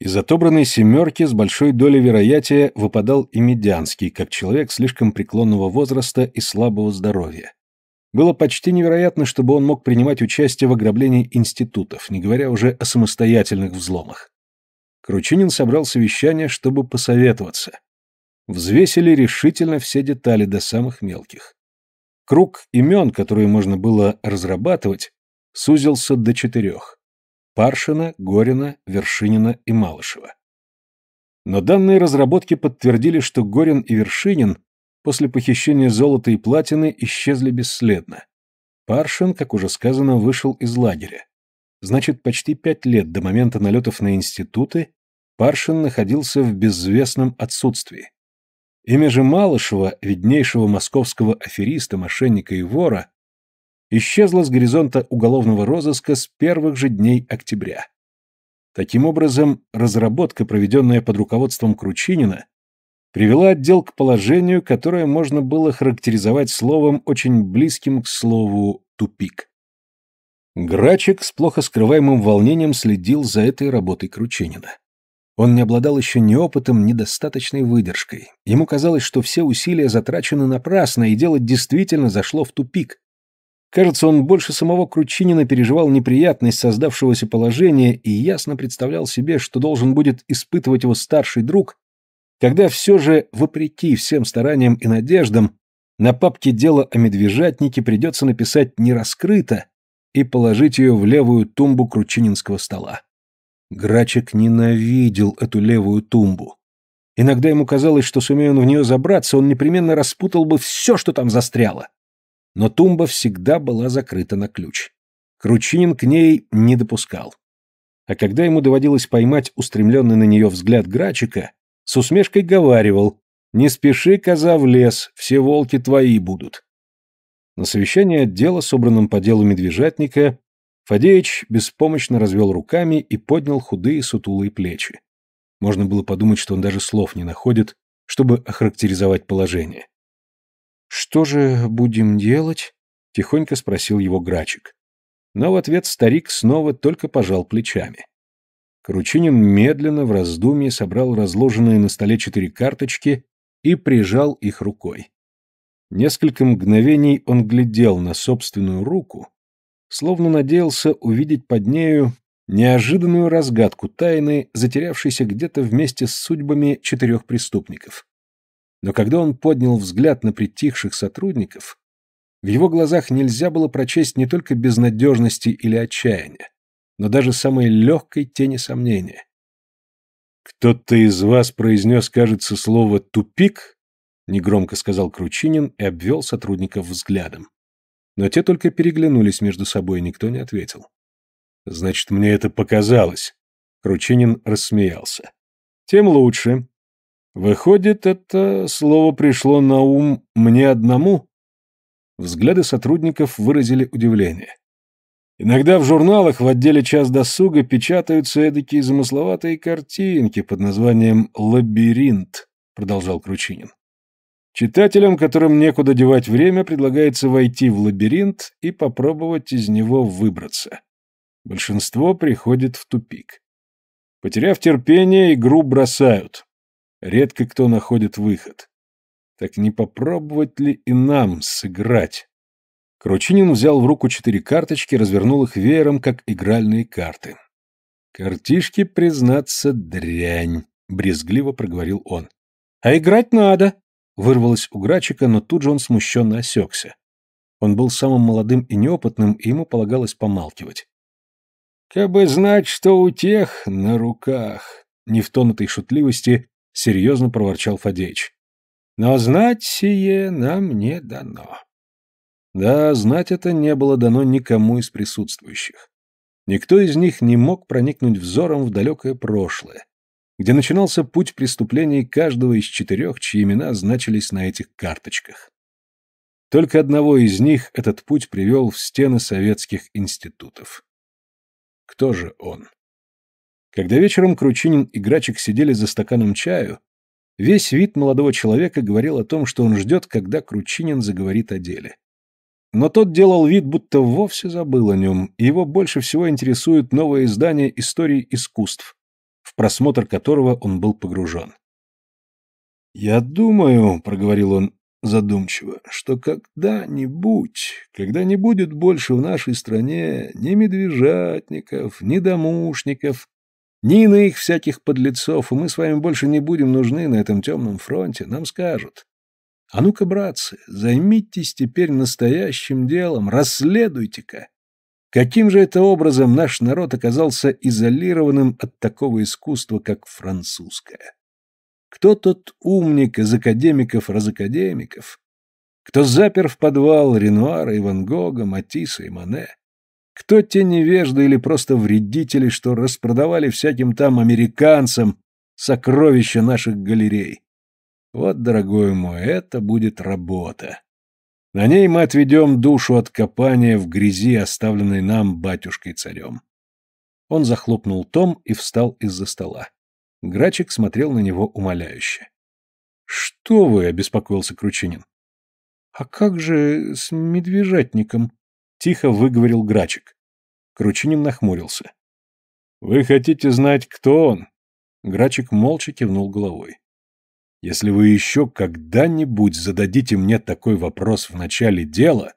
Из отобранной семерки с большой долей вероятия выпадал и Медянский, как человек слишком преклонного возраста и слабого здоровья. Было почти невероятно, чтобы он мог принимать участие в ограблении институтов, не говоря уже о самостоятельных взломах. Кручинин собрал совещание, чтобы посоветоваться. Взвесили решительно все детали до самых мелких. Круг имен, которые можно было разрабатывать, сузился до четырех. Паршина, Горина, Вершинина и Малышева. Но данные разработки подтвердили, что Горин и Вершинин после похищения золота и платины исчезли бесследно. Паршин, как уже сказано, вышел из лагеря. Значит, почти пять лет до момента налетов на институты Паршин находился в безвестном отсутствии. Имя же Малышева, виднейшего московского афериста, мошенника и вора, исчезло с горизонта уголовного розыска с первых же дней октября. Таким образом, разработка, проведенная под руководством Кручинина, привела отдел к положению, которое можно было характеризовать словом, очень близким к слову «тупик». Грачек с плохо скрываемым волнением следил за этой работой Кручинина. Он не обладал еще ни опытом, ни достаточной выдержкой. Ему казалось, что все усилия затрачены напрасно, и дело действительно зашло в тупик. Кажется, он больше самого Кручинина переживал неприятность создавшегося положения и ясно представлял себе, что должен будет испытывать его старший друг, когда все же, вопреки всем стараниям и надеждам, на папке «Дело о медвежатнике» придется написать «не раскрыто» и положить ее в левую тумбу кручининского стола. Грачек ненавидел эту левую тумбу. Иногда ему казалось, что сумея он в нее забраться, он непременно распутал бы все, что там застряло. Но тумба всегда была закрыта на ключ. Кручинин к ней не допускал. А когда ему доводилось поймать устремленный на нее взгляд Грачика, с усмешкой говаривал «Не спеши, коза, в лес, все волки твои будут». На совещании отдела, собранном по делу медвежатника, Фадеич беспомощно развел руками и поднял худые сутулые плечи. Можно было подумать, что он даже слов не находит, чтобы охарактеризовать положение. «Что же будем делать?» — тихонько спросил его Грачик. Но в ответ старик снова только пожал плечами. Кручинин медленно в раздумье собрал разложенные на столе четыре карточки и прижал их рукой. Несколько мгновений он глядел на собственную руку, словно надеялся увидеть под нею неожиданную разгадку тайны, затерявшейся где-то вместе с судьбами четырех преступников. Но когда он поднял взгляд на притихших сотрудников, в его глазах нельзя было прочесть не только безнадежности или отчаяния, но даже самой легкой тени сомнения. «Кто-то из вас произнес, кажется, слово «тупик», — негромко сказал Кручинин и обвел сотрудников взглядом. Но те только переглянулись между собой, никто не ответил. «Значит, мне это показалось», — Кручинин рассмеялся. «Тем лучше. Выходит, это слово пришло на ум мне одному?» Взгляды сотрудников выразили удивление. Иногда в журналах в отделе «Час досуга» печатаются эдакие замысловатые картинки под названием «Лабиринт», — продолжал Кручинин. Читателям, которым некуда девать время, предлагается войти в лабиринт и попробовать из него выбраться. Большинство приходит в тупик. Потеряв терпение, игру бросают. Редко кто находит выход. Так не попробовать ли и нам сыграть? Кручинин взял в руку четыре карточки, развернул их веером, как игральные карты. «Картишки, признаться, дрянь», — брезгливо проговорил он. «А играть надо», вырвалось у Грачика, но тут же он смущенно осекся. Он был самым молодым и неопытным, и ему полагалось помалкивать. «Кабы знать, что у тех на руках!» — не в тон этой шутливости серьезно проворчал Фадеич. «Но знать сие нам не дано». Да, знать это не было дано никому из присутствующих. Никто из них не мог проникнуть взором в далекое прошлое, где начинался путь преступлений каждого из четырех, чьи имена значились на этих карточках. Только одного из них этот путь привел в стены советских институтов. Кто же он? Когда вечером Кручинин и Грачик сидели за стаканом чаю, весь вид молодого человека говорил о том, что он ждет, когда Кручинин заговорит о деле. Но тот делал вид, будто вовсе забыл о нем, и его больше всего интересует новое издание истории искусств», в просмотр которого он был погружен. «Я думаю», — проговорил он задумчиво, — «что когда-нибудь, когда не будет больше в нашей стране ни медвежатников, ни домушников, ни иных всяких подлецов, и мы с вами больше не будем нужны на этом темном фронте, нам скажут. А ну-ка, братцы, займитесь теперь настоящим делом, расследуйте-ка, Каким же это образом наш народ оказался изолированным от такого искусства, как французское? Кто тот умник из академиков-разакадемиков? Кто запер в подвал Ренуара и Ван Гога, Матисса и Мане? Кто те невежды или просто вредители, что распродавали всяким там американцам сокровища наших галерей? Вот, дорогой мой, это будет работа. На ней мы отведем душу от копания в грязи, оставленной нам батюшкой-царем. Он захлопнул том и встал из-за стола. Грачик смотрел на него умоляюще. — Что вы? — обеспокоился Кручинин. — А как же с медвежатником? — тихо выговорил Грачик. Кручинин нахмурился. — Вы хотите знать, кто он? Грачик молча кивнул головой. Если вы еще когда-нибудь зададите мне такой вопрос в начале дела,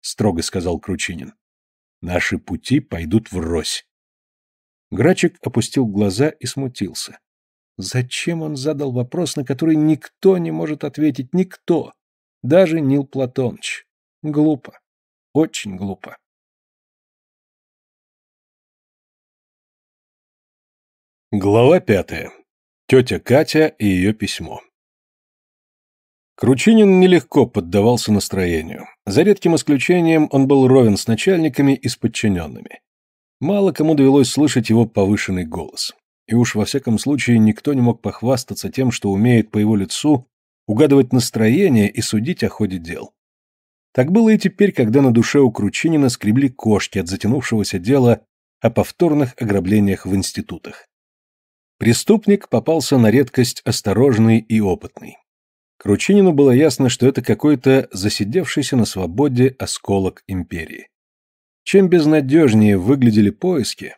строго сказал Кручинин, наши пути пойдут врозь. Грачик опустил глаза и смутился. Зачем он задал вопрос, на который никто не может ответить, никто, даже Нил Платонович. Глупо, очень глупо. Глава пятая. Тетя Катя и ее письмо. Кручинин нелегко поддавался настроению. За редким исключением он был ровен с начальниками и с подчиненными. Мало кому довелось слышать его повышенный голос. И уж во всяком случае никто не мог похвастаться тем, что умеет по его лицу угадывать настроение и судить о ходе дел. Так было и теперь, когда на душе у Кручинина скребли кошки от затянувшегося дела о повторных ограблениях в институтах. Преступник попался на редкость осторожный и опытный. Кручинину было ясно, что это какой-то засидевшийся на свободе осколок империи. Чем безнадежнее выглядели поиски,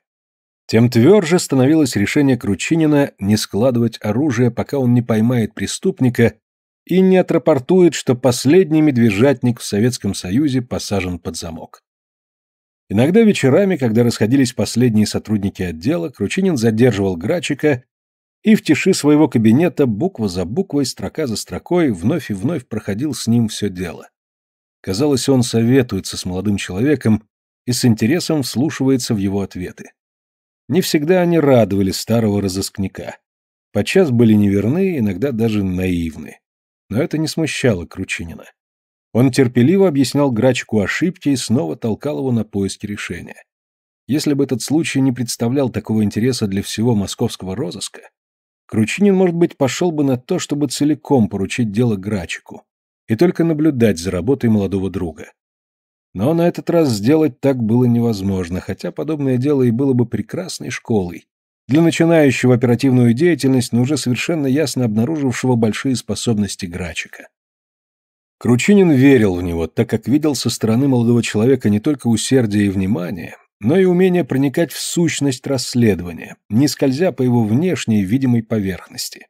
тем тверже становилось решение Кручинина не складывать оружие, пока он не поймает преступника и не отрапортует, что последний медвежатник в Советском Союзе посажен под замок. Иногда вечерами, когда расходились последние сотрудники отдела, Кручинин задерживал Грачика и в тиши своего кабинета буква за буквой, строка за строкой вновь и вновь проходил с ним все дело. Казалось, он советуется с молодым человеком и с интересом вслушивается в его ответы. Не всегда они радовали старого разыскника. Подчас были неверны, иногда даже наивны. Но это не смущало Кручинина. Он терпеливо объяснял Грачку ошибки и снова толкал его на поиски решения. Если бы этот случай не представлял такого интереса для всего московского розыска, Кручинин, может быть, пошел бы на то, чтобы целиком поручить дело Грачику и только наблюдать за работой молодого друга. Но на этот раз сделать так было невозможно, хотя подобное дело и было бы прекрасной школой для начинающего оперативную деятельность, но уже совершенно ясно обнаружившего большие способности Грачика. Кручинин верил в него, так как видел со стороны молодого человека не только усердие и внимание, но и умение проникать в сущность расследования, не скользя по его внешней видимой поверхности.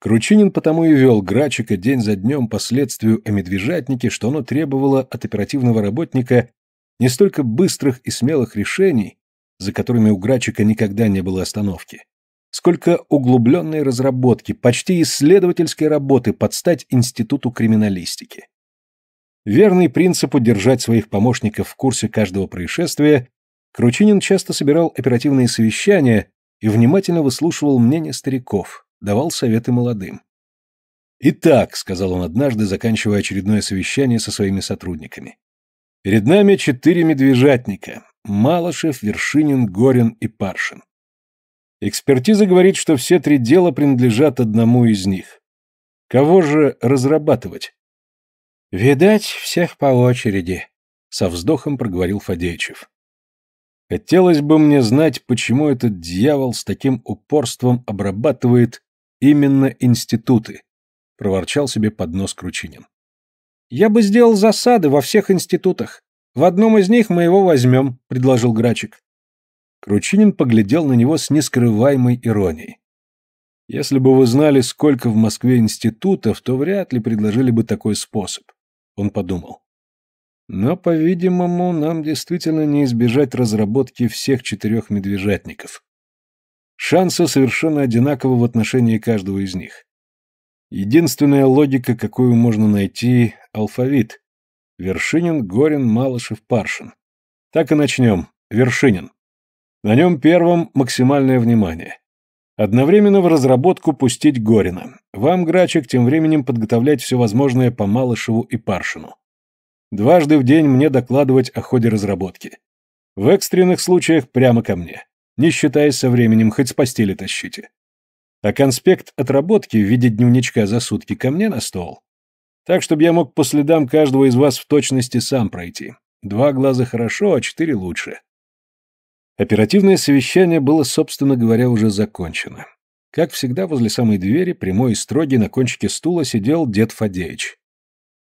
Кручинин потому и вел Грачика день за днем по следствию о медвежатнике, что оно требовало от оперативного работника не столько быстрых и смелых решений, за которыми у Грачика никогда не было остановки, сколько углубленной разработки, почти исследовательской работы под стать Институту криминалистики. Верный принципу держать своих помощников в курсе каждого происшествия, Кручинин часто собирал оперативные совещания и внимательно выслушивал мнение стариков, давал советы молодым. «Итак», — сказал он однажды, заканчивая очередное совещание со своими сотрудниками, — «перед нами четыре медвежатника — Малышев, Вершинин, Горин и Паршин. Экспертиза говорит, что все три дела принадлежат одному из них. Кого же разрабатывать? Видать, всех по очереди, со вздохом проговорил Фадеичев. Хотелось бы мне знать, почему этот дьявол с таким упорством обрабатывает именно институты, проворчал себе под нос Кручинин. Я бы сделал засады во всех институтах. В одном из них мы его возьмем», — предложил Грачик. Кручинин поглядел на него с нескрываемой иронией. Если бы вы знали, сколько в Москве институтов, то вряд ли предложили бы такой способ. Он подумал. Но, по-видимому, нам действительно не избежать разработки всех четырех медвежатников. Шансы совершенно одинаковы в отношении каждого из них. Единственная логика, какую можно найти – алфавит. Вершинин, Горин, Малышев, Паршин. Так и начнем. Вершинин. На нем первым максимальное внимание. Одновременно в разработку пустить Горина. Вам, Грачек, тем временем подготовлять все возможное по Малышеву и Паршину. Дважды в день мне докладывать о ходе разработки. В экстренных случаях прямо ко мне. Не считаясь со временем, хоть с постели тащите. А конспект отработки в виде дневничка за сутки ко мне на стол. Так, чтобы я мог по следам каждого из вас в точности сам пройти. Два глаза хорошо, а четыре лучше. Оперативное совещание было, собственно говоря, уже закончено. Как всегда, возле самой двери, прямой и строгий, на кончике стула сидел дед Фадеич.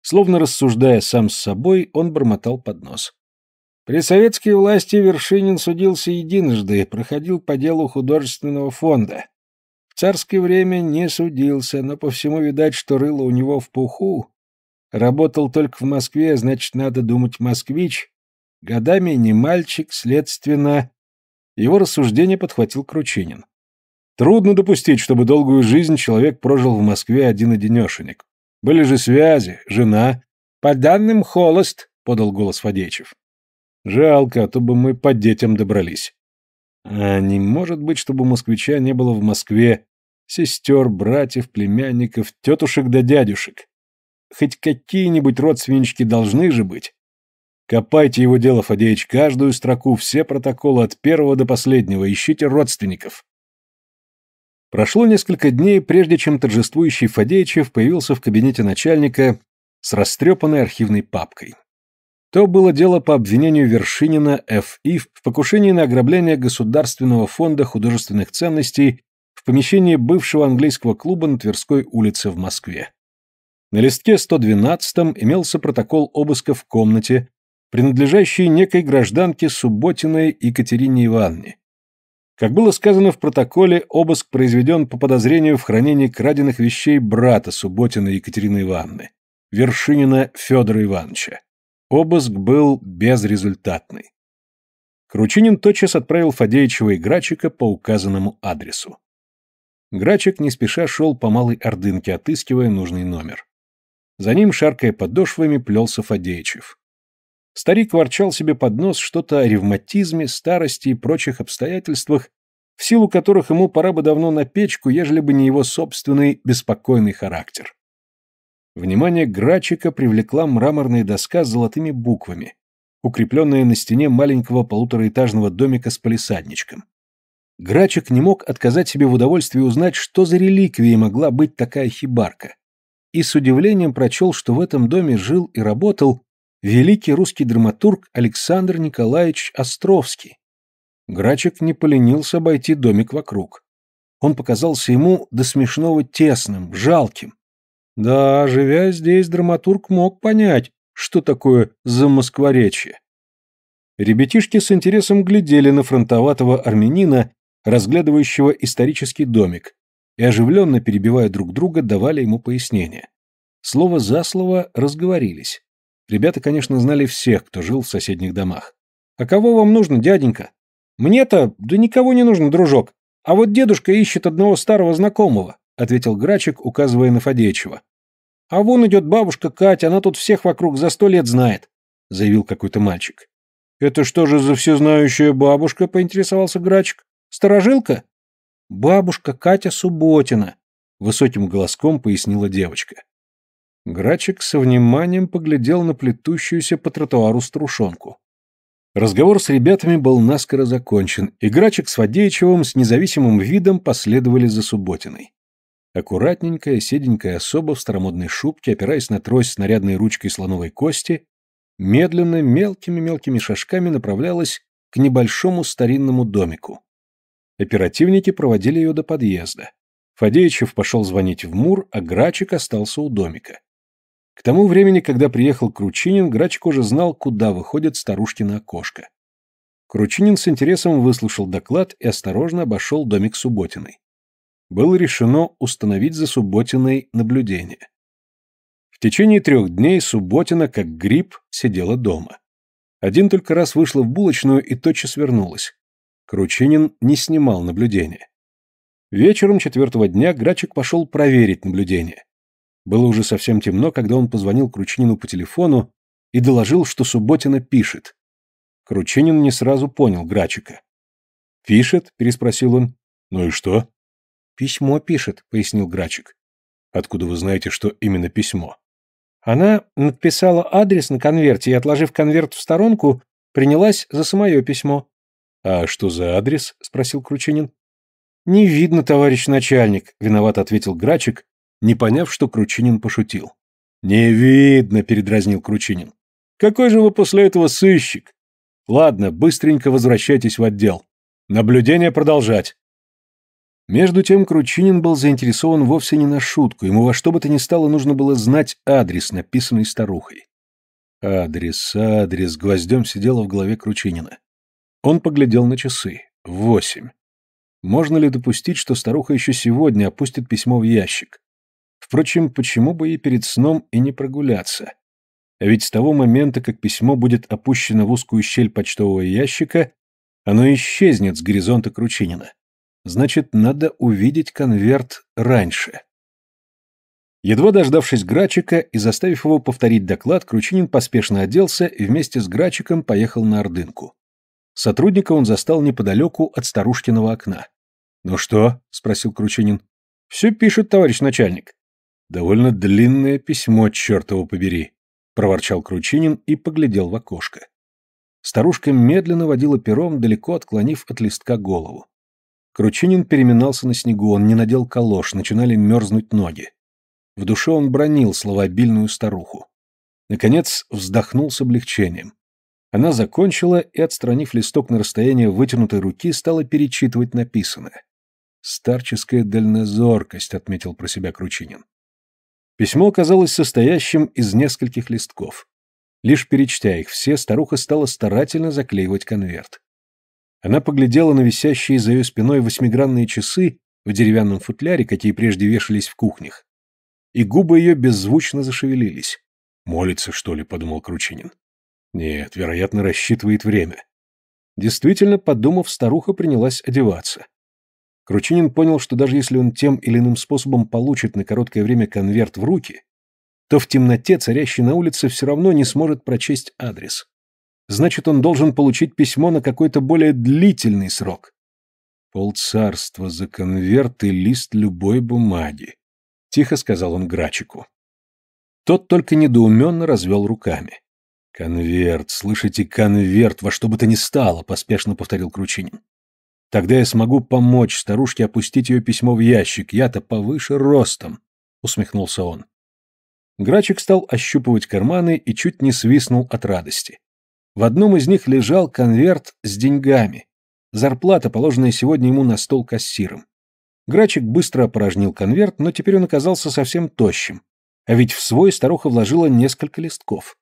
Словно рассуждая сам с собой, он бормотал под нос. При советской власти Вершинин судился единожды, проходил по делу художественного фонда. В царское время не судился, но по всему видать, что рыло у него в пуху. Работал только в Москве, значит, надо думать москвич. Годами не мальчик, следственно, его рассуждение подхватил Кручинин. Трудно допустить, чтобы долгую жизнь человек прожил в Москве один-одинешенек. Были же связи, жена. По данным холост, подал голос Фадеичев. Жалко, а то бы мы по детям добрались. А не может быть, чтобы у москвича не было в Москве сестер, братьев, племянников, тетушек да дядюшек. Хоть какие-нибудь родственнички должны же быть, Копайте его дело, Фадеич, каждую строку, все протоколы от первого до последнего, ищите родственников. Прошло несколько дней, прежде чем торжествующий Фадеичев появился в кабинете начальника с растрепанной архивной папкой. То было дело по обвинению Вершинина Ф.И. в покушении на ограбление Государственного фонда художественных ценностей в помещении бывшего английского клуба на Тверской улице в Москве. На листке 112 имелся протокол обыска в комнате, принадлежащие некой гражданке Субботиной Екатерине Ивановне. Как было сказано в протоколе, обыск произведен по подозрению в хранении краденных вещей брата Субботиной Екатерины Ивановны, Вершинина Федора Ивановича. Обыск был безрезультатный. Кручинин тотчас отправил Фадеичева и Грачика по указанному адресу. Грачик не спеша шел по Малой Ордынке, отыскивая нужный номер. За ним, шаркая подошвами, плелся Фадеичев. Старик ворчал себе под нос что-то о ревматизме, старости и прочих обстоятельствах, в силу которых ему пора бы давно на печку, ежели бы не его собственный беспокойный характер. Внимание Грачика привлекла мраморная доска с золотыми буквами, укрепленная на стене маленького полутораэтажного домика с палисадничком. Грачик не мог отказать себе в удовольствии узнать, что за реликвией могла быть такая хибарка, и с удивлением прочел, что в этом доме жил и работал великий русский драматург Александр Николаевич Островский. Грачек не поленился обойти домик вокруг. Он показался ему до смешного тесным, жалким. Да, живя здесь, драматург мог понять, что такое замоскворечье. Ребятишки с интересом глядели на фронтоватого армянина, разглядывающего исторический домик, и оживленно перебивая друг друга, давали ему пояснения. Слово за слово разговорились. Ребята, конечно, знали всех, кто жил в соседних домах. «А кого вам нужно, дяденька?» «Мне-то? Да никого не нужно, дружок. А вот дедушка ищет одного старого знакомого», — ответил Грачик, указывая на Фадеичева. «А вон идет бабушка Катя, она тут всех вокруг за сто лет знает», — заявил какой-то мальчик. «Это что же за всезнающая бабушка?» — поинтересовался Грачик. «Старожилка?» «Бабушка Катя Субботина», — высоким голоском пояснила девочка. Грачик со вниманием поглядел на плетущуюся по тротуару струшонку. Разговор с ребятами был наскоро закончен, и Грачик с Фадеичевым с независимым видом последовали за Субботиной. Аккуратненькая, седенькая особа в старомодной шубке, опираясь на трость с нарядной ручкой слоновой кости, медленно, мелкими-мелкими шажками направлялась к небольшому старинному домику. Оперативники проводили ее до подъезда. Фадеичев пошел звонить в Мур, а Грачик остался у домика. К тому времени, когда приехал Кручинин, Грачик уже знал, куда выходит старушкино окошко. Кручинин с интересом выслушал доклад и осторожно обошел домик Субботиной. Было решено установить за Субботиной наблюдение. В течение трех дней Субботина, как гриб, сидела дома. Один только раз вышла в булочную и тотчас вернулась. Кручинин не снимал наблюдения. Вечером четвертого дня Грачик пошел проверить наблюдение. Было уже совсем темно, когда он позвонил Кручинину по телефону и доложил, что Субботина пишет. Кручинин не сразу понял Грачика. «Пишет?» – переспросил он. «Ну и что?» «Письмо пишет», – пояснил Грачик. «Откуда вы знаете, что именно письмо?» Она написала адрес на конверте и, отложив конверт в сторонку, принялась за самое письмо. «А что за адрес?» – спросил Кручинин. «Не видно, товарищ начальник», – виноват ответил Грачик не поняв, что Кручинин пошутил. «Не видно», — передразнил Кручинин. «Какой же вы после этого сыщик? Ладно, быстренько возвращайтесь в отдел. Наблюдение продолжать». Между тем Кручинин был заинтересован вовсе не на шутку, ему во что бы то ни стало нужно было знать адрес, написанный старухой. Адрес, адрес, гвоздем сидело в голове Кручинина. Он поглядел на часы. Восемь. Можно ли допустить, что старуха еще сегодня опустит письмо в ящик? Впрочем, почему бы и перед сном и не прогуляться? А ведь с того момента, как письмо будет опущено в узкую щель почтового ящика, оно исчезнет с горизонта Кручинина. Значит, надо увидеть конверт раньше. Едва дождавшись Грачика и заставив его повторить доклад, Кручинин поспешно оделся и вместе с Грачиком поехал на Ордынку. Сотрудника он застал неподалеку от старушкиного окна. «Ну что?» — спросил Кручинин. «Все пишет, товарищ начальник». «Довольно длинное письмо, черт его побери», — проворчал Кручинин и поглядел в окошко. Старушка медленно водила пером, далеко отклонив от листка голову. Кручинин переминался на снегу, он не надел калош, начинали мерзнуть ноги. В душе он бронил словообильную старуху. Наконец вздохнул с облегчением. Она закончила и, отстранив листок на расстояние вытянутой руки, стала перечитывать написанное. «Старческая дальнозоркость», — отметил про себя Кручинин. Письмо оказалось состоящим из нескольких листков. Лишь перечтя их все, старуха стала старательно заклеивать конверт. Она поглядела на висящие за ее спиной восьмигранные часы в деревянном футляре, какие прежде вешались в кухнях. И губы ее беззвучно зашевелились. «Молится, что ли?» — подумал Кручинин. «Нет, вероятно, рассчитывает время». Действительно, подумав, старуха принялась одеваться. Кручинин понял, что даже если он тем или иным способом получит на короткое время конверт в руки, то в темноте, царящей на улице, все равно не сможет прочесть адрес. Значит, он должен получить письмо на какой-то более длительный срок. «Полцарства за конверт и лист любой бумаги», — тихо сказал он Грачику. Тот только недоуменно развел руками. «Конверт, слышите, конверт, во что бы то ни стало», — поспешно повторил Кручинин. Тогда я смогу помочь старушке опустить ее письмо в ящик, я-то повыше ростом, — усмехнулся он. Грачик стал ощупывать карманы и чуть не свистнул от радости. В одном из них лежал конверт с деньгами, зарплата, положенная сегодня ему на стол кассиром. Грачик быстро опорожнил конверт, но теперь он оказался совсем тощим, а ведь в свой старуха вложила несколько листков.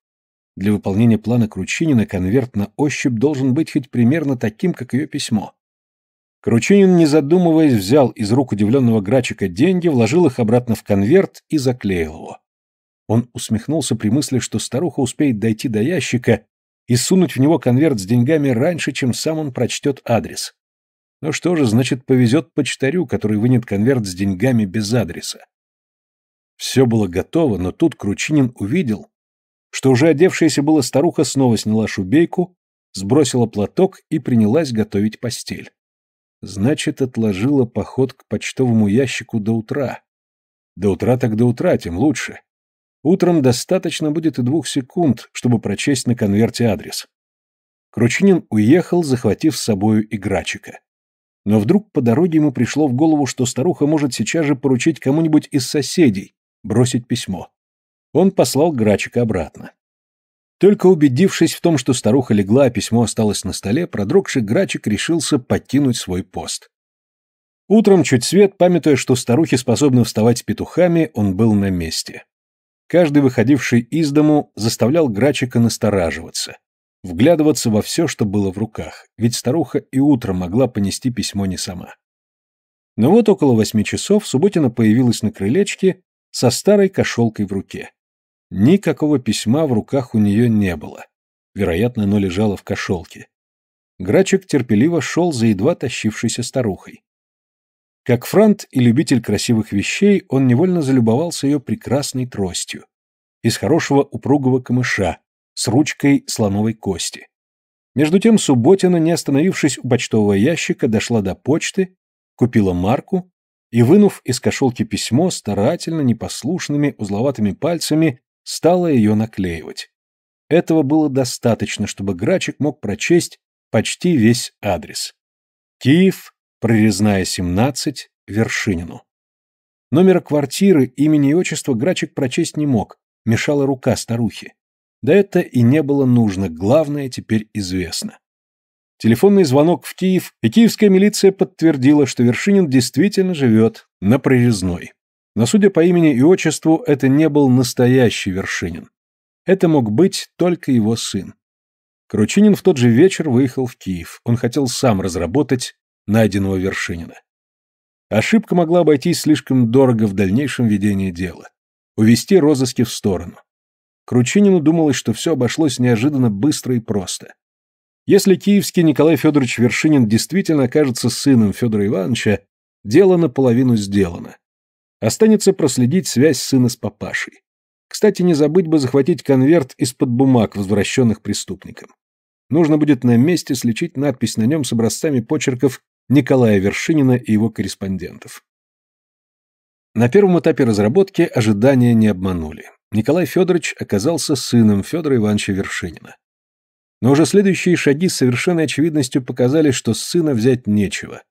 Для выполнения плана Кручинина конверт на ощупь должен быть хоть примерно таким, как ее письмо. Кручинин, не задумываясь, взял из рук удивленного Грачика деньги, вложил их обратно в конверт и заклеил его. Он усмехнулся при мысли, что старуха успеет дойти до ящика и сунуть в него конверт с деньгами раньше, чем сам он прочтет адрес. Ну что же, значит, повезет почтарю, который вынет конверт с деньгами без адреса. Все было готово, но тут Кручинин увидел, что уже одевшаяся была старуха снова сняла шубейку, сбросила платок и принялась готовить постель. Значит, отложила поход к почтовому ящику до утра. До утра так до утра, тем лучше. Утром достаточно будет и двух секунд, чтобы прочесть на конверте адрес. Кручинин уехал, захватив с собою играчика. Но вдруг по дороге ему пришло в голову, что старуха может сейчас же поручить кому-нибудь из соседей бросить письмо. Он послал Грачика обратно. Только убедившись в том, что старуха легла, а письмо осталось на столе, продрогший Грачик решился подтянуть свой пост. Утром чуть свет, памятуя, что старухи способны вставать с петухами, он был на месте. Каждый, выходивший из дому, заставлял Грачика настораживаться, вглядываться во все, что было в руках, ведь старуха и утром могла понести письмо не сама. Но вот около восьми часов Субботина появилась на крылечке со старой кошелкой в руке. Никакого письма в руках у нее не было. Вероятно, оно лежало в кошелке. Грачик терпеливо шел за едва тащившейся старухой. Как франт и любитель красивых вещей, он невольно залюбовался ее прекрасной тростью. Из хорошего упругого камыша, с ручкой слоновой кости. Между тем Субботина, не остановившись у почтового ящика, дошла до почты, купила марку и, вынув из кошелки письмо, старательно, непослушными, узловатыми пальцами стала ее наклеивать. Этого было достаточно, чтобы Грачик мог прочесть почти весь адрес. Киев, прорезная 17, Вершинину. Номера квартиры, имени и отчества Грачик прочесть не мог, мешала рука старухи. Да это и не было нужно, главное теперь известно. Телефонный звонок в Киев, и киевская милиция подтвердила, что Вершинин действительно живет на прорезной. Но, судя по имени и отчеству, это не был настоящий Вершинин. Это мог быть только его сын. Кручинин в тот же вечер выехал в Киев. Он хотел сам разработать найденного Вершинина. Ошибка могла обойтись слишком дорого в дальнейшем ведении дела. Увести розыски в сторону. Кручинину думалось, что все обошлось неожиданно быстро и просто. Если киевский Николай Федорович Вершинин действительно окажется сыном Федора Ивановича, дело наполовину сделано. Останется проследить связь сына с папашей. Кстати, не забыть бы захватить конверт из-под бумаг, возвращенных преступником. Нужно будет на месте сличить надпись на нем с образцами почерков Николая Вершинина и его корреспондентов. На первом этапе разработки ожидания не обманули. Николай Федорович оказался сыном Федора Ивановича Вершинина. Но уже следующие шаги с совершенной очевидностью показали, что сына взять нечего,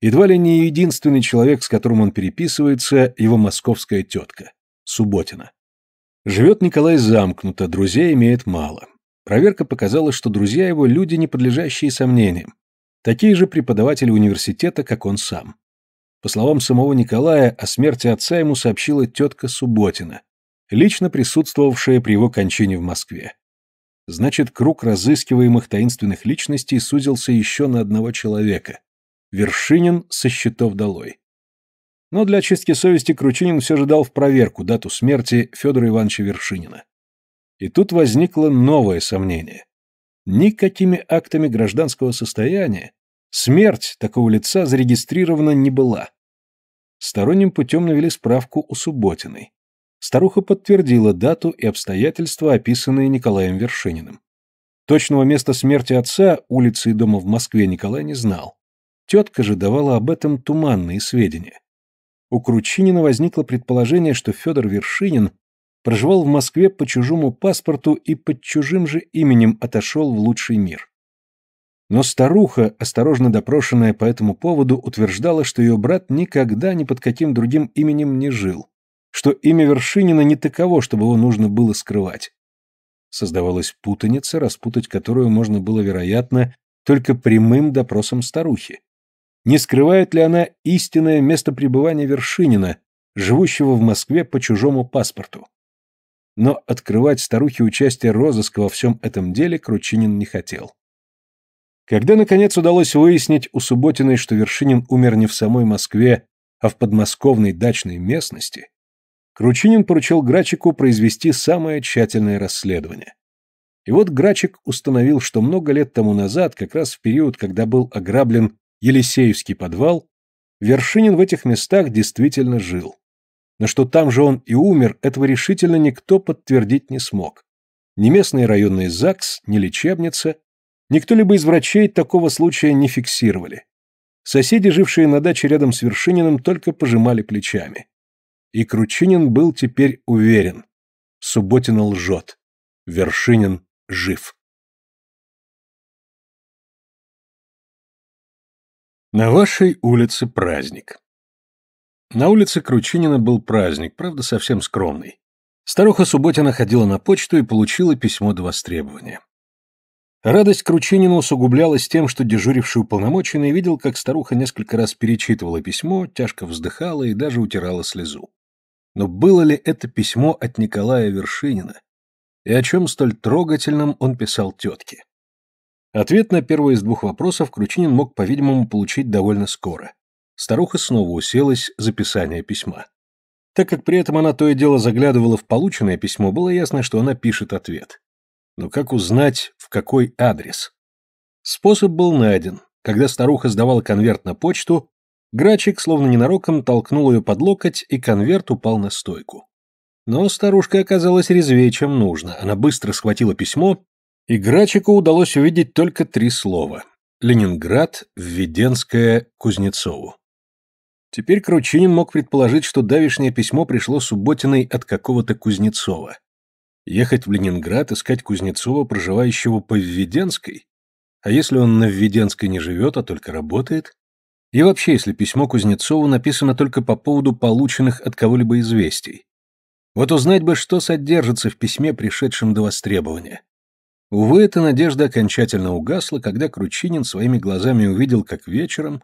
Едва ли не единственный человек, с которым он переписывается, его московская тетка, Субботина. Живет Николай замкнуто, друзей имеет мало. Проверка показала, что друзья его люди, не подлежащие сомнениям. Такие же преподаватели университета, как он сам. По словам самого Николая, о смерти отца ему сообщила тетка Субботина, лично присутствовавшая при его кончине в Москве. Значит, круг разыскиваемых таинственных личностей сузился еще на одного человека, Вершинин со счетов долой. Но для очистки совести Кручинин все же дал в проверку дату смерти Федора Ивановича Вершинина. И тут возникло новое сомнение. Никакими актами гражданского состояния смерть такого лица зарегистрирована не была. Сторонним путем навели справку у Субботиной. Старуха подтвердила дату и обстоятельства, описанные Николаем Вершининым. Точного места смерти отца, улицы и дома в Москве Николай не знал. Тетка же давала об этом туманные сведения. У Кручинина возникло предположение, что Федор Вершинин проживал в Москве по чужому паспорту и под чужим же именем отошел в лучший мир. Но старуха, осторожно допрошенная по этому поводу, утверждала, что ее брат никогда ни под каким другим именем не жил, что имя Вершинина не таково, чтобы его нужно было скрывать. Создавалась путаница, распутать которую можно было, вероятно, только прямым допросом старухи. Не скрывает ли она истинное место пребывания Вершинина, живущего в Москве по чужому паспорту? Но открывать старухе участие розыска во всем этом деле Кручинин не хотел. Когда, наконец, удалось выяснить у Субботиной, что Вершинин умер не в самой Москве, а в подмосковной дачной местности, Кручинин поручил Грачику произвести самое тщательное расследование. И вот Грачик установил, что много лет тому назад, как раз в период, когда был ограблен Елисеевский подвал, Вершинин в этих местах действительно жил. Но что там же он и умер, этого решительно никто подтвердить не смог. Ни местный районный ЗАГС, ни лечебница, никто либо из врачей такого случая не фиксировали. Соседи, жившие на даче рядом с Вершининым, только пожимали плечами. И Кручинин был теперь уверен. Субботина лжет. Вершинин жив. На вашей улице праздник. На улице Кручинина был праздник, правда, совсем скромный. Старуха Субботина ходила на почту и получила письмо до востребования. Радость Кручинина усугублялась тем, что дежуривший уполномоченный видел, как старуха несколько раз перечитывала письмо, тяжко вздыхала и даже утирала слезу. Но было ли это письмо от Николая Вершинина? И о чем столь трогательном он писал тетке? Ответ на первый из двух вопросов Кручинин мог, по-видимому, получить довольно скоро. Старуха снова уселась за писание письма. Так как при этом она то и дело заглядывала в полученное письмо, было ясно, что она пишет ответ. Но как узнать, в какой адрес? Способ был найден. Когда старуха сдавала конверт на почту, Грачик, словно ненароком, толкнул ее под локоть, и конверт упал на стойку. Но старушка оказалась резвее, чем нужно. Она быстро схватила письмо и грачику удалось увидеть только три слова. Ленинград, Введенское, Кузнецову. Теперь Кручинин мог предположить, что давишнее письмо пришло Субботиной от какого-то Кузнецова. Ехать в Ленинград, искать Кузнецова, проживающего по Введенской? А если он на Введенской не живет, а только работает? И вообще, если письмо Кузнецову написано только по поводу полученных от кого-либо известий? Вот узнать бы, что содержится в письме, пришедшем до востребования. Увы, эта надежда окончательно угасла, когда Кручинин своими глазами увидел, как вечером,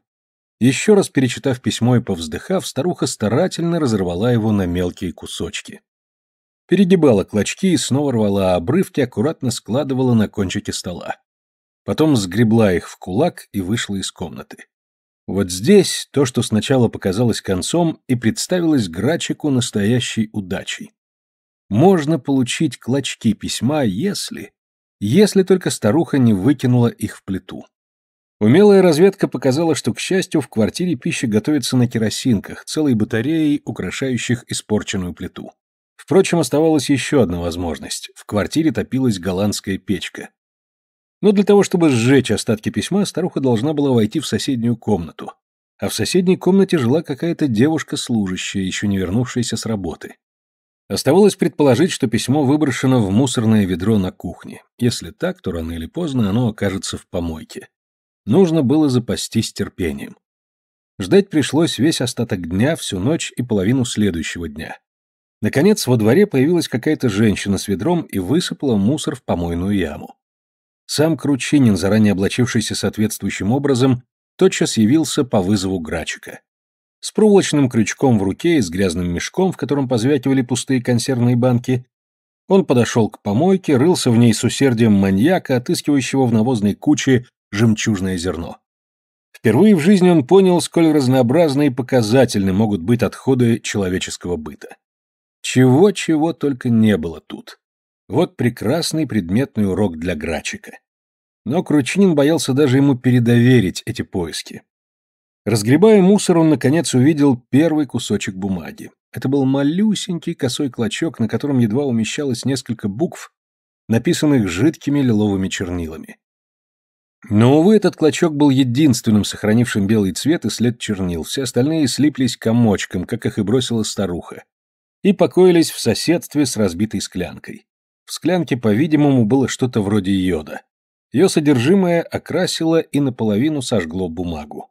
еще раз перечитав письмо и повздыхав, старуха старательно разорвала его на мелкие кусочки. Перегибала клочки и снова рвала а обрывки, аккуратно складывала на кончике стола. Потом сгребла их в кулак и вышла из комнаты. Вот здесь то, что сначала показалось концом, и представилось Грачику настоящей удачей. Можно получить клочки письма, если если только старуха не выкинула их в плиту. Умелая разведка показала, что, к счастью, в квартире пища готовится на керосинках, целой батареей, украшающих испорченную плиту. Впрочем, оставалась еще одна возможность. В квартире топилась голландская печка. Но для того, чтобы сжечь остатки письма, старуха должна была войти в соседнюю комнату. А в соседней комнате жила какая-то девушка-служащая, еще не вернувшаяся с работы. Оставалось предположить, что письмо выброшено в мусорное ведро на кухне. Если так, то рано или поздно оно окажется в помойке. Нужно было запастись терпением. Ждать пришлось весь остаток дня, всю ночь и половину следующего дня. Наконец, во дворе появилась какая-то женщина с ведром и высыпала мусор в помойную яму. Сам Кручинин, заранее облачившийся соответствующим образом, тотчас явился по вызову Грачика. С проволочным крючком в руке и с грязным мешком, в котором позвякивали пустые консервные банки, он подошел к помойке, рылся в ней с усердием маньяка, отыскивающего в навозной куче жемчужное зерно. Впервые в жизни он понял, сколь разнообразны и показательны могут быть отходы человеческого быта. Чего-чего только не было тут. Вот прекрасный предметный урок для Грачика. Но Кручинин боялся даже ему передоверить эти поиски. Разгребая мусор, он, наконец, увидел первый кусочек бумаги. Это был малюсенький косой клочок, на котором едва умещалось несколько букв, написанных жидкими лиловыми чернилами. Но, увы, этот клочок был единственным сохранившим белый цвет и след чернил, все остальные слиплись комочком, как их и бросила старуха, и покоились в соседстве с разбитой склянкой. В склянке, по-видимому, было что-то вроде йода. Ее содержимое окрасило и наполовину сожгло бумагу.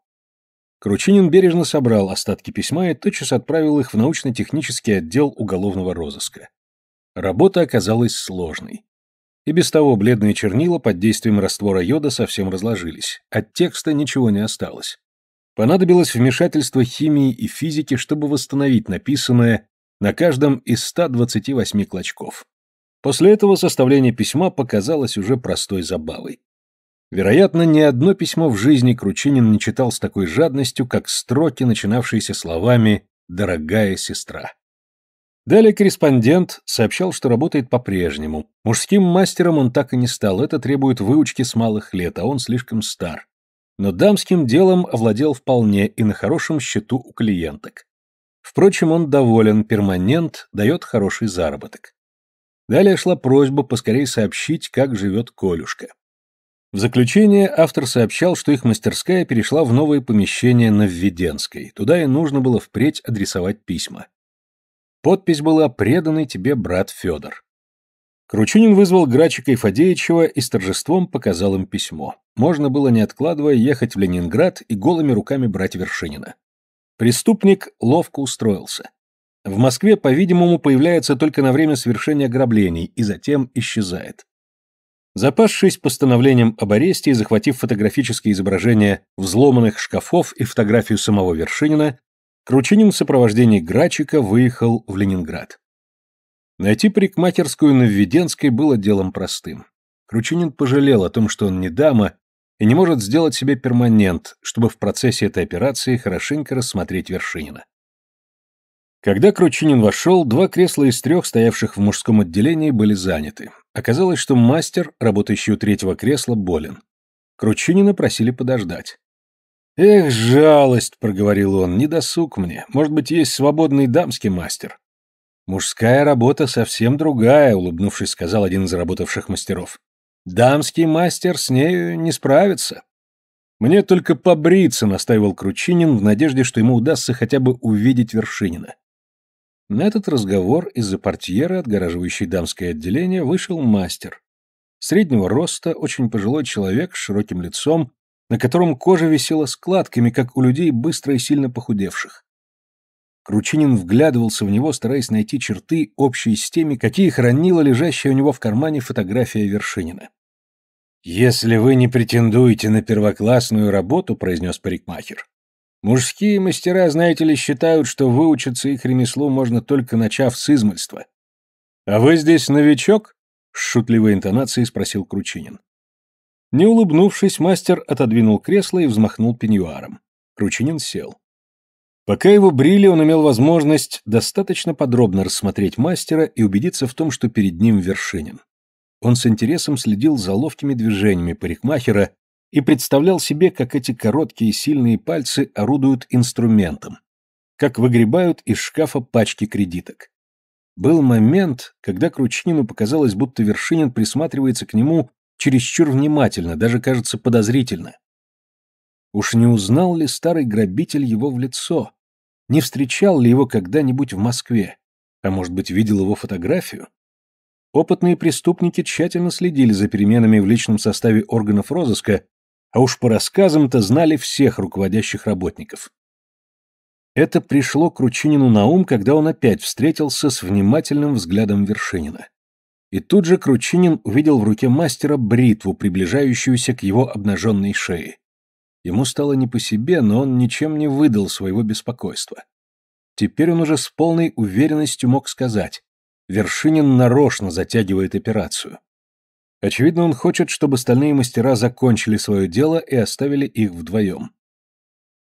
Кручинин бережно собрал остатки письма и тотчас отправил их в научно-технический отдел уголовного розыска. Работа оказалась сложной. И без того бледные чернила под действием раствора йода совсем разложились, от текста ничего не осталось. Понадобилось вмешательство химии и физики, чтобы восстановить написанное на каждом из 128 клочков. После этого составление письма показалось уже простой забавой. Вероятно, ни одно письмо в жизни Кручинин не читал с такой жадностью, как строки, начинавшиеся словами «дорогая сестра». Далее корреспондент сообщал, что работает по-прежнему. Мужским мастером он так и не стал, это требует выучки с малых лет, а он слишком стар. Но дамским делом овладел вполне и на хорошем счету у клиенток. Впрочем, он доволен, перманент дает хороший заработок. Далее шла просьба поскорее сообщить, как живет Колюшка. В заключение автор сообщал, что их мастерская перешла в новое помещение на Введенской. Туда и нужно было впредь адресовать письма. Подпись была «Преданный тебе брат Федор». Кручунин вызвал Грачика и Фадеичева и с торжеством показал им письмо. Можно было, не откладывая, ехать в Ленинград и голыми руками брать Вершинина. Преступник ловко устроился. В Москве, по-видимому, появляется только на время совершения ограблений и затем исчезает. Запасшись постановлением об аресте и захватив фотографические изображения взломанных шкафов и фотографию самого Вершинина, Кручинин в сопровождении Грачика выехал в Ленинград. Найти парикмахерскую на Введенской было делом простым. Кручинин пожалел о том, что он не дама и не может сделать себе перманент, чтобы в процессе этой операции хорошенько рассмотреть Вершинина. Когда Кручинин вошел, два кресла из трех, стоявших в мужском отделении, были заняты. Оказалось, что мастер, работающий у третьего кресла, болен. Кручинина просили подождать. «Эх, жалость!» — проговорил он. «Не досуг мне. Может быть, есть свободный дамский мастер?» «Мужская работа совсем другая», — улыбнувшись, сказал один из работавших мастеров. «Дамский мастер с нею не справится». «Мне только побриться», — настаивал Кручинин в надежде, что ему удастся хотя бы увидеть Вершинина. На этот разговор из-за портьеры, отгораживающей дамское отделение, вышел мастер. Среднего роста, очень пожилой человек с широким лицом, на котором кожа висела складками, как у людей быстро и сильно похудевших. Кручинин вглядывался в него, стараясь найти черты, общие с теми, какие хранила лежащая у него в кармане фотография Вершинина. «Если вы не претендуете на первоклассную работу», — произнес парикмахер, Мужские мастера, знаете ли, считают, что выучиться их ремеслу можно только начав с измольства. «А вы здесь новичок?» — с шутливой интонацией спросил Кручинин. Не улыбнувшись, мастер отодвинул кресло и взмахнул пеньюаром. Кручинин сел. Пока его брили, он имел возможность достаточно подробно рассмотреть мастера и убедиться в том, что перед ним вершинен. Он с интересом следил за ловкими движениями парикмахера и представлял себе, как эти короткие сильные пальцы орудуют инструментом, как выгребают из шкафа пачки кредиток. Был момент, когда Кручинину показалось, будто Вершинин присматривается к нему чересчур внимательно, даже, кажется, подозрительно. Уж не узнал ли старый грабитель его в лицо? Не встречал ли его когда-нибудь в Москве? А может быть, видел его фотографию? Опытные преступники тщательно следили за переменами в личном составе органов розыска а уж по рассказам-то знали всех руководящих работников. Это пришло Кручинину на ум, когда он опять встретился с внимательным взглядом Вершинина. И тут же Кручинин увидел в руке мастера бритву, приближающуюся к его обнаженной шее. Ему стало не по себе, но он ничем не выдал своего беспокойства. Теперь он уже с полной уверенностью мог сказать, Вершинин нарочно затягивает операцию. Очевидно, он хочет, чтобы остальные мастера закончили свое дело и оставили их вдвоем.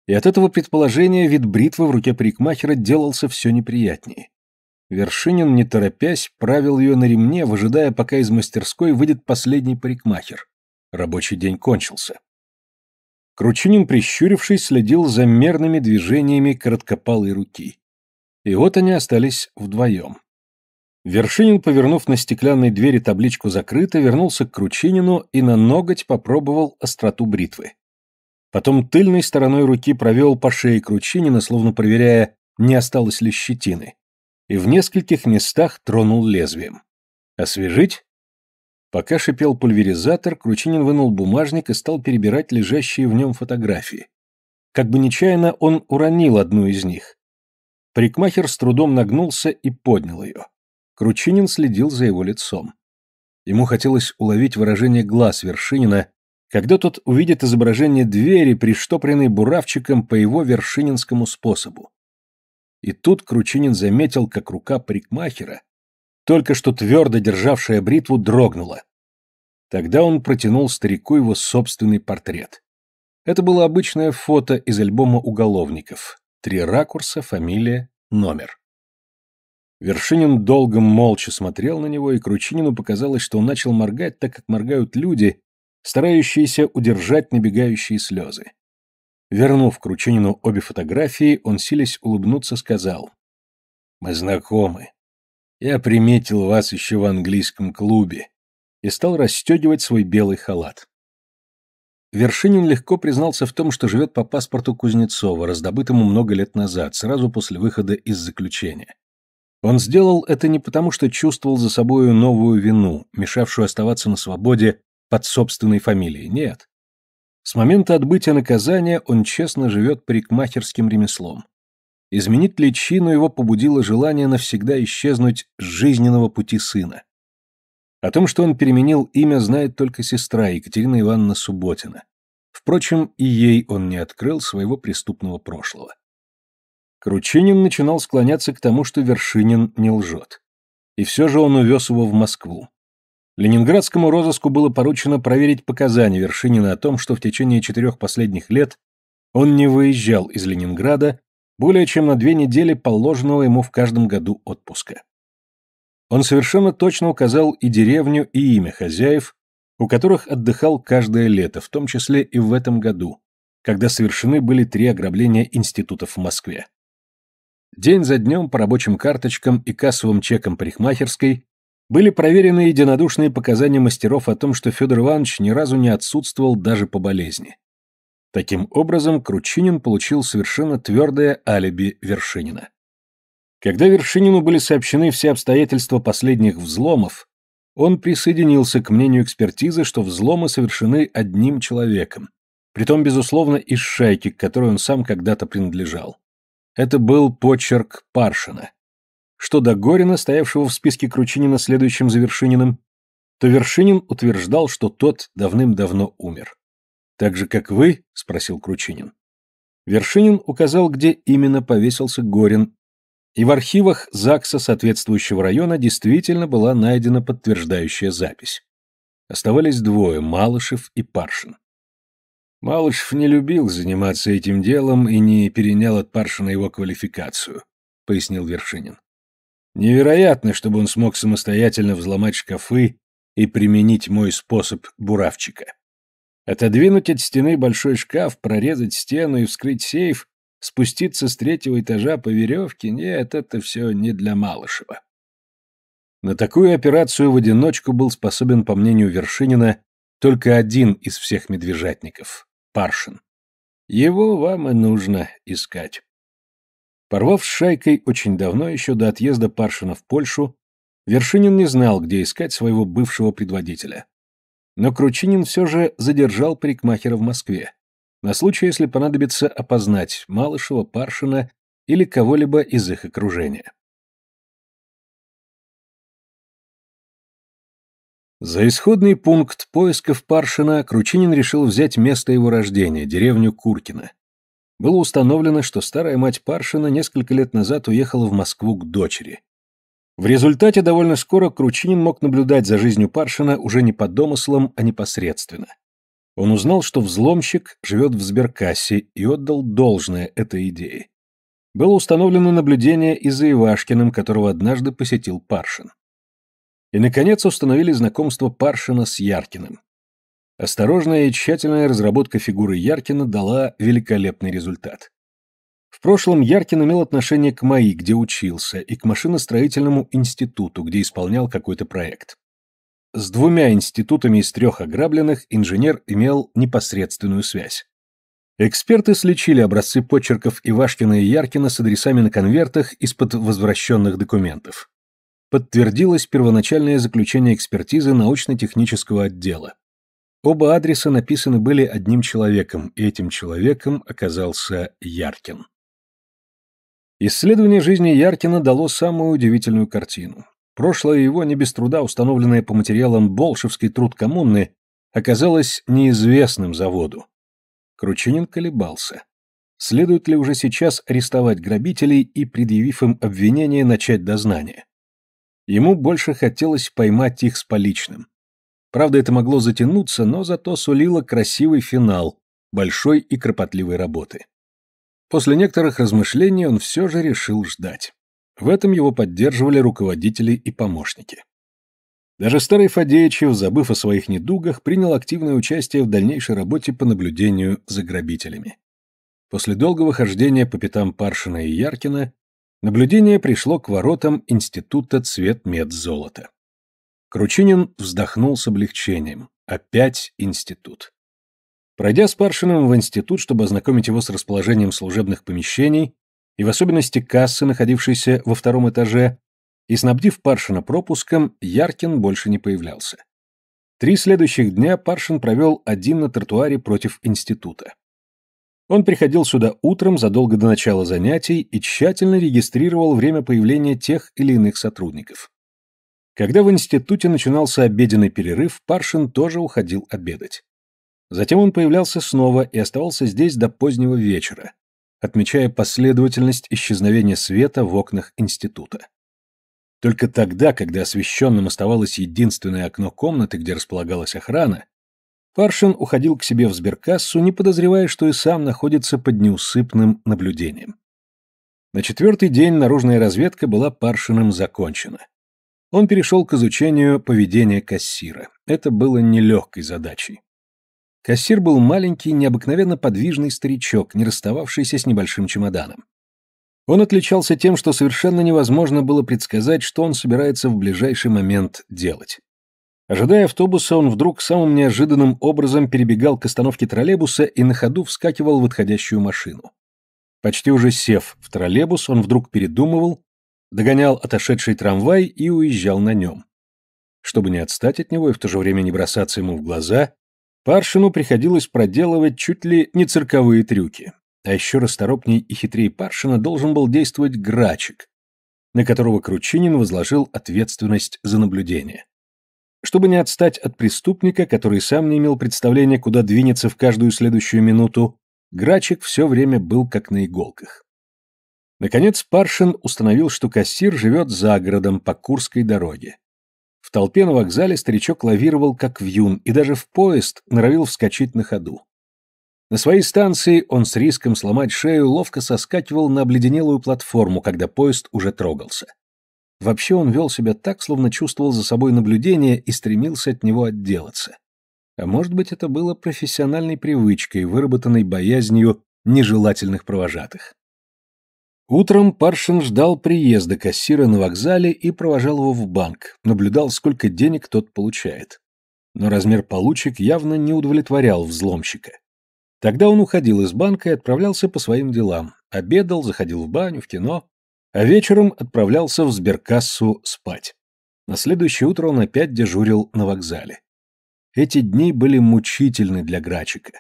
И от этого предположения вид бритвы в руке парикмахера делался все неприятнее. Вершинин, не торопясь, правил ее на ремне, выжидая, пока из мастерской выйдет последний парикмахер. Рабочий день кончился. Кручинин, прищурившись, следил за мерными движениями короткопалой руки. И вот они остались вдвоем. Вершинин, повернув на стеклянной двери табличку «Закрыто», вернулся к Кручинину и на ноготь попробовал остроту бритвы. Потом тыльной стороной руки провел по шее Кручинина, словно проверяя, не осталось ли щетины, и в нескольких местах тронул лезвием. «Освежить?» Пока шипел пульверизатор, Кручинин вынул бумажник и стал перебирать лежащие в нем фотографии. Как бы нечаянно он уронил одну из них. Парикмахер с трудом нагнулся и поднял ее. Кручинин следил за его лицом. Ему хотелось уловить выражение глаз Вершинина, когда тот увидит изображение двери, приштопленной буравчиком по его вершининскому способу. И тут Кручинин заметил, как рука парикмахера, только что твердо державшая бритву, дрогнула. Тогда он протянул старику его собственный портрет. Это было обычное фото из альбома уголовников. Три ракурса, фамилия, номер. Вершинин долго молча смотрел на него, и Кручинину показалось, что он начал моргать так, как моргают люди, старающиеся удержать набегающие слезы. Вернув Кручинину обе фотографии, он, силясь улыбнуться, сказал. «Мы знакомы. Я приметил вас еще в английском клубе» и стал расстегивать свой белый халат. Вершинин легко признался в том, что живет по паспорту Кузнецова, раздобытому много лет назад, сразу после выхода из заключения. Он сделал это не потому, что чувствовал за собою новую вину, мешавшую оставаться на свободе под собственной фамилией. Нет. С момента отбытия наказания он честно живет парикмахерским ремеслом. Изменить личину его побудило желание навсегда исчезнуть с жизненного пути сына. О том, что он переменил имя, знает только сестра Екатерина Ивановна Субботина. Впрочем, и ей он не открыл своего преступного прошлого. Кручинин начинал склоняться к тому, что Вершинин не лжет. И все же он увез его в Москву. Ленинградскому розыску было поручено проверить показания Вершинина о том, что в течение четырех последних лет он не выезжал из Ленинграда более чем на две недели положенного ему в каждом году отпуска. Он совершенно точно указал и деревню, и имя хозяев, у которых отдыхал каждое лето, в том числе и в этом году, когда совершены были три ограбления институтов в Москве. День за днем по рабочим карточкам и кассовым чекам парикмахерской были проверены единодушные показания мастеров о том, что Федор Иванович ни разу не отсутствовал даже по болезни. Таким образом, Кручинин получил совершенно твердое алиби Вершинина. Когда Вершинину были сообщены все обстоятельства последних взломов, он присоединился к мнению экспертизы, что взломы совершены одним человеком, притом, безусловно, из шайки, к которой он сам когда-то принадлежал. Это был почерк Паршина. Что до Горина, стоявшего в списке Кручинина следующим за Вершининым, то Вершинин утверждал, что тот давным-давно умер. «Так же, как вы?» — спросил Кручинин. Вершинин указал, где именно повесился Горин, и в архивах ЗАГСа соответствующего района действительно была найдена подтверждающая запись. Оставались двое – Малышев и Паршин. Малышев не любил заниматься этим делом и не перенял от Паршина его квалификацию, пояснил Вершинин. Невероятно, чтобы он смог самостоятельно взломать шкафы и применить мой способ буравчика. Отодвинуть от стены большой шкаф, прорезать стену и вскрыть сейф, спуститься с третьего этажа по веревке — нет, это все не для Малышева. На такую операцию в одиночку был способен, по мнению Вершинина, только один из всех медвежатников Паршин. Его вам и нужно искать. Порвав с шайкой очень давно, еще до отъезда Паршина в Польшу, Вершинин не знал, где искать своего бывшего предводителя. Но Кручинин все же задержал парикмахера в Москве, на случай, если понадобится опознать Малышева, Паршина или кого-либо из их окружения. За исходный пункт поисков Паршина Кручинин решил взять место его рождения, деревню Куркина. Было установлено, что старая мать Паршина несколько лет назад уехала в Москву к дочери. В результате довольно скоро Кручинин мог наблюдать за жизнью Паршина уже не по домыслам, а непосредственно. Он узнал, что взломщик живет в сберкассе и отдал должное этой идее. Было установлено наблюдение и за Ивашкиным, которого однажды посетил Паршин. И, наконец, установили знакомство Паршина с Яркиным. Осторожная и тщательная разработка фигуры Яркина дала великолепный результат. В прошлом Яркин имел отношение к МАИ, где учился, и к машиностроительному институту, где исполнял какой-то проект. С двумя институтами из трех ограбленных инженер имел непосредственную связь. Эксперты сличили образцы почерков Ивашкина и Яркина с адресами на конвертах из-под возвращенных документов подтвердилось первоначальное заключение экспертизы научно-технического отдела. Оба адреса написаны были одним человеком, и этим человеком оказался Яркин. Исследование жизни Яркина дало самую удивительную картину. Прошлое его, не без труда установленное по материалам «Болшевский труд коммуны», оказалось неизвестным заводу. Кручинин колебался. Следует ли уже сейчас арестовать грабителей и, предъявив им обвинение, начать дознание? Ему больше хотелось поймать их с поличным. Правда, это могло затянуться, но зато сулило красивый финал большой и кропотливой работы. После некоторых размышлений он все же решил ждать. В этом его поддерживали руководители и помощники. Даже старый Фадеичев, забыв о своих недугах, принял активное участие в дальнейшей работе по наблюдению за грабителями. После долгого хождения по пятам Паршина и Яркина Наблюдение пришло к воротам Института цвет мед золота. Кручинин вздохнул с облегчением. Опять институт. Пройдя с Паршиным в институт, чтобы ознакомить его с расположением служебных помещений, и в особенности кассы, находившейся во втором этаже, и снабдив Паршина пропуском, Яркин больше не появлялся. Три следующих дня Паршин провел один на тротуаре против института. Он приходил сюда утром задолго до начала занятий и тщательно регистрировал время появления тех или иных сотрудников. Когда в институте начинался обеденный перерыв, Паршин тоже уходил обедать. Затем он появлялся снова и оставался здесь до позднего вечера, отмечая последовательность исчезновения света в окнах института. Только тогда, когда освещенным оставалось единственное окно комнаты, где располагалась охрана, Паршин уходил к себе в сберкассу, не подозревая, что и сам находится под неусыпным наблюдением. На четвертый день наружная разведка была Паршиным закончена. Он перешел к изучению поведения кассира. Это было нелегкой задачей. Кассир был маленький, необыкновенно подвижный старичок, не расстававшийся с небольшим чемоданом. Он отличался тем, что совершенно невозможно было предсказать, что он собирается в ближайший момент делать. Ожидая автобуса, он вдруг самым неожиданным образом перебегал к остановке троллейбуса и на ходу вскакивал в отходящую машину. Почти уже сев в троллейбус, он вдруг передумывал, догонял отошедший трамвай и уезжал на нем. Чтобы не отстать от него и в то же время не бросаться ему в глаза, Паршину приходилось проделывать чуть ли не цирковые трюки. А еще расторопней и хитрее Паршина должен был действовать Грачик, на которого Кручинин возложил ответственность за наблюдение. Чтобы не отстать от преступника, который сам не имел представления, куда двинется в каждую следующую минуту, Грачик все время был как на иголках. Наконец Паршин установил, что кассир живет за городом по Курской дороге. В толпе на вокзале старичок лавировал как вьюн и даже в поезд норовил вскочить на ходу. На своей станции он с риском сломать шею ловко соскакивал на обледенелую платформу, когда поезд уже трогался. Вообще он вел себя так, словно чувствовал за собой наблюдение и стремился от него отделаться. А может быть, это было профессиональной привычкой, выработанной боязнью нежелательных провожатых. Утром Паршин ждал приезда кассира на вокзале и провожал его в банк, наблюдал, сколько денег тот получает. Но размер получек явно не удовлетворял взломщика. Тогда он уходил из банка и отправлялся по своим делам, обедал, заходил в баню, в кино, а вечером отправлялся в сберкассу спать. На следующее утро он опять дежурил на вокзале. Эти дни были мучительны для Грачика.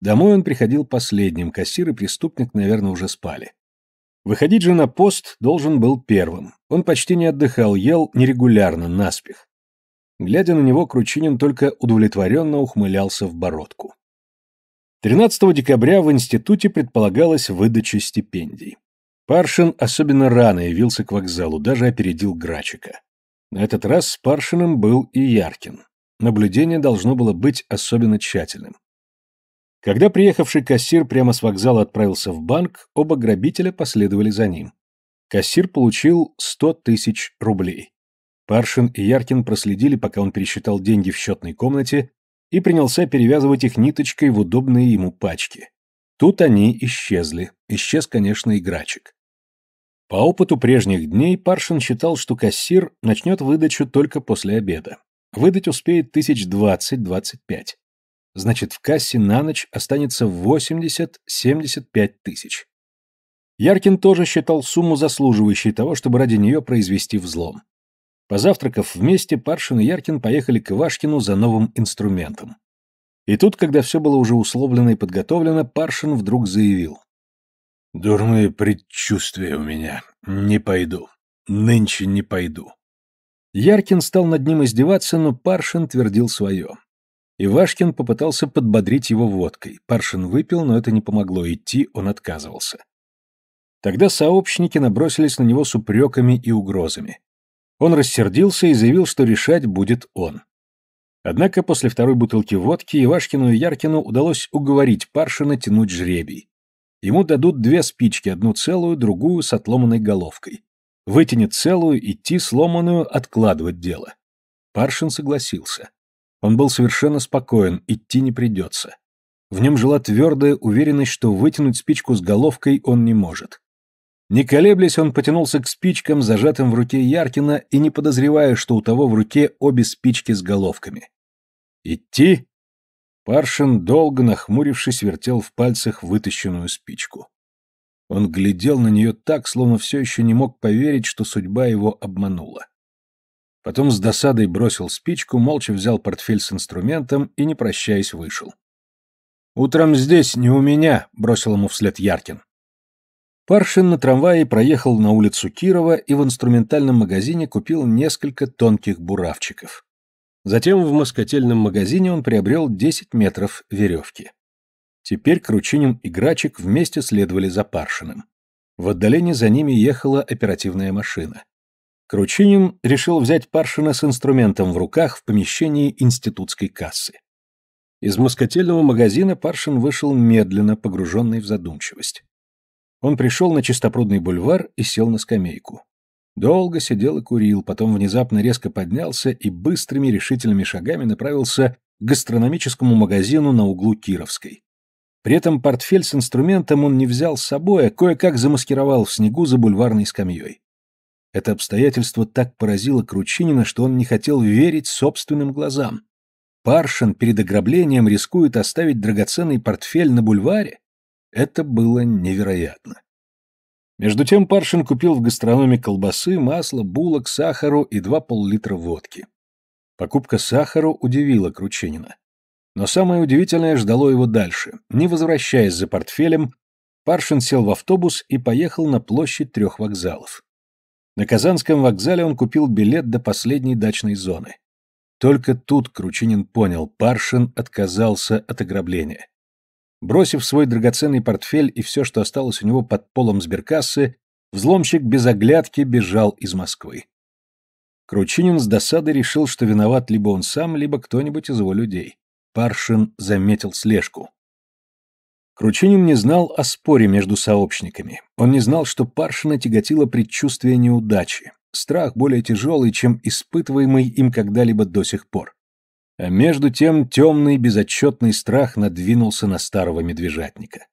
Домой он приходил последним, кассир и преступник, наверное, уже спали. Выходить же на пост должен был первым. Он почти не отдыхал, ел нерегулярно, наспех. Глядя на него, Кручинин только удовлетворенно ухмылялся в бородку. 13 декабря в институте предполагалась выдача стипендий. Паршин особенно рано явился к вокзалу, даже опередил Грачика. На этот раз с Паршиным был и Яркин. Наблюдение должно было быть особенно тщательным. Когда приехавший кассир прямо с вокзала отправился в банк, оба грабителя последовали за ним. Кассир получил 100 тысяч рублей. Паршин и Яркин проследили, пока он пересчитал деньги в счетной комнате и принялся перевязывать их ниточкой в удобные ему пачки. Тут они исчезли. Исчез, конечно, и Грачик. По опыту прежних дней Паршин считал, что кассир начнет выдачу только после обеда. Выдать успеет тысяч двадцать-двадцать пять. Значит, в кассе на ночь останется 80-75 тысяч. Яркин тоже считал сумму заслуживающей того, чтобы ради нее произвести взлом. Позавтракав вместе, Паршин и Яркин поехали к Ивашкину за новым инструментом. И тут, когда все было уже условлено и подготовлено, Паршин вдруг заявил. Дурные предчувствия у меня. Не пойду. Нынче не пойду. Яркин стал над ним издеваться, но Паршин твердил свое. Ивашкин попытался подбодрить его водкой. Паршин выпил, но это не помогло, идти он отказывался. Тогда сообщники набросились на него с упреками и угрозами. Он рассердился и заявил, что решать будет он. Однако после второй бутылки водки Ивашкину и Яркину удалось уговорить Паршина тянуть жребий. Ему дадут две спички, одну целую, другую с отломанной головкой. Вытянет целую, идти сломанную, откладывать дело. Паршин согласился. Он был совершенно спокоен, идти не придется. В нем жила твердая уверенность, что вытянуть спичку с головкой он не может. Не колеблясь, он потянулся к спичкам, зажатым в руке Яркина, и не подозревая, что у того в руке обе спички с головками. «Идти?» Паршин, долго нахмурившись, вертел в пальцах вытащенную спичку. Он глядел на нее так, словно все еще не мог поверить, что судьба его обманула. Потом с досадой бросил спичку, молча взял портфель с инструментом и, не прощаясь, вышел. «Утром здесь, не у меня», — бросил ему вслед Яркин. Паршин на трамвае проехал на улицу Кирова и в инструментальном магазине купил несколько тонких буравчиков. Затем в москотельном магазине он приобрел 10 метров веревки. Теперь Кручинин и Грачик вместе следовали за Паршиным. В отдалении за ними ехала оперативная машина. Кручинин решил взять Паршина с инструментом в руках в помещении институтской кассы. Из москотельного магазина Паршин вышел медленно, погруженный в задумчивость. Он пришел на чистопрудный бульвар и сел на скамейку. Долго сидел и курил, потом внезапно резко поднялся и быстрыми решительными шагами направился к гастрономическому магазину на углу Кировской. При этом портфель с инструментом он не взял с собой, а кое-как замаскировал в снегу за бульварной скамьей. Это обстоятельство так поразило Кручинина, что он не хотел верить собственным глазам. Паршин перед ограблением рискует оставить драгоценный портфель на бульваре? Это было невероятно. Между тем Паршин купил в гастрономе колбасы, масло, булок, сахару и два пол-литра водки. Покупка сахару удивила Крученина. Но самое удивительное ждало его дальше. Не возвращаясь за портфелем, Паршин сел в автобус и поехал на площадь трех вокзалов. На Казанском вокзале он купил билет до последней дачной зоны. Только тут Кручинин понял, Паршин отказался от ограбления. Бросив свой драгоценный портфель и все, что осталось у него под полом сберкассы, взломщик без оглядки бежал из Москвы. Кручинин с досадой решил, что виноват либо он сам, либо кто-нибудь из его людей. Паршин заметил слежку. Кручинин не знал о споре между сообщниками. Он не знал, что Паршина тяготило предчувствие неудачи, страх более тяжелый, чем испытываемый им когда-либо до сих пор. А между тем темный, безотчетный страх надвинулся на старого медвежатника.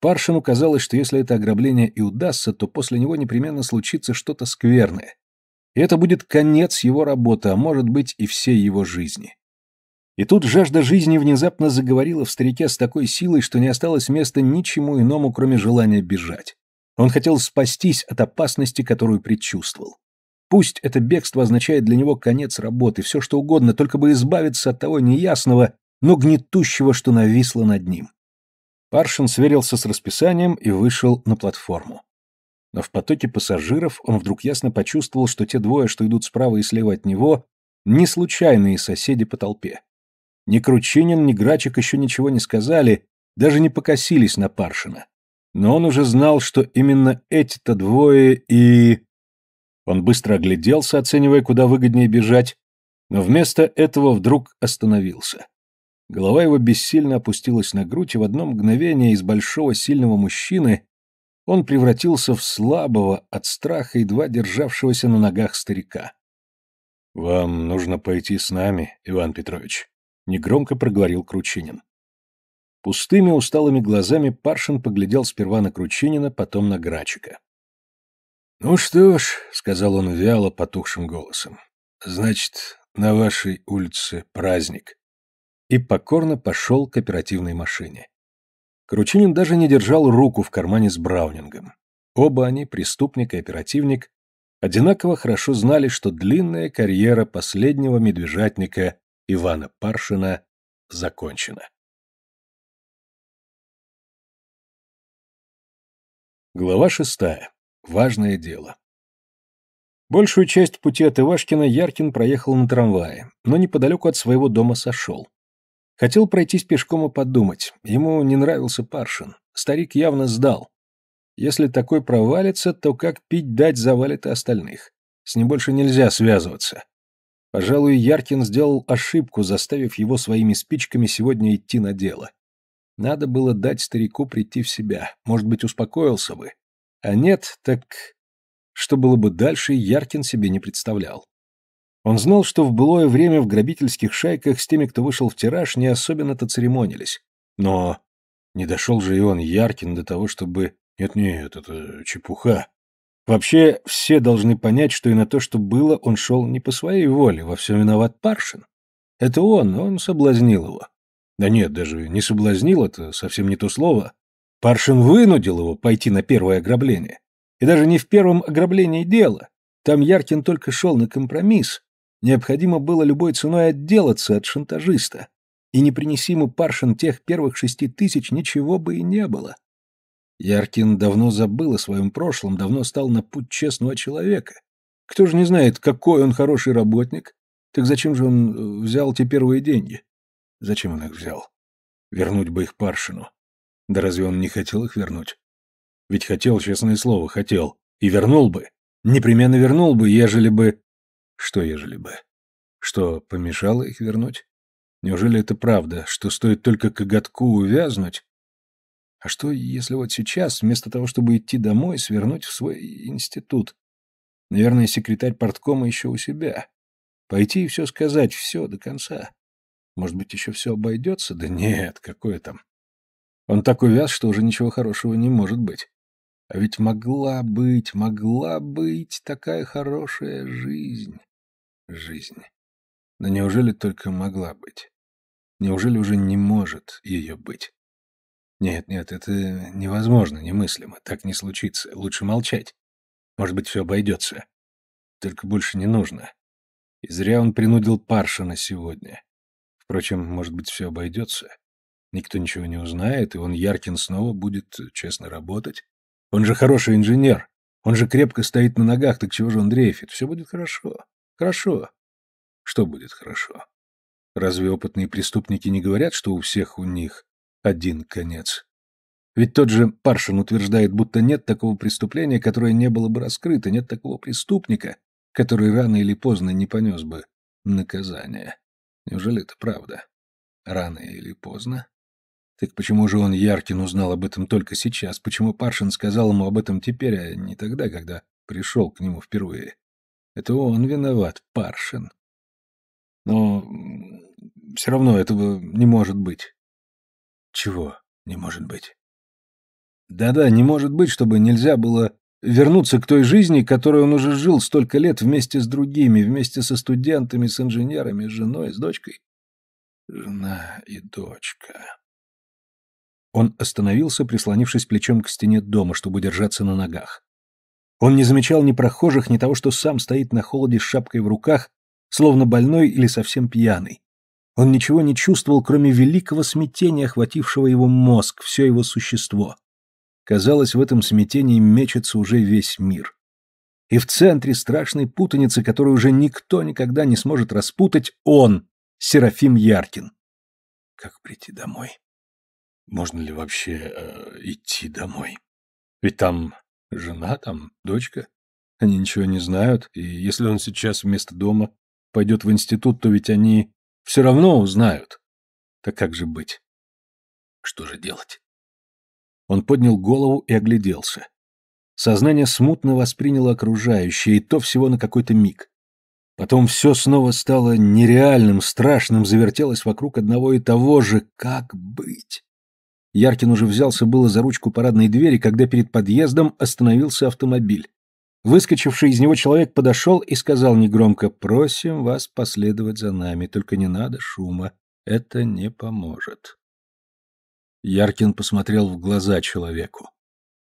Паршину казалось, что если это ограбление и удастся, то после него непременно случится что-то скверное. И это будет конец его работы, а может быть и всей его жизни. И тут жажда жизни внезапно заговорила в старике с такой силой, что не осталось места ничему иному, кроме желания бежать. Он хотел спастись от опасности, которую предчувствовал. Пусть это бегство означает для него конец работы, все что угодно, только бы избавиться от того неясного, но гнетущего, что нависло над ним. Паршин сверился с расписанием и вышел на платформу. Но в потоке пассажиров он вдруг ясно почувствовал, что те двое, что идут справа и слева от него, не случайные соседи по толпе. Ни Кручинин, ни Грачик еще ничего не сказали, даже не покосились на Паршина. Но он уже знал, что именно эти-то двое и... Он быстро огляделся, оценивая, куда выгоднее бежать, но вместо этого вдруг остановился. Голова его бессильно опустилась на грудь, и в одно мгновение из большого сильного мужчины он превратился в слабого от страха едва державшегося на ногах старика. «Вам нужно пойти с нами, Иван Петрович», — негромко проговорил Кручинин. Пустыми усталыми глазами Паршин поглядел сперва на Кручинина, потом на Грачика. «Ну что ж», — сказал он вяло потухшим голосом, — «значит, на вашей улице праздник». И покорно пошел к оперативной машине. Кручинин даже не держал руку в кармане с Браунингом. Оба они, преступник и оперативник, одинаково хорошо знали, что длинная карьера последнего медвежатника Ивана Паршина закончена. Глава шестая. Важное дело. Большую часть пути от Ивашкина Яркин проехал на трамвае, но неподалеку от своего дома сошел. Хотел пройтись пешком и подумать. Ему не нравился Паршин. Старик явно сдал. Если такой провалится, то как пить дать завалит и остальных. С ним больше нельзя связываться. Пожалуй, Яркин сделал ошибку, заставив его своими спичками сегодня идти на дело. Надо было дать старику прийти в себя, может быть, успокоился бы. А нет, так... Что было бы дальше, Яркин себе не представлял. Он знал, что в былое время в грабительских шайках с теми, кто вышел в тираж, не особенно-то церемонились. Но не дошел же и он, Яркин, до того, чтобы... Нет-нет, это чепуха. Вообще, все должны понять, что и на то, что было, он шел не по своей воле, во всем виноват Паршин. Это он, он соблазнил его. Да нет, даже не соблазнил, это совсем не то слово. Паршин вынудил его пойти на первое ограбление. И даже не в первом ограблении дело. Там Яркин только шел на компромисс. Необходимо было любой ценой отделаться от шантажиста. И не принеси ему Паршин тех первых шести тысяч, ничего бы и не было. Яркин давно забыл о своем прошлом, давно стал на путь честного человека. Кто же не знает, какой он хороший работник? Так зачем же он э, взял те первые деньги? Зачем он их взял? Вернуть бы их Паршину. Да разве он не хотел их вернуть? Ведь хотел, честное слово, хотел. И вернул бы. Непременно вернул бы, ежели бы... Что ежели бы? Что, помешало их вернуть? Неужели это правда, что стоит только коготку увязнуть? А что, если вот сейчас, вместо того, чтобы идти домой, свернуть в свой институт? Наверное, секретарь порткома еще у себя. Пойти и все сказать, все до конца. Может быть, еще все обойдется? Да нет, какое там. Он так увяз, что уже ничего хорошего не может быть. А ведь могла быть, могла быть такая хорошая жизнь. Жизнь. Но неужели только могла быть? Неужели уже не может ее быть? Нет, нет, это невозможно, немыслимо. Так не случится. Лучше молчать. Может быть, все обойдется. Только больше не нужно. И зря он принудил Паршина сегодня. Впрочем, может быть, все обойдется. Никто ничего не узнает, и он, Яркин, снова будет э, честно работать. Он же хороший инженер. Он же крепко стоит на ногах, так чего же он дрейфит? Все будет хорошо. Хорошо. Что будет хорошо? Разве опытные преступники не говорят, что у всех у них один конец? Ведь тот же Паршин утверждает, будто нет такого преступления, которое не было бы раскрыто, нет такого преступника, который рано или поздно не понес бы наказание. Неужели это правда? Рано или поздно? Так почему же он, Яркин, узнал об этом только сейчас? Почему Паршин сказал ему об этом теперь, а не тогда, когда пришел к нему впервые? Это он виноват, Паршин. Но все равно этого не может быть. Чего не может быть? Да-да, не может быть, чтобы нельзя было вернуться к той жизни, которой он уже жил столько лет вместе с другими, вместе со студентами, с инженерами, с женой, с дочкой. Жена и дочка. Он остановился, прислонившись плечом к стене дома, чтобы держаться на ногах. Он не замечал ни прохожих, ни того, что сам стоит на холоде с шапкой в руках, словно больной или совсем пьяный. Он ничего не чувствовал, кроме великого смятения, охватившего его мозг, все его существо. Казалось, в этом смятении мечется уже весь мир. И в центре страшной путаницы, которую уже никто никогда не сможет распутать, он, Серафим Яркин. Как прийти домой? можно ли вообще э, идти домой. Ведь там жена, там дочка. Они ничего не знают, и если он сейчас вместо дома пойдет в институт, то ведь они все равно узнают. Так как же быть? Что же делать? Он поднял голову и огляделся. Сознание смутно восприняло окружающее, и то всего на какой-то миг. Потом все снова стало нереальным, страшным, завертелось вокруг одного и того же. Как быть? Яркин уже взялся было за ручку парадной двери, когда перед подъездом остановился автомобиль. Выскочивший из него человек подошел и сказал негромко «Просим вас последовать за нами, только не надо шума, это не поможет». Яркин посмотрел в глаза человеку.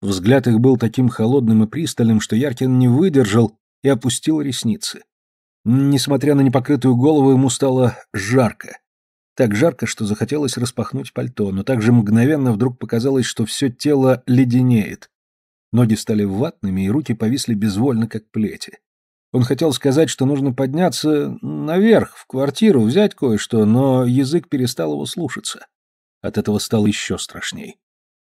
Взгляд их был таким холодным и пристальным, что Яркин не выдержал и опустил ресницы. Несмотря на непокрытую голову, ему стало жарко. Так жарко, что захотелось распахнуть пальто, но также мгновенно вдруг показалось, что все тело леденеет. Ноги стали ватными, и руки повисли безвольно, как плети. Он хотел сказать, что нужно подняться наверх, в квартиру, взять кое-что, но язык перестал его слушаться. От этого стало еще страшней.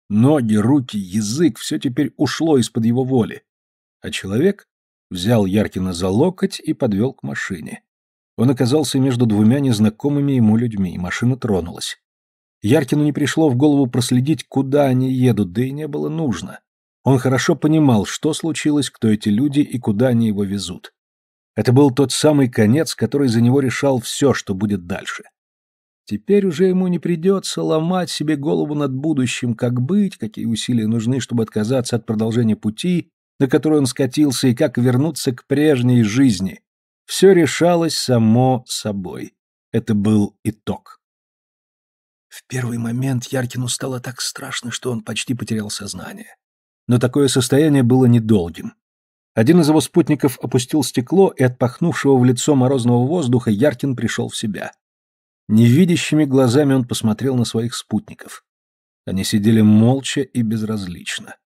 Ноги, руки, язык — все теперь ушло из-под его воли. А человек взял Яркина за локоть и подвел к машине. Он оказался между двумя незнакомыми ему людьми, и машина тронулась. Яркину не пришло в голову проследить, куда они едут, да и не было нужно. Он хорошо понимал, что случилось, кто эти люди и куда они его везут. Это был тот самый конец, который за него решал все, что будет дальше. Теперь уже ему не придется ломать себе голову над будущим, как быть, какие усилия нужны, чтобы отказаться от продолжения пути, на который он скатился, и как вернуться к прежней жизни, все решалось само собой. Это был итог. В первый момент Яркину стало так страшно, что он почти потерял сознание. Но такое состояние было недолгим. Один из его спутников опустил стекло, и от пахнувшего в лицо морозного воздуха Яркин пришел в себя. Невидящими глазами он посмотрел на своих спутников. Они сидели молча и безразлично.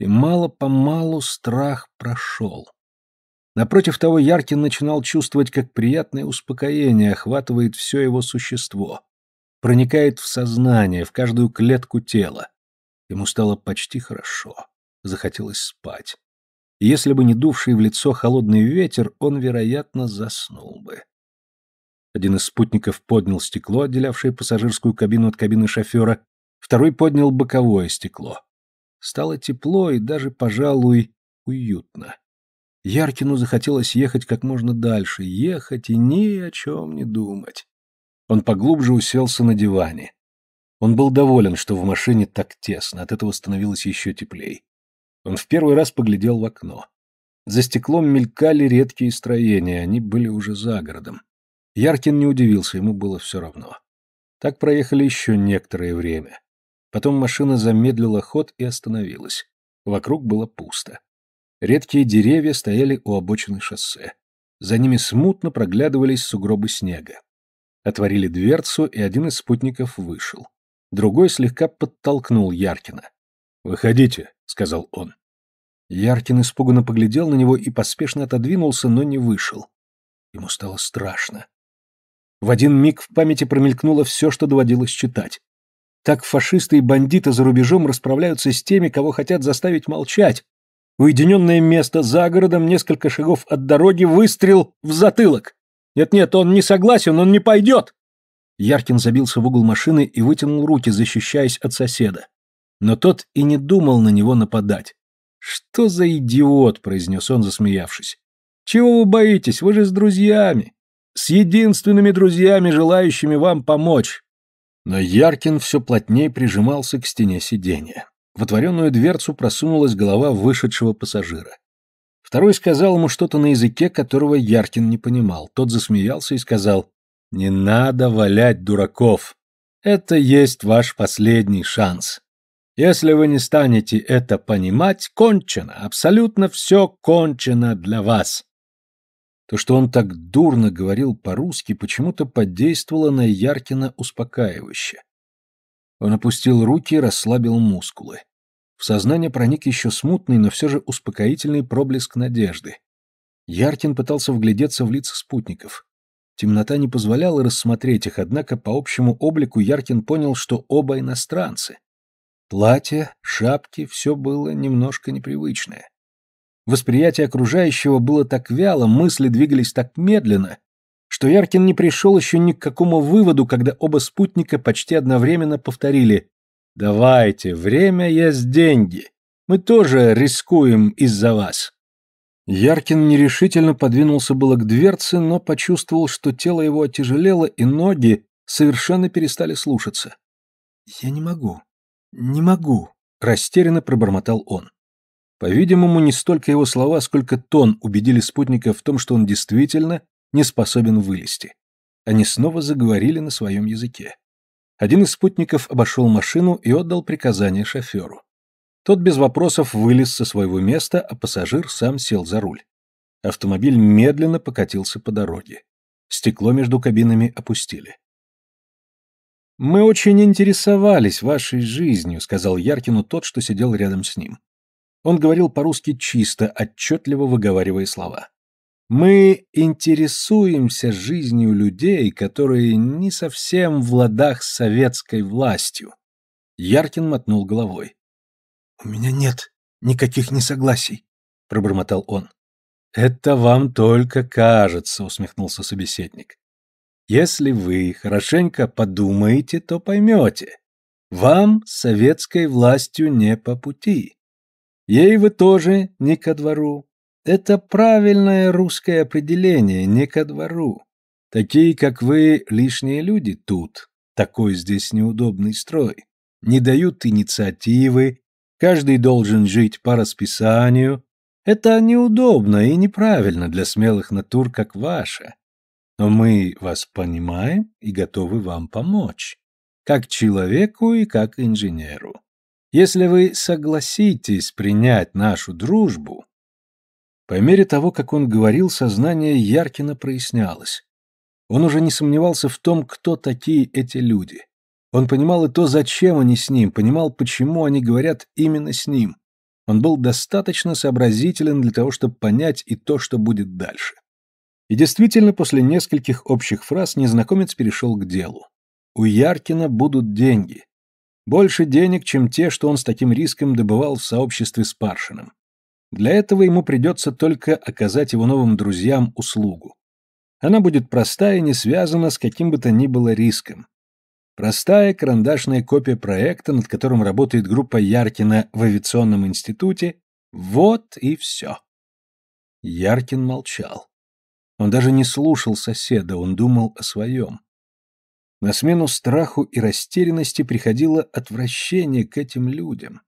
И мало-помалу страх прошел. Напротив того, Яркин начинал чувствовать, как приятное успокоение охватывает все его существо, проникает в сознание, в каждую клетку тела. Ему стало почти хорошо. Захотелось спать. И если бы не дувший в лицо холодный ветер, он, вероятно, заснул бы. Один из спутников поднял стекло, отделявшее пассажирскую кабину от кабины шофера, второй поднял боковое стекло. Стало тепло и даже, пожалуй, уютно. Яркину захотелось ехать как можно дальше, ехать и ни о чем не думать. Он поглубже уселся на диване. Он был доволен, что в машине так тесно, от этого становилось еще теплей. Он в первый раз поглядел в окно. За стеклом мелькали редкие строения, они были уже за городом. Яркин не удивился, ему было все равно. Так проехали еще некоторое время. Потом машина замедлила ход и остановилась. Вокруг было пусто. Редкие деревья стояли у обочины шоссе. За ними смутно проглядывались сугробы снега. Отворили дверцу, и один из спутников вышел. Другой слегка подтолкнул Яркина. «Выходите», — сказал он. Яркин испуганно поглядел на него и поспешно отодвинулся, но не вышел. Ему стало страшно. В один миг в памяти промелькнуло все, что доводилось читать. Так фашисты и бандиты за рубежом расправляются с теми, кого хотят заставить молчать, Уединенное место за городом, несколько шагов от дороги, выстрел в затылок. Нет-нет, он не согласен, он не пойдет. Яркин забился в угол машины и вытянул руки, защищаясь от соседа. Но тот и не думал на него нападать. «Что за идиот!» — произнес он, засмеявшись. «Чего вы боитесь? Вы же с друзьями! С единственными друзьями, желающими вам помочь!» Но Яркин все плотнее прижимался к стене сиденья. В отворенную дверцу просунулась голова вышедшего пассажира. Второй сказал ему что-то на языке, которого Яркин не понимал. Тот засмеялся и сказал, «Не надо валять дураков. Это есть ваш последний шанс. Если вы не станете это понимать, кончено, абсолютно все кончено для вас». То, что он так дурно говорил по-русски, почему-то подействовало на Яркина успокаивающе. Он опустил руки, и расслабил мускулы. В сознание проник еще смутный, но все же успокоительный проблеск надежды. Яркин пытался вглядеться в лица спутников. Темнота не позволяла рассмотреть их, однако по общему облику Яркин понял, что оба иностранцы. Платье, шапки — все было немножко непривычное. Восприятие окружающего было так вяло, мысли двигались так медленно, что Яркин не пришел еще ни к какому выводу, когда оба спутника почти одновременно повторили «Давайте, время есть деньги. Мы тоже рискуем из-за вас». Яркин нерешительно подвинулся было к дверце, но почувствовал, что тело его отяжелело и ноги совершенно перестали слушаться. «Я не могу, не могу», — растерянно пробормотал он. По-видимому, не столько его слова, сколько тон убедили спутника в том, что он действительно не способен вылезти. Они снова заговорили на своем языке. Один из спутников обошел машину и отдал приказание шоферу. Тот без вопросов вылез со своего места, а пассажир сам сел за руль. Автомобиль медленно покатился по дороге. Стекло между кабинами опустили. «Мы очень интересовались вашей жизнью», — сказал Яркину тот, что сидел рядом с ним. Он говорил по-русски чисто, отчетливо выговаривая слова. Мы интересуемся жизнью людей, которые не совсем в ладах с советской властью. Яркин мотнул головой. У меня нет никаких несогласий, пробормотал он. Это вам только кажется, усмехнулся собеседник. Если вы хорошенько подумаете, то поймете. Вам с советской властью не по пути. Ей вы тоже не ко двору, это правильное русское определение, не ко двору. Такие, как вы, лишние люди тут. Такой здесь неудобный строй. Не дают инициативы, каждый должен жить по расписанию. Это неудобно и неправильно для смелых натур, как ваша. Но мы вас понимаем и готовы вам помочь, как человеку и как инженеру. Если вы согласитесь принять нашу дружбу, по мере того, как он говорил, сознание Яркина прояснялось. Он уже не сомневался в том, кто такие эти люди. Он понимал и то, зачем они с ним, понимал, почему они говорят именно с ним. Он был достаточно сообразителен для того, чтобы понять и то, что будет дальше. И действительно, после нескольких общих фраз незнакомец перешел к делу. У Яркина будут деньги. Больше денег, чем те, что он с таким риском добывал в сообществе с Паршиным. Для этого ему придется только оказать его новым друзьям услугу. Она будет простая и не связана с каким бы то ни было риском. Простая карандашная копия проекта, над которым работает группа Яркина в авиационном институте. Вот и все. Яркин молчал. Он даже не слушал соседа, он думал о своем. На смену страху и растерянности приходило отвращение к этим людям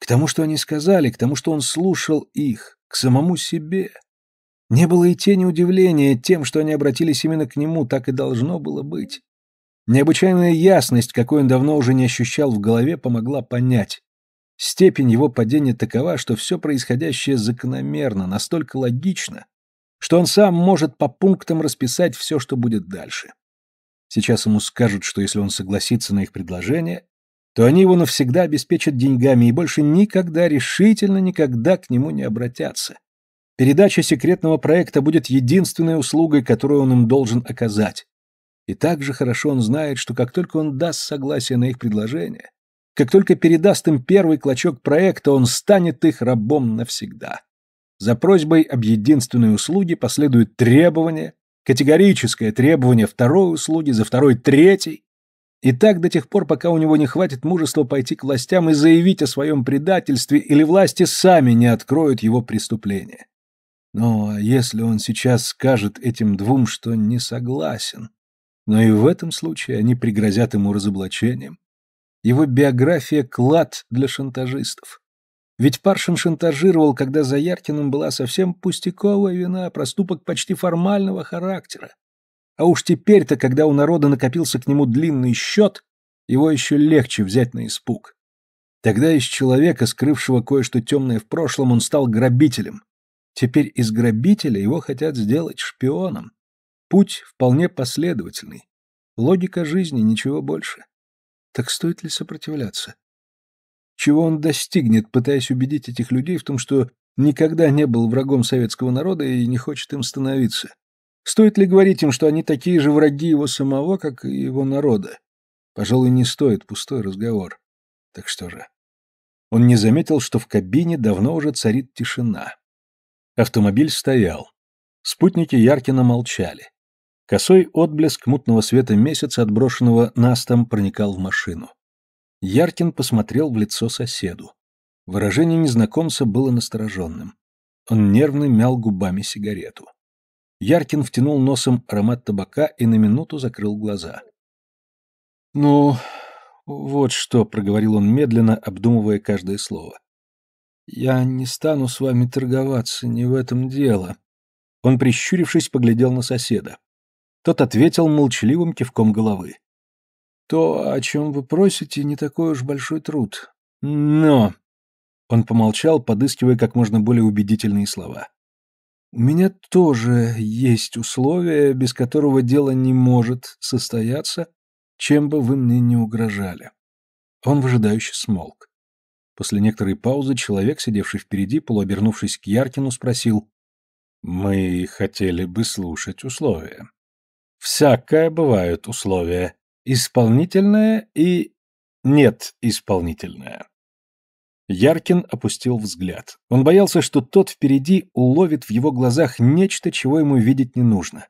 к тому, что они сказали, к тому, что он слушал их, к самому себе. Не было и тени удивления тем, что они обратились именно к нему, так и должно было быть. Необычайная ясность, какой он давно уже не ощущал в голове, помогла понять. Степень его падения такова, что все происходящее закономерно, настолько логично, что он сам может по пунктам расписать все, что будет дальше. Сейчас ему скажут, что если он согласится на их предложение, то они его навсегда обеспечат деньгами и больше никогда, решительно никогда к нему не обратятся. Передача секретного проекта будет единственной услугой, которую он им должен оказать. И также хорошо он знает, что как только он даст согласие на их предложение, как только передаст им первый клочок проекта, он станет их рабом навсегда. За просьбой об единственной услуге последует требование, категорическое требование второй услуги, за второй третий, и так до тех пор, пока у него не хватит мужества пойти к властям и заявить о своем предательстве, или власти сами не откроют его преступление. Но если он сейчас скажет этим двум, что не согласен, но и в этом случае они пригрозят ему разоблачением. Его биография — клад для шантажистов. Ведь Паршин шантажировал, когда за Яркиным была совсем пустяковая вина, проступок почти формального характера. А уж теперь-то, когда у народа накопился к нему длинный счет, его еще легче взять на испуг. Тогда из человека, скрывшего кое-что темное в прошлом, он стал грабителем. Теперь из грабителя его хотят сделать шпионом. Путь вполне последовательный. Логика жизни, ничего больше. Так стоит ли сопротивляться? Чего он достигнет, пытаясь убедить этих людей в том, что никогда не был врагом советского народа и не хочет им становиться? Стоит ли говорить им, что они такие же враги его самого, как и его народа? Пожалуй, не стоит, пустой разговор. Так что же? Он не заметил, что в кабине давно уже царит тишина. Автомобиль стоял. Спутники Яркина молчали. Косой отблеск мутного света месяца, отброшенного настом, проникал в машину. Яркин посмотрел в лицо соседу. Выражение незнакомца было настороженным. Он нервно мял губами сигарету. Яркин втянул носом аромат табака и на минуту закрыл глаза. «Ну, вот что», — проговорил он медленно, обдумывая каждое слово. «Я не стану с вами торговаться, не в этом дело». Он, прищурившись, поглядел на соседа. Тот ответил молчаливым кивком головы. «То, о чем вы просите, не такой уж большой труд. Но...» Он помолчал, подыскивая как можно более убедительные слова. У меня тоже есть условие, без которого дело не может состояться, чем бы вы мне не угрожали. Он выжидающе смолк. После некоторой паузы человек, сидевший впереди, полуобернувшись к Яркину, спросил. «Мы хотели бы слушать условия». «Всякое бывают условия. Исполнительное и нет исполнительное. Яркин опустил взгляд. Он боялся, что тот впереди уловит в его глазах нечто, чего ему видеть не нужно.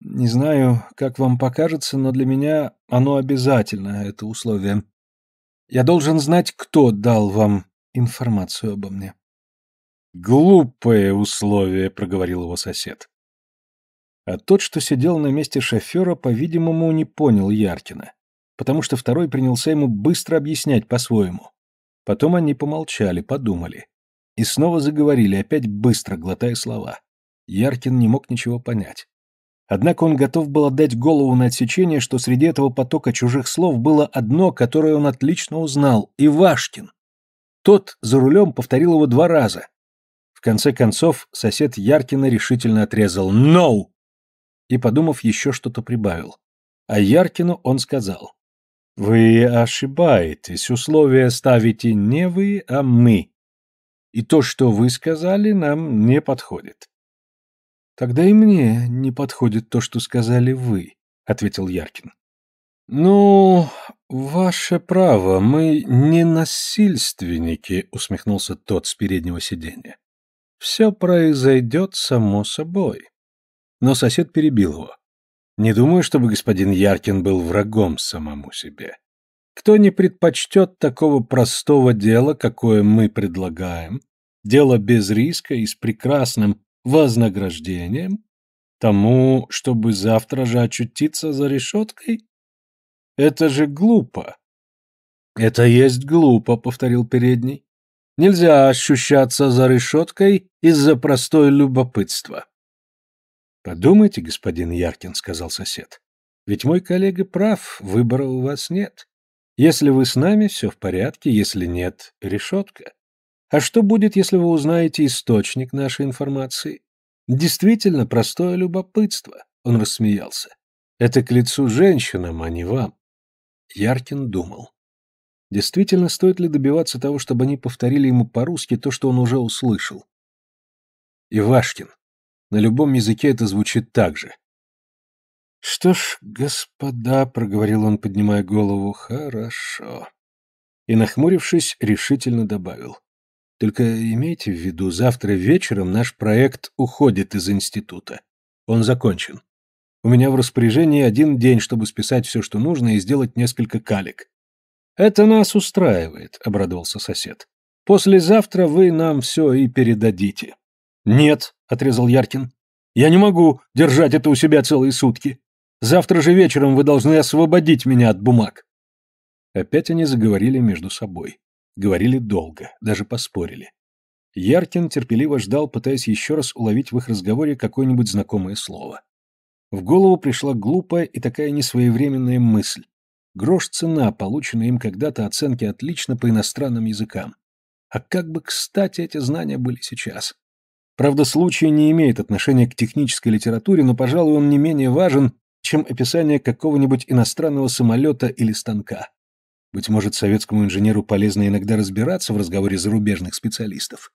«Не знаю, как вам покажется, но для меня оно обязательно, это условие. Я должен знать, кто дал вам информацию обо мне». «Глупое условие», — проговорил его сосед. А тот, что сидел на месте шофера, по-видимому, не понял Яркина, потому что второй принялся ему быстро объяснять по-своему. Потом они помолчали, подумали. И снова заговорили, опять быстро, глотая слова. Яркин не мог ничего понять. Однако он готов был отдать голову на отсечение, что среди этого потока чужих слов было одно, которое он отлично узнал — Ивашкин. Тот за рулем повторил его два раза. В конце концов сосед Яркина решительно отрезал «No!» и, подумав, еще что-то прибавил. А Яркину он сказал вы ошибаетесь, условия ставите не вы, а мы. И то, что вы сказали, нам не подходит. Тогда и мне не подходит то, что сказали вы, ответил Яркин. Ну, ваше право, мы не насильственники, усмехнулся тот с переднего сиденья. Все произойдет само собой. Но сосед перебил его. Не думаю, чтобы господин Яркин был врагом самому себе. Кто не предпочтет такого простого дела, какое мы предлагаем, дело без риска и с прекрасным вознаграждением, тому, чтобы завтра же очутиться за решеткой? Это же глупо. Это есть глупо, повторил передний. Нельзя ощущаться за решеткой из-за простой любопытства. «Подумайте, господин Яркин», — сказал сосед. «Ведь мой коллега прав, выбора у вас нет. Если вы с нами, все в порядке, если нет — решетка. А что будет, если вы узнаете источник нашей информации? Действительно, простое любопытство», — он рассмеялся. «Это к лицу женщинам, а не вам». Яркин думал. Действительно, стоит ли добиваться того, чтобы они повторили ему по-русски то, что он уже услышал? «Ивашкин», на любом языке это звучит так же. «Что ж, господа», — проговорил он, поднимая голову, — «хорошо». И, нахмурившись, решительно добавил. «Только имейте в виду, завтра вечером наш проект уходит из института. Он закончен. У меня в распоряжении один день, чтобы списать все, что нужно, и сделать несколько калек». «Это нас устраивает», — обрадовался сосед. «Послезавтра вы нам все и передадите». «Нет», отрезал Яркин. «Я не могу держать это у себя целые сутки. Завтра же вечером вы должны освободить меня от бумаг». Опять они заговорили между собой. Говорили долго, даже поспорили. Яркин терпеливо ждал, пытаясь еще раз уловить в их разговоре какое-нибудь знакомое слово. В голову пришла глупая и такая несвоевременная мысль. Грош цена, полученная им когда-то оценки отлично по иностранным языкам. А как бы кстати эти знания были сейчас. Правда, случай не имеет отношения к технической литературе, но, пожалуй, он не менее важен, чем описание какого-нибудь иностранного самолета или станка. Быть может, советскому инженеру полезно иногда разбираться в разговоре зарубежных специалистов.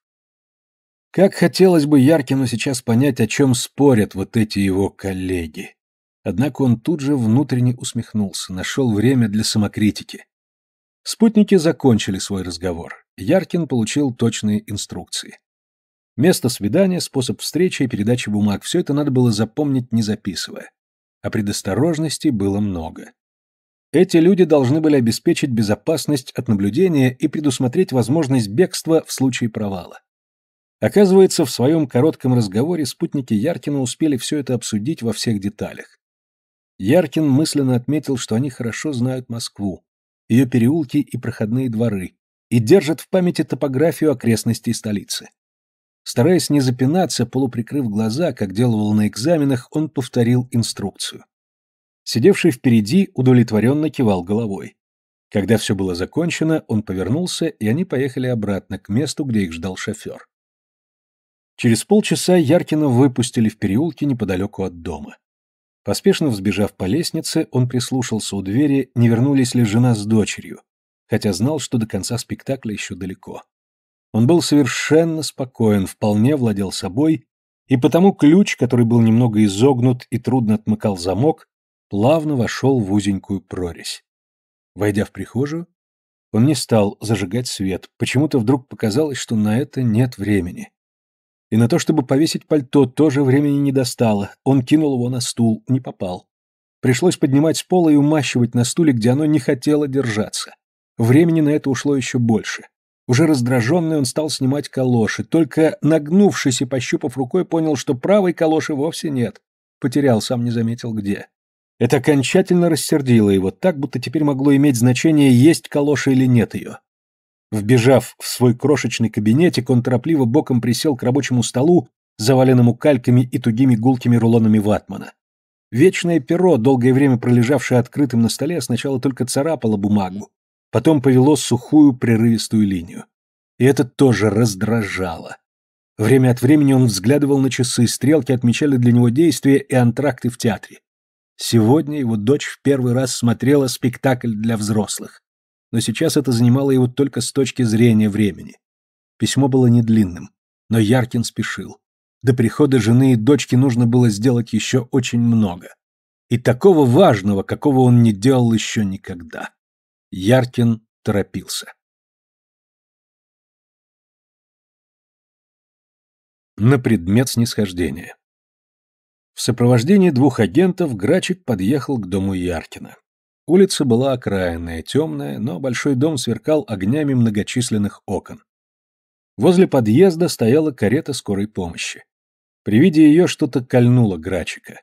Как хотелось бы Яркину сейчас понять, о чем спорят вот эти его коллеги. Однако он тут же внутренне усмехнулся, нашел время для самокритики. Спутники закончили свой разговор. Яркин получил точные инструкции. Место свидания, способ встречи и передачи бумаг – все это надо было запомнить, не записывая. А предосторожностей было много. Эти люди должны были обеспечить безопасность от наблюдения и предусмотреть возможность бегства в случае провала. Оказывается, в своем коротком разговоре спутники Яркина успели все это обсудить во всех деталях. Яркин мысленно отметил, что они хорошо знают Москву, ее переулки и проходные дворы, и держат в памяти топографию окрестностей столицы. Стараясь не запинаться, полуприкрыв глаза, как делал на экзаменах, он повторил инструкцию. Сидевший впереди удовлетворенно кивал головой. Когда все было закончено, он повернулся, и они поехали обратно к месту, где их ждал шофер. Через полчаса Яркина выпустили в переулке неподалеку от дома. Поспешно взбежав по лестнице, он прислушался у двери, не вернулись ли жена с дочерью, хотя знал, что до конца спектакля еще далеко. Он был совершенно спокоен, вполне владел собой, и потому ключ, который был немного изогнут и трудно отмыкал замок, плавно вошел в узенькую прорезь. Войдя в прихожую, он не стал зажигать свет, почему-то вдруг показалось, что на это нет времени. И на то, чтобы повесить пальто, тоже времени не достало, он кинул его на стул, не попал. Пришлось поднимать с пола и умащивать на стуле, где оно не хотело держаться. Времени на это ушло еще больше. Уже раздраженный он стал снимать калоши, только нагнувшись и пощупав рукой, понял, что правой калоши вовсе нет. Потерял, сам не заметил где. Это окончательно рассердило его, так будто теперь могло иметь значение, есть калоша или нет ее. Вбежав в свой крошечный кабинетик, он торопливо боком присел к рабочему столу, заваленному кальками и тугими гулкими рулонами ватмана. Вечное перо, долгое время пролежавшее открытым на столе, сначала только царапало бумагу, потом повело сухую прерывистую линию. И это тоже раздражало. Время от времени он взглядывал на часы, стрелки отмечали для него действия и антракты в театре. Сегодня его дочь в первый раз смотрела спектакль для взрослых. Но сейчас это занимало его только с точки зрения времени. Письмо было не длинным, но Яркин спешил. До прихода жены и дочки нужно было сделать еще очень много. И такого важного, какого он не делал еще никогда. Яркин торопился. На предмет снисхождения. В сопровождении двух агентов Грачик подъехал к дому Яркина. Улица была окраинная, темная, но большой дом сверкал огнями многочисленных окон. Возле подъезда стояла карета скорой помощи. При виде ее что-то кольнуло Грачика.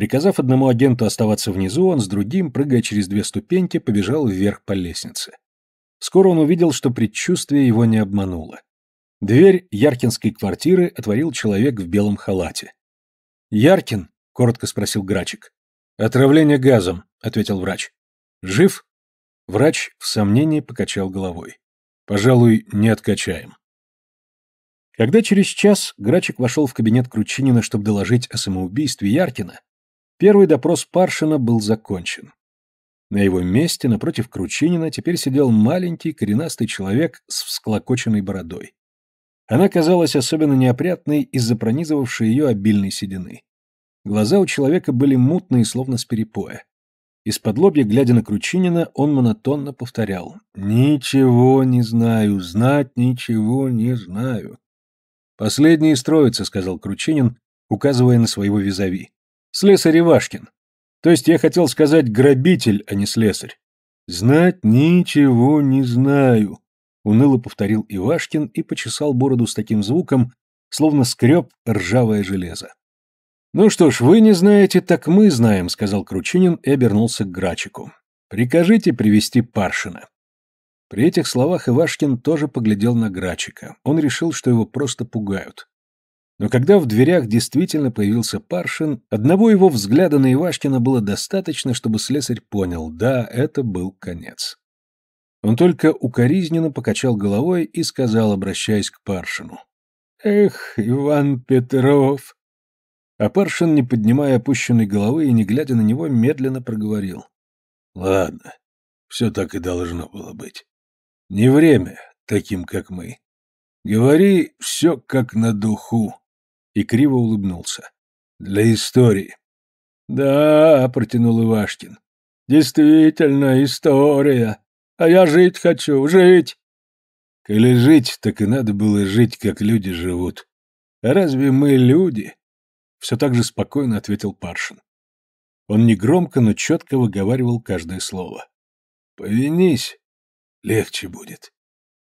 Приказав одному агенту оставаться внизу, он с другим, прыгая через две ступеньки, побежал вверх по лестнице. Скоро он увидел, что предчувствие его не обмануло. Дверь Яркинской квартиры отворил человек в белом халате. «Яркин?» — коротко спросил Грачик. «Отравление газом», — ответил врач. «Жив?» Врач в сомнении покачал головой. «Пожалуй, не откачаем». Когда через час Грачик вошел в кабинет Кручинина, чтобы доложить о самоубийстве Яркина, Первый допрос Паршина был закончен. На его месте, напротив Кручинина, теперь сидел маленький коренастый человек с всклокоченной бородой. Она казалась особенно неопрятной из-за пронизывавшей ее обильной седины. Глаза у человека были мутные, словно с перепоя. Из-под лобья, глядя на Кручинина, он монотонно повторял «Ничего не знаю, знать ничего не знаю». «Последние строятся», — сказал Кручинин, указывая на своего визави. Слесарь Ивашкин. То есть я хотел сказать грабитель, а не слесарь. Знать ничего не знаю, уныло повторил Ивашкин и почесал бороду с таким звуком, словно скреб ржавое железо. «Ну что ж, вы не знаете, так мы знаем», — сказал Кручинин и обернулся к Грачику. «Прикажите привести Паршина». При этих словах Ивашкин тоже поглядел на Грачика. Он решил, что его просто пугают. Но когда в дверях действительно появился Паршин, одного его взгляда на Ивашкина было достаточно, чтобы слесарь понял, да, это был конец. Он только укоризненно покачал головой и сказал, обращаясь к Паршину. «Эх, Иван Петров!» А Паршин, не поднимая опущенной головы и не глядя на него, медленно проговорил. «Ладно, все так и должно было быть. Не время таким, как мы. Говори все как на духу» и криво улыбнулся. «Для истории». «Да», — протянул Ивашкин. «Действительно, история. А я жить хочу, жить!» Коли жить, так и надо было жить, как люди живут. А разве мы люди? Все так же спокойно ответил Паршин. Он негромко, но четко выговаривал каждое слово. «Повинись, легче будет».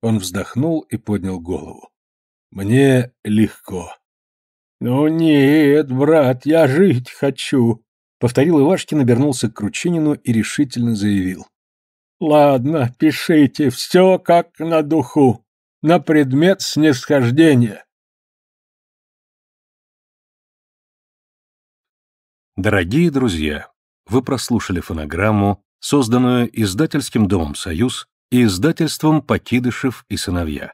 Он вздохнул и поднял голову. «Мне легко». «Ну нет, брат, я жить хочу», — повторил Ивашкин, обернулся к Кручинину и решительно заявил. «Ладно, пишите, все как на духу, на предмет снисхождения». Дорогие друзья, вы прослушали фонограмму, созданную издательским домом «Союз» и издательством «Покидышев и сыновья».